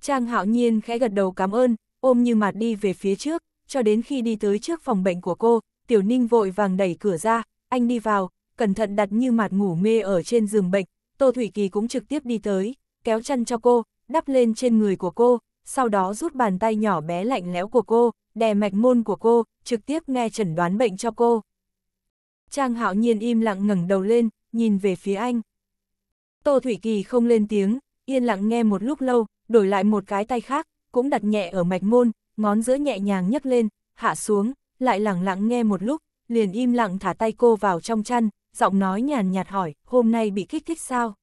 Trang hạo nhiên khẽ gật đầu cảm ơn, ôm Như Mạt đi về phía trước, cho đến khi đi tới trước phòng bệnh của cô, Tiểu Ninh vội vàng đẩy cửa ra, anh đi vào, cẩn thận đặt Như Mạt ngủ mê ở trên giường bệnh, Tô Thủy Kỳ cũng trực tiếp đi tới, kéo chân cho cô, đắp lên trên người của cô, sau đó rút bàn tay nhỏ bé lạnh lẽo của cô, đè mạch môn của cô, trực tiếp nghe chẩn đoán bệnh cho cô. Trang hạo nhiên im lặng ngẩng đầu lên, nhìn về phía anh. Tô Thủy Kỳ không lên tiếng, yên lặng nghe một lúc lâu, đổi lại một cái tay khác, cũng đặt nhẹ ở mạch môn, ngón giữa nhẹ nhàng nhấc lên, hạ xuống, lại lặng lặng nghe một lúc, liền im lặng thả tay cô vào trong chăn, giọng nói nhàn nhạt hỏi, hôm nay bị kích thích sao?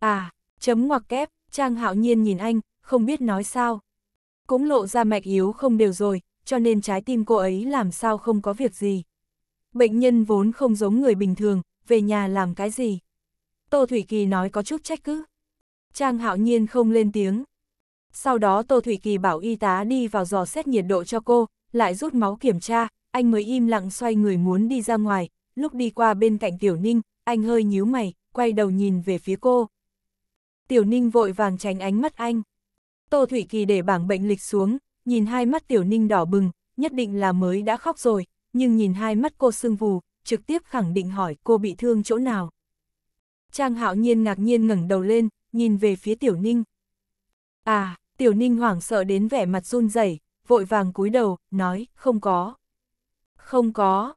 À, Chấm ngoặc kép, Trang Hạo Nhiên nhìn anh, không biết nói sao. Cũng lộ ra mạch yếu không đều rồi, cho nên trái tim cô ấy làm sao không có việc gì. Bệnh nhân vốn không giống người bình thường, về nhà làm cái gì. Tô Thủy Kỳ nói có chút trách cứ. Trang Hạo Nhiên không lên tiếng. Sau đó Tô Thủy Kỳ bảo y tá đi vào dò xét nhiệt độ cho cô, lại rút máu kiểm tra, anh mới im lặng xoay người muốn đi ra ngoài, lúc đi qua bên cạnh Tiểu Ninh, anh hơi nhíu mày, quay đầu nhìn về phía cô. Tiểu Ninh vội vàng tránh ánh mắt anh. Tô Thủy Kỳ để bảng bệnh lịch xuống, nhìn hai mắt Tiểu Ninh đỏ bừng, nhất định là mới đã khóc rồi, nhưng nhìn hai mắt cô sưng vù, trực tiếp khẳng định hỏi cô bị thương chỗ nào. Trang hạo nhiên ngạc nhiên ngẩng đầu lên, nhìn về phía Tiểu Ninh. À, Tiểu Ninh hoảng sợ đến vẻ mặt run rẩy, vội vàng cúi đầu, nói, không có. Không có.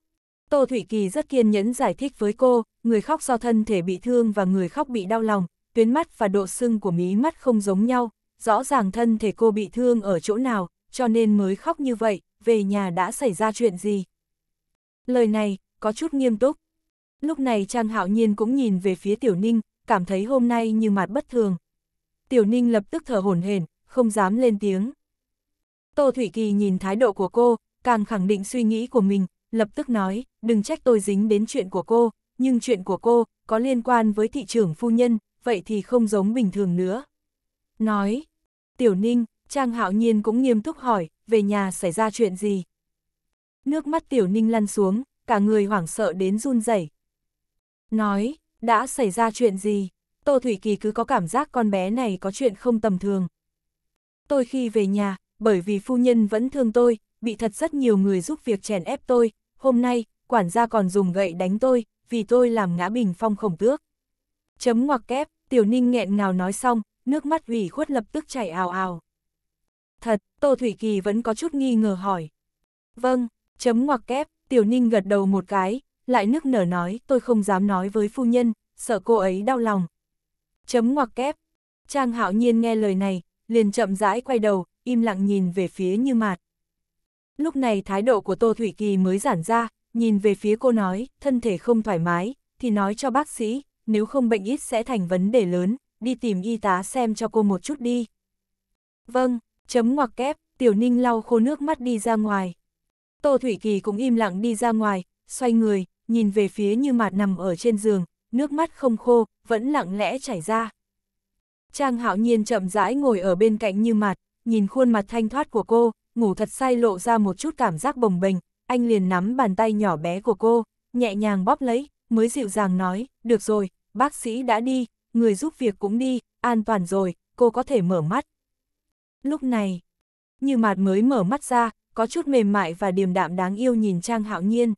Tô Thủy Kỳ rất kiên nhẫn giải thích với cô, người khóc do thân thể bị thương và người khóc bị đau lòng, tuyến mắt và độ sưng của mí mắt không giống nhau, rõ ràng thân thể cô bị thương ở chỗ nào, cho nên mới khóc như vậy, về nhà đã xảy ra chuyện gì. Lời này, có chút nghiêm túc. Lúc này Trang Hạo Nhiên cũng nhìn về phía Tiểu Ninh, cảm thấy hôm nay như mặt bất thường. Tiểu Ninh lập tức thở hổn hển, không dám lên tiếng. Tô Thủy Kỳ nhìn thái độ của cô, càng khẳng định suy nghĩ của mình, lập tức nói, đừng trách tôi dính đến chuyện của cô, nhưng chuyện của cô có liên quan với thị trưởng phu nhân, vậy thì không giống bình thường nữa. Nói, Tiểu Ninh, Trang Hạo Nhiên cũng nghiêm túc hỏi, về nhà xảy ra chuyện gì? Nước mắt Tiểu Ninh lăn xuống, cả người hoảng sợ đến run rẩy. Nói, đã xảy ra chuyện gì? Tô Thủy Kỳ cứ có cảm giác con bé này có chuyện không tầm thường. Tôi khi về nhà, bởi vì phu nhân vẫn thương tôi, bị thật rất nhiều người giúp việc chèn ép tôi, hôm nay, quản gia còn dùng gậy đánh tôi, vì tôi làm ngã bình phong khổng tước. Chấm ngoặc kép, Tiểu Ninh nghẹn ngào nói xong, nước mắt ủy khuất lập tức chảy ào ào. Thật, Tô Thủy Kỳ vẫn có chút nghi ngờ hỏi. Vâng, chấm ngoặc kép, Tiểu Ninh gật đầu một cái, lại nước nở nói tôi không dám nói với phu nhân, sợ cô ấy đau lòng. Chấm ngoặc kép, Trang hạo nhiên nghe lời này, liền chậm rãi quay đầu, im lặng nhìn về phía như mạt. Lúc này thái độ của Tô Thủy Kỳ mới giản ra, nhìn về phía cô nói, thân thể không thoải mái, thì nói cho bác sĩ, nếu không bệnh ít sẽ thành vấn đề lớn, đi tìm y tá xem cho cô một chút đi. Vâng, chấm ngoặc kép, Tiểu Ninh lau khô nước mắt đi ra ngoài. Tô Thủy Kỳ cũng im lặng đi ra ngoài, xoay người, nhìn về phía như mạt nằm ở trên giường, nước mắt không khô, vẫn lặng lẽ chảy ra. Trang hạo nhiên chậm rãi ngồi ở bên cạnh như mạt, nhìn khuôn mặt thanh thoát của cô, ngủ thật say lộ ra một chút cảm giác bồng bềnh, anh liền nắm bàn tay nhỏ bé của cô, nhẹ nhàng bóp lấy, mới dịu dàng nói, được rồi, bác sĩ đã đi, người giúp việc cũng đi, an toàn rồi, cô có thể mở mắt. Lúc này, như mạt mới mở mắt ra, có chút mềm mại và điềm đạm đáng yêu nhìn Trang Hạo Nhiên.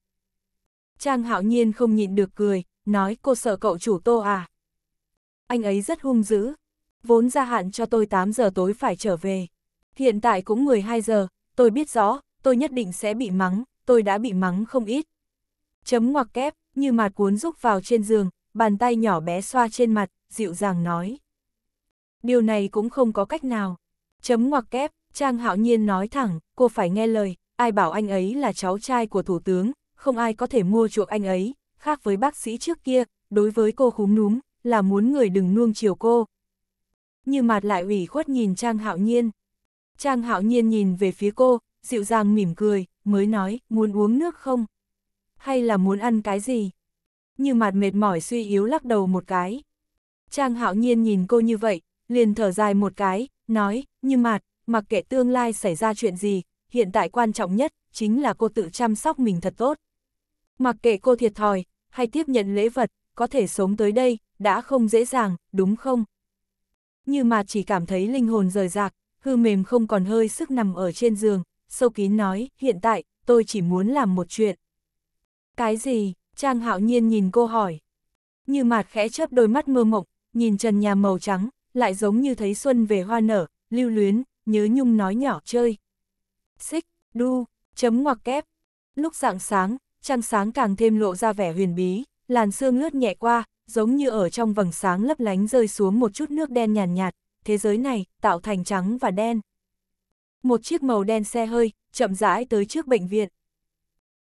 Trang Hạo Nhiên không nhịn được cười, nói cô sợ cậu chủ tô à. Anh ấy rất hung dữ, vốn ra hạn cho tôi 8 giờ tối phải trở về. Hiện tại cũng 12 giờ, tôi biết rõ, tôi nhất định sẽ bị mắng, tôi đã bị mắng không ít. Chấm ngoặc kép, như mạt cuốn rúc vào trên giường, bàn tay nhỏ bé xoa trên mặt, dịu dàng nói. Điều này cũng không có cách nào. Chấm ngoặc kép, Trang Hạo Nhiên nói thẳng, cô phải nghe lời, ai bảo anh ấy là cháu trai của Thủ tướng, không ai có thể mua chuộc anh ấy, khác với bác sĩ trước kia, đối với cô khúm núm, là muốn người đừng nuông chiều cô. Như mặt lại ủy khuất nhìn Trang Hạo Nhiên. Trang Hạo Nhiên nhìn về phía cô, dịu dàng mỉm cười, mới nói, muốn uống nước không? Hay là muốn ăn cái gì? như mặt mệt mỏi suy yếu lắc đầu một cái. Trang hạo nhiên nhìn cô như vậy, liền thở dài một cái, nói, như mặt, mặc kệ tương lai xảy ra chuyện gì, hiện tại quan trọng nhất, chính là cô tự chăm sóc mình thật tốt. Mặc kệ cô thiệt thòi, hay tiếp nhận lễ vật, có thể sống tới đây, đã không dễ dàng, đúng không? Như mà chỉ cảm thấy linh hồn rời rạc, hư mềm không còn hơi sức nằm ở trên giường, sâu kín nói, hiện tại, tôi chỉ muốn làm một chuyện. Cái gì? Trang hạo nhiên nhìn cô hỏi. Như mạt khẽ chớp đôi mắt mơ mộng, nhìn trần nhà màu trắng, lại giống như thấy xuân về hoa nở, lưu luyến, nhớ nhung nói nhỏ chơi. Xích, đu, chấm ngoặc kép. Lúc rạng sáng, trăng sáng càng thêm lộ ra vẻ huyền bí, làn sương lướt nhẹ qua, giống như ở trong vầng sáng lấp lánh rơi xuống một chút nước đen nhàn nhạt, nhạt, thế giới này tạo thành trắng và đen. Một chiếc màu đen xe hơi, chậm rãi tới trước bệnh viện.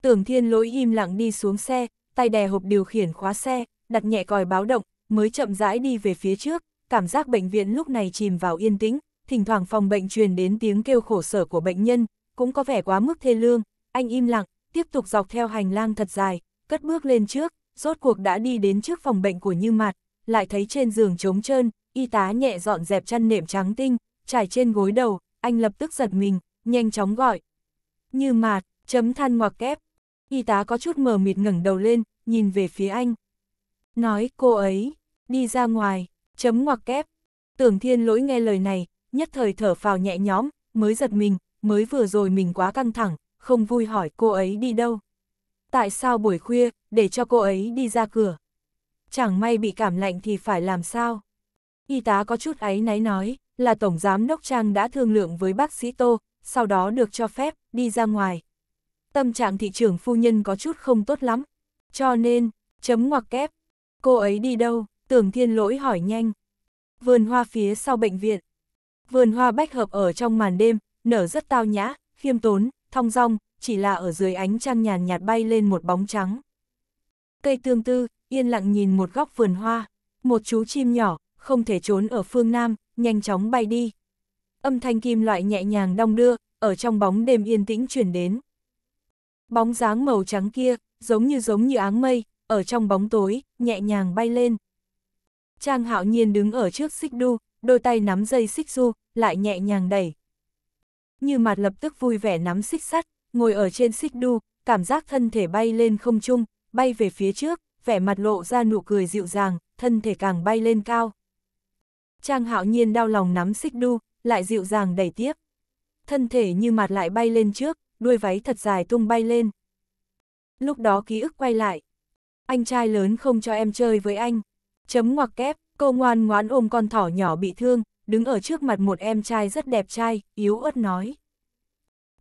Tưởng Thiên Lỗi im lặng đi xuống xe, tay đè hộp điều khiển khóa xe, đặt nhẹ còi báo động, mới chậm rãi đi về phía trước, cảm giác bệnh viện lúc này chìm vào yên tĩnh, thỉnh thoảng phòng bệnh truyền đến tiếng kêu khổ sở của bệnh nhân, cũng có vẻ quá mức thê lương, anh im lặng, tiếp tục dọc theo hành lang thật dài, cất bước lên trước, rốt cuộc đã đi đến trước phòng bệnh của Như Mạt, lại thấy trên giường trống trơn, y tá nhẹ dọn dẹp chăn nệm trắng tinh, trải trên gối đầu, anh lập tức giật mình, nhanh chóng gọi. Như Mạt, chấm than ngoặc kép, y tá có chút mờ mịt ngẩng đầu lên, nhìn về phía anh. Nói cô ấy, đi ra ngoài, chấm ngoặc kép. Tưởng thiên lỗi nghe lời này, nhất thời thở phào nhẹ nhõm, mới giật mình, mới vừa rồi mình quá căng thẳng, không vui hỏi cô ấy đi đâu. Tại sao buổi khuya, để cho cô ấy đi ra cửa? Chẳng may bị cảm lạnh thì phải làm sao? Y tá có chút ấy náy nói, là Tổng Giám Đốc Trang đã thương lượng với bác sĩ Tô, sau đó được cho phép đi ra ngoài, tâm trạng thị trưởng phu nhân có chút không tốt lắm. Cho nên, chấm ngoặc kép, cô ấy đi đâu, tưởng thiên lỗi hỏi nhanh. Vườn hoa phía sau bệnh viện. Vườn hoa bách hợp ở trong màn đêm, nở rất tao nhã, khiêm tốn, thong dong, chỉ là ở dưới ánh trăng nhàn nhạt bay lên một bóng trắng. Cây tương tư, yên lặng nhìn một góc vườn hoa, một chú chim nhỏ, không thể trốn ở phương Nam, nhanh chóng bay đi. Âm thanh kim loại nhẹ nhàng đong đưa, ở trong bóng đêm yên tĩnh chuyển đến. Bóng dáng màu trắng kia, giống như giống như áng mây, ở trong bóng tối, nhẹ nhàng bay lên. Trang hạo nhiên đứng ở trước xích đu, đôi tay nắm dây xích du, lại nhẹ nhàng đẩy. Như mặt lập tức vui vẻ nắm xích sắt, ngồi ở trên xích đu, cảm giác thân thể bay lên không trung, bay về phía trước, vẻ mặt lộ ra nụ cười dịu dàng, thân thể càng bay lên cao. Trang hạo nhiên đau lòng nắm xích đu, lại dịu dàng đẩy tiếp. Thân thể như mặt lại bay lên trước, đuôi váy thật dài tung bay lên. Lúc đó ký ức quay lại. Anh trai lớn không cho em chơi với anh. Chấm ngoặc kép, cô ngoan ngoãn ôm con thỏ nhỏ bị thương, đứng ở trước mặt một em trai rất đẹp trai, yếu ớt nói.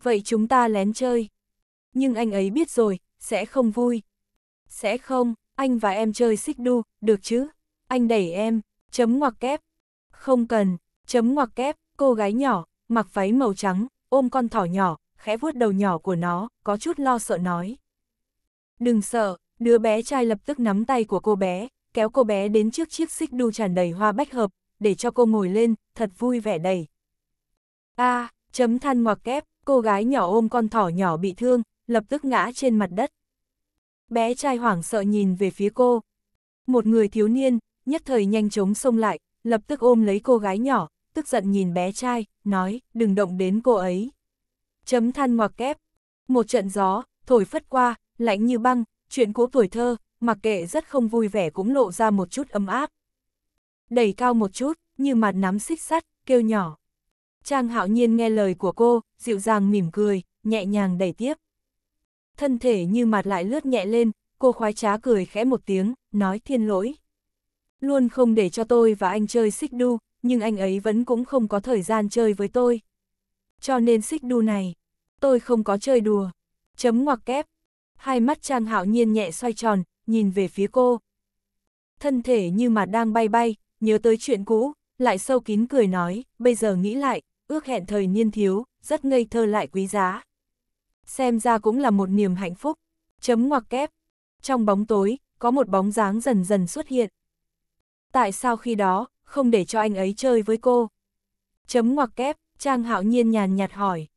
Vậy chúng ta lén chơi. Nhưng anh ấy biết rồi, sẽ không vui. Sẽ không, anh và em chơi xích đu, được chứ? Anh đẩy em, chấm ngoặc kép. Không cần, chấm ngoặc kép, cô gái nhỏ, mặc váy màu trắng, ôm con thỏ nhỏ, khẽ vuốt đầu nhỏ của nó, có chút lo sợ nói. Đừng sợ, đứa bé trai lập tức nắm tay của cô bé, kéo cô bé đến trước chiếc xích đu tràn đầy hoa bách hợp, để cho cô ngồi lên, thật vui vẻ đầy. A, à, chấm than ngoặc kép, cô gái nhỏ ôm con thỏ nhỏ bị thương, lập tức ngã trên mặt đất. Bé trai hoảng sợ nhìn về phía cô. Một người thiếu niên, nhất thời nhanh chóng xông lại, lập tức ôm lấy cô gái nhỏ, tức giận nhìn bé trai, nói, đừng động đến cô ấy chấm than ngoặc kép. Một trận gió, thổi phất qua, lạnh như băng, chuyện cũ tuổi thơ, mặc kệ rất không vui vẻ cũng lộ ra một chút ấm áp. Đẩy cao một chút, như mặt nắm xích sắt, kêu nhỏ. Trang hạo nhiên nghe lời của cô, dịu dàng mỉm cười, nhẹ nhàng đẩy tiếp. Thân thể như mặt lại lướt nhẹ lên, cô khoái trá cười khẽ một tiếng, nói thiên lỗi. Luôn không để cho tôi và anh chơi xích đu, nhưng anh ấy vẫn cũng không có thời gian chơi với tôi. Cho nên xích đu này, tôi không có chơi đùa. Chấm ngoặc kép. Hai mắt Trang Hạo Nhiên nhẹ xoay tròn, nhìn về phía cô. Thân thể như mà đang bay bay, nhớ tới chuyện cũ, lại sâu kín cười nói, bây giờ nghĩ lại, ước hẹn thời niên thiếu, rất ngây thơ lại quý giá. Xem ra cũng là một niềm hạnh phúc. Chấm ngoặc kép. Trong bóng tối, có một bóng dáng dần dần xuất hiện. Tại sao khi đó, không để cho anh ấy chơi với cô? Chấm ngoặc kép, Trang Hạo Nhiên nhàn nhạt hỏi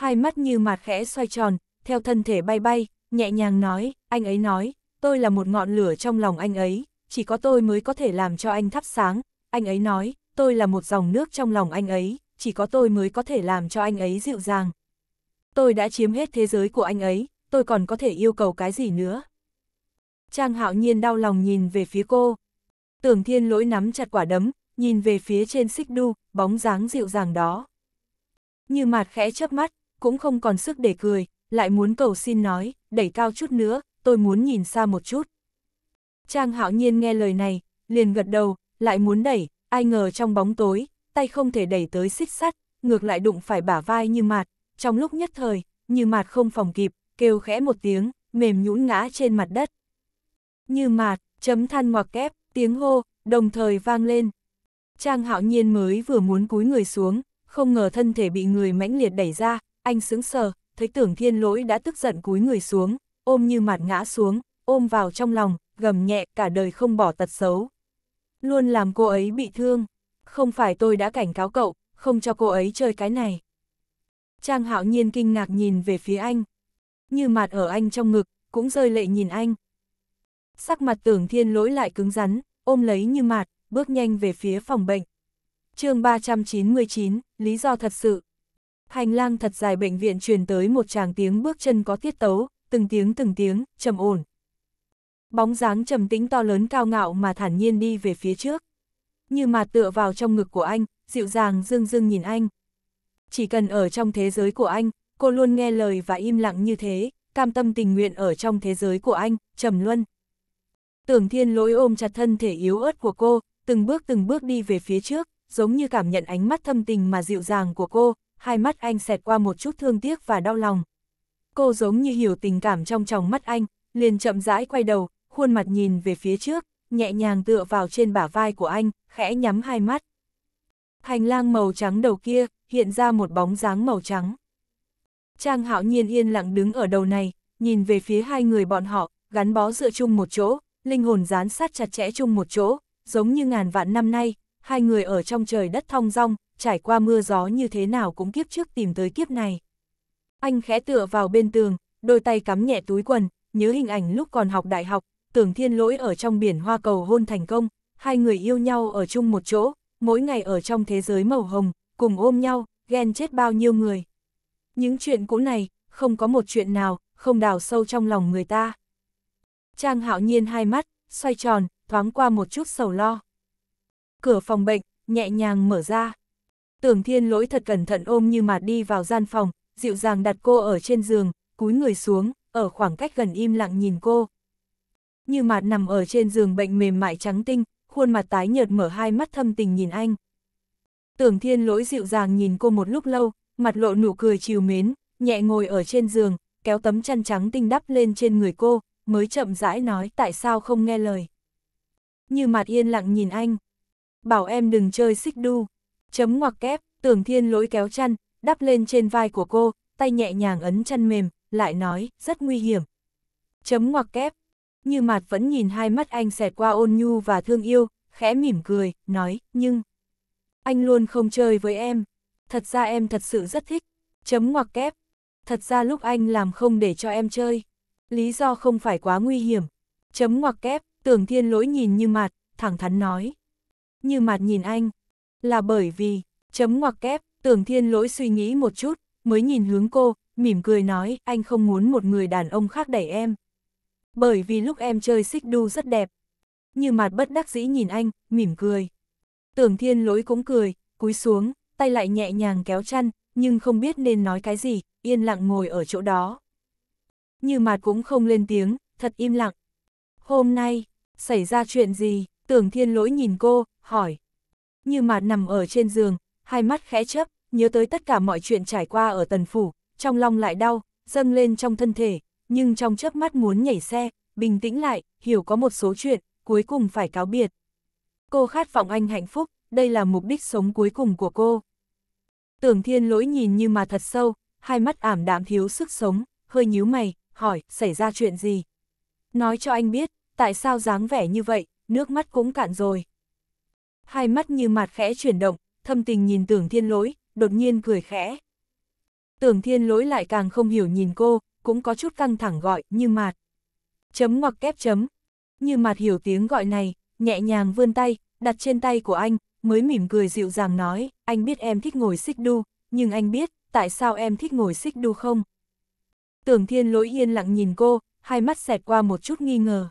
hai mắt như mạt khẽ xoay tròn, theo thân thể bay bay, nhẹ nhàng nói, anh ấy nói, tôi là một ngọn lửa trong lòng anh ấy, chỉ có tôi mới có thể làm cho anh thắp sáng, anh ấy nói, tôi là một dòng nước trong lòng anh ấy, chỉ có tôi mới có thể làm cho anh ấy dịu dàng. Tôi đã chiếm hết thế giới của anh ấy, tôi còn có thể yêu cầu cái gì nữa. Trang hạo nhiên đau lòng nhìn về phía cô. Tưởng thiên lỗi nắm chặt quả đấm, nhìn về phía trên xích đu, bóng dáng dịu dàng đó. Như mặt khẽ chớp mắt, cũng không còn sức để cười, lại muốn cầu xin nói, đẩy cao chút nữa, tôi muốn nhìn xa một chút. Trang hạo nhiên nghe lời này, liền gật đầu, lại muốn đẩy, ai ngờ trong bóng tối, tay không thể đẩy tới xích sắt, ngược lại đụng phải bả vai như mạt, trong lúc nhất thời, như mạt không phòng kịp, kêu khẽ một tiếng, mềm nhũn ngã trên mặt đất. Như mạt, chấm than ngoặc kép, tiếng hô, đồng thời vang lên. Trang hạo nhiên mới vừa muốn cúi người xuống, không ngờ thân thể bị người mãnh liệt đẩy ra, anh sững sờ, thấy tưởng thiên lỗi đã tức giận cúi người xuống, ôm như mặt ngã xuống, ôm vào trong lòng, gầm nhẹ cả đời không bỏ tật xấu. Luôn làm cô ấy bị thương, không phải tôi đã cảnh cáo cậu, không cho cô ấy chơi cái này. Trang hạo nhiên kinh ngạc nhìn về phía anh, như mặt ở anh trong ngực, cũng rơi lệ nhìn anh. Sắc mặt tưởng thiên lỗi lại cứng rắn, ôm lấy như mạt, bước nhanh về phía phòng bệnh. chương 399, lý do thật sự hành lang thật dài bệnh viện truyền tới một chàng tiếng bước chân có thiết tấu, từng tiếng từng tiếng, trầm ổn. Bóng dáng trầm tĩnh to lớn cao ngạo mà thản nhiên đi về phía trước. Như mà tựa vào trong ngực của anh, dịu dàng dương dương nhìn anh. Chỉ cần ở trong thế giới của anh, cô luôn nghe lời và im lặng như thế, cam tâm tình nguyện ở trong thế giới của anh, trầm luân. Tưởng thiên lỗi ôm chặt thân thể yếu ớt của cô, từng bước từng bước đi về phía trước, giống như cảm nhận ánh mắt thâm tình mà dịu dàng của cô, hai mắt anh xẹt qua một chút thương tiếc và đau lòng. Cô giống như hiểu tình cảm trong tròng mắt anh, liền chậm rãi quay đầu, khuôn mặt nhìn về phía trước, nhẹ nhàng tựa vào trên bả vai của anh, khẽ nhắm hai mắt. Hành lang màu trắng đầu kia, hiện ra một bóng dáng màu trắng. Trang hạo nhiên yên lặng đứng ở đầu này, nhìn về phía hai người bọn họ, gắn bó dựa chung một chỗ, linh hồn dán sát chặt chẽ chung một chỗ, giống như ngàn vạn năm nay, hai người ở trong trời đất thong dong, trải qua mưa gió như thế nào cũng kiếp trước tìm tới kiếp này. Anh khẽ tựa vào bên tường, đôi tay cắm nhẹ túi quần, nhớ hình ảnh lúc còn học đại học, tưởng thiên lỗi ở trong biển hoa cầu hôn thành công, hai người yêu nhau ở chung một chỗ, mỗi ngày ở trong thế giới màu hồng, cùng ôm nhau, ghen chết bao nhiêu người. Những chuyện cũ này, không có một chuyện nào, không đào sâu trong lòng người ta. Trang hạo nhiên hai mắt, xoay tròn, thoáng qua một chút sầu lo. Cửa phòng bệnh, nhẹ nhàng mở ra. Tưởng thiên lỗi thật cẩn thận ôm như mạt đi vào gian phòng, dịu dàng đặt cô ở trên giường, cúi người xuống, ở khoảng cách gần im lặng nhìn cô. Như mạt nằm ở trên giường bệnh mềm mại trắng tinh, khuôn mặt tái nhợt mở hai mắt thâm tình nhìn anh. Tưởng thiên lỗi dịu dàng nhìn cô một lúc lâu, mặt lộ nụ cười chiều mến, nhẹ ngồi ở trên giường, kéo tấm chăn trắng tinh đắp lên trên người cô, mới chậm rãi nói tại sao không nghe lời. Như Mạt yên lặng nhìn anh. Bảo em đừng chơi xích đu chấm ngoặc kép, tưởng thiên lỗi kéo chăn, đắp lên trên vai của cô, tay nhẹ nhàng ấn chăn mềm, lại nói, rất nguy hiểm. Chấm ngoặc kép, như mặt vẫn nhìn hai mắt anh xẹt qua ôn nhu và thương yêu, khẽ mỉm cười, nói, nhưng... Anh luôn không chơi với em, thật ra em thật sự rất thích, chấm ngoặc kép. Thật ra lúc anh làm không để cho em chơi, lý do không phải quá nguy hiểm, chấm ngoặc kép, tưởng thiên lỗi nhìn như mặt, thẳng thắn nói. Như mặt nhìn anh, là bởi vì, chấm ngoặc kép, tưởng thiên lỗi suy nghĩ một chút, mới nhìn hướng cô, mỉm cười nói, anh không muốn một người đàn ông khác đẩy em. Bởi vì lúc em chơi xích đu rất đẹp. Như mặt bất đắc dĩ nhìn anh, mỉm cười. Tưởng thiên lỗi cũng cười, cúi xuống, tay lại nhẹ nhàng kéo chăn, nhưng không biết nên nói cái gì, yên lặng ngồi ở chỗ đó. Như mặt cũng không lên tiếng, thật im lặng. Hôm nay, xảy ra chuyện gì? Tưởng thiên lỗi nhìn cô, hỏi. Như mà nằm ở trên giường, hai mắt khẽ chấp, nhớ tới tất cả mọi chuyện trải qua ở tần phủ, trong lòng lại đau, dâng lên trong thân thể, nhưng trong chớp mắt muốn nhảy xe, bình tĩnh lại, hiểu có một số chuyện, cuối cùng phải cáo biệt. Cô khát vọng anh hạnh phúc, đây là mục đích sống cuối cùng của cô. Tưởng thiên lỗi nhìn như mà thật sâu, hai mắt ảm đạm thiếu sức sống, hơi nhíu mày, hỏi, xảy ra chuyện gì? Nói cho anh biết, tại sao dáng vẻ như vậy, nước mắt cũng cạn rồi hai mắt như mặt khẽ chuyển động, thâm tình nhìn tưởng thiên lỗi, đột nhiên cười khẽ. Tưởng thiên lỗi lại càng không hiểu nhìn cô, cũng có chút căng thẳng gọi, như mặt. Chấm ngoặc kép chấm. Như mặt hiểu tiếng gọi này, nhẹ nhàng vươn tay, đặt trên tay của anh, mới mỉm cười dịu dàng nói, anh biết em thích ngồi xích đu, nhưng anh biết, tại sao em thích ngồi xích đu không? Tưởng thiên lỗi yên lặng nhìn cô, hai mắt xẹt qua một chút nghi ngờ.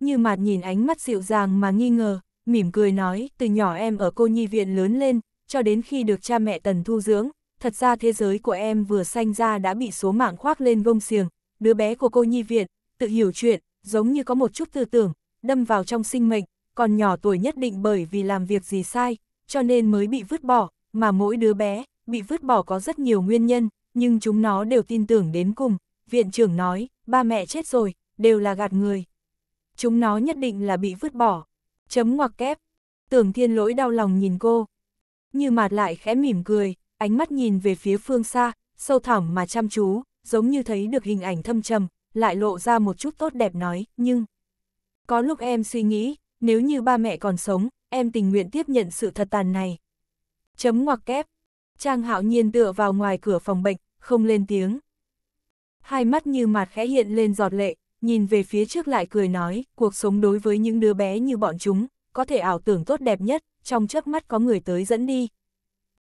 Như mạt nhìn ánh mắt dịu dàng mà nghi ngờ, mỉm cười nói, từ nhỏ em ở cô nhi viện lớn lên, cho đến khi được cha mẹ Tần thu dưỡng, thật ra thế giới của em vừa sanh ra đã bị số mạng khoác lên gông xiềng, đứa bé của cô nhi viện, tự hiểu chuyện, giống như có một chút tư tưởng, đâm vào trong sinh mệnh, còn nhỏ tuổi nhất định bởi vì làm việc gì sai, cho nên mới bị vứt bỏ, mà mỗi đứa bé, bị vứt bỏ có rất nhiều nguyên nhân, nhưng chúng nó đều tin tưởng đến cùng, viện trưởng nói, ba mẹ chết rồi, đều là gạt người. Chúng nó nhất định là bị vứt bỏ, Chấm ngoặc kép. Tưởng thiên lỗi đau lòng nhìn cô. Như mạt lại khẽ mỉm cười, ánh mắt nhìn về phía phương xa, sâu thẳm mà chăm chú, giống như thấy được hình ảnh thâm trầm, lại lộ ra một chút tốt đẹp nói, nhưng... Có lúc em suy nghĩ, nếu như ba mẹ còn sống, em tình nguyện tiếp nhận sự thật tàn này. Chấm ngoặc kép. Trang hạo nhiên tựa vào ngoài cửa phòng bệnh, không lên tiếng. Hai mắt như mạt khẽ hiện lên giọt lệ, nhìn về phía trước lại cười nói, cuộc sống đối với những đứa bé như bọn chúng, có thể ảo tưởng tốt đẹp nhất, trong chớp mắt có người tới dẫn đi.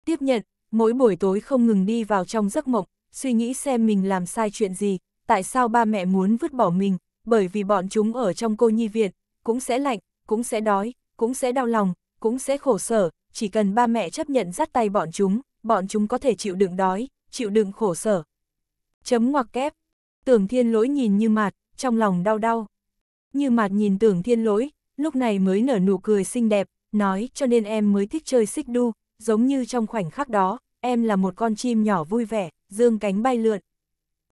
Tiếp nhận, mỗi buổi tối không ngừng đi vào trong giấc mộng, suy nghĩ xem mình làm sai chuyện gì, tại sao ba mẹ muốn vứt bỏ mình, bởi vì bọn chúng ở trong cô nhi viện, cũng sẽ lạnh, cũng sẽ đói, cũng sẽ đau lòng, cũng sẽ khổ sở, chỉ cần ba mẹ chấp nhận dắt tay bọn chúng, bọn chúng có thể chịu đựng đói, chịu đựng khổ sở. Chấm ngoặc kép, tưởng thiên lỗi nhìn như mạt, trong lòng đau đau. Như mặt nhìn tưởng thiên lỗi, lúc này mới nở nụ cười xinh đẹp, nói cho nên em mới thích chơi xích đu, giống như trong khoảnh khắc đó, em là một con chim nhỏ vui vẻ, dương cánh bay lượn.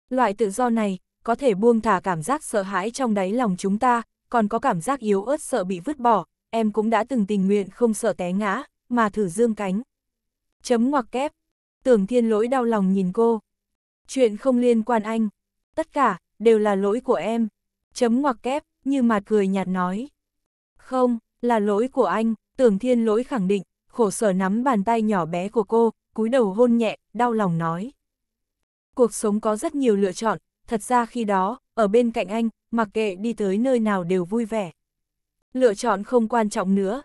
Loại tự do này, có thể buông thả cảm giác sợ hãi trong đáy lòng chúng ta, còn có cảm giác yếu ớt sợ bị vứt bỏ, em cũng đã từng tình nguyện không sợ té ngã, mà thử dương cánh. Chấm ngoặc kép, tưởng thiên lỗi đau lòng nhìn cô. Chuyện không liên quan anh, tất cả, đều là lỗi của em. Chấm ngoặc kép, như mặt cười nhạt nói. Không, là lỗi của anh, tưởng thiên lỗi khẳng định, khổ sở nắm bàn tay nhỏ bé của cô, cúi đầu hôn nhẹ, đau lòng nói. Cuộc sống có rất nhiều lựa chọn, thật ra khi đó, ở bên cạnh anh, mặc kệ đi tới nơi nào đều vui vẻ. Lựa chọn không quan trọng nữa.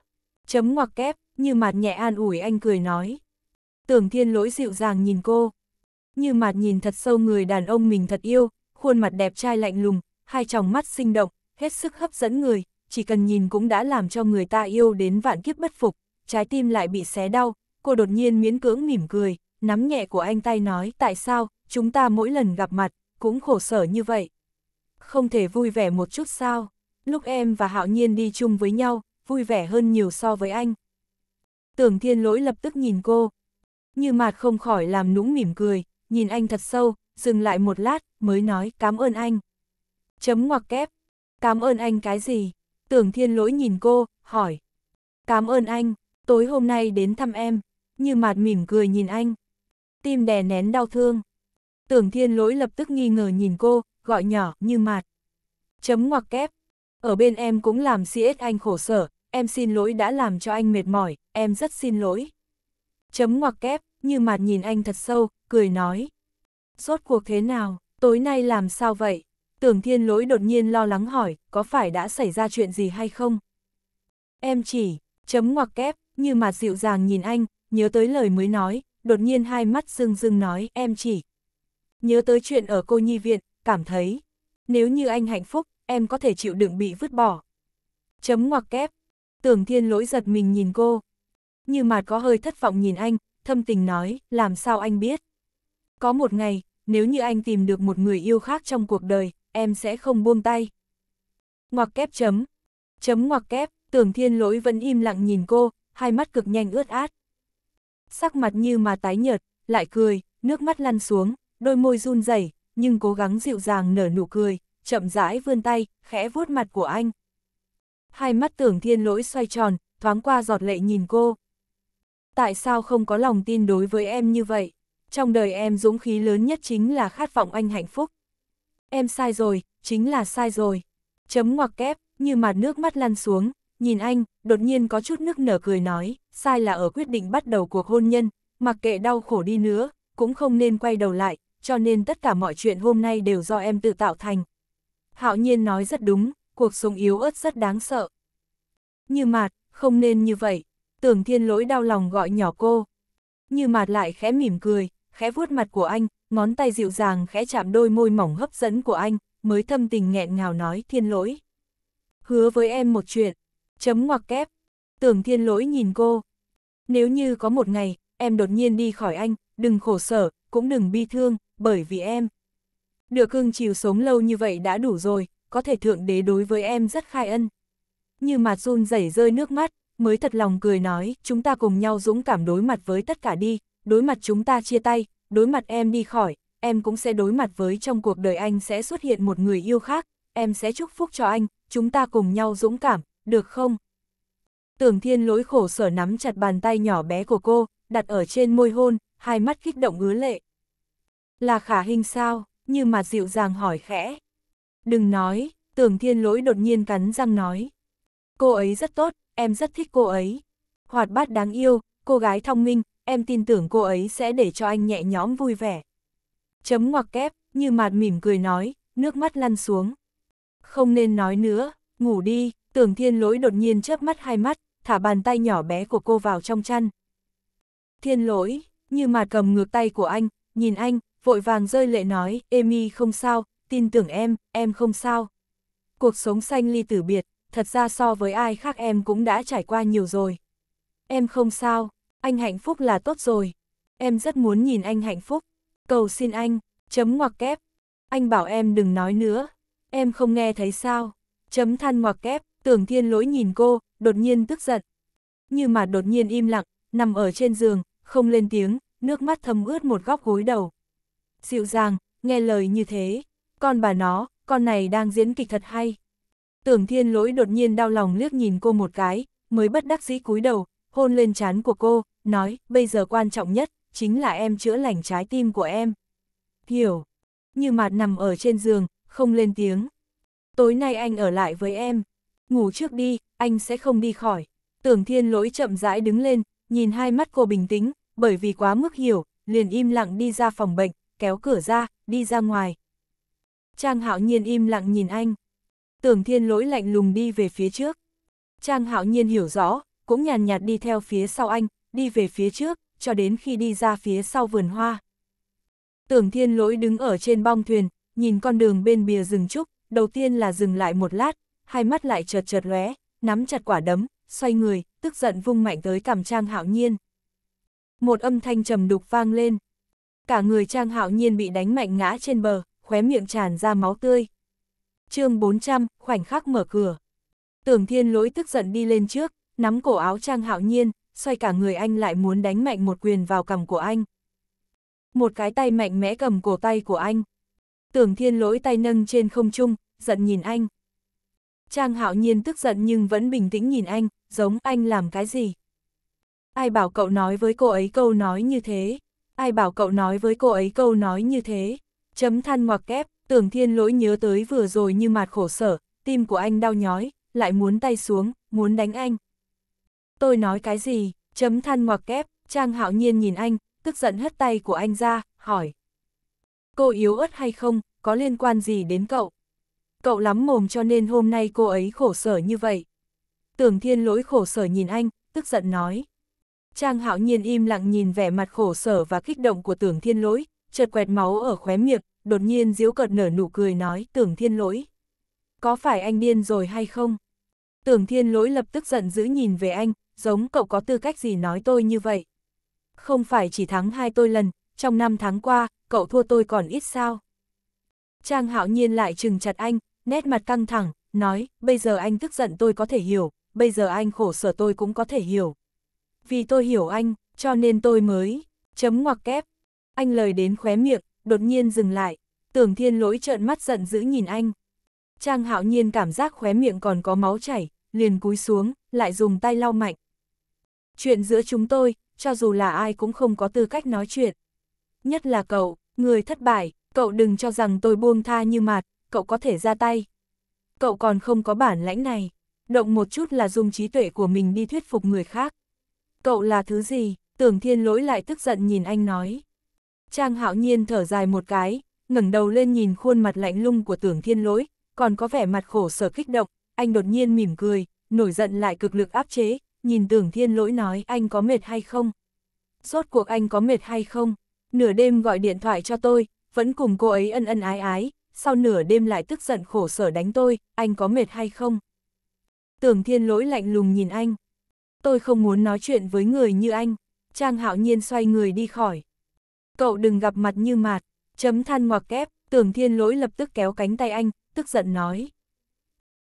Chấm ngoặc kép, như mặt nhẹ an ủi anh cười nói. Tưởng thiên lỗi dịu dàng nhìn cô. Như mặt nhìn thật sâu người đàn ông mình thật yêu, khuôn mặt đẹp trai lạnh lùng, hai tròng mắt sinh động, hết sức hấp dẫn người, chỉ cần nhìn cũng đã làm cho người ta yêu đến vạn kiếp bất phục, trái tim lại bị xé đau, cô đột nhiên miễn cưỡng mỉm cười, nắm nhẹ của anh tay nói tại sao, chúng ta mỗi lần gặp mặt, cũng khổ sở như vậy. Không thể vui vẻ một chút sao, lúc em và Hạo Nhiên đi chung với nhau, vui vẻ hơn nhiều so với anh. Tưởng thiên lỗi lập tức nhìn cô, như mạt không khỏi làm nũng mỉm cười, nhìn anh thật sâu, dừng lại một lát, mới nói cảm ơn anh. Chấm ngoặc kép, cảm ơn anh cái gì? Tưởng thiên lỗi nhìn cô, hỏi. Cảm ơn anh, tối hôm nay đến thăm em, như mạt mỉm cười nhìn anh. Tim đè nén đau thương. Tưởng thiên lỗi lập tức nghi ngờ nhìn cô, gọi nhỏ như mạt. Chấm ngoặc kép, ở bên em cũng làm siết anh khổ sở, em xin lỗi đã làm cho anh mệt mỏi, em rất xin lỗi. Chấm ngoặc kép, như mạt nhìn anh thật sâu, cười nói. Rốt cuộc thế nào, tối nay làm sao vậy? Tưởng thiên lỗi đột nhiên lo lắng hỏi, có phải đã xảy ra chuyện gì hay không? Em chỉ, chấm ngoặc kép, như mặt dịu dàng nhìn anh, nhớ tới lời mới nói, đột nhiên hai mắt rưng rưng nói, em chỉ. Nhớ tới chuyện ở cô nhi viện, cảm thấy, nếu như anh hạnh phúc, em có thể chịu đựng bị vứt bỏ. Chấm ngoặc kép, tưởng thiên lỗi giật mình nhìn cô. Như mặt có hơi thất vọng nhìn anh, thâm tình nói, làm sao anh biết. Có một ngày, nếu như anh tìm được một người yêu khác trong cuộc đời, em sẽ không buông tay. Ngoặc kép chấm. Chấm ngoặc kép, tưởng thiên lỗi vẫn im lặng nhìn cô, hai mắt cực nhanh ướt át. Sắc mặt như mà tái nhợt, lại cười, nước mắt lăn xuống, đôi môi run rẩy nhưng cố gắng dịu dàng nở nụ cười, chậm rãi vươn tay, khẽ vuốt mặt của anh. Hai mắt tưởng thiên lỗi xoay tròn, thoáng qua giọt lệ nhìn cô. Tại sao không có lòng tin đối với em như vậy? trong đời em dũng khí lớn nhất chính là khát vọng anh hạnh phúc. Em sai rồi, chính là sai rồi. Chấm ngoặc kép, như mặt nước mắt lăn xuống, nhìn anh, đột nhiên có chút nước nở cười nói, sai là ở quyết định bắt đầu cuộc hôn nhân, mặc kệ đau khổ đi nữa, cũng không nên quay đầu lại, cho nên tất cả mọi chuyện hôm nay đều do em tự tạo thành. Hạo nhiên nói rất đúng, cuộc sống yếu ớt rất đáng sợ. Như mạt, không nên như vậy, tưởng thiên lỗi đau lòng gọi nhỏ cô. Như mạt lại khẽ mỉm cười, khẽ vuốt mặt của anh, ngón tay dịu dàng khẽ chạm đôi môi mỏng hấp dẫn của anh, mới thâm tình nghẹn ngào nói thiên lỗi. Hứa với em một chuyện, chấm ngoặc kép, tưởng thiên lỗi nhìn cô. Nếu như có một ngày, em đột nhiên đi khỏi anh, đừng khổ sở, cũng đừng bi thương, bởi vì em. Được cưng chiều sống lâu như vậy đã đủ rồi, có thể thượng đế đối với em rất khai ân. Như mà run rẩy rơi nước mắt, mới thật lòng cười nói, chúng ta cùng nhau dũng cảm đối mặt với tất cả đi, đối mặt chúng ta chia tay, đối mặt em đi khỏi, em cũng sẽ đối mặt với trong cuộc đời anh sẽ xuất hiện một người yêu khác, em sẽ chúc phúc cho anh, chúng ta cùng nhau dũng cảm, được không? Tưởng thiên lỗi khổ sở nắm chặt bàn tay nhỏ bé của cô, đặt ở trên môi hôn, hai mắt kích động ứa lệ. Là khả hình sao, như mà dịu dàng hỏi khẽ. Đừng nói, tưởng thiên lỗi đột nhiên cắn răng nói. Cô ấy rất tốt, em rất thích cô ấy. Hoạt bát đáng yêu, cô gái thông minh, em tin tưởng cô ấy sẽ để cho anh nhẹ nhõm vui vẻ. Chấm ngoặc kép, như mạt mỉm cười nói, nước mắt lăn xuống. Không nên nói nữa, ngủ đi, tưởng thiên lỗi đột nhiên chớp mắt hai mắt, thả bàn tay nhỏ bé của cô vào trong chăn. Thiên lỗi, như mạt cầm ngược tay của anh, nhìn anh, vội vàng rơi lệ nói, Amy không sao, tin tưởng em, em không sao. Cuộc sống xanh ly tử biệt, thật ra so với ai khác em cũng đã trải qua nhiều rồi. Em không sao, anh hạnh phúc là tốt rồi. Em rất muốn nhìn anh hạnh phúc. Cầu xin anh, chấm ngoặc kép. Anh bảo em đừng nói nữa. Em không nghe thấy sao. Chấm than ngoặc kép, tưởng thiên lỗi nhìn cô, đột nhiên tức giận. Như mà đột nhiên im lặng, nằm ở trên giường, không lên tiếng, nước mắt thấm ướt một góc gối đầu. Dịu dàng, nghe lời như thế. Con bà nó, con này đang diễn kịch thật hay. Tưởng thiên lỗi đột nhiên đau lòng liếc nhìn cô một cái, mới bất đắc dĩ cúi đầu, hôn lên trán của cô, nói, bây giờ quan trọng nhất, chính là em chữa lành trái tim của em. Hiểu. Như mặt nằm ở trên giường, không lên tiếng. Tối nay anh ở lại với em. Ngủ trước đi, anh sẽ không đi khỏi. Tưởng thiên lỗi chậm rãi đứng lên, nhìn hai mắt cô bình tĩnh, bởi vì quá mức hiểu, liền im lặng đi ra phòng bệnh, kéo cửa ra, đi ra ngoài. Trang hạo nhiên im lặng nhìn anh. Tưởng thiên lỗi lạnh lùng đi về phía trước. Trang hạo nhiên hiểu rõ, cũng nhàn nhạt đi theo phía sau anh, đi về phía trước, cho đến khi đi ra phía sau vườn hoa. Tưởng thiên lỗi đứng ở trên bong thuyền, nhìn con đường bên bìa rừng trúc, đầu tiên là dừng lại một lát, hai mắt lại chợt chợt lóe, nắm chặt quả đấm, xoay người, tức giận vung mạnh tới cằm Trang Hạo Nhiên. Một âm thanh trầm đục vang lên. Cả người Trang Hạo Nhiên bị đánh mạnh ngã trên bờ, khóe miệng tràn ra máu tươi. chương 400, khoảnh khắc mở cửa. Tưởng Thiên Lỗi tức giận đi lên trước, nắm cổ áo Trang Hạo Nhiên, xoay cả người anh lại muốn đánh mạnh một quyền vào cầm của anh. Một cái tay mạnh mẽ cầm cổ tay của anh. Tưởng thiên lỗi tay nâng trên không trung, giận nhìn anh. Trang hạo nhiên tức giận nhưng vẫn bình tĩnh nhìn anh, giống anh làm cái gì. Ai bảo cậu nói với cô ấy câu nói như thế? Ai bảo cậu nói với cô ấy câu nói như thế? Chấm than ngoặc kép, tưởng thiên lỗi nhớ tới vừa rồi như mạt khổ sở, tim của anh đau nhói, lại muốn tay xuống, muốn đánh anh tôi nói cái gì, chấm than ngoặc kép, Trang hạo nhiên nhìn anh, tức giận hất tay của anh ra, hỏi. Cô yếu ớt hay không, có liên quan gì đến cậu? Cậu lắm mồm cho nên hôm nay cô ấy khổ sở như vậy. Tưởng thiên lỗi khổ sở nhìn anh, tức giận nói. Trang hạo nhiên im lặng nhìn vẻ mặt khổ sở và kích động của tưởng thiên lỗi, chợt quẹt máu ở khóe miệng, đột nhiên diễu cợt nở nụ cười nói tưởng thiên lỗi. Có phải anh điên rồi hay không? Tưởng thiên lỗi lập tức giận dữ nhìn về anh, giống cậu có tư cách gì nói tôi như vậy. Không phải chỉ thắng hai tôi lần, trong năm tháng qua, cậu thua tôi còn ít sao. Trang hạo nhiên lại trừng chặt anh, nét mặt căng thẳng, nói, bây giờ anh tức giận tôi có thể hiểu, bây giờ anh khổ sở tôi cũng có thể hiểu. Vì tôi hiểu anh, cho nên tôi mới, chấm ngoặc kép. Anh lời đến khóe miệng, đột nhiên dừng lại, tưởng thiên lỗi trợn mắt giận dữ nhìn anh. Trang hạo nhiên cảm giác khóe miệng còn có máu chảy, liền cúi xuống, lại dùng tay lau mạnh. Chuyện giữa chúng tôi, cho dù là ai cũng không có tư cách nói chuyện. Nhất là cậu, người thất bại, cậu đừng cho rằng tôi buông tha như mạt, cậu có thể ra tay. Cậu còn không có bản lãnh này, động một chút là dùng trí tuệ của mình đi thuyết phục người khác. Cậu là thứ gì? Tưởng thiên lỗi lại tức giận nhìn anh nói. Trang hạo nhiên thở dài một cái, ngẩng đầu lên nhìn khuôn mặt lạnh lung của tưởng thiên lỗi, còn có vẻ mặt khổ sở kích động, anh đột nhiên mỉm cười, nổi giận lại cực lực áp chế, nhìn tưởng thiên lỗi nói anh có mệt hay không? Rốt cuộc anh có mệt hay không? Nửa đêm gọi điện thoại cho tôi, vẫn cùng cô ấy ân ân ái ái, sau nửa đêm lại tức giận khổ sở đánh tôi, anh có mệt hay không? Tưởng thiên lỗi lạnh lùng nhìn anh. Tôi không muốn nói chuyện với người như anh. Trang hạo nhiên xoay người đi khỏi. Cậu đừng gặp mặt như mạt, chấm than ngoặc kép, tưởng thiên lỗi lập tức kéo cánh tay anh, tức giận nói.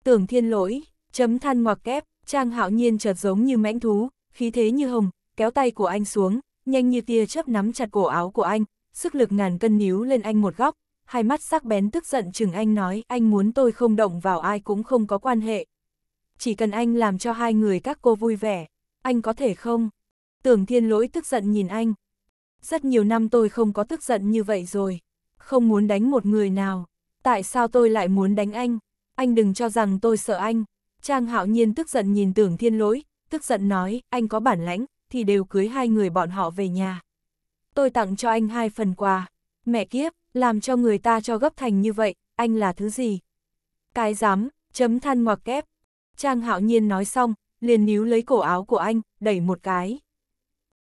Tưởng thiên lỗi, chấm than ngoặc kép, Trang hạo nhiên chợt giống như mãnh thú, khí thế như hồng, kéo tay của anh xuống, nhanh như tia chớp nắm chặt cổ áo của anh, sức lực ngàn cân níu lên anh một góc, hai mắt sắc bén tức giận chừng anh nói anh muốn tôi không động vào ai cũng không có quan hệ. Chỉ cần anh làm cho hai người các cô vui vẻ, anh có thể không? Tưởng thiên lỗi tức giận nhìn anh. Rất nhiều năm tôi không có tức giận như vậy rồi, không muốn đánh một người nào. Tại sao tôi lại muốn đánh anh? Anh đừng cho rằng tôi sợ anh. Trang hạo nhiên tức giận nhìn tưởng thiên lỗi, tức giận nói, anh có bản lãnh, thì đều cưới hai người bọn họ về nhà. Tôi tặng cho anh hai phần quà. Mẹ kiếp, làm cho người ta cho gấp thành như vậy, anh là thứ gì? Cái dám, chấm than ngoặc kép. Trang hạo nhiên nói xong, liền níu lấy cổ áo của anh, đẩy một cái.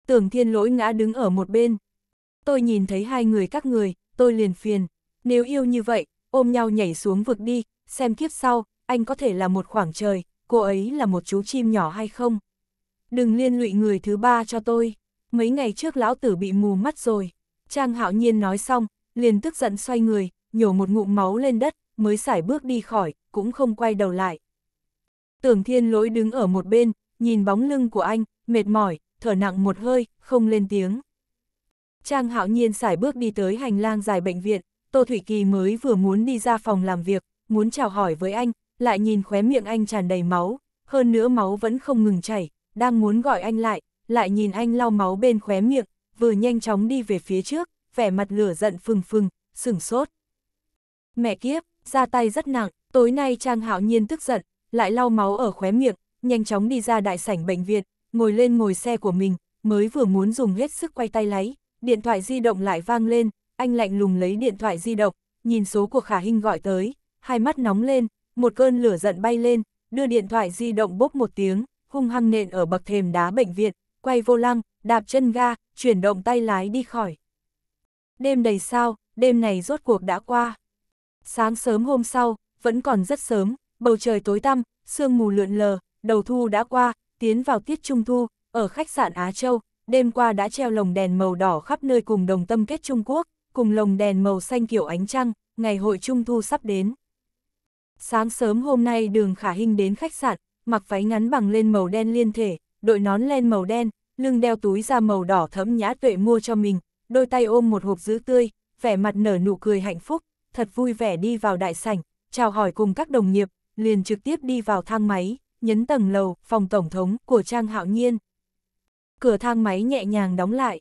Tưởng thiên lỗi ngã đứng ở một bên. Tôi nhìn thấy hai người các người, tôi liền phiền. Nếu yêu như vậy, ôm nhau nhảy xuống vực đi, xem kiếp sau, anh có thể là một khoảng trời, cô ấy là một chú chim nhỏ hay không? Đừng liên lụy người thứ ba cho tôi, mấy ngày trước lão tử bị mù mắt rồi. Trang hạo nhiên nói xong, liền tức giận xoay người, nhổ một ngụm máu lên đất, mới xải bước đi khỏi, cũng không quay đầu lại. Tưởng thiên lỗi đứng ở một bên, nhìn bóng lưng của anh, mệt mỏi, thở nặng một hơi, không lên tiếng. Trang hạo nhiên xải bước đi tới hành lang dài bệnh viện, Tô Thủy Kỳ mới vừa muốn đi ra phòng làm việc, muốn chào hỏi với anh, lại nhìn khóe miệng anh tràn đầy máu, hơn nữa máu vẫn không ngừng chảy, đang muốn gọi anh lại, lại nhìn anh lau máu bên khóe miệng, vừa nhanh chóng đi về phía trước, vẻ mặt lửa giận phừng phừng, sửng sốt. Mẹ kiếp, ra tay rất nặng, tối nay Trang Hạo Nhiên tức giận, lại lau máu ở khóe miệng, nhanh chóng đi ra đại sảnh bệnh viện, ngồi lên ngồi xe của mình, mới vừa muốn dùng hết sức quay tay lái, điện thoại di động lại vang lên, anh lạnh lùng lấy điện thoại di động, nhìn số của Khả Hinh gọi tới, hai mắt nóng lên, một cơn lửa giận bay lên, đưa điện thoại di động bốc một tiếng, hung hăng nện ở bậc thềm đá bệnh viện, quay vô lăng, đạp chân ga, chuyển động tay lái đi khỏi. Đêm đầy sao, đêm này rốt cuộc đã qua. Sáng sớm hôm sau, vẫn còn rất sớm, bầu trời tối tăm, sương mù lượn lờ, đầu thu đã qua, tiến vào tiết trung thu, ở khách sạn Á Châu, đêm qua đã treo lồng đèn màu đỏ khắp nơi cùng đồng tâm kết Trung Quốc, cùng lồng đèn màu xanh kiểu ánh trăng, ngày hội trung thu sắp đến. Sáng sớm hôm nay đường khả hình đến khách sạn, mặc váy ngắn bằng lên màu đen liên thể, đội nón len màu đen, lưng đeo túi da màu đỏ thẫm nhã tuệ mua cho mình, đôi tay ôm một hộp giữ tươi, vẻ mặt nở nụ cười hạnh phúc, thật vui vẻ đi vào đại sảnh, chào hỏi cùng các đồng nghiệp, liền trực tiếp đi vào thang máy, nhấn tầng lầu, phòng tổng thống của Trang Hạo Nhiên. Cửa thang máy nhẹ nhàng đóng lại.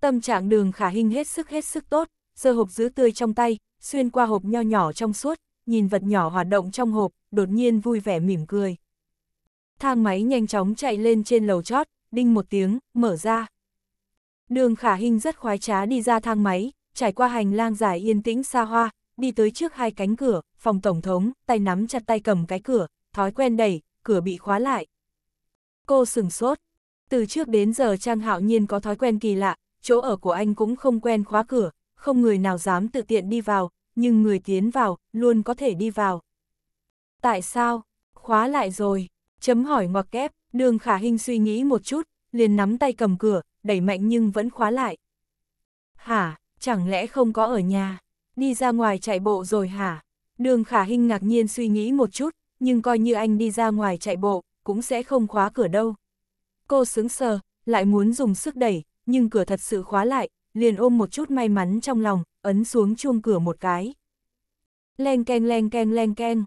Tâm trạng đường khả hình hết sức hết sức tốt, sơ hộp giữ tươi trong tay, xuyên qua hộp nho nhỏ trong suốt, nhìn vật nhỏ hoạt động trong hộp, đột nhiên vui vẻ mỉm cười. Thang máy nhanh chóng chạy lên trên lầu chót, đinh một tiếng, mở ra. Đường khả hình rất khoái trá đi ra thang máy, trải qua hành lang dài yên tĩnh xa hoa, đi tới trước hai cánh cửa, phòng tổng thống, tay nắm chặt tay cầm cái cửa, thói quen đẩy, cửa bị khóa lại. Cô sừng sốt. Từ trước đến giờ Trang Hạo Nhiên có thói quen kỳ lạ, chỗ ở của anh cũng không quen khóa cửa, không người nào dám tự tiện đi vào, nhưng người tiến vào, luôn có thể đi vào. Tại sao? Khóa lại rồi. Chấm hỏi ngoặc kép, đường khả hình suy nghĩ một chút, liền nắm tay cầm cửa, đẩy mạnh nhưng vẫn khóa lại. Hả, chẳng lẽ không có ở nhà? Đi ra ngoài chạy bộ rồi hả? Đường khả hình ngạc nhiên suy nghĩ một chút, nhưng coi như anh đi ra ngoài chạy bộ, cũng sẽ không khóa cửa đâu. Cô sướng sờ, lại muốn dùng sức đẩy, nhưng cửa thật sự khóa lại, liền ôm một chút may mắn trong lòng, ấn xuống chuông cửa một cái. Leng keng leng keng leng keng.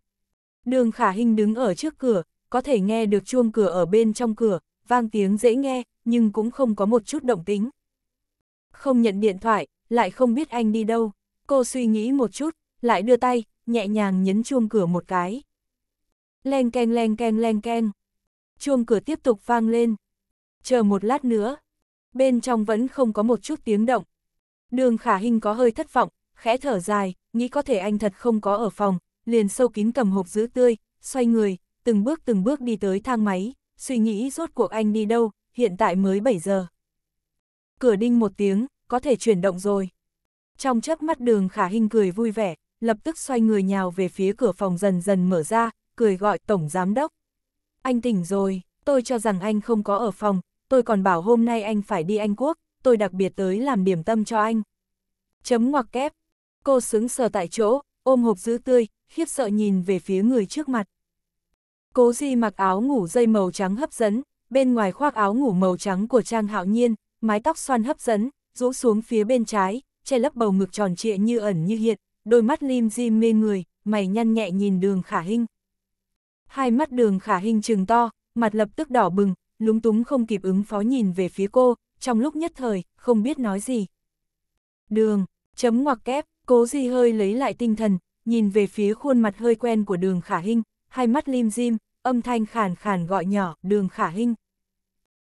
Đường khả hình đứng ở trước cửa, có thể nghe được chuông cửa ở bên trong cửa, vang tiếng dễ nghe, nhưng cũng không có một chút động tính. Không nhận điện thoại, lại không biết anh đi đâu. Cô suy nghĩ một chút, lại đưa tay, nhẹ nhàng nhấn chuông cửa một cái. Leng keng leng keng leng keng. Chuông cửa tiếp tục vang lên. Chờ một lát nữa, bên trong vẫn không có một chút tiếng động. Đường khả hình có hơi thất vọng, khẽ thở dài, nghĩ có thể anh thật không có ở phòng, liền sâu kín cầm hộp giữ tươi, xoay người, từng bước từng bước đi tới thang máy, suy nghĩ rốt cuộc anh đi đâu, hiện tại mới 7 giờ. Cửa đinh một tiếng, có thể chuyển động rồi. Trong chớp mắt đường khả hình cười vui vẻ, lập tức xoay người nhào về phía cửa phòng dần dần mở ra, cười gọi tổng giám đốc. Anh tỉnh rồi, tôi cho rằng anh không có ở phòng, tôi còn bảo hôm nay anh phải đi Anh Quốc, tôi đặc biệt tới làm điểm tâm cho anh. Chấm ngoặc kép. Cô xứng sờ tại chỗ, ôm hộp giữ tươi, khiếp sợ nhìn về phía người trước mặt. Cố Di mặc áo ngủ dây màu trắng hấp dẫn, bên ngoài khoác áo ngủ màu trắng của Trang Hạo Nhiên, mái tóc xoăn hấp dẫn, rũ xuống phía bên trái, che lấp bầu ngực tròn trịa như ẩn như hiện, đôi mắt lim dim mê người, mày nhăn nhẹ nhìn đường khả hinh. Hai mắt đường khả hinh trừng to, mặt lập tức đỏ bừng, lúng túng không kịp ứng phó nhìn về phía cô, trong lúc nhất thời, không biết nói gì. Đường, chấm ngoặc kép, cố di hơi lấy lại tinh thần, nhìn về phía khuôn mặt hơi quen của đường khả hinh, hai mắt lim dim, âm thanh khàn khàn gọi nhỏ, đường khả hinh.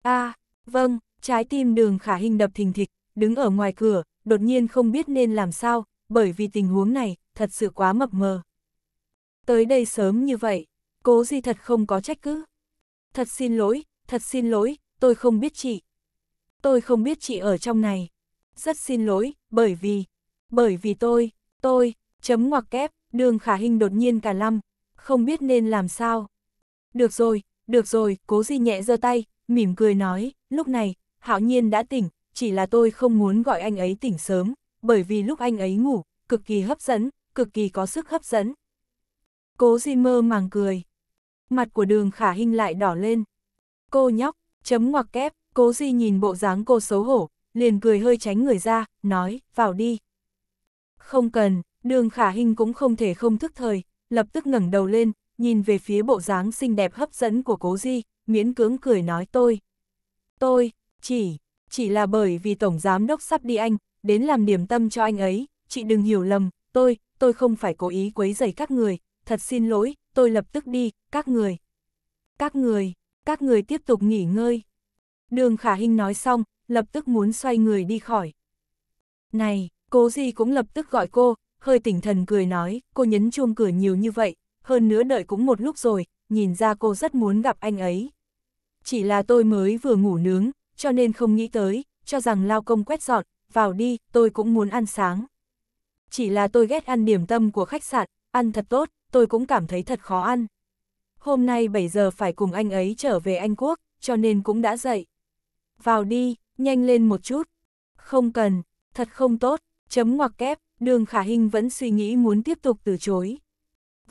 a à, vâng, trái tim đường khả hinh đập thình thịch, đứng ở ngoài cửa, đột nhiên không biết nên làm sao, bởi vì tình huống này, thật sự quá mập mờ. Tới đây sớm như vậy, cố di thật không có trách cứ. Thật xin lỗi, thật xin lỗi, tôi không biết chị. Tôi không biết chị ở trong này. Rất xin lỗi, bởi vì, bởi vì tôi, tôi, chấm ngoặc kép, đường khả hình đột nhiên cả lăm, không biết nên làm sao. Được rồi, được rồi, cố di nhẹ giơ tay, mỉm cười nói, lúc này, hạo nhiên đã tỉnh, chỉ là tôi không muốn gọi anh ấy tỉnh sớm, bởi vì lúc anh ấy ngủ, cực kỳ hấp dẫn, cực kỳ có sức hấp dẫn. Cố di mơ màng cười. Mặt của đường khả hình lại đỏ lên. Cô nhóc, chấm ngoặc kép, cố di nhìn bộ dáng cô xấu hổ, liền cười hơi tránh người ra, nói, vào đi. Không cần, đường khả hình cũng không thể không thức thời, lập tức ngẩng đầu lên, nhìn về phía bộ dáng xinh đẹp hấp dẫn của cố di, miễn cưỡng cười nói tôi. Tôi, chỉ, chỉ là bởi vì Tổng Giám Đốc sắp đi anh, đến làm điểm tâm cho anh ấy, chị đừng hiểu lầm, tôi, tôi không phải cố ý quấy rầy các người, thật xin lỗi, tôi lập tức đi, các người. Các người, các người tiếp tục nghỉ ngơi. Đường khả hình nói xong, lập tức muốn xoay người đi khỏi. Này, cố gì cũng lập tức gọi cô, hơi tỉnh thần cười nói, cô nhấn chuông cửa nhiều như vậy, hơn nữa đợi cũng một lúc rồi, nhìn ra cô rất muốn gặp anh ấy. Chỉ là tôi mới vừa ngủ nướng, cho nên không nghĩ tới, cho rằng lao công quét dọn, vào đi, tôi cũng muốn ăn sáng. Chỉ là tôi ghét ăn điểm tâm của khách sạn, ăn thật tốt, tôi cũng cảm thấy thật khó ăn hôm nay 7 giờ phải cùng anh ấy trở về Anh Quốc, cho nên cũng đã dậy. Vào đi, nhanh lên một chút. Không cần, thật không tốt, chấm ngoặc kép, đường khả hình vẫn suy nghĩ muốn tiếp tục từ chối.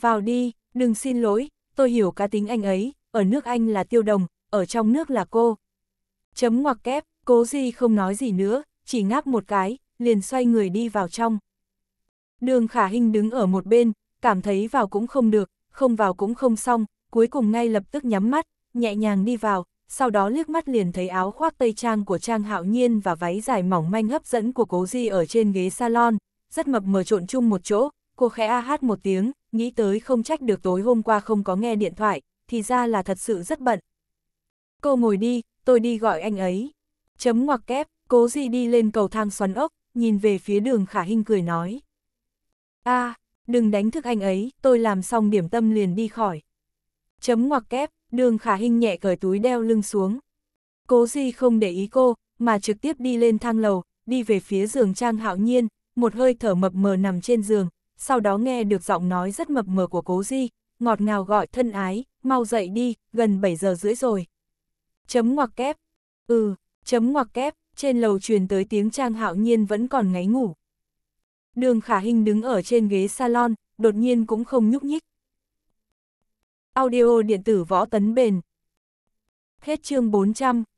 Vào đi, đừng xin lỗi, tôi hiểu cá tính anh ấy, ở nước Anh là tiêu đồng, ở trong nước là cô. Chấm ngoặc kép, cố gì không nói gì nữa, chỉ ngáp một cái, liền xoay người đi vào trong. Đường khả hình đứng ở một bên, cảm thấy vào cũng không được, không vào cũng không xong, cuối cùng ngay lập tức nhắm mắt, nhẹ nhàng đi vào, sau đó liếc mắt liền thấy áo khoác tây trang của Trang Hạo Nhiên và váy dài mỏng manh hấp dẫn của Cố Di ở trên ghế salon, rất mập mờ trộn chung một chỗ, cô khẽ a hát một tiếng, nghĩ tới không trách được tối hôm qua không có nghe điện thoại, thì ra là thật sự rất bận. Cô ngồi đi, tôi đi gọi anh ấy. Chấm ngoặc kép, Cố Di đi lên cầu thang xoắn ốc, nhìn về phía đường khả hinh cười nói. a à, đừng đánh thức anh ấy, tôi làm xong điểm tâm liền đi khỏi. Chấm ngoặc kép, đường khả hình nhẹ cởi túi đeo lưng xuống. Cố Di không để ý cô, mà trực tiếp đi lên thang lầu, đi về phía giường Trang Hạo Nhiên, một hơi thở mập mờ nằm trên giường, sau đó nghe được giọng nói rất mập mờ của Cố Di, ngọt ngào gọi thân ái, mau dậy đi, gần 7 giờ rưỡi rồi. Chấm ngoặc kép. Ừ, chấm ngoặc kép, trên lầu truyền tới tiếng Trang Hạo Nhiên vẫn còn ngáy ngủ. Đường Khả hình đứng ở trên ghế salon, đột nhiên cũng không nhúc nhích. Audio điện tử võ tấn bền. Hết chương 400.